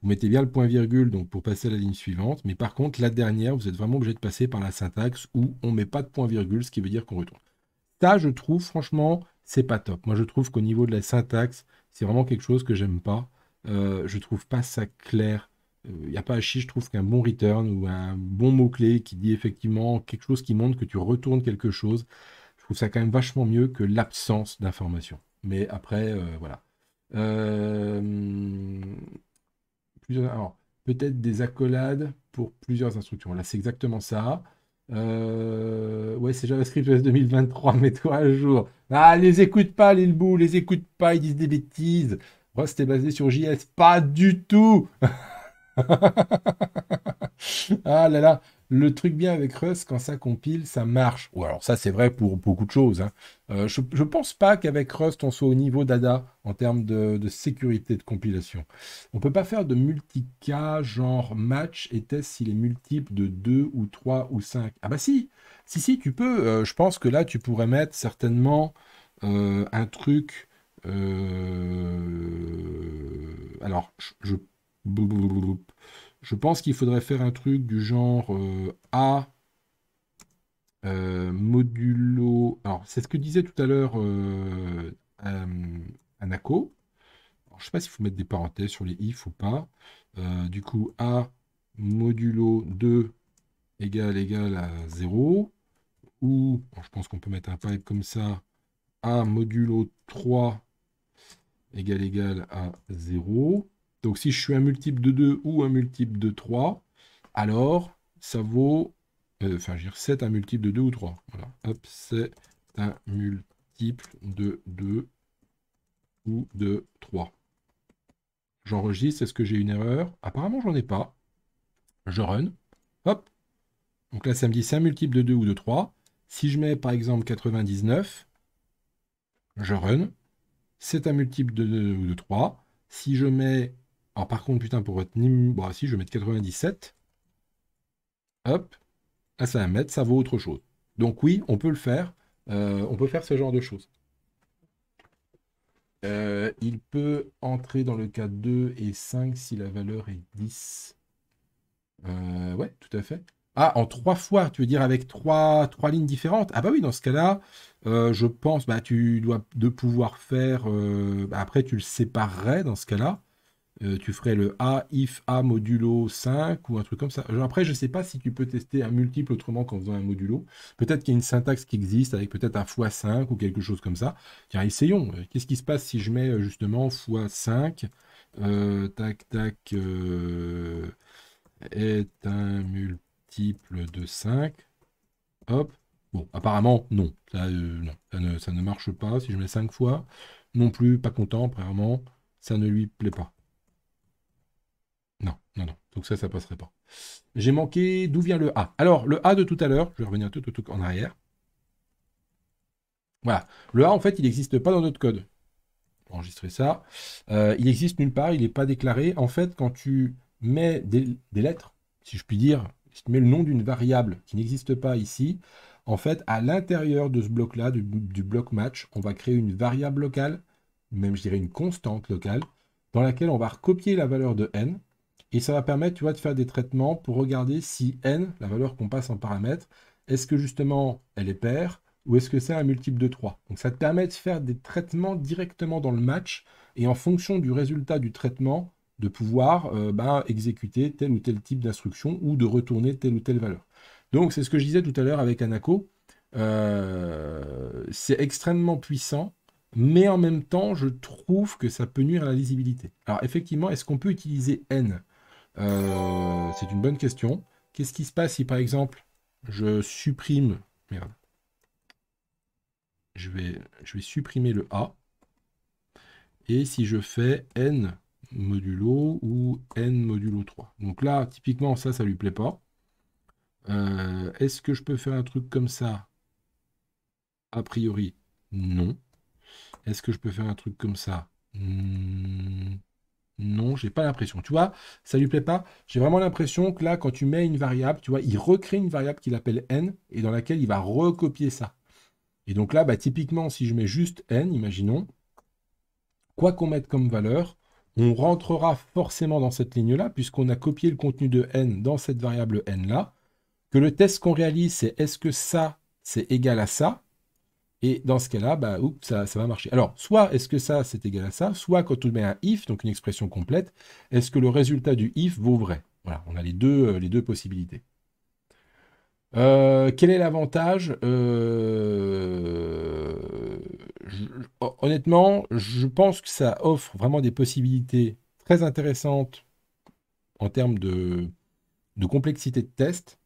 vous mettez bien le point virgule donc pour passer à la ligne suivante, mais par contre la dernière, vous êtes vraiment obligé de passer par la syntaxe où on ne met pas de point virgule, ce qui veut dire qu'on retourne. Ça, je trouve franchement, c'est pas top. Moi, je trouve qu'au niveau de la syntaxe, c'est vraiment quelque chose que j'aime pas. Euh, je trouve pas ça clair. Il euh, n'y a pas à chier, je trouve qu'un bon return ou un bon mot-clé qui dit effectivement quelque chose qui montre que tu retournes quelque chose, je trouve ça quand même vachement mieux que l'absence d'information. Mais après, euh, voilà. peut-être des accolades pour plusieurs instructions. Là, c'est exactement ça. Euh, ouais, c'est JavaScript 2023, mets-toi à jour. Ah, les écoute pas, les lbous, les écoute pas, ils disent des bêtises. C'était est basé sur JS. Pas du tout ah là là, le truc bien avec Rust, quand ça compile, ça marche. Ou alors ça, c'est vrai pour beaucoup de choses. Hein. Euh, je, ne pense pas qu'avec Rust, on soit au niveau d'ADA en termes de, sécurité de compilation. On peut pas faire de multi-cas genre match et test s'il est multiple de 2 ou 3 ou 5. Ah bah si, si, si, tu peux. Euh, je pense que là, tu pourrais mettre certainement euh, un truc... alors, je... Je pense qu'il faudrait faire un truc du genre euh, A euh, modulo. Alors, c'est ce que disait tout à l'heure euh, euh Anako. je ne sais pas s'il faut mettre des parenthèses sur les if ou pas. du coup, A modulo 2 égale égale à 0. Ou, je pense qu'on peut mettre un pipe comme ça. A modulo 3 égale égale à 0. Donc si je suis un multiple de 2 ou un multiple de 3, alors ça vaut... Euh, enfin, je vais dire, c'est un multiple de 2 ou 3. Voilà. Hop, c'est un multiple de 2 ou de 3. J'enregistre. Est-ce que j'ai une erreur Apparemment, j'en ai pas. Je run. Hop. Donc là, ça me dit c'est un multiple de 2 ou de 3. Si je mets par exemple 99, je run. C'est un multiple de 2 ou de 3. Si je mets alors par contre, putain, pour retenir... Bon, si, je vais mettre 97. Hop. À 5 mettre, ça vaut autre chose. Donc oui, on peut le faire. Euh, on peut faire ce genre de choses. Euh, il peut entrer dans le cas 2 et 5 si la valeur est 10. Euh, ouais, tout à fait. Ah, en trois fois, tu veux dire avec trois, trois lignes différentes Ah bah oui, dans ce cas-là, je pense, bah tu dois de pouvoir faire... Bah, après, tu le séparerais dans ce cas-là. Euh, tu ferais le A, if A modulo 5 ou un truc comme ça. après, je ne sais pas si tu peux tester un multiple autrement qu'en faisant un modulo. Peut-être qu'il y a une syntaxe qui existe avec peut-être un x5 ou quelque chose comme ça. Tiens, essayons. Euh, qu'est-ce qui se passe si je mets euh, justement x5 Tac, tac, est un multiple de 5. Hop. Bon, apparemment, non. ça, ne, ça ne marche pas si je mets 5 fois. Non plus, pas content, apparemment. Ça ne lui plaît pas. Non, non, non. Donc ça, ça passerait pas. J'ai manqué d'où vient le A. Alors, le A de tout à l'heure, je vais revenir tout, tout, en arrière. Voilà. Le A, en fait, il n'existe pas dans notre code. Enregistrer ça. Euh, il existe nulle part, il n'est pas déclaré. En fait, quand tu mets des, lettres, si je puis dire, si tu mets le nom d'une variable qui n'existe pas ici, en fait, à l'intérieur de ce bloc-là, du, bloc match, on va créer une variable locale, même je dirais une constante locale, dans laquelle on va recopier la valeur de n, et ça va permettre, tu vois, de faire des traitements pour regarder si n, la valeur qu'on passe en paramètre, est-ce que justement elle est paire ou est-ce que c'est un multiple de 3 Donc ça te permet de faire des traitements directement dans le match et en fonction du résultat du traitement, de pouvoir euh, ben, exécuter tel ou tel type d'instruction ou de retourner telle ou telle valeur. Donc c'est ce que je disais tout à l'heure avec Anaco. Euh, c'est extrêmement puissant, mais en même temps, je trouve que ça peut nuire à la lisibilité. Alors effectivement, est-ce qu'on peut utiliser N euh, c'est une bonne question. Qu'est-ce qui se passe si par exemple je supprime. Merde. Je vais, je vais supprimer le A. Et si je fais N modulo ou N modulo 3. Donc là, typiquement, ça, ça lui plaît pas. Euh, est-ce que je peux faire un truc comme ça A priori, non. Est-ce que je peux faire un truc comme ça hmm. Non, j'ai pas l'impression. Tu vois, ça lui plaît pas. J'ai vraiment l'impression que là, quand tu mets une variable, tu vois, il recrée une variable qu'il appelle n et dans laquelle il va recopier ça. Et donc là, bah, typiquement, si je mets juste n, imaginons, quoi qu'on mette comme valeur, on rentrera forcément dans cette ligne-là, puisqu'on a copié le contenu de n dans cette variable n-là, que le test qu'on réalise, c'est est-ce que ça, c'est égal à ça, et dans ce cas-là, bah, ça, ça va marcher. Alors, soit est-ce que ça, c'est égal à ça, soit quand on met un if, donc une expression complète, est-ce que le résultat du if vaut vrai Voilà, on a les deux, euh, les deux possibilités. Euh, quel est l'avantage euh, Honnêtement, je pense que ça offre vraiment des possibilités très intéressantes en termes de complexité de test.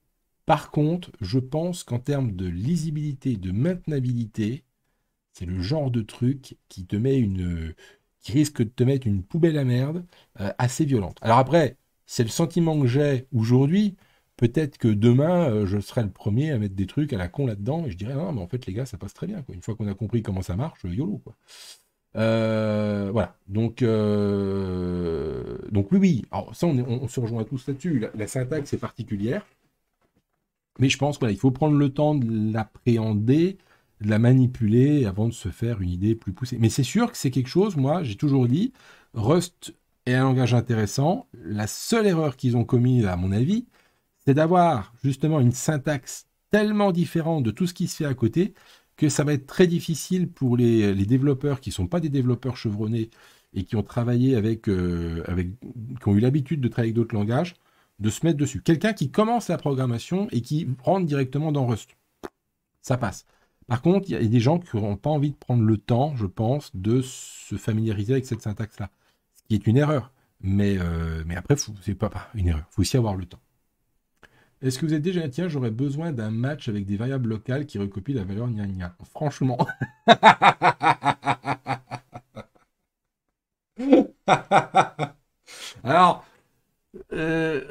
Par contre, je pense qu'en termes de lisibilité, de maintenabilité, c'est le genre de truc qui te met une, qui risque de te mettre une poubelle à merde euh, assez violente. Alors après, c'est le sentiment que j'ai aujourd'hui. Peut-être que demain, euh, je serai le premier à mettre des trucs à la con là-dedans et je dirais non, mais en fait les gars, ça passe très bien. Une fois qu'on a compris comment ça marche, euh, yolo voilà. Donc, donc oui, oui. Alors ça, on, se rejoint tous là-dessus. la syntaxe est particulière. Mais je pense qu'il faut prendre le temps de l'appréhender, de la manipuler avant de se faire une idée plus poussée. Mais c'est sûr que c'est quelque chose, moi, j'ai toujours dit, Rust est un langage intéressant. La seule erreur qu'ils ont commise, à mon avis, c'est d'avoir justement une syntaxe tellement différente de tout ce qui se fait à côté que ça va être très difficile pour les, développeurs qui ne sont pas des développeurs chevronnés et qui ont travaillé avec, euh, avec qui ont eu l'habitude de travailler avec d'autres langages, de se mettre dessus. Quelqu'un qui commence la programmation et qui rentre directement dans Rust. Ça passe. Par contre, il y a des gens qui n'ont pas envie de prendre le temps, je pense, de se familiariser avec cette syntaxe-là. Ce qui est une erreur. Mais, euh, mais après, c'est pas, une erreur. Il faut aussi avoir le temps. Est-ce que vous êtes déjà tiens, j'aurais besoin d'un match avec des variables locales qui recopient la valeur gna gna Franchement. Alors, euh,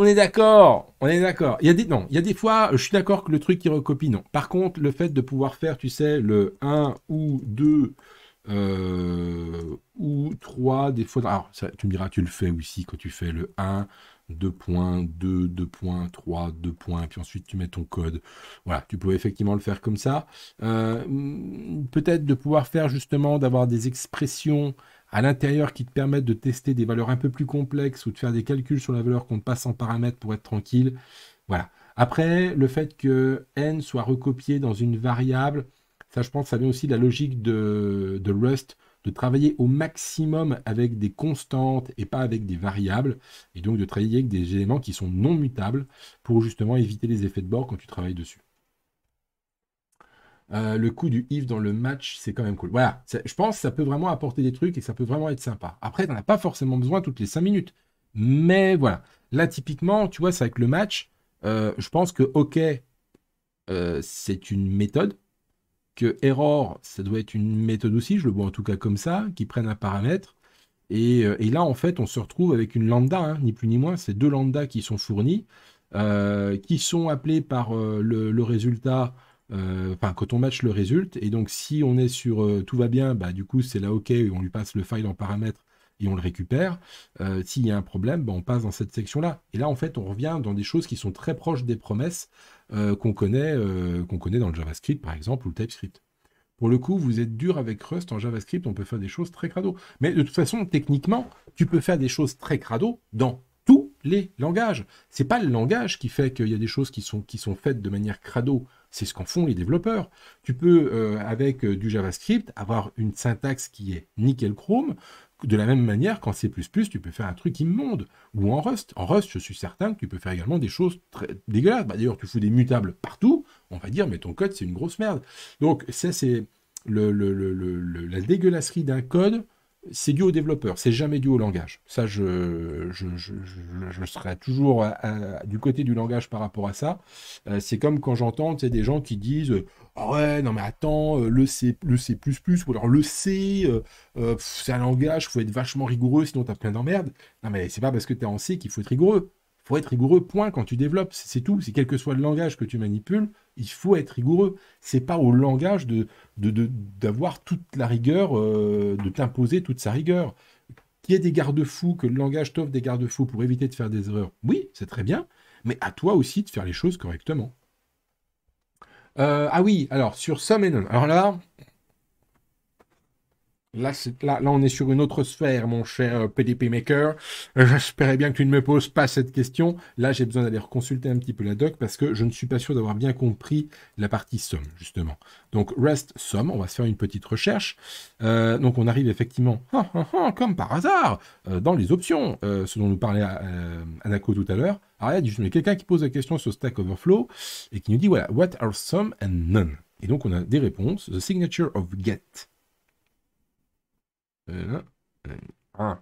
on est d'accord, on est d'accord. Il y a des non, il y a des fois, je suis d'accord que le truc qui recopie non. Par contre, le fait de pouvoir faire, tu sais, le 1 ou 2 euh, ou 3 des fois alors ça, tu me diras tu le fais aussi quand tu fais le 1 2 points 2 2 points 3 2 points puis ensuite tu mets ton code voilà tu peux effectivement le faire comme ça euh, peut-être de pouvoir faire justement d'avoir des expressions à l'intérieur qui te permettent de tester des valeurs un peu plus complexes ou de faire des calculs sur la valeur qu'on passe en paramètres pour être tranquille. Voilà. Après, le fait que n soit recopié dans une variable, ça je pense, ça vient aussi de la logique de Rust, de travailler au maximum avec des constantes et pas avec des variables, et donc de travailler avec des éléments qui sont non mutables pour justement éviter les effets de bord quand tu travailles dessus. Euh, le coup du if dans le match, c'est quand même cool. Voilà, je pense que ça peut vraiment apporter des trucs et ça peut vraiment être sympa. Après, on as pas forcément besoin toutes les 5 minutes. Mais voilà. Là, typiquement, tu vois, c'est avec le match, euh, je pense que OK, euh, c'est une méthode. Que Error, ça doit être une méthode aussi, je le vois en tout cas comme ça, qui prennent un paramètre. Et, là, en fait, on se retrouve avec une lambda, hein, ni plus ni moins. C'est deux lambdas qui sont fournis, qui sont appelés par le résultat euh, enfin quand on match le résulte. Et donc si on est sur euh, tout va bien, bah du coup c'est là OK, on lui passe le file en paramètres et on le récupère. Euh, s'il y a un problème, bah, on passe dans cette section-là. Et là, en fait, on revient dans des choses qui sont très proches des promesses qu'on connaît, qu'on connaît dans le JavaScript, par exemple, ou le TypeScript. Pour le coup, vous êtes dur avec Rust en JavaScript, on peut faire des choses très crado. Mais de toute façon, techniquement, tu peux faire des choses très crado dans les langages. C'est pas le langage qui fait qu'il y a des choses qui sont, qui sont faites de manière crado. C'est ce qu'en font les développeurs. Tu peux, euh, avec euh, du JavaScript, avoir une syntaxe qui est nickel chrome. De la même manière qu'en C++, tu peux faire un truc immonde. Ou en Rust. En Rust, je suis certain que tu peux faire également des choses très dégueulasses. Bah, d'ailleurs, tu fous des mutables partout. On va dire, mais ton code, c'est une grosse merde. Donc, ça, c'est la dégueulasserie d'un code c'est dû au développeur, c'est jamais dû au langage. Ça, je, je, serai toujours euh, euh, du côté du langage par rapport à ça. Euh, c'est comme quand j'entends des gens qui disent oh ouais, non mais attends, le C, le C++, ou alors le C, c'est un langage, il faut être vachement rigoureux, sinon tu as plein d'emmerdes. Non mais c'est pas parce que tu es en C qu'il faut être rigoureux faut être rigoureux, point, quand tu développes, c'est tout. C'est quel que soit le langage que tu manipules, il faut être rigoureux. C'est pas au langage de d'avoir toute la rigueur, euh, de t'imposer toute sa rigueur. qui y des garde-fous, que le langage t'offre des garde-fous pour éviter de faire des erreurs, oui, c'est très bien, mais à toi aussi de faire les choses correctement. Euh, ah oui, alors sur somme et non, Alors là, Là, là, on est sur une autre sphère, mon cher PDP euh, Maker. J'espérais bien que tu ne me poses pas cette question. Là, j'ai besoin d'aller consulter un petit peu la doc parce que je ne suis pas sûr d'avoir bien compris la partie somme, justement. Donc, REST somme, on va se faire une petite recherche. Euh, donc, on arrive effectivement, ah, ah, ah, comme par hasard, euh, dans les options, ce dont nous parlait Anako tout à l'heure. il y a quelqu'un qui pose la question sur Stack Overflow et qui nous dit, voilà, what are sum and none Et donc, on a des réponses. The signature of get Hum, hum,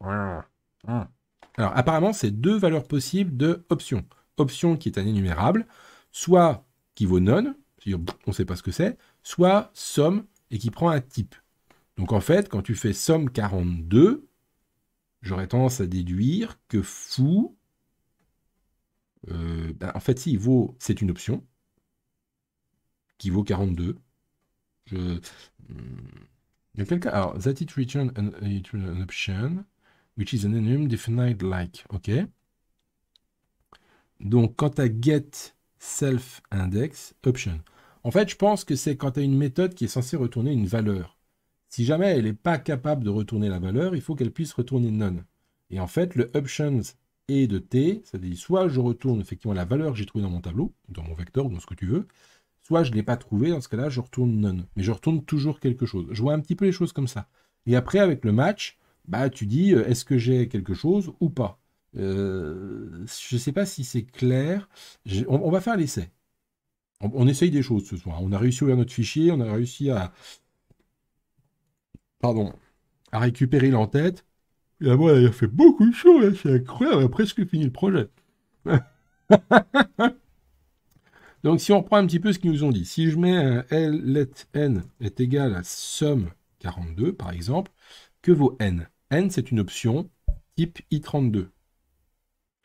hum. Alors apparemment, c'est deux valeurs possibles de option. Option qui est un énumérable, soit qui vaut none, on ne sait pas ce que c'est, soit somme et qui prend un type. Donc en fait, quand tu fais somme 42, j'aurais tendance à déduire que fou, euh, ben, en fait, si il vaut, c'est une option qui vaut 42. Je, hmm, alors, that it return an, option, which is an enum defined like. OK. Donc, quand à as get self index option. En fait, je pense que c'est quand tu as une méthode qui est censée retourner une valeur. Si jamais elle n'est pas capable de retourner la valeur, il faut qu'elle puisse retourner none. Et en fait, le options et de t, ça dire soit je retourne effectivement la valeur que j'ai trouvée dans mon tableau, dans mon vecteur dans ce que tu veux, Soit je ne l'ai pas trouvé, dans ce cas-là, je retourne none. Mais je retourne toujours quelque chose. Je vois un petit peu les choses comme ça. Et après, avec le match, bah, tu dis, euh, est-ce que j'ai quelque chose ou pas euh, Je ne sais pas si c'est clair. On, va faire l'essai. On, essaye des choses ce soir. On a réussi à ouvrir notre fichier, on a réussi à... Pardon. À récupérer l'entête. Et moi, il a fait beaucoup de choses, c'est incroyable, Il a presque fini le projet. Donc si on reprend un petit peu ce qu'ils nous ont dit, si je mets un euh, L let n est égal à somme 42 par exemple, que vaut n n c'est une option type i32.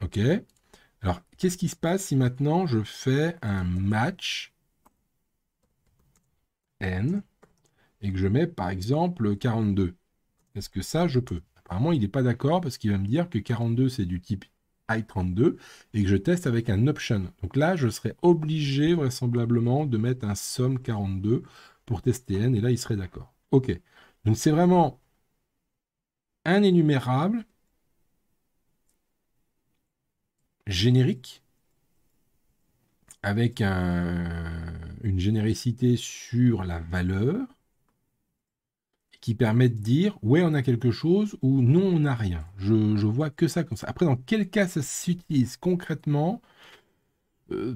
OK Alors qu'est-ce qui se passe si maintenant je fais un match n et que je mets par exemple 42 Est-ce que ça je peux Apparemment il n'est pas d'accord parce qu'il va me dire que 42 c'est du type i32 et que je teste avec un option. Donc là, je serais obligé vraisemblablement de mettre un som 42 pour tester n et là, il serait d'accord. OK. Donc c'est vraiment un énumérable générique avec un, une généricité sur la valeur qui permet de dire ouais on a quelque chose ou non on n'a rien. Je, je, vois que ça comme ça. Après dans quel cas ça s'utilise concrètement euh,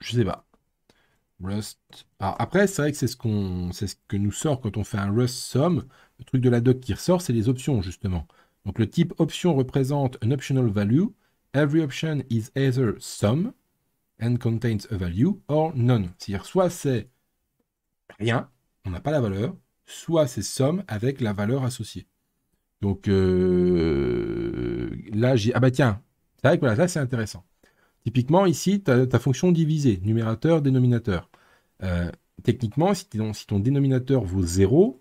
Je sais pas. Rust. après c'est vrai que c'est ce qu'on c'est ce que nous sort quand on fait un Rust sum. Le truc de la doc qui ressort c'est les options justement. Donc le type option représente un optional value. Every option is either sum and contains a value or none. C'est-à-dire soit c'est rien, on n'a pas la valeur, soit c'est somme avec la valeur associée. Donc euh, là, j'ai... Ah bah tiens, c'est vrai que voilà, ça c'est intéressant. Typiquement, ici, tu as ta fonction divisée, numérateur, dénominateur. Euh, techniquement, si, ton, dénominateur vaut 0,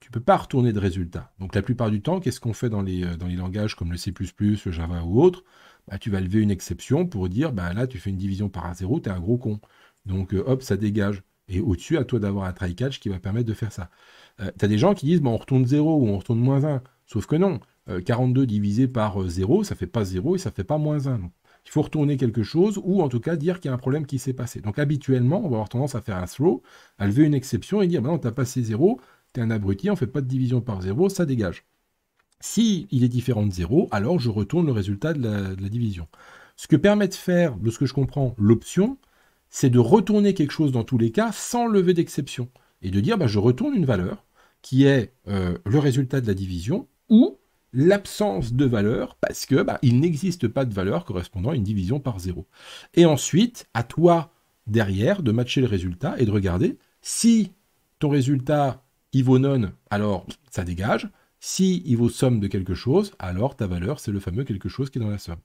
tu ne peux pas retourner de résultat. Donc la plupart du temps, qu'est-ce qu'on fait dans euh, dans les langages comme le C, le Java ou autre bah, tu vas lever une exception pour dire, bah, là, tu fais une division par zéro tu es un gros con. Donc, euh, hop, ça dégage. Et au-dessus, à toi d'avoir un try catch qui va permettre de faire ça. Euh, tu as des gens qui disent, bah, on retourne 0 ou on retourne moins 1. Sauf que non, 42 euh, divisé par 0, ça fait pas 0 et ça fait pas moins 1. il faut retourner quelque chose ou en tout cas dire qu'il y a un problème qui s'est passé. Donc habituellement, on va avoir tendance à faire un throw, à lever une exception et dire, maintenant, tu as passé 0, tu es un abruti, on fait pas de division par 0, ça dégage. Si il est différent de 0, alors je retourne le résultat de la, division. Ce que permet de faire, de ce que je comprends, l'option, c'est de retourner quelque chose dans tous les cas sans lever d'exception. Et de dire, bah, je retourne une valeur qui est euh, le résultat de la division ou l'absence de valeur parce que bah, il n'existe pas de valeur correspondant à une division par 0. Et ensuite, à toi derrière de matcher le résultat et de regarder si ton résultat il vaut none, alors ça dégage. Si il vaut somme de quelque chose, alors ta valeur, c'est le fameux quelque chose qui est dans la somme.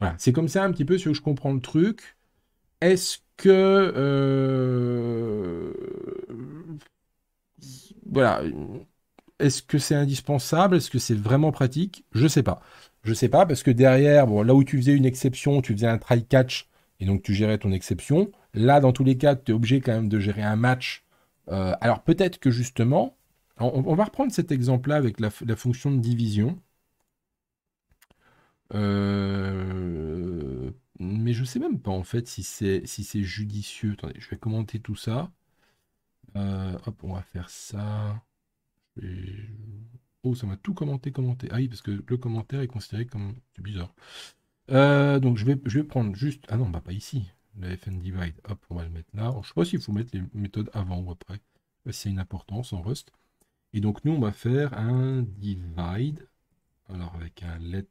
Voilà, c'est comme ça un petit peu, si je comprends le truc. Est-ce que... Euh, voilà. Est-ce que c'est indispensable Est-ce que c'est vraiment pratique Je sais pas. Je sais pas, parce que derrière, là où tu faisais une exception, tu faisais un try catch, et donc tu gérais ton exception. Là, dans tous les cas, tu es obligé quand même de gérer un match. Euh, alors peut-être que justement, on, va reprendre cet exemple-là avec la, fonction de division. Euh, mais je sais même pas en fait si c'est si c'est judicieux. Attendez, je vais commenter tout ça. Euh, hop, on va faire ça. Oh, ça m'a tout commenté, commenté. Ah oui, parce que le commentaire est considéré comme. bizarre. Euh, donc je vais, je vais prendre juste. Ah non, bah pas ici. Le FN divide. Hop, on va le mettre là. Je je sais pas s'il faut mettre les méthodes avant ou après. C'est une importance en Rust. Et donc nous, on va faire un divide. Alors avec un let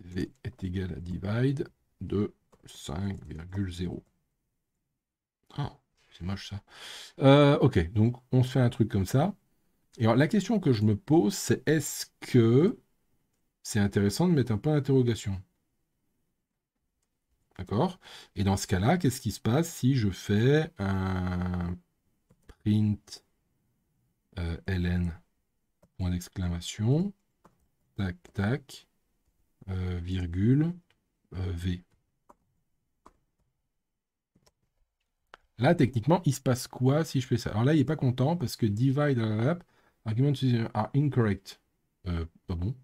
v est égal à divide de 5,0. Ah, c'est moche ça. Euh, ok, donc on se fait un truc comme ça. Et alors la question que je me pose, c'est est-ce que c'est intéressant de mettre un point d'interrogation D'accord Et dans ce cas-là, qu'est-ce qui se passe si je fais un print euh, ln, point d'exclamation, tac, tac, euh, virgule, euh, v. Là, techniquement, il se passe quoi si je fais ça Alors là, il n'est pas content parce que divide argument are incorrect. pas bon.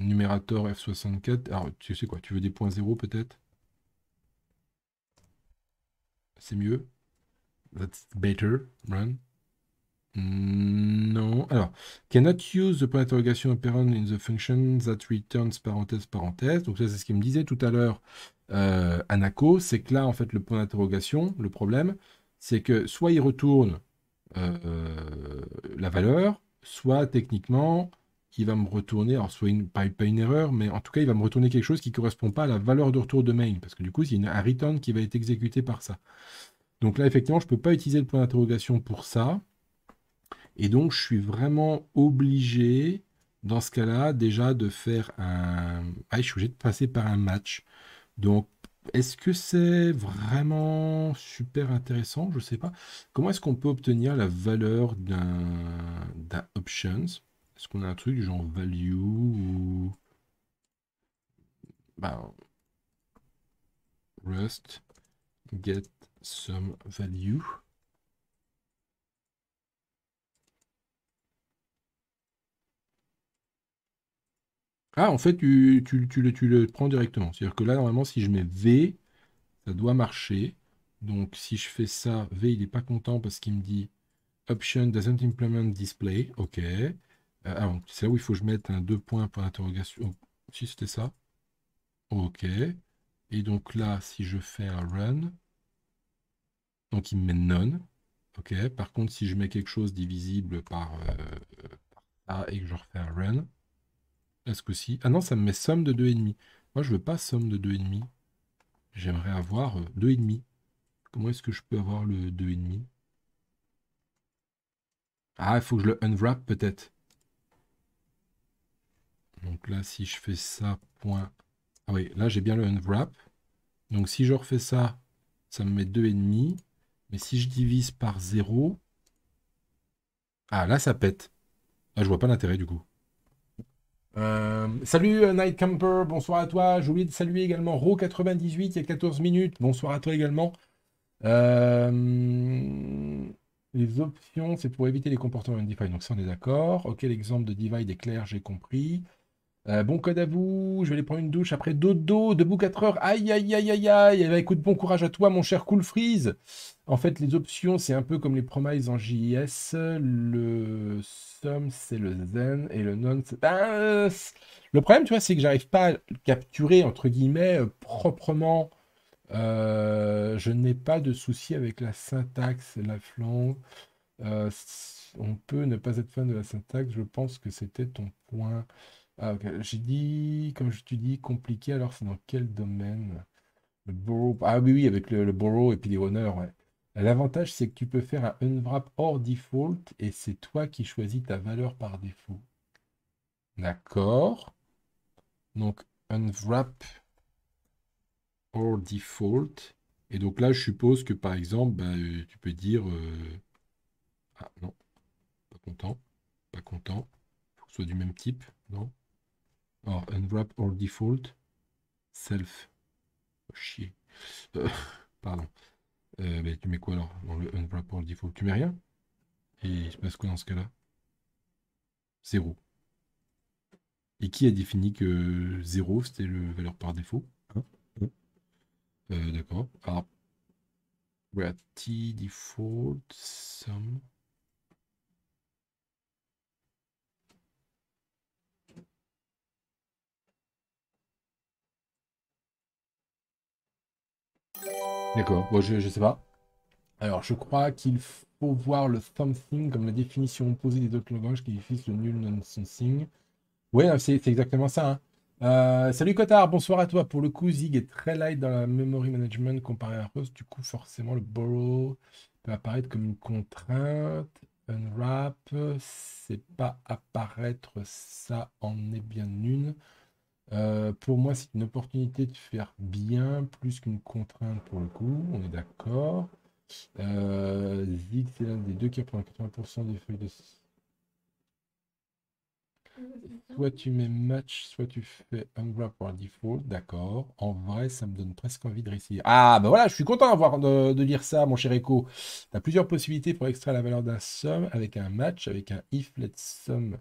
Numérateur F64. Alors, tu sais quoi Tu veux des points zéro peut-être C'est mieux. That's better. Run. Non. Alors, cannot use the point d'interrogation operand in the function that returns parenthèse parenthèse. Donc ça, c'est ce qu'il me disait tout à l'heure, euh, Anaco. C'est que là, en fait, le point d'interrogation, le problème, c'est que soit il retourne euh, euh, la valeur, soit techniquement, il va me retourner, alors soit pas, pas, une erreur, mais en tout cas, il va me retourner quelque chose qui ne correspond pas à la valeur de retour de main, parce que du coup, c'est un return qui va être exécuté par ça. Donc là, effectivement, je ne peux pas utiliser le point d'interrogation pour ça. Et donc, je suis vraiment obligé, dans ce cas-là, déjà de faire un... Ah, je suis obligé de passer par un match. Donc, est-ce que c'est vraiment super intéressant Je ne sais pas. Comment est-ce qu'on peut obtenir la valeur d'un options Est-ce qu'on a un truc du genre value ou... Bah, rust, get some value. Ah, en fait, tu, le, prends directement. C'est-à-dire que là, normalement, si je mets V, ça doit marcher. Donc, si je fais ça, V, il n'est pas content parce qu'il me dit Option doesn't implement display. OK. Euh, ah, c'est là où il faut que je mette un deux points pour l'interrogation. Oh, si c'était ça. OK. Et donc là, si je fais un run, donc il me met none. OK. Par contre, si je mets quelque chose divisible par, euh, par A et que je refais un run, est ce que si Ah non, ça me met somme de 2,5. Moi, je ne veux pas somme de 2,5. J'aimerais avoir 2,5. Euh, Comment est-ce que je peux avoir le 2,5 Ah, il faut que je le unwrap peut-être. Donc là, si je fais ça, point. Ah oui, là, j'ai bien le unwrap. Donc si je refais ça, ça me met 2,5. Mais si je divise par 0, ah là, ça pète. Ah, je vois pas l'intérêt du coup. Euh, salut euh, Night Camper, bonsoir à toi. J'ai oublié de saluer également Ro98 il y a 14 minutes. Bonsoir à toi également. Euh, les options, c'est pour éviter les comportements undefined. Donc ça, on est d'accord. Ok, l'exemple de divide est clair, j'ai compris. Euh, bon code à vous, je vais aller prendre une douche après dodo, debout 4 heures, aïe aïe aïe aïe aïe, eh ben, écoute, bon courage à toi mon cher Cool Freeze. En fait, les options, c'est un peu comme les promises en JS, le sum, c'est le zen, et le non, c'est... le problème, tu vois, c'est que j'arrive pas à capturer, entre guillemets, euh, proprement, euh, je n'ai pas de souci avec la syntaxe, la flamme. on peut ne pas être fan de la syntaxe, je pense que c'était ton point... Ah, J'ai dit, comme je, te dis, compliqué, alors c'est dans quel domaine Le borrow. Ah oui, oui, avec le, le borrow et puis les runners, L'avantage, c'est que tu peux faire un unwrap hors default et c'est toi qui choisis ta valeur par défaut. D'accord. Donc, unwrap or default. Et donc là, je suppose que par exemple, bah, euh, tu peux dire. Euh, ah non, pas content, pas content. Faut que ce soit du même type, non alors, unwrap all default, self. Oh, chier. Euh, pardon. Euh, mais tu mets quoi alors dans le unwrap all default Tu mets rien Et il se passe quoi dans ce cas-là Zéro. Et qui a défini que 0 c'était le valeur par défaut hein, hein? euh, D'accord. Alors, default sum. D'accord, je, sais pas. Alors, je crois qu'il faut voir le something comme la définition opposée des autres langages qui définissent le nul non-something. Oui, c'est exactement ça. Hein. Euh, salut Cotard, bonsoir à toi. Pour le coup, Zig est très light dans la memory management comparé à Rust. Du coup, forcément, le borrow peut apparaître comme une contrainte. Unwrap, c'est pas apparaître, ça en est bien une. Euh, pour moi, c'est une opportunité de faire bien plus qu'une contrainte pour le coup. On est d'accord. Euh, Zig, c'est l'un des deux qui apprend 80% des feuilles de. Soit tu mets match, soit tu fais un grab par default. D'accord. En vrai, ça me donne presque envie de réussir. Ah, ben voilà, je suis content de, de, lire ça, mon cher Echo. Tu as plusieurs possibilités pour extraire la valeur d'un sum avec un match, avec un if let sum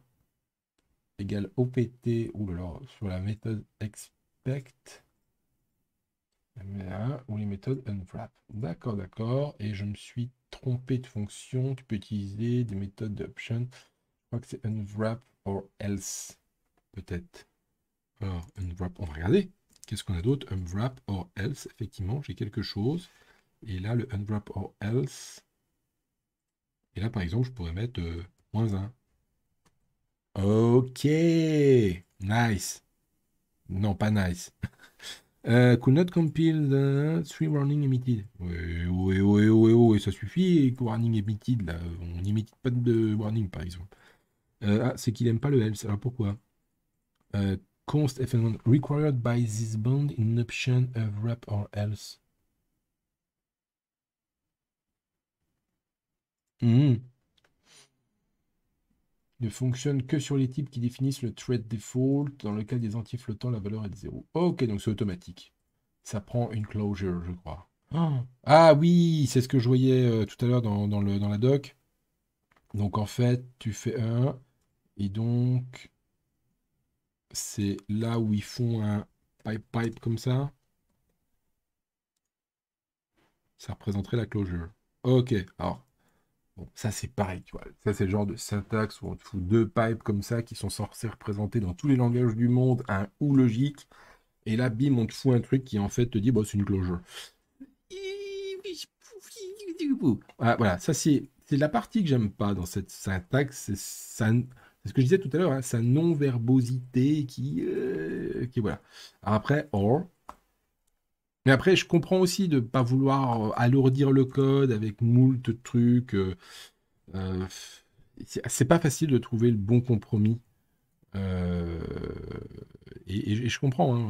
égal OPT, ou alors sur la méthode expect, ou les méthodes unwrap. D'accord, d'accord. Et je me suis trompé de fonction. Tu peux utiliser des méthodes d'option. Je crois que c'est unwrap or else, peut-être. Alors, unwrap, on va regarder. Qu'est-ce qu'on a d'autre Unwrap or else. Effectivement, j'ai quelque chose. Et là, le unwrap or else. Et là, par exemple, je pourrais mettre euh, moins 1 Ok. Nice. Non, pas nice. could not compile the three warning emitted. Oui, oui, oui, oui, oui, ça suffit. Warning emitted, là. On n'imite pas de warning, par exemple. Euh, ah, c'est qu'il aime pas le else. Alors pourquoi euh, Const FN1 required by this bond in option of wrap or else. hum ne fonctionne que sur les types qui définissent le thread default. Dans lequel des entiers flottants, la valeur est de 0. Ok, donc c'est automatique. Ça prend une closure, je crois. Oh. Ah oui, c'est ce que je voyais euh, tout à l'heure dans, dans, la doc. Donc en fait, tu fais un, et donc c'est là où ils font un pipe pipe comme ça. Ça représenterait la closure. Ok, alors Bon, ça c'est pareil, tu vois. Ça c'est le genre de syntaxe où on te fout deux pipes comme ça qui sont censés représenter dans tous les langages du monde un ou logique. Et là, bim, on te fout un truc qui en fait te dit, bon, c'est une closure. Ah, voilà, ça c'est la partie que j'aime pas dans cette syntaxe. C'est ce que je disais tout à l'heure, hein, sa non-verbosité qui, euh, qui. Voilà. après, or, mais après, je comprends aussi de ne pas vouloir euh, alourdir le code avec moult trucs. Euh, euh, c'est pas facile de trouver le bon compromis. et, je comprends. Hein,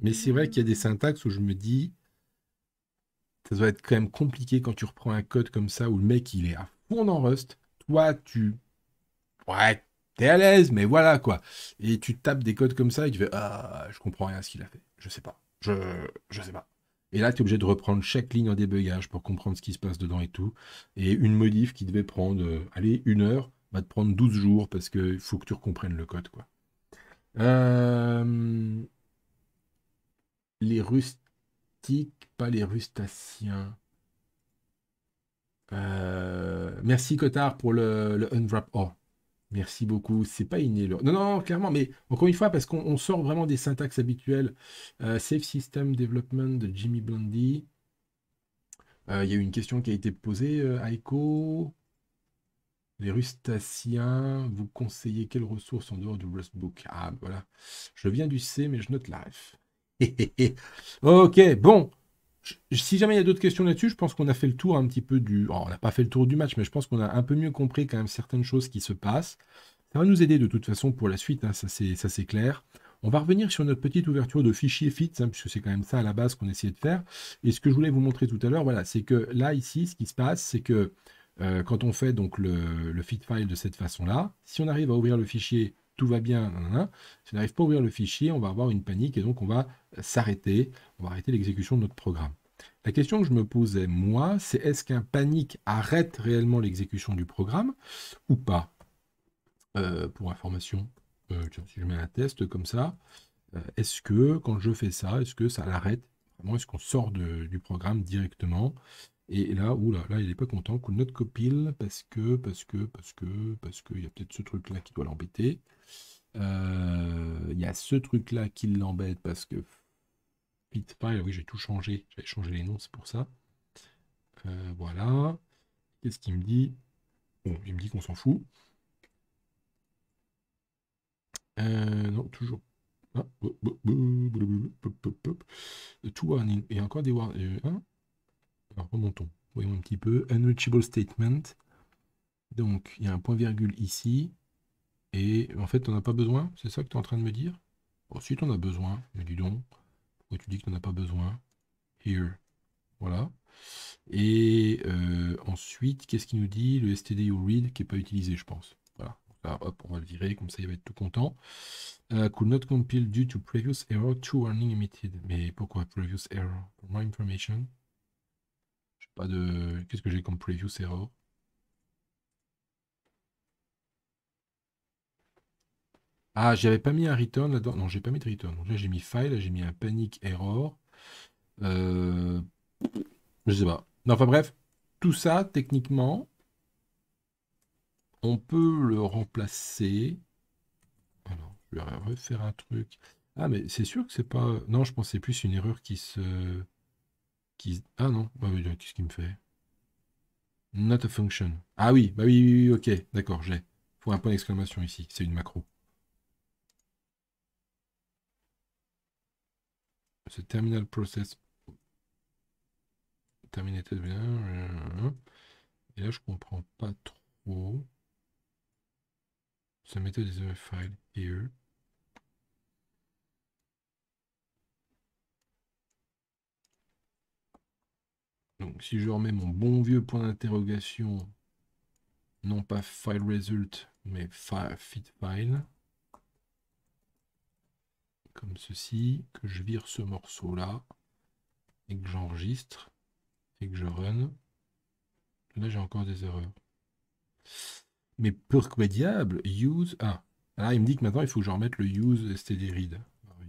mais c'est vrai mm. qu'il y a des syntaxes où je me dis, ça doit être quand même compliqué quand tu reprends un code comme ça où le mec il est à fond en Rust. Toi, tu. Ouais, t'es à l'aise, mais voilà quoi. Et tu tapes des codes comme ça et tu fais Ah, je comprends rien à ce qu'il a fait. Je sais pas. Je, sais pas. Et là, tu es obligé de reprendre chaque ligne en débugage pour comprendre ce qui se passe dedans et tout. Et une modif qui devait prendre, euh, allez, une heure, va te prendre 12 jours parce qu'il faut que tu recomprennes le code, quoi. Euh, les rustiques, pas les rustaciens. Euh, merci Cotard pour le, le unwrap. Oh, Merci beaucoup. C'est pas inné. Non, non, clairement, mais encore une fois, parce qu'on sort vraiment des syntaxes habituelles. Euh, Safe System Development de Jimmy Blondie. Euh, il y a eu une question qui a été posée, Aiko. Euh, Les Rustaciens, vous conseillez quelles ressources en dehors du Book Ah, voilà. Je viens du C, mais je note la ref. ok, bon si jamais il y a d'autres questions là-dessus, je pense qu'on a fait le tour un petit peu du. Oh, on n'a pas fait le tour du match, mais je pense qu'on a un peu mieux compris quand même certaines choses qui se passent. Ça va nous aider de toute façon pour la suite, hein, ça c'est clair. On va revenir sur notre petite ouverture de fichier FIT, hein, puisque c'est quand même ça à la base qu'on essayait de faire. Et ce que je voulais vous montrer tout à l'heure, voilà, c'est que là, ici, ce qui se passe, c'est que euh, quand on fait donc le FIT file de cette façon-là, si on arrive à ouvrir le fichier tout va bien, si on n'arrive pas à ouvrir le fichier, on va avoir une panique et donc on va euh, s'arrêter, on va arrêter l'exécution de notre programme. La question que je me posais, moi, c'est est-ce qu'un panique arrête réellement l'exécution du programme ou pas euh, Pour information, euh, si je mets un test comme ça, est-ce que quand je fais ça, est-ce que ça l'arrête Vraiment, est-ce qu'on sort du programme directement et là, oula, là, il n'est pas content. Coup de notre copile, parce que, parce que, parce que, parce qu'il y a peut-être ce truc-là qui doit l'embêter. Euh, il y a ce truc-là qui l'embête parce que Pitfire, ah oui, j'ai tout changé. J'avais changé les noms, c'est pour ça. Euh, voilà. Qu'est-ce qu'il me dit Bon, il me dit qu'on s'en fout. Euh, non, toujours. Ah. Two warning. Et encore des words Alors remontons. Voyons un petit peu. Unreachable statement. Donc, il y a un point virgule ici. Et en fait, on n'a pas besoin C'est ça que tu es en train de me dire Ensuite, oh, on a besoin, mais dis donc, pourquoi tu dis que tu n'en as pas besoin Here. Voilà. Et euh, ensuite, qu'est-ce qu'il nous dit Le std ou read qui n'est pas utilisé, je pense. Voilà. hop, on va le virer, comme ça il va être tout content. Euh, could not compile due to previous error, to warning emitted. Mais pourquoi previous error For more information. Je pas de. Qu'est-ce que j'ai comme previous error Ah, j'avais pas mis un return là-dedans. Non, j'ai pas mis de return. là, j'ai mis file, là, j'ai mis un panic error. Euh, je sais pas. Non, enfin bref, tout ça, techniquement, on peut le remplacer. Alors, je vais refaire un truc. Ah, mais c'est sûr que c'est pas. Non, je pensais plus une erreur qui se. Qui... Ah non, ah qu'est-ce qui me fait Not a function. Ah oui, bah oui, oui, oui ok, d'accord, j'ai. Faut un point d'exclamation ici, c'est une macro. ce terminal process. Terminated bien. Hein. Et là, je comprends pas trop. Ce méthode des a file here. Donc, si je remets mon bon vieux point d'interrogation, non pas file result, mais fit file comme ceci, que je vire ce morceau-là, et que j'enregistre, et que je run. Là, j'ai encore des erreurs. Mais pourquoi diable Use... Ah, là, ah, il me dit que maintenant, il faut que je remette le use std read.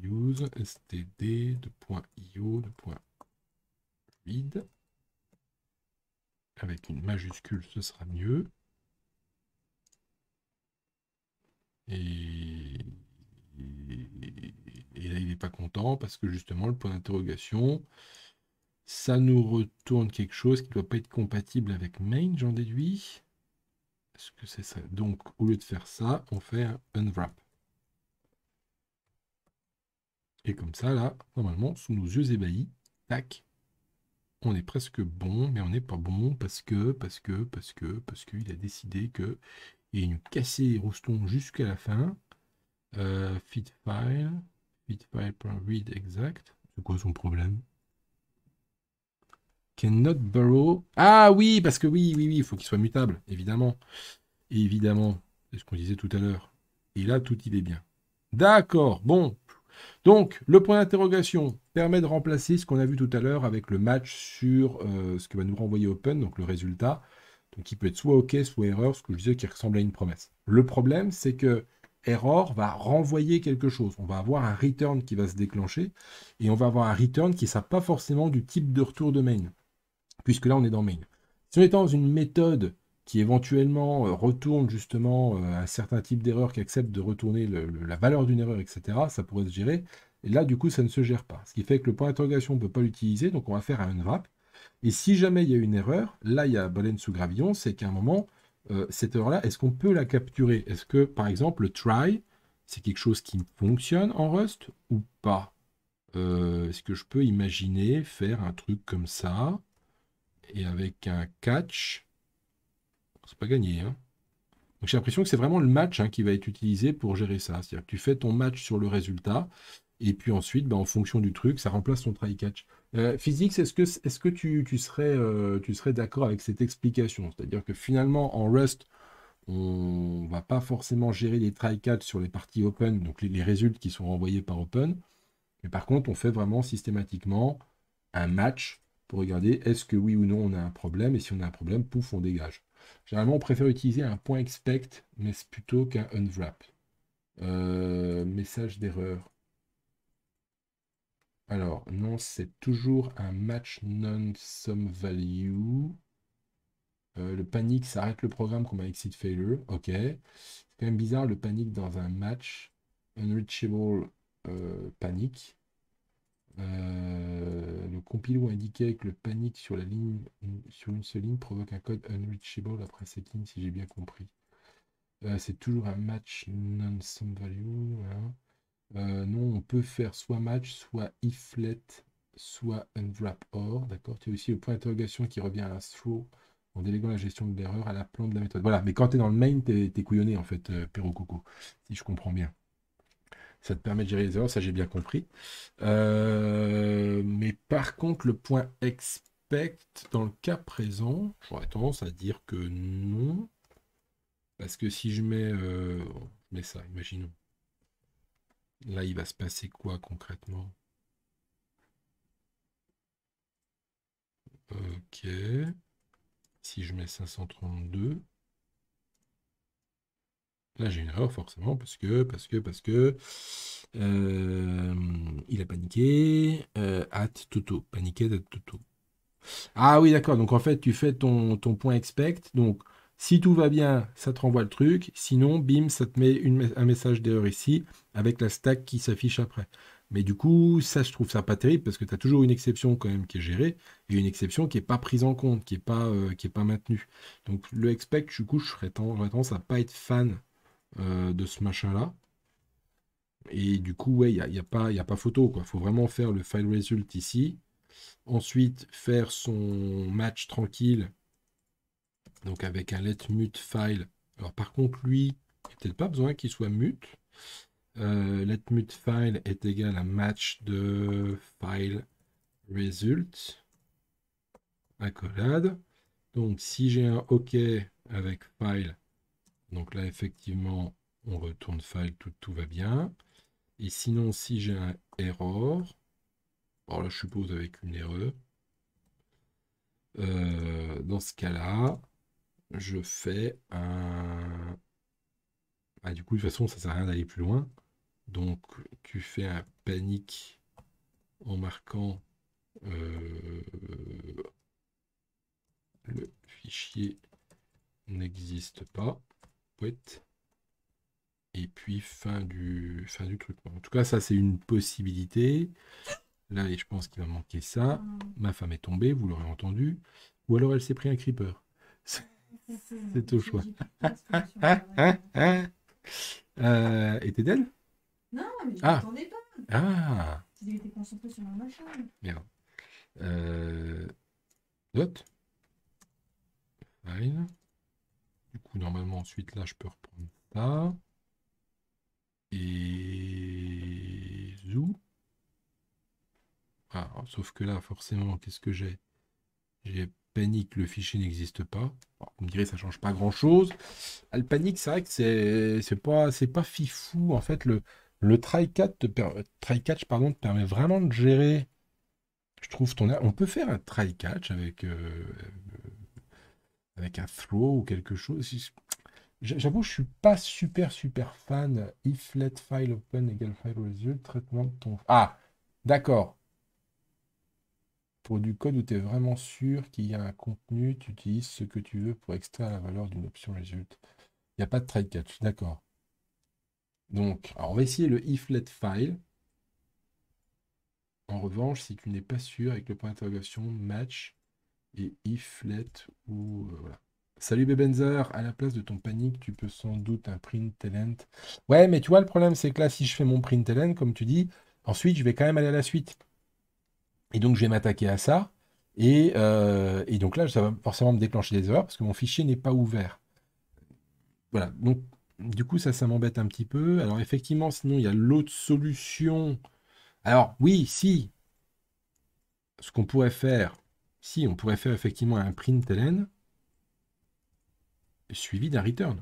use std de point .io de point read. Avec une majuscule, ce sera mieux. Et et là, il n'est pas content parce que justement, le point d'interrogation, ça nous retourne quelque chose qui ne doit pas être compatible avec main, j'en déduis. ce que c'est ça Donc, au lieu de faire ça, on fait un unwrap. Et comme ça, là, normalement, sous nos yeux ébahis, tac, on est presque bon, mais on n'est pas bon parce que, parce que, parce que, parce qu'il a décidé que et nous casser les jusqu'à la fin. Euh, fit file read exact. C'est quoi son problème Cannot borrow. Ah oui, parce que oui, oui, oui, il faut qu'il soit mutable, évidemment. Évidemment, c'est ce qu'on disait tout à l'heure. Et là, tout y est bien. D'accord, bon. Donc, le point d'interrogation permet de remplacer ce qu'on a vu tout à l'heure avec le match sur euh, ce que va nous renvoyer Open, donc le résultat. Donc, il peut être soit OK, soit erreur, ce que je disais qui ressemble à une promesse. Le problème, c'est que error va renvoyer quelque chose. On va avoir un return qui va se déclencher et on va avoir un return qui ne sera pas forcément du type de retour de main, puisque là on est dans main. Si on est dans une méthode qui éventuellement euh, retourne justement euh, un certain type d'erreur qui accepte de retourner la valeur d'une erreur, etc., ça pourrait se gérer. Et là, du coup, ça ne se gère pas. Ce qui fait que le point d'interrogation, on ne peut pas l'utiliser, donc on va faire un unwrap. Et si jamais il y a une erreur, là, il y a baleine sous gravillon, c'est qu'à un moment, euh, cette erreur-là, est-ce qu'on peut la capturer Est-ce que, par exemple, le try, c'est quelque chose qui fonctionne en Rust ou pas euh, Est-ce que je peux imaginer faire un truc comme ça et avec un catch C'est pas gagné. Hein. j'ai l'impression que c'est vraiment le match hein, qui va être utilisé pour gérer ça. C'est-à-dire que tu fais ton match sur le résultat et puis ensuite, bah, en fonction du truc, ça remplace ton try catch. Euh, physique, est-ce que, est que, tu, serais, euh, serais d'accord avec cette explication C'est-à-dire que finalement, en Rust, on ne va pas forcément gérer les try catch sur les parties open, donc les, résultats qui sont renvoyés par open. Mais par contre, on fait vraiment systématiquement un match pour regarder est-ce que oui ou non on a un problème, et si on a un problème, pouf, on dégage. Généralement, on préfère utiliser un point expect, mais plutôt qu'un unwrap. Euh, message d'erreur. Alors, non, c'est toujours un match non-sum value. Euh, le panique, s'arrête le programme comme un exit failure. Ok. C'est quand même bizarre le panique dans un match. Unreachable panic. Euh, panique. Euh, le compilou indiquait que le panique sur la ligne sur une seule ligne provoque un code unreachable après cette ligne, si j'ai bien compris. c'est toujours un match non-sum value. Voilà. Euh, non, on peut faire soit match, soit if let soit unwrap or. D'accord Tu as aussi le point d'interrogation qui revient à la throw en déléguant la gestion de l'erreur à la plante de la méthode. Voilà, mais quand tu es dans le main, tu es, couillonné en fait, euh, Coco, si je comprends bien. Ça te permet de gérer les erreurs, ça j'ai bien compris. Euh, mais par contre, le point expect, dans le cas présent, j'aurais tendance à dire que non. Parce que si je mets, euh, je mets ça, imaginons. Là, il va se passer quoi concrètement Ok. Si je mets 532. Là, j'ai une erreur forcément parce que, parce que, parce que euh, il a paniqué. Euh, at Toto. Paniqué at Toto. Ah oui, d'accord. Donc en fait, tu fais ton, ton point expect. Donc si tout va bien, ça te renvoie le truc. Sinon, bim, ça te met un message d'erreur ici avec la stack qui s'affiche après. Mais du coup, ça, je trouve ça pas terrible parce que tu as toujours une exception quand même qui est gérée et une exception qui n'est pas prise en compte, qui n'est pas, euh, qui est pas maintenue. Donc le expect, du coup, je serais tendance à pas être fan euh, de ce machin-là. Et du coup, il n'y y a, pas, a pas photo. Il faut vraiment faire le file result ici. Ensuite, faire son match tranquille donc avec un let mute file. Alors par contre, lui, il n'y a peut-être pas besoin qu'il soit mute. Euh, let mute file est égal à match de file result. Accolade. Donc si j'ai un OK avec file, donc là effectivement, on retourne file, tout, va bien. Et sinon, si j'ai un error, alors là je suppose avec une erreur, euh, dans ce cas-là, je fais un... Ah, du coup, de toute façon, ça sert à rien d'aller plus loin. Donc, tu fais un panique en marquant euh, le fichier n'existe pas. Et puis, fin du, fin du truc. En tout cas, ça, c'est une possibilité. Là, et je pense qu'il va manquer ça. Ah. Ma femme est tombée, vous l'aurez entendu. Ou alors, elle s'est pris un creeper. C'est au choix. Hein, hein, hein. Euh, et t'es d'elle Non, mais je ah. m'attendais pas. Ah Il concentré sur mon machin. Bien. Euh... Note. Fine. Du coup, normalement, ensuite, là, je peux reprendre ça. Et... Zoo. Ah, sauf que là, forcément, qu'est-ce que j'ai J'ai le fichier n'existe pas. On dirait me direz, ça change pas grand chose. Alpanic, c'est vrai que c'est pas, pas fifou. En fait, le, le try-catch te, pardon, te permet vraiment de gérer. Je trouve ton. On peut faire un try-catch avec, euh, euh, avec un throw ou quelque chose. J'avoue, je suis pas super super fan. If let file open equal file result, traitement de ton. Ah, d'accord. Pour du code où tu es vraiment sûr qu'il y a un contenu, tu utilises ce que tu veux pour extraire la valeur d'une option résulte. Il n'y a pas de trade catch, d'accord. Donc, on va essayer le if let file. En revanche, si tu n'es pas sûr avec le point d'interrogation match et if let ou euh, voilà. Salut Bebenzer, à la place de ton panique, tu peux sans doute un print talent. Ouais, mais tu vois, le problème, c'est que là, si je fais mon print talent, comme tu dis, ensuite, je vais quand même aller à la suite. Et donc, je vais m'attaquer à ça. Euh, et, donc là, ça va forcément me déclencher des erreurs parce que mon fichier n'est pas ouvert. Voilà. Donc, du coup, ça, ça m'embête un petit peu. Alors, effectivement, sinon, il y a l'autre solution. Alors, oui, si. Ce qu'on pourrait faire, si, on pourrait faire effectivement un println suivi d'un return.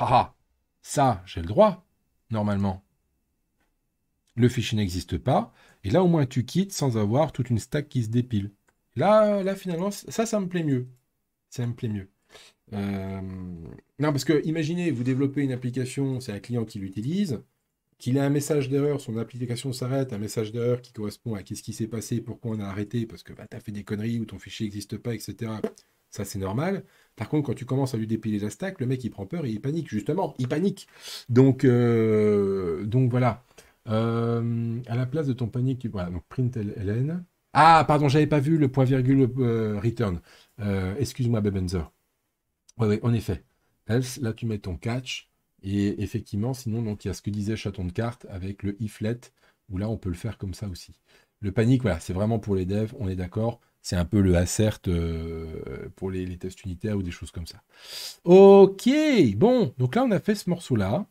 Ah, ah, ça, j'ai le droit, normalement. Le fichier n'existe pas, et là au moins tu quittes sans avoir toute une stack qui se dépile. Là, là finalement, ça, ça me plaît mieux. Ça me plaît mieux. Euh, non, parce que imaginez, vous développez une application, c'est un client qui l'utilise, qu'il a un message d'erreur, son application s'arrête, un message d'erreur qui correspond à qu'est-ce qui s'est passé, pourquoi on a arrêté, parce que bah, tu as fait des conneries ou ton fichier n'existe pas, etc. Ça, c'est normal. Par contre, quand tu commences à lui dépiler la stack, le mec, il prend peur et il panique, justement. Il panique. Donc, euh, donc voilà. Euh, à la place de ton panique, tu... Voilà, donc print LN. Ah, pardon, j'avais pas vu le point virgule euh, return. Excuse-moi, Bebenzer. Oui, oui, en effet. Else, là, tu mets ton catch. Et effectivement, sinon, donc il y a ce que disait Chaton de carte avec le iflet, où là, on peut le faire comme ça aussi. Le panique, voilà, c'est vraiment pour les devs, on est d'accord. C'est un peu le assert euh, pour les, tests unitaires ou des choses comme ça. Ok, bon, donc là on a fait ce morceau-là.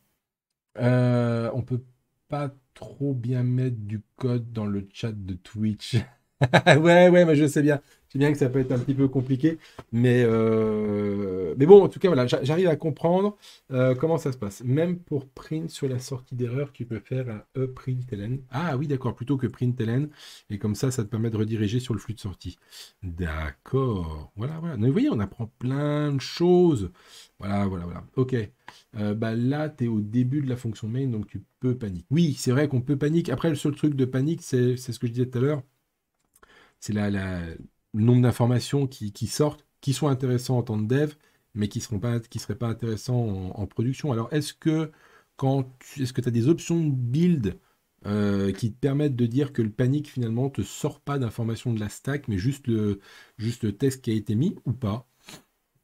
Euh, on peut pas trop bien mettre du code dans le chat de Twitch. ouais, ouais, mais je sais bien. Je sais bien que ça peut être un petit peu compliqué. Mais, euh, mais bon, en tout cas, voilà, j'arrive à comprendre euh, comment ça se passe. Même pour print, sur la sortie d'erreur, tu peux faire un e-println. Ah oui, d'accord, plutôt que println. Et comme ça, ça te permet de rediriger sur le flux de sortie. D'accord. Voilà, voilà. vous voyez, on apprend plein de choses. Voilà, voilà, voilà. OK. Euh, bah là, tu es au début de la fonction main, donc tu peux paniquer. Oui, c'est vrai qu'on peut paniquer. Après, le seul truc de panique, c'est ce que je disais tout à l'heure c'est la, le nombre d'informations qui, sortent, qui sont intéressantes en tant que dev, mais qui ne seraient pas intéressantes en, production. Alors, est-ce que quand tu est-ce que as des options de build euh, qui te permettent de dire que le panique finalement te sort pas d'informations de la stack, mais juste le, juste test qui a été mis ou pas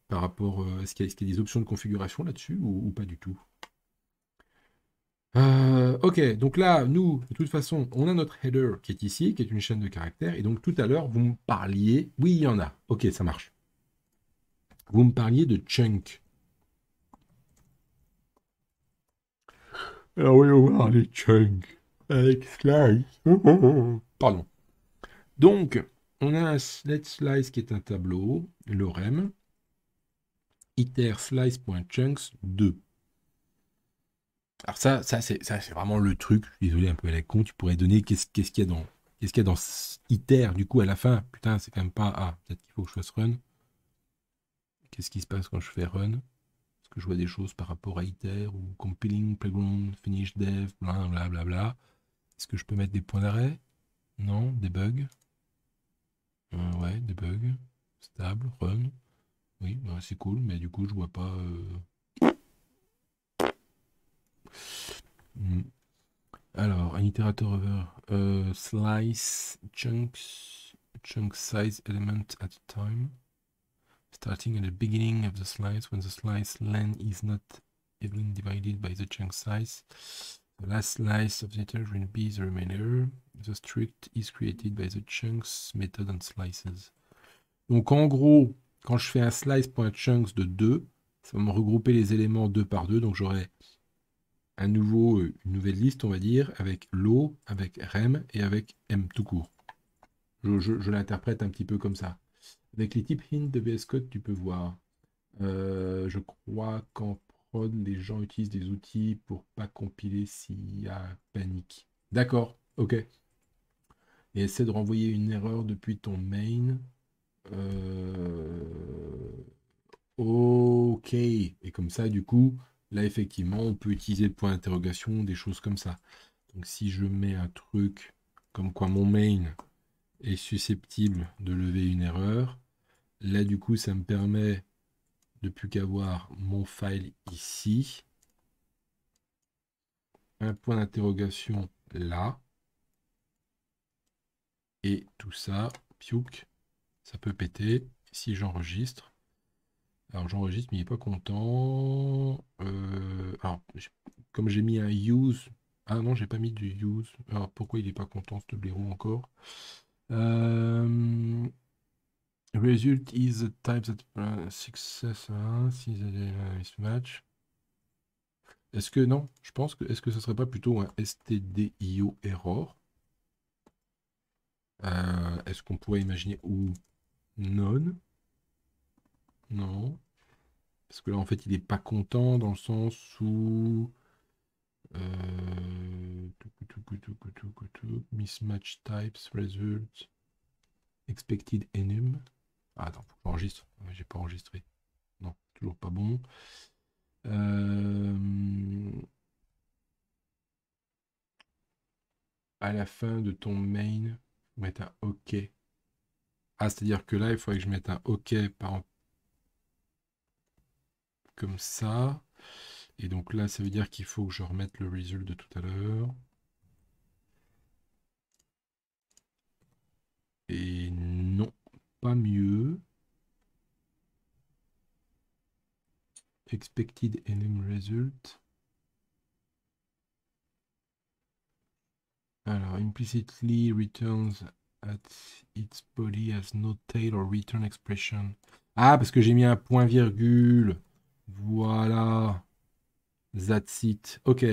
Par rapport, euh, est-ce qu'il y, a des options de configuration là-dessus ou pas du tout euh, ok, donc là, nous, de toute façon, on a notre header qui est ici, qui est une chaîne de caractères. Et donc tout à l'heure, vous me parliez... Oui, il y en a. Ok, ça marche. Vous me parliez de chunk. Alors, ah oui, on va de chunk, Avec slice. Pardon. Donc, on a un let slice qui est un tableau, l'orem, iter slice.chunks 2. Alors ça, ça c'est vraiment le truc. Désolé un peu à la con. Tu pourrais donner qu'est-ce qu'il y a dans qu'est-ce qu'il y a dans iter du coup à la fin. Putain, c'est quand même pas ah peut-être qu'il faut que je fasse run. Qu'est-ce qui se passe quand je fais run Est-ce que je vois des choses par rapport à iter ou compiling, playground, finish dev, blablabla. Bla, bla. Est-ce que je peux mettre des points d'arrêt Non, des bugs. Euh, ouais, des bugs. Stable, run. Oui, c'est cool, mais du coup je vois pas. Euh, Mm. Alors, un itérateur over slice chunks, chunk size element at a time, starting at the beginning of the slice when the slice length is not evenly divided by the chunk size. The last slice of the iterator will be the remainder. The strict is created by the chunks method and slices. Donc en gros, quand je fais un slice chunks de 2, ça va me regrouper les éléments 2 par 2. Donc j'aurai un nouveau, euh, une nouvelle liste, on va dire, avec l'eau, avec rem et avec m tout court. Je, je, l'interprète un petit peu comme ça. Avec les types hint de VS Code, tu peux voir. Euh, je crois qu'en prod, les gens utilisent des outils pour pas compiler s'il y a panique. D'accord, ok. Et essaie de renvoyer une erreur depuis ton main. Euh, ok. Et comme ça, du coup, Là, effectivement, on peut utiliser le point d'interrogation, des choses comme ça. Donc si je mets un truc comme quoi mon main est susceptible de lever une erreur, là du coup ça me permet de plus qu'avoir mon file ici, un point d'interrogation là, et tout ça, piouk, ça peut péter si j'enregistre. Alors j'enregistre, mais il n'est pas content. Euh, alors, comme j'ai mis un use. Ah non, j'ai pas mis du use. Alors pourquoi il n'est pas content ce blaireau encore euh, Result is the type that euh, success match. Est-ce que non Je pense que est-ce que ce serait pas plutôt un stdio error Est-ce qu'on pourrait imaginer ou non non. Parce que là, en fait, il n'est pas content dans le sens où. Euh... mismatch types, result, expected enum. Ah, attends, faut que j'enregistre. J'ai pas enregistré. Non, toujours pas bon. Euh, à la fin de ton main, mettre un OK. Ah, c'est-à-dire que là, il faudrait que je mette un OK par, comme ça. Et donc là, ça veut dire qu'il faut que je remette le result de tout à l'heure. Et non, pas mieux. Expected enum result. Alors, implicitly returns at its body as no tail or return expression. Ah, parce que j'ai mis un point virgule. Voilà. That's it. OK.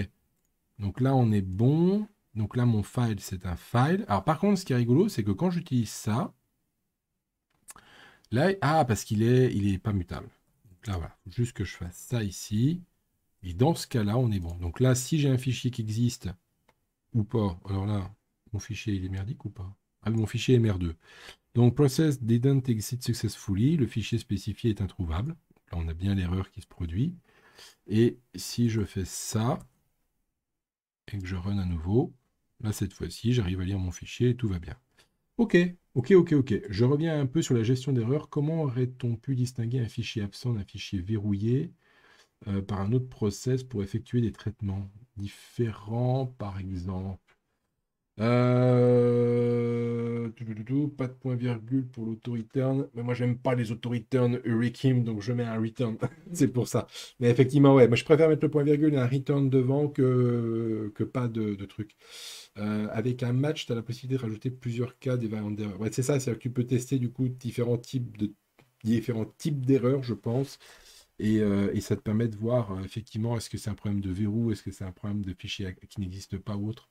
Donc là, on est bon. Donc là, mon file, c'est un file. Alors par contre, ce qui est rigolo, c'est que quand j'utilise ça, là, ah, parce qu'il est, il est pas mutable. Donc là, voilà. Juste que je fasse ça ici. Et dans ce cas-là, on est bon. Donc là, si j'ai un fichier qui existe ou pas, alors là, mon fichier, il est merdique ou pas Ah, mon fichier est m2. Donc, process didn't exit successfully. Le fichier spécifié est introuvable. Là, on a bien l'erreur qui se produit. Et si je fais ça, et que je run à nouveau, là, cette fois-ci, j'arrive à lire mon fichier et tout va bien. OK, OK, OK, OK. Je reviens un peu sur la gestion d'erreur. Comment aurait-on pu distinguer un fichier absent d'un fichier verrouillé euh, par un autre process pour effectuer des traitements différents, par exemple euh... Pas de point virgule pour lauto Mais moi, j'aime pas les auto-return donc je mets un return. c'est pour ça. Mais effectivement, ouais, moi, je préfère mettre le point virgule et un return devant que, que pas de, truc. Euh, avec un match, tu as la possibilité de rajouter plusieurs cas des variantes d'erreur. Ouais, c'est ça, cest que tu peux tester du coup différents types de différents types d'erreurs, je pense. Et, euh, ça te permet de voir euh, effectivement est-ce que c'est un problème de verrou, est-ce que c'est un problème de fichier qui n'existe pas ou autre.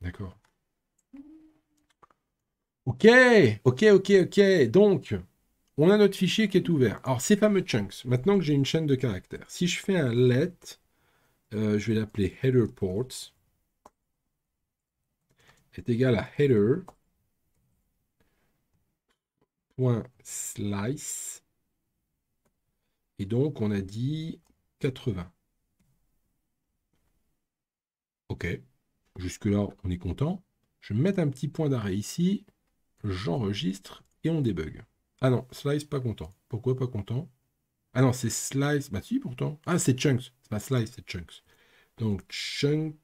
D'accord. Ok, ok, ok, ok. Donc, on a notre fichier qui est ouvert. Alors, ces fameux chunks, maintenant que j'ai une chaîne de caractères, si je fais un let, euh, je vais l'appeler header ports, est égal à header .slice. Et donc, on a dit 80. OK. Jusque-là, on est content. Je vais mettre un petit point d'arrêt ici. J'enregistre et on débug. Ah non, slice pas content. Pourquoi pas content Ah non, c'est slice. Bah si, pourtant. Ah, c'est chunks. C'est pas slice, c'est chunks. Donc chunks.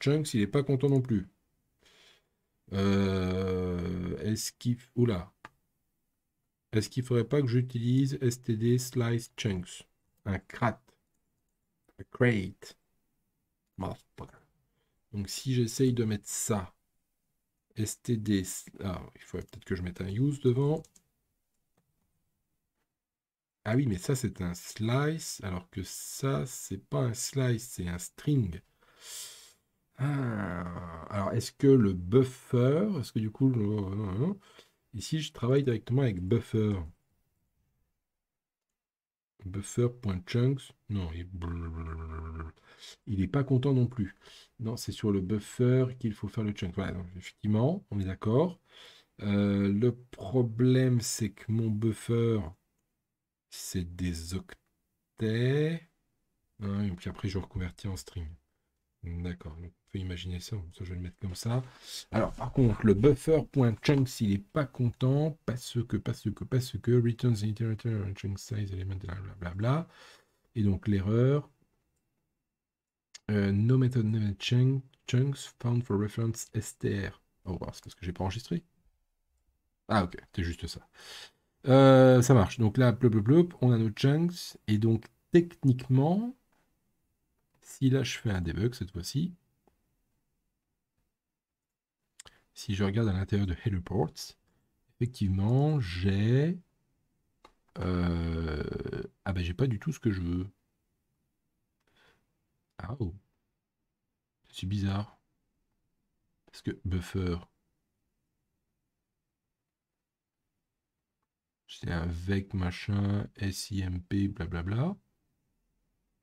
Chunks, il n'est pas content non plus. Euh, est-ce qu'il. Oula. Est-ce qu'il faudrait pas que j'utilise std slice chunks Un crat create. Donc si j'essaye de mettre ça, std, ah, il faudrait peut-être que je mette un use devant. Ah oui, mais ça c'est un slice, alors que ça c'est pas un slice, c'est un string. Ah, alors est-ce que le buffer, est-ce que du coup, ici euh, euh, euh, je travaille directement avec buffer. Buffer.chunks. Non, il... n'est est pas content non plus. Non, c'est sur le buffer qu'il faut faire le chunk. Voilà, effectivement, on est d'accord. Euh, le problème, c'est que mon buffer, c'est des octets. Hein, et puis après, je reconvertis en string. D'accord peut imaginer ça, ça, je vais le mettre comme ça. Alors par contre, le buffer.chunks, il n'est pas content parce que, parce que, parce que, returns the iterator and size element, blablabla. Et donc l'erreur, euh, no method name chunks found for reference str. Oh, c'est parce que j'ai pas enregistré. Ah ok, c'est juste ça. Euh, ça marche. Donc là, bleu, on a nos chunks. Et donc techniquement, si là je fais un debug cette fois-ci, si je regarde à l'intérieur de Ports, effectivement, j'ai... Euh, ah ben, j'ai pas du tout ce que je veux. Ah oh. C'est bizarre. Parce que buffer... C'est un vec machin, SIMP, blablabla.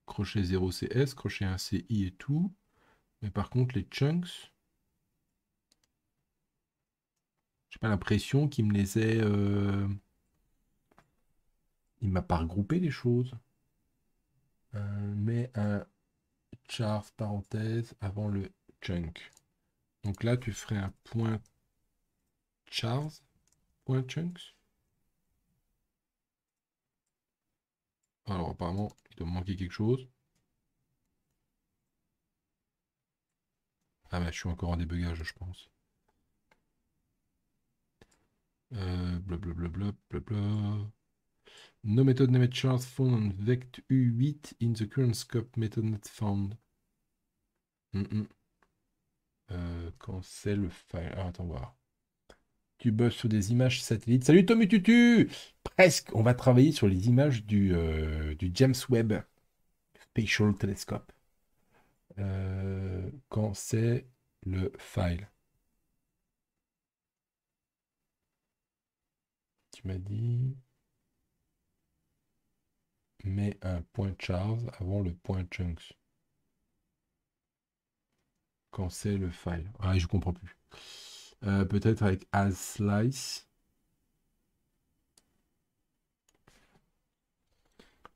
Crochet 0CS, crochet 1 CI et tout. Mais par contre, les chunks... pas l'impression qu'il me les euh, Il m'a pas regroupé les choses. Euh, mais un char parenthèse avant le chunk. Donc là, tu ferais un point chars, point chunks. Alors apparemment, il doit manquer quelque chose. Ah bah je suis encore en débugage, je pense. Euh, bla blablabla, bla... No method named Charles found on vect U8 in the current scope method not found. Mm -mm. Euh, file. Ah, attends, voir. Tu bosses sur des images satellites. Salut Tommy Tutu Presque On va travailler sur les images du, euh, du James Webb Spatial Telescope. Euh, quand c'est le file. m'a dit. mais un point charge avant le point chunks. Quand c'est le file. Ah, je comprends plus. Euh, peut-être avec as slice.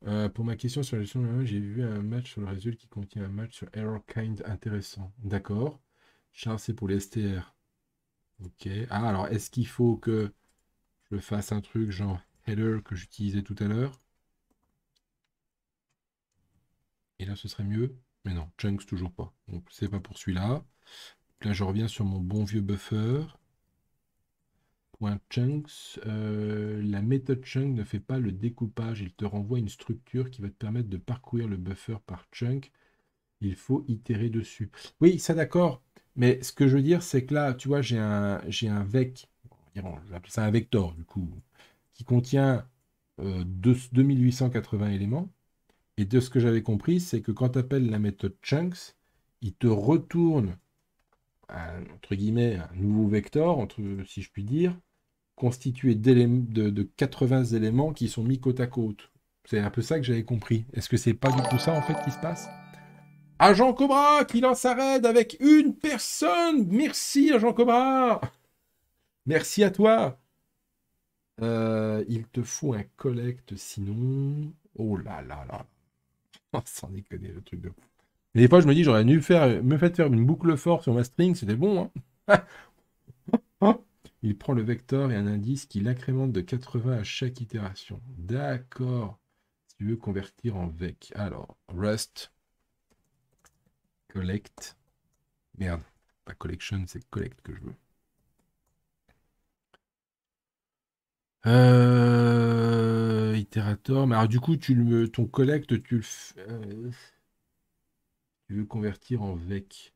Euh, pour ma question sur la gestion j'ai vu un match sur le résultat qui contient un match sur error kind intéressant. D'accord. Charles, c'est pour les STR. Ok. Ah, alors, est-ce qu'il faut que je fasse un truc genre header que j'utilisais tout à l'heure. Et là, ce serait mieux. Mais non, chunks toujours pas. Donc, c'est pas pour celui-là. Là, je reviens sur mon bon vieux buffer. Point chunks. Euh, la méthode chunk ne fait pas le découpage. Il te renvoie une structure qui va te permettre de parcourir le buffer par chunk. Il faut itérer dessus. Oui, ça d'accord. Mais ce que je veux dire, c'est que là, tu vois, j'ai un, j'ai un vec j'appelle ça un vecteur du coup, qui contient 2880 euh, éléments. Et de ce que j'avais compris, c'est que quand tu appelles la méthode chunks, il te retourne un, entre guillemets, un nouveau vecteur, entre, si je puis dire, constitué de, de 80 éléments qui sont mis côte à côte. C'est un peu ça que j'avais compris. Est-ce que c'est pas du tout ça en fait qui se passe Agent Cobra qui lance sa raid avec une personne Merci Agent Cobra Merci à toi. Euh, il te faut un collecte sinon. Oh là là là. Oh, sans déconner, le truc de fou. Des fois, je me dis, j'aurais dû faire, me fait faire une boucle fort sur ma string, c'était bon. Hein. il prend le vecteur et un indice qui l'incrémente de 80 à chaque itération. D'accord. Si tu veux convertir en vec. Alors, Rust, collect. Merde, pas collection, c'est collect que je veux. Euh, Mais alors, du coup, tu le, ton collecte tu le euh, tu veux convertir en VEC.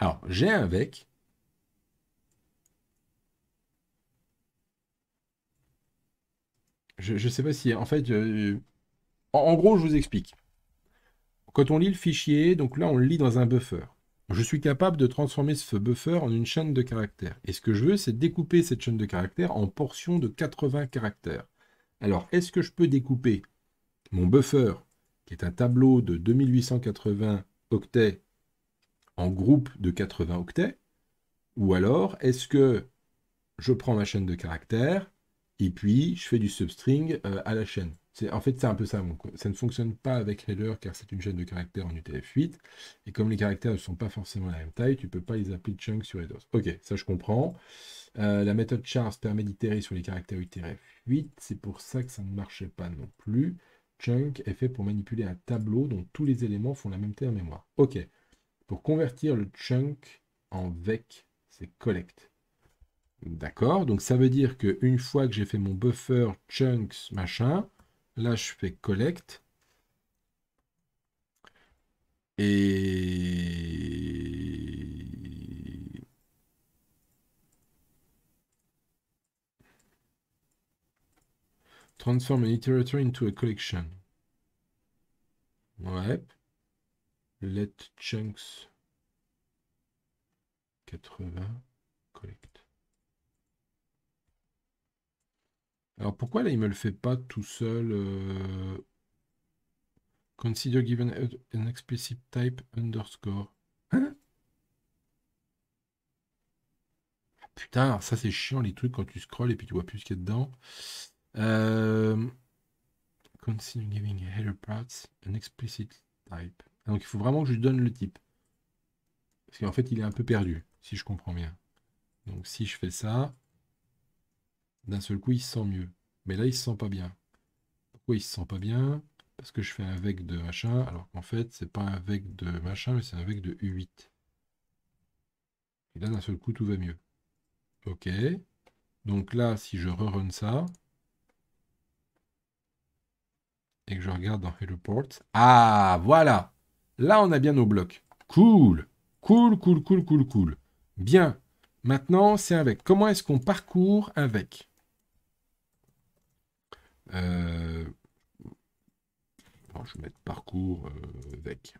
Alors, j'ai un VEC. Je ne sais pas si. En fait, euh, en, en gros, je vous explique. Quand on lit le fichier, donc là, on le lit dans un buffer je suis capable de transformer ce buffer en une chaîne de caractères. Et ce que je veux, c'est découper cette chaîne de caractères en portions de 80 caractères. Alors, est-ce que je peux découper mon buffer, qui est un tableau de 2880 octets, en groupe de 80 octets Ou alors, est-ce que je prends ma chaîne de caractères et puis je fais du substring euh, à la chaîne en fait, c'est un peu ça. ça ne fonctionne pas avec Header car c'est une chaîne de caractères en UTF-8. Et comme les caractères ne sont pas forcément la même taille, tu ne peux pas les appeler chunk sur EdoS. Ok, ça je comprends. Euh, la méthode chars permet d'itérer sur les caractères UTF-8. C'est pour ça que ça ne marchait pas non plus. Chunk est fait pour manipuler un tableau dont tous les éléments font la même taille en mémoire. Ok. Pour convertir le chunk en vec, c'est collect. D'accord. Donc ça veut dire qu'une fois que j'ai fait mon buffer chunks machin, Là, je fais collect. Et... Transform an iterator into a collection. Ouais. Let chunks 80 collect. Alors pourquoi là il me le fait pas tout seul euh, Consider given an explicit type underscore. Hein? Ah, putain, ça c'est chiant les trucs quand tu scrolls et puis tu vois plus ce qu'il y a dedans. Euh... Consider giving header parts an explicit type. Ah, donc il faut vraiment que je lui donne le type. Parce qu'en fait il est un peu perdu, si je comprends bien. Donc si je fais ça, d'un seul coup, il se sent mieux. Mais là, il se sent pas bien. Pourquoi il se sent pas bien Parce que je fais un vec de machin, alors qu'en fait, c'est pas un vec de machin, mais c'est un vec de U8. Et là, d'un seul coup, tout va mieux. OK. Donc là, si je rerun ça, et que je regarde dans le ah, voilà Là, on a bien nos blocs. Cool Cool, cool, cool, cool, cool. Bien. Maintenant, c'est un vec. Comment est-ce qu'on parcourt un vec euh, je vais mettre parcours euh, VEC.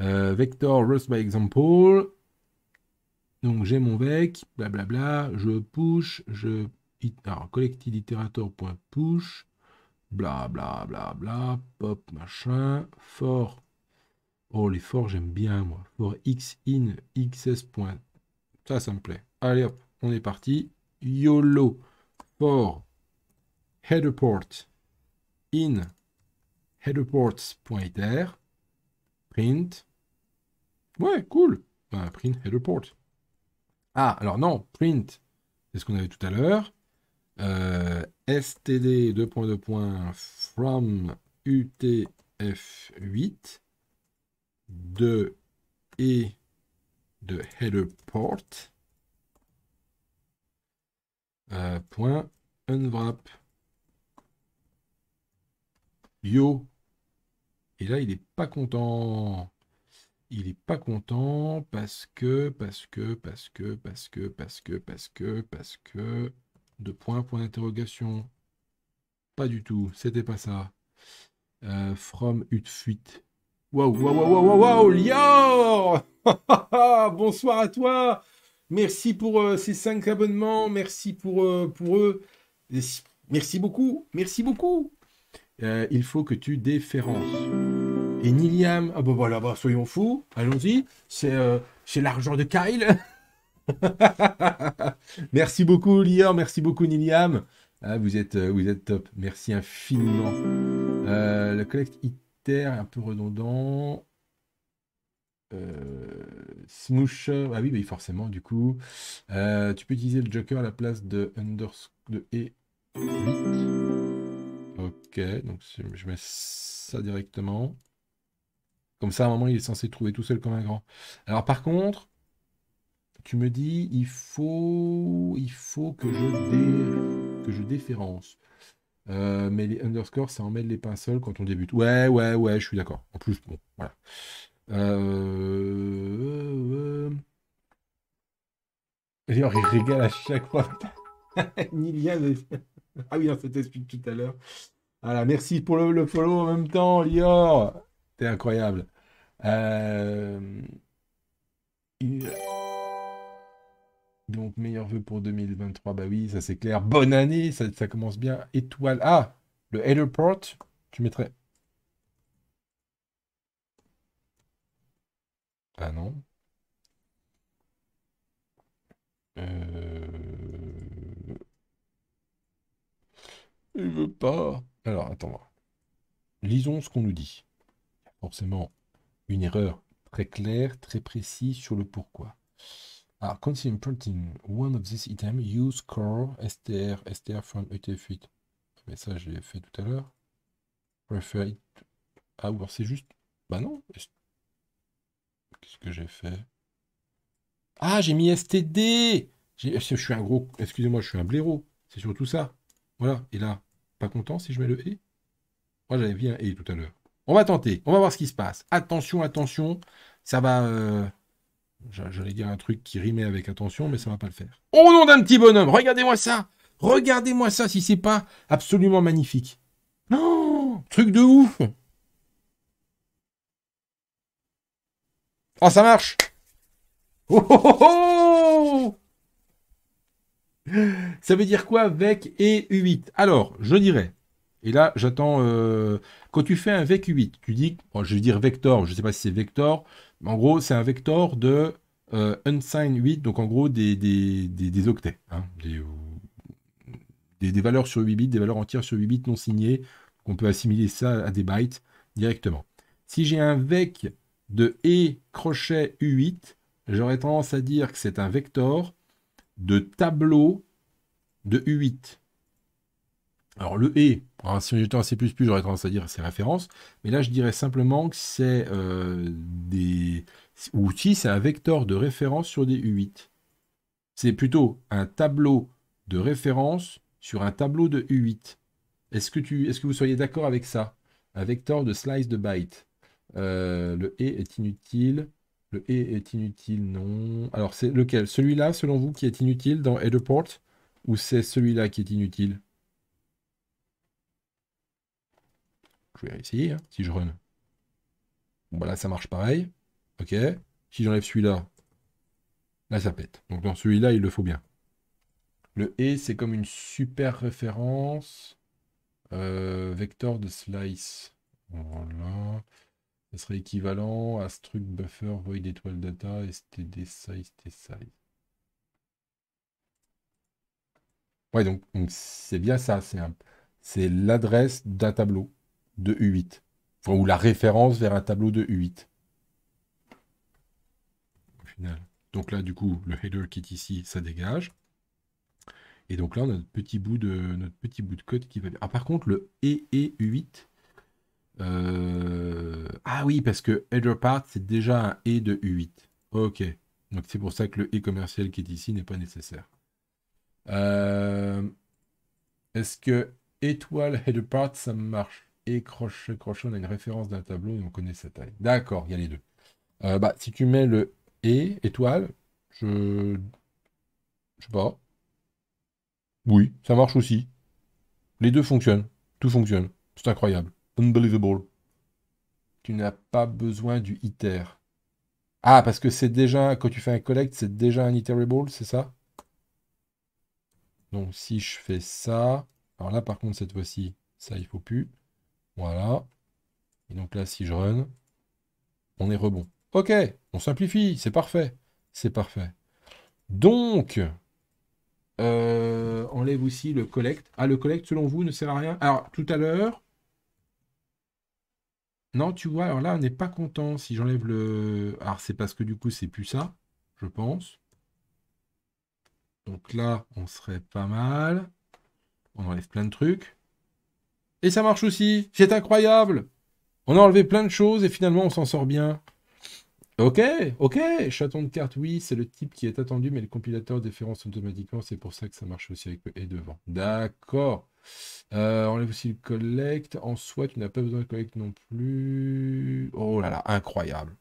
Euh, vector Rust by Example. Donc j'ai mon VEC, blablabla, bla, je push, je. Alors, point blablabla, bla, bla, pop, machin, for. Oh, les for, j'aime bien, moi. For x in xs. Ça, ça me plaît. Allez hop, on est parti. YOLO. For headerport in headerports.itr print ouais cool print headerport ah alors non print c'est ce qu'on avait tout à l'heure euh, std 2.2. from utf8 de et de headerport euh, point unwrap Yo. Et là, il n'est pas content. Il n'est pas content parce que, parce que, parce que, parce que, parce que, parce que, parce que. Deux points, point d'interrogation. Pas du tout. C'était pas ça. Euh, from Hut Fuite. Waouh, waouh, waouh, waouh, waouh, Lior Bonsoir à toi Merci pour euh, ces cinq abonnements, merci pour, euh, pour eux. Merci beaucoup, merci beaucoup euh, il faut que tu déférences. Et Niliam, ah bah voilà, bah, soyons fous, allons-y, c'est euh, l'argent de Kyle. merci beaucoup Lior, merci beaucoup Niliam. Ah, vous, êtes, euh, vous êtes top, merci infiniment. le collect ITER est un peu redondant. Euh, Smoosh, ah oui, forcément, du coup. tu peux utiliser le Joker à la place de underscore de et 8. Ok, donc je mets ça directement. Comme ça, à un moment, il est censé trouver tout seul comme un grand. Alors par contre, tu me dis, il faut, il faut que, je que je déférence. Euh, mais les underscores, ça emmène les pinceaux quand on débute. Ouais, ouais, ouais, je suis d'accord. En plus, bon, voilà. D'ailleurs, il euh, euh. régale à chaque fois. ah oui, on s'était expliqué tout à l'heure. Voilà, merci pour le, follow en même temps, Lior. T'es incroyable. Euh, Donc, meilleur vœu pour 2023. Bah oui, ça c'est clair. Bonne année, ça, commence bien. Étoile. Ah, le headerport, tu mettrais. Ah non. Il euh, veut pas. Alors, attends. Lisons ce qu'on nous dit. Forcément, une erreur très claire, très précise sur le pourquoi. Ah, continue printing one of these items, use core str, str from e utf8. Ah, mais ça, je l'ai fait tout à l'heure. Prefer it. Ah, ou c'est juste. Bah non. Qu'est-ce que j'ai fait Ah, j'ai mis std Je suis un gros. Excusez-moi, je suis un blaireau. C'est surtout ça. Voilà. Et là, pas content si je mets le et Moi, j'avais vu un et tout à l'heure. On va tenter. On va voir ce qui se passe. Attention, attention. Ça va. Euh, j'allais dire un truc qui rimait avec attention, mais ça va pas le faire. Au nom d'un petit bonhomme, regardez-moi ça. Regardez-moi ça si c'est pas absolument magnifique. Non, truc de ouf. Oh, ça marche. Oh, oh, oh, Ça veut dire quoi VEC et U8 Alors, je dirais, et là j'attends, euh, quand tu fais un VEC U8, tu dis, je vais dire vector, je ne sais pas si c'est vector, en gros c'est un vector de euh, unsigned 8, donc en gros des, octets, hein, des, des, valeurs sur 8 bits, des valeurs entières sur 8 bits non signées, qu'on peut assimiler ça à des bytes directement. Si j'ai un VEC de et crochet U8, j'aurais tendance à dire que c'est un vector de tableau de U8. Alors le E, si j'étais en C++, j'aurais tendance à dire c'est référence, mais là je dirais simplement que c'est euh, des... outils, c'est un vecteur de référence sur des U8. C'est plutôt un tableau de référence sur un tableau de U8. Est-ce que, que vous soyez d'accord avec ça Un vecteur de slice de byte. Euh, le E est inutile. Le et est inutile, non. Alors, c'est lequel Celui-là, selon vous, qui est inutile dans headerPort » Ou c'est celui-là qui est inutile Je vais essayer, hein, si je run. Bon, bah là, ça marche pareil. OK. Si j'enlève celui-là, là, ça pète. Donc, dans celui-là, il le faut bien. Le et, c'est comme une super référence. Euh, vector de slice. Voilà. Ce serait équivalent à ce truc buffer void étoile data std size t size. Ouais, donc c'est bien ça, c'est l'adresse d'un tableau de U8, ou la référence vers un tableau de U8. Au final. Donc là, du coup, le header qui est ici, ça dégage. Et donc là, on a notre petit bout de, notre petit bout de code qui va bien. Ah, par contre, le e e u 8 euh, ah oui, parce que header part, c'est déjà un et de U8. Ok. Donc c'est pour ça que le et commercial qui est ici n'est pas nécessaire. Euh, est-ce que étoile header part, ça marche Et crochet, crochet, on a une référence d'un tableau et on connaît sa taille. D'accord, il y a les deux. Euh, bah, si tu mets le et étoile, je. Je sais pas. Oui, ça marche aussi. Les deux fonctionnent. Tout fonctionne. C'est incroyable. Unbelievable. Tu n'as pas besoin du iter. Ah, parce que c'est déjà, quand tu fais un collect, c'est déjà un iterable, c'est ça Donc si je fais ça, alors là par contre cette fois-ci, ça il faut plus. Voilà. Et donc là si je run, on est rebond. Ok, on simplifie, c'est parfait. C'est parfait. Donc, euh, enlève aussi le collect. Ah, le collect selon vous ne sert à rien. Alors tout à l'heure, non, tu vois, alors là, on n'est pas content. Si j'enlève le... Alors, c'est parce que du coup, c'est plus ça, je pense. Donc là, on serait pas mal. On enlève plein de trucs. Et ça marche aussi. C'est incroyable. On a enlevé plein de choses et finalement, on s'en sort bien. Ok, ok, chaton de carte, oui, c'est le type qui est attendu, mais le compilateur déférence automatiquement, c'est pour ça que ça marche aussi avec le et devant. D'accord. Euh, enlève aussi le collect. En soi, tu n'as pas besoin de collect non plus. Oh là là, incroyable.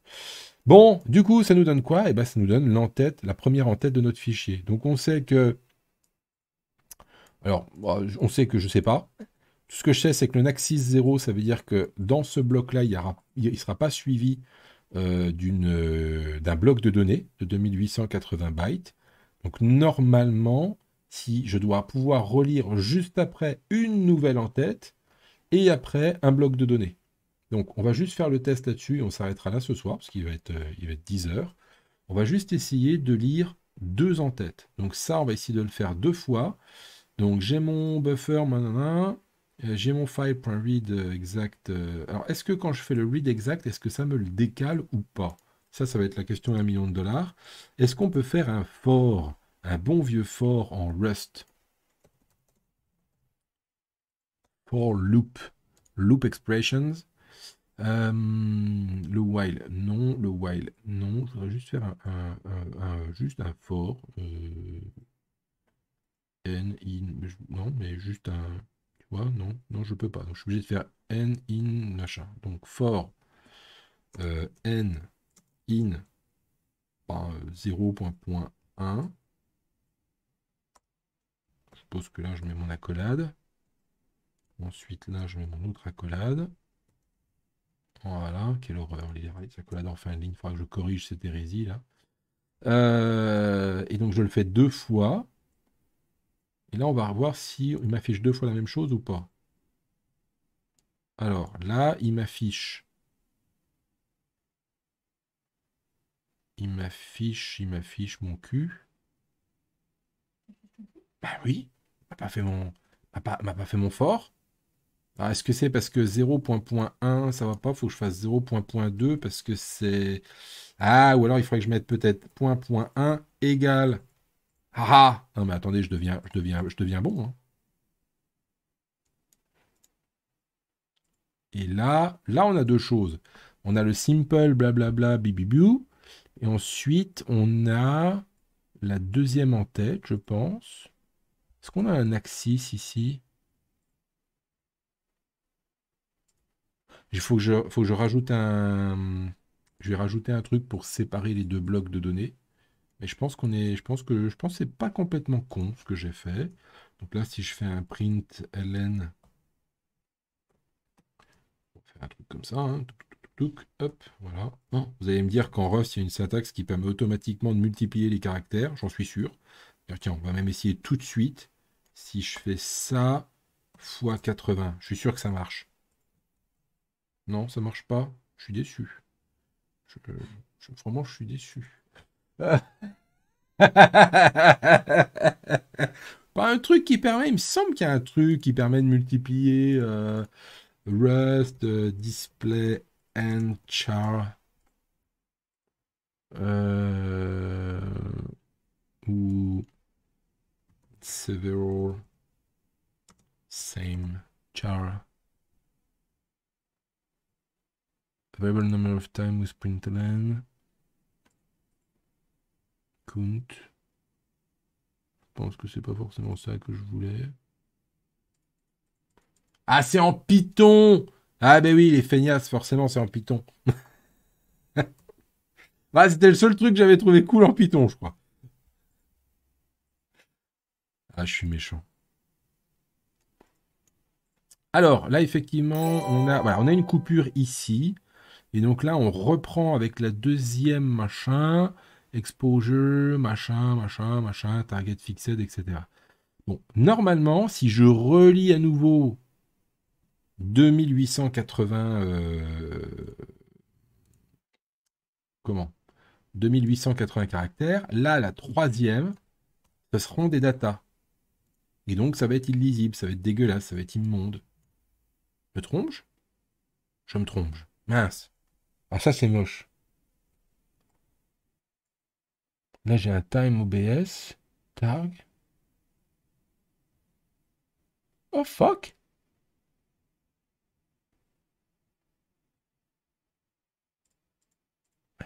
Bon, du coup, ça nous donne quoi Eh bien, ça nous donne l'entête, la première en de notre fichier. Donc, on sait que... Alors, bah, on sait que je ne sais pas. Tout ce que je sais, c'est que le naxis 0, ça veut dire que dans ce bloc-là, il ne sera pas suivi euh, euh, d'un bloc de données de 2880 bytes. Donc normalement, si je dois pouvoir relire juste après une nouvelle en tête et après un bloc de données. Donc on va juste faire le test là-dessus et on s'arrêtera là ce soir parce qu'il va, être, euh, va être 10 heures. On va juste essayer de lire deux en tête. Donc ça, on va essayer de le faire deux fois. Donc j'ai mon buffer, euh, j'ai mon file.read euh, exact. Euh, alors, est-ce que quand je fais le read exact, est-ce que ça me le décale ou pas Ça, ça va être la question d'un million de dollars. Est-ce qu'on peut faire un for, un bon vieux for en Rust For loop, loop expressions. le while, non, le while, non. Je voudrais juste faire un, juste un for. n, in, non, mais juste un, non, non, je peux pas. Donc, je suis obligé de faire n in machin. Donc, for euh, n in 0.1. Euh, je suppose que là, je mets mon accolade. Ensuite, là, je mets mon autre accolade. Voilà, quelle horreur, les, accolades en fin de ligne. Il faudra que je corrige cette hérésie, là. Euh, et donc, je le fais deux fois. Et là, on va voir si il m'affiche deux fois la même chose ou pas. Alors là, il m'affiche. Il m'affiche, il m'affiche mon cul. Ben oui, m'a pas fait mon, m'a pas, fait mon fort. est-ce que c'est parce que 0.1 ça va pas, faut que je fasse 0.2 parce que c'est ah ou alors il faudrait que je mette peut-être 0.1 égale ah ah Non mais attendez, je deviens, je deviens, je deviens bon. Hein. Et là, là on a deux choses. On a le simple blablabla bibibou. Et ensuite, on a la deuxième en tête, je pense. Est-ce qu'on a un axis ici Il faut que, je, faut que je rajoute un... Je vais rajouter un truc pour séparer les deux blocs de données. Mais je pense qu'on est, je pense que je pense pas complètement con ce que j'ai fait. Donc là, si je fais un print ln, on fait un truc comme ça, hein, voilà. Non, vous allez me dire qu'en Rust, il y a une syntaxe qui permet automatiquement de multiplier les caractères, j'en suis sûr. Tiens, on va même essayer tout de suite. Si je fais ça fois 80, je suis sûr que ça marche. Non, ça marche pas. Je suis déçu. vraiment, je suis déçu. Pas un truc qui permet, il me semble qu'il y a un truc qui permet de multiplier euh, Rust, euh, Display, and Char. Euh, ou several same char. variable number of time with println. Je pense que c'est pas forcément ça que je voulais. Ah, c'est en Python Ah, ben oui, les feignasses, forcément, c'est en Python. Bah, c'était le seul truc que j'avais trouvé cool en Python, je crois. Ah, je suis méchant. Alors, là, effectivement, on a, on a une coupure ici. Et donc là, on reprend avec la deuxième machin exposure, machin, machin, machin, target fixed, etc. Bon, normalement, si je relis à nouveau 2880... Euh, comment 2880 caractères, là, la troisième, ce seront des datas. Et donc, ça va être illisible, ça va être dégueulasse, ça va être immonde. Me trompe Je me trompe. Mince. Ah, ça, c'est moche. Là, j'ai un time OBS, targ. Oh fuck!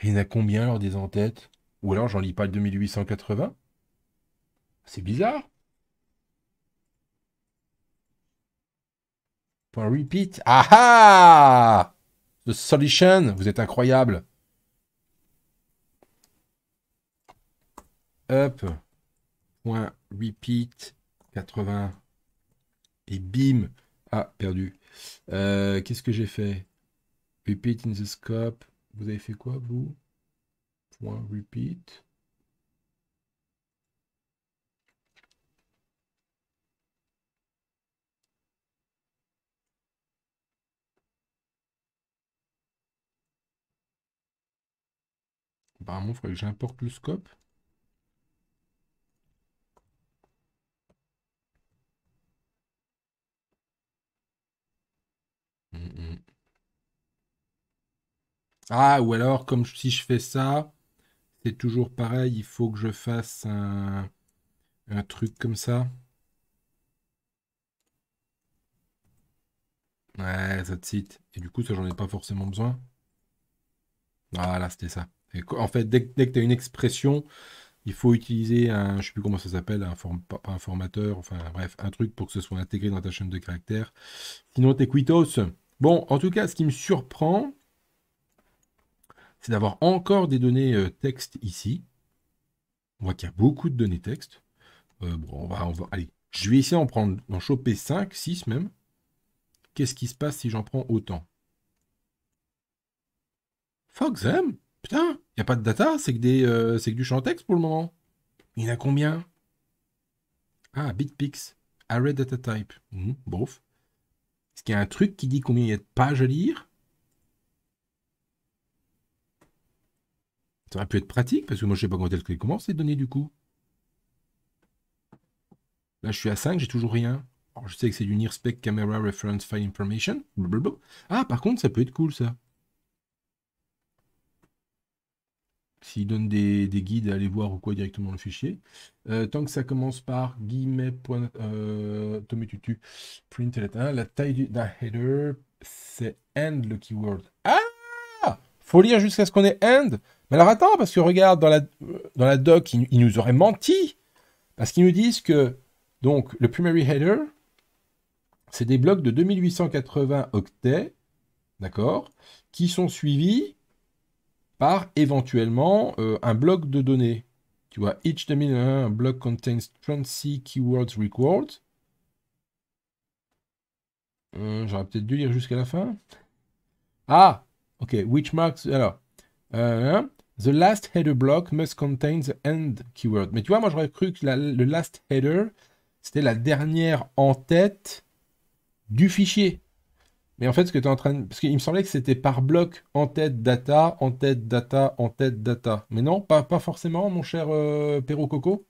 Il y en a combien lors des entêtes Ou alors j'en lis pas le 2880 C'est bizarre. Point repeat. Ah ah The solution, vous êtes incroyable. up, point repeat 80 et bim, a ah, perdu. Euh, qu'est-ce que j'ai fait Repeat in the scope. Vous avez fait quoi vous Point repeat. Apparemment, il faudrait que j'importe le scope. Mm, mm. Ah, ou alors, comme si je fais ça, c'est toujours pareil, il faut que je fasse un, truc comme ça. Ouais, ça te cite. Et du coup, ça, j'en ai pas forcément besoin. Voilà, c'était ça. Et en fait, dès, que tu as une expression, il faut utiliser un, je sais plus comment ça s'appelle, un, formateur, enfin bref, un truc pour que ce soit intégré dans ta chaîne de caractères. Sinon, t'es quitos. Bon, en tout cas, ce qui me surprend, c'est d'avoir encore des données euh, texte ici. On voit qu'il y a beaucoup de données texte. Euh, bon, on va, allez, je vais essayer d'en prendre, en choper 5, 6 même. Qu'est-ce qui se passe si j'en prends autant Fuck them Putain, il n'y a pas de data, c'est que, des, euh, c'est que du champ texte pour le moment. Il y en a combien Ah, BitPix, Array Data Type. Hmm, est-ce qu'il y a un truc qui dit combien il y a de pages à lire Ça aurait pu être pratique, parce que moi je sais pas quand est commence données du coup. Là je suis à 5, j'ai toujours rien. Alors je sais que c'est du Spec Camera Reference File Information. Ah par contre ça peut être cool ça. s'il donne des, guides guides, aller voir ou quoi directement le fichier. Euh, tant que ça commence par guillemets point, euh, tutu, print la taille d'un header, c'est end le keyword. Ah Faut lire jusqu'à ce qu'on ait end. Mais alors attends, parce que regarde, dans la, euh, dans la doc, ils, nous auraient menti. Parce qu'ils nous disent que donc le primary header, c'est des blocs de 2880 octets, d'accord, qui sont suivis par éventuellement euh, un bloc de données. Tu vois, each un bloc contains 20 keywords required. Euh, j'aurais peut-être dû lire jusqu'à la fin. Ah, ok, which marks. Alors, euh, hein, the last header block must contain the end keyword. Mais tu vois, moi j'aurais cru que le last header, c'était la dernière en tête du fichier. Mais en fait, ce que tu es en train de... Parce qu'il me semblait que c'était par bloc, en tête data, en tête data, en tête data. Mais non, pas, pas forcément, mon cher euh, Coco.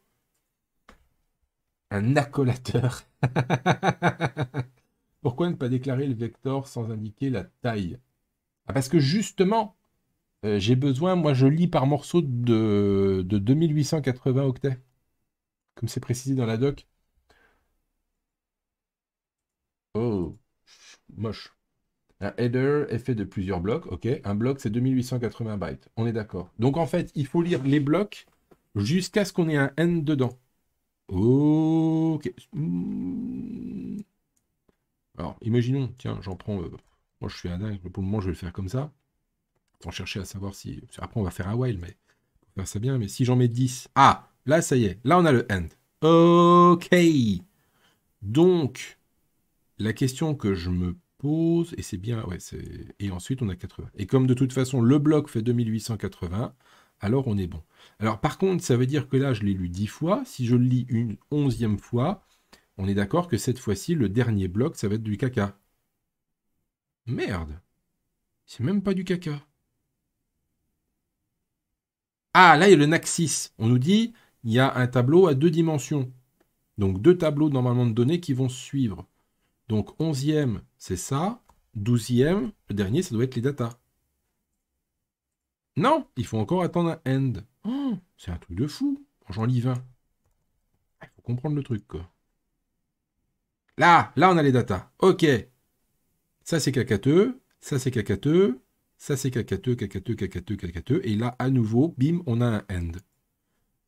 Un accolateur. Pourquoi ne pas déclarer le vecteur sans indiquer la taille ah, Parce que justement, euh, j'ai besoin, moi je lis par morceau de, de 2880 octets, comme c'est précisé dans la doc. Oh, moche. Un header est fait de plusieurs blocs, ok. Un bloc, c'est 2880 bytes, on est d'accord. Donc en fait, il faut lire les blocs jusqu'à ce qu'on ait un end dedans. Ok. Hmm. Alors, imaginons, tiens, j'en prends... Euh, moi, je suis un dingue, pour le moment, je vais le faire comme ça. Sans chercher à savoir si... Après, on va faire un while, mais... On faire ça bien, mais si j'en mets 10... Ah Là, ça y est, là, on a le end. Ok Donc, la question que je me et c'est bien, ouais, et ensuite on a 80. Et comme de toute façon le bloc fait 2880, alors on est bon. Alors par contre, ça veut dire que là, je l'ai lu dix fois, si je le lis une onzième fois, on est d'accord que cette fois-ci, le dernier bloc, ça va être du caca. Merde C'est même pas du caca. Ah, là, il y a le Naxis. On nous dit, il y a un tableau à deux dimensions. Donc deux tableaux normalement de données qui vont suivre. Donc 11e c'est ça. 12e le dernier, ça doit être les datas. Non, il faut encore attendre un end. Oh, c'est un truc de fou. J'en lis 20. Ah, il faut comprendre le truc, quoi. Là, là, on a les datas. OK. Ça, c'est cacateux. Ça, c'est cacateux. Ça, c'est cacateux, cacateux, cacateux, cacateux. Et là, à nouveau, bim, on a un end.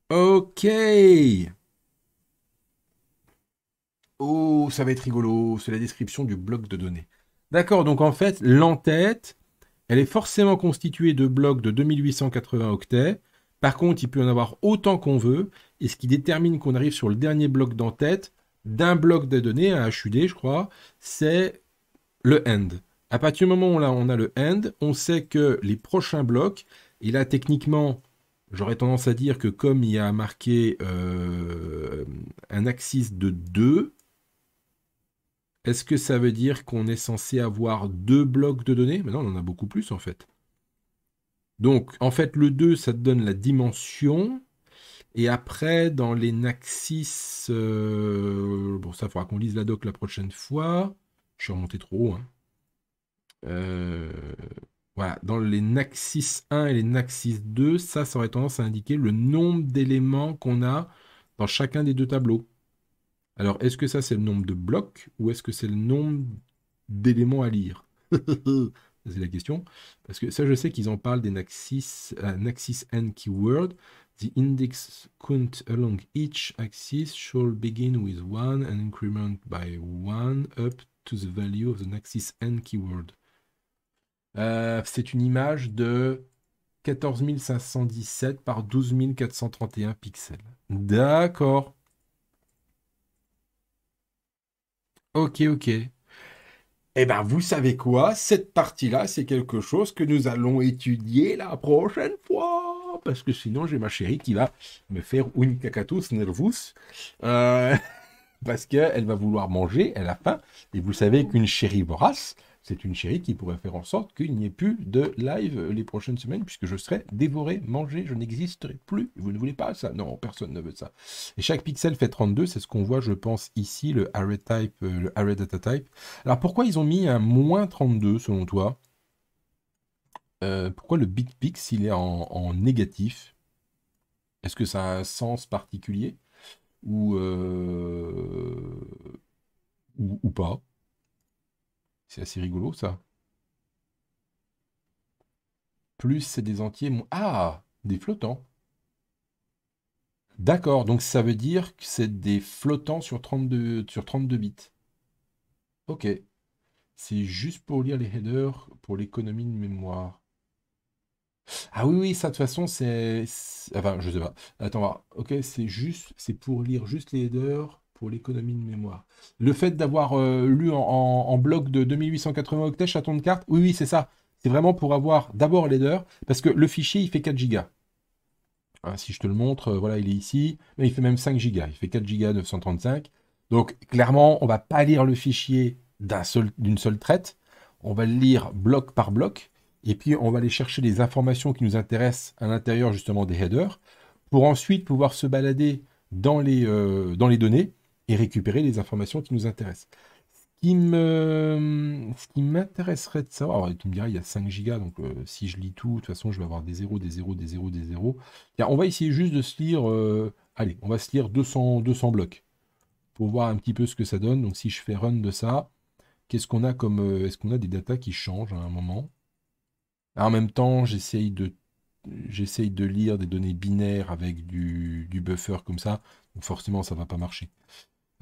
OK. Oh, ça va être rigolo, c'est la description du bloc de données. D'accord, donc en fait, l'entête, elle est forcément constituée de blocs de 2880 octets. Par contre, il peut en avoir autant qu'on veut, et ce qui détermine qu'on arrive sur le dernier bloc d'entête, d'un bloc de données, un HUD, je crois, c'est le end. À partir du moment où on a le end, on sait que les prochains blocs, et là techniquement, j'aurais tendance à dire que comme il y a marqué euh, un axis de 2, est-ce que ça veut dire qu'on est censé avoir deux blocs de données Mais on en a beaucoup plus en fait. Donc, en fait, le 2, ça te donne la dimension. Et après, dans les Naxis, euh, bon, ça faudra qu'on lise la doc la prochaine fois. Je suis remonté trop haut. Hein. Euh, voilà, dans les Naxis 1 et les Naxis 2, ça, ça aurait tendance à indiquer le nombre d'éléments qu'on a dans chacun des deux tableaux. Alors, est-ce que ça, c'est le nombre de blocs ou est-ce que c'est le nombre d'éléments à lire C'est la question. Parce que ça, je sais qu'ils en parlent des Naxis, euh, N keyword. The index count along each axis shall begin with one and increment by one up to the value of the Naxis N keyword. Euh, c'est une image de 14 517 par 12 pixels. D'accord. Ok, ok. Eh bien, vous savez quoi Cette partie-là, c'est quelque chose que nous allons étudier la prochaine fois. Parce que sinon, j'ai ma chérie qui va me faire une cacatus nervus. Euh, parce qu'elle va vouloir manger, elle a faim. Et vous savez qu'une chérie vorace, c'est une chérie qui pourrait faire en sorte qu'il n'y ait plus de live les prochaines semaines, puisque je serai dévoré, mangé, je n'existerai plus. Vous ne voulez pas ça Non, personne ne veut ça. Et chaque pixel fait 32, c'est ce qu'on voit, je pense, ici, le array type, euh, le array data type. Alors pourquoi ils ont mis un moins 32 selon toi euh, Pourquoi le big pix il est en, négatif Est-ce que ça a un sens particulier euh, ou pas c'est assez rigolo, ça. Plus c'est des entiers, Ah Des flottants. D'accord, donc ça veut dire que c'est des flottants sur 32, sur bits. Ok. C'est juste pour lire les headers pour l'économie de mémoire. Ah oui, oui, ça de toute façon, c'est... Enfin, je sais pas. Attends, Ok, c'est juste... C'est pour lire juste les headers pour l'économie de mémoire. Le fait d'avoir euh, lu en, bloc de 2880 octets chaton de carte, oui, oui, c'est ça. C'est vraiment pour avoir d'abord l'header, parce que le fichier, il fait 4 gigas. Ah, si je te le montre, euh, voilà, il est ici, mais il fait même 5 gigas, il fait 4 gigas 935. Donc, clairement, on va pas lire le fichier d'une seul, seule traite, on va le lire bloc par bloc, et puis on va aller chercher les informations qui nous intéressent à l'intérieur justement des headers, pour ensuite pouvoir se balader dans les, euh, dans les données et récupérer les informations qui nous intéressent. Ce qui, me, qui m'intéresserait de savoir, alors tu me diras, il y a 5 gigas, donc euh, si je lis tout, de toute façon, je vais avoir des zéros, des zéros, des zéros, des zéros. On va essayer juste de se lire, euh, allez, on va se lire 200, 200 blocs pour voir un petit peu ce que ça donne. Donc si je fais run de ça, qu'est-ce qu'on a comme, euh, est-ce qu'on a des datas qui changent à un moment En même temps, j'essaye de j'essaye de lire des données binaires avec du, du, buffer comme ça, donc forcément ça va pas marcher.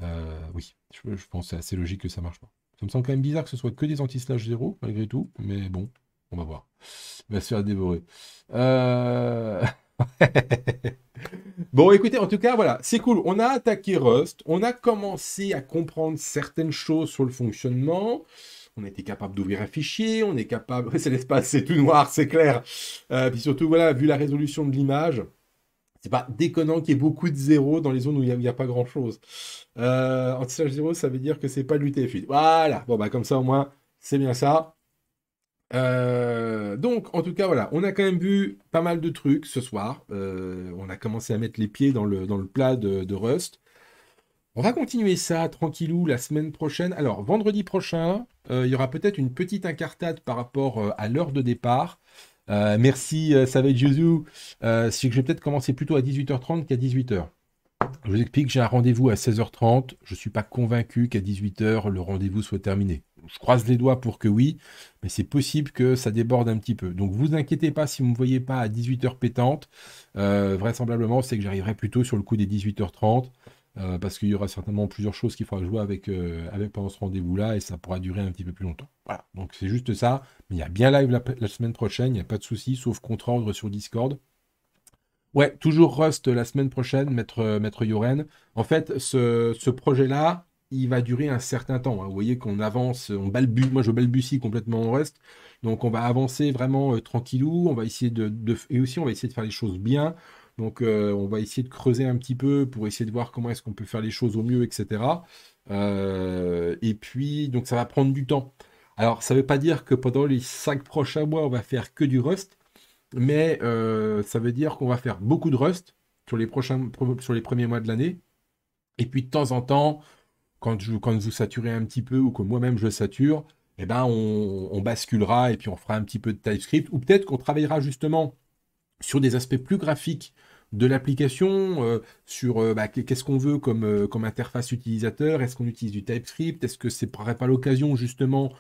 Euh, oui, je, pense que c'est assez logique que ça marche pas. Ça me semble quand même bizarre que ce soit que des anti-slash 0, malgré tout, mais bon, on va voir. Il va se faire dévorer. Euh, bon, écoutez, en tout cas, voilà, c'est cool. On a attaqué Rust, on a commencé à comprendre certaines choses sur le fonctionnement. On était capable d'ouvrir un fichier, on est capable. C'est l'espace, c'est tout noir, c'est clair. Euh, puis surtout, voilà, vu la résolution de l'image, c'est pas déconnant qu'il y ait beaucoup de zéros dans les zones où il n'y a, pas grand chose. Euh, Anti-slash zéro, ça veut dire que c'est pas du lutf Voilà, bon bah comme ça au moins, c'est bien ça. Euh, donc, en tout cas, voilà, on a quand même vu pas mal de trucs ce soir. Euh, on a commencé à mettre les pieds dans le, dans le plat de, de, Rust. On va continuer ça tranquillou la semaine prochaine. Alors, vendredi prochain, il y aura peut-être une petite incartade par rapport à l'heure de départ. Euh, merci ça euh, va euh, c'est que je vais peut-être commencer plutôt à 18h30 qu'à 18h. Je vous explique, j'ai un rendez-vous à 16h30. Je ne suis pas convaincu qu'à 18h, le rendez-vous soit terminé. Je croise les doigts pour que oui, mais c'est possible que ça déborde un petit peu. Donc vous inquiétez pas si vous ne me voyez pas à 18h pétante. vraisemblablement, c'est que j'arriverai plutôt sur le coup des 18h30. Euh, parce qu'il y aura certainement plusieurs choses qu'il faudra jouer avec, euh, avec pendant ce rendez-vous-là, et ça pourra durer un petit peu plus longtemps. Voilà, donc c'est juste ça. Mais il y a bien live la, semaine prochaine, il n'y a pas de souci, sauf contre-ordre sur Discord. Ouais, toujours Rust la semaine prochaine, Maître, maître Yoren. En fait, ce, projet-là, il va durer un certain temps. Hein. Vous voyez qu'on avance, on balbutie, moi je balbutie complètement en reste. Donc on va avancer vraiment euh, tranquillou, on va essayer de, et aussi on va essayer de faire les choses bien. Donc euh, on va essayer de creuser un petit peu pour essayer de voir comment est-ce qu'on peut faire les choses au mieux, etc. Euh, et puis, donc ça va prendre du temps. Alors, ça ne veut pas dire que pendant les cinq prochains mois, on va faire que du Rust, mais euh, ça veut dire qu'on va faire beaucoup de Rust sur les, sur les premiers mois de l'année. Et puis, de temps en temps, quand, je, quand vous saturez un petit peu ou que moi-même je sature, eh ben, on, on, basculera et puis on fera un petit peu de TypeScript. Ou peut-être qu'on travaillera justement sur des aspects plus graphiques de l'application, euh, sur euh, bah, qu'est-ce qu'on veut comme, euh, comme interface utilisateur, est-ce qu'on utilise du TypeScript, est-ce que ce n'est pas l'occasion justement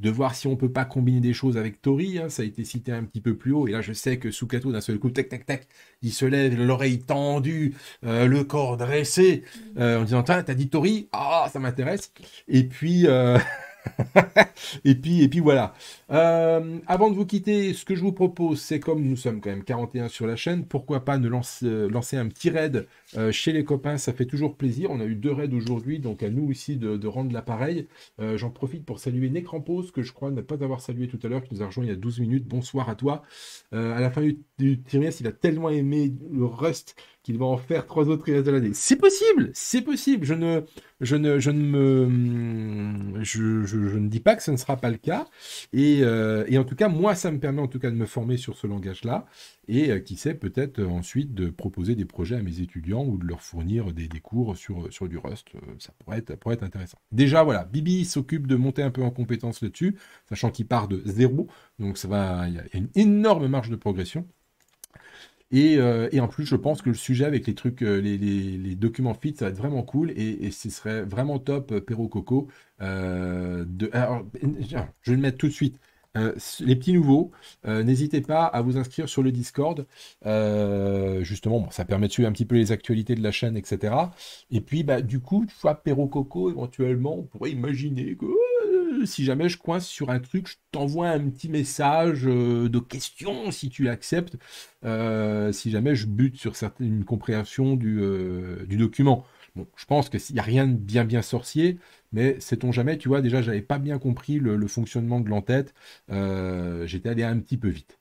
de voir si on peut pas combiner des choses avec Tori, hein? ça a été cité un petit peu plus haut, et là je sais que Sukato d'un seul coup, tac tac tac, il se lève, l'oreille tendue, le corps dressé, en disant, t'as dit Tori, ah ça m'intéresse, et puis, et puis et puis voilà. Euh, avant de vous quitter, ce que je vous propose, c'est comme nous sommes quand même 41 sur la chaîne, pourquoi pas ne lancer, euh, lancer un petit raid euh, chez les copains, ça fait toujours plaisir. On a eu deux raids aujourd'hui, donc à nous aussi de, rendre l'appareil. J'en profite pour saluer pose que je crois ne pas avoir salué tout à l'heure, qui nous a rejoint il y a 12 minutes. Bonsoir à toi. à la fin du, du il a tellement aimé le Rust qu'il va en faire trois autres restes de l'année. C'est possible, c'est possible. Je ne, je ne, je ne me, je, ne dis pas que ce ne sera pas le cas. Et, euh, et, en tout cas, moi, ça me permet en tout cas de me former sur ce langage-là. Et euh, qui sait, peut-être euh, ensuite de proposer des projets à mes étudiants ou de leur fournir des, cours sur, sur du Rust. ça pourrait être, pourrait être intéressant. Déjà, voilà, Bibi s'occupe de monter un peu en compétence là-dessus, sachant qu'il part de zéro. Donc ça va, il y a une énorme marge de progression. Euh, et, en plus, je pense que le sujet avec les trucs, euh, les, documents fit, ça va être vraiment cool et, ce serait vraiment top, euh, Perro je vais le mettre tout de suite. les petits nouveaux, n'hésitez pas à vous inscrire sur le Discord. justement, ça permet de suivre un petit peu les actualités de la chaîne, etc. Et puis, bah, du coup, tu vois, Perrococo, éventuellement, on pourrait imaginer que oh, si jamais je coince sur un truc, je t'envoie un petit message euh, de question si tu l'acceptes, euh, si jamais je bute sur certaines, une compréhension du, euh, document. Bon, je pense qu'il n'y a rien de bien bien sorcier, mais sait-on jamais, tu vois, déjà j'avais pas bien compris le, fonctionnement de l'entête, j'étais allé un petit peu vite.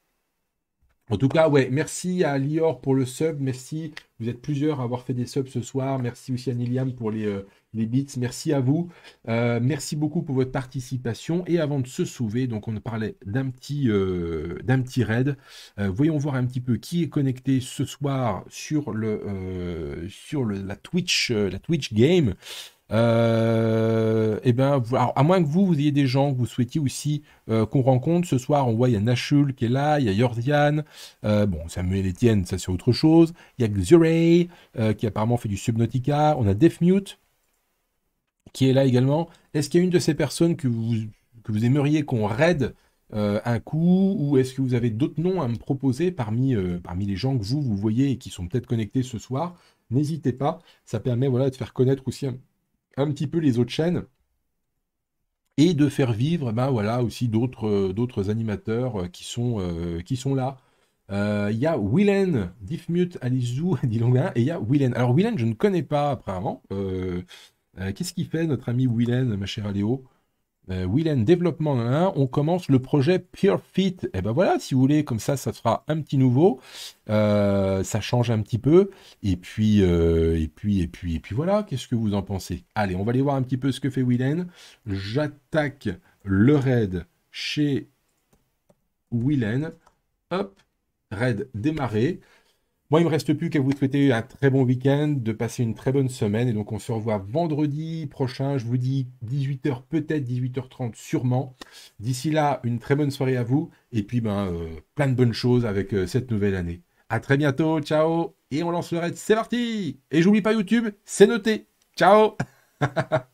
En tout cas, ouais, merci à Lior pour le sub. Merci. Vous êtes plusieurs à avoir fait des subs ce soir. Merci aussi à Niliam pour les, euh, les bits. Merci à vous. Euh, merci beaucoup pour votre participation. Et avant de se sauver, donc on parlait d'un petit, euh, d'un petit raid. voyons voir un petit peu qui est connecté ce soir sur, le, sur la, Twitch, la Twitch Game et euh, eh ben, à moins que vous, vous ayez des gens que vous souhaitiez aussi euh, qu'on rencontre ce soir, on voit il y a Nashul qui est là, il y a Yordian, euh, bon Samuel Etienne, ça c'est autre chose, il y a Xurey qui apparemment fait du Subnautica, on a Defmute qui est là également. Est-ce qu'il y a une de ces personnes que vous, vous aimeriez qu'on raid un coup ou est-ce que vous avez d'autres noms à me proposer parmi, parmi les gens que vous, vous voyez et qui sont peut-être connectés ce soir N'hésitez pas, ça permet voilà, de faire connaître aussi un, un petit peu les autres chaînes et de faire vivre ben voilà aussi d'autres euh, d'autres animateurs euh, qui sont euh, qui sont là il y a Willen, Diffmute, Alizou, Dilonga, hein, et il y a Willen. Alors Willen, je ne connais pas apparemment. Qu'est-ce qu'il fait notre ami Willen, ma chère Aléo euh, Willen Développement, on commence le projet Pure Fit. Et eh ben voilà, si vous voulez, comme ça, ça sera un petit nouveau, euh, ça change un petit peu. Et puis, euh, et puis, et puis, et puis voilà, qu'est-ce que vous en pensez Allez, on va aller voir un petit peu ce que fait Willen. J'attaque le raid chez Willen. Hop, raid démarré. Moi, il ne me reste plus qu'à vous souhaiter un très bon week-end, de passer une très bonne semaine. Et donc, on se revoit vendredi prochain. Je vous dis 18h, peut-être 18h30, sûrement. D'ici là, une très bonne soirée à vous. Et puis, ben, euh, plein de bonnes choses avec euh, cette nouvelle année. À très bientôt. Ciao. Et on lance le raid. C'est parti. Et j'oublie pas YouTube. C'est noté. Ciao.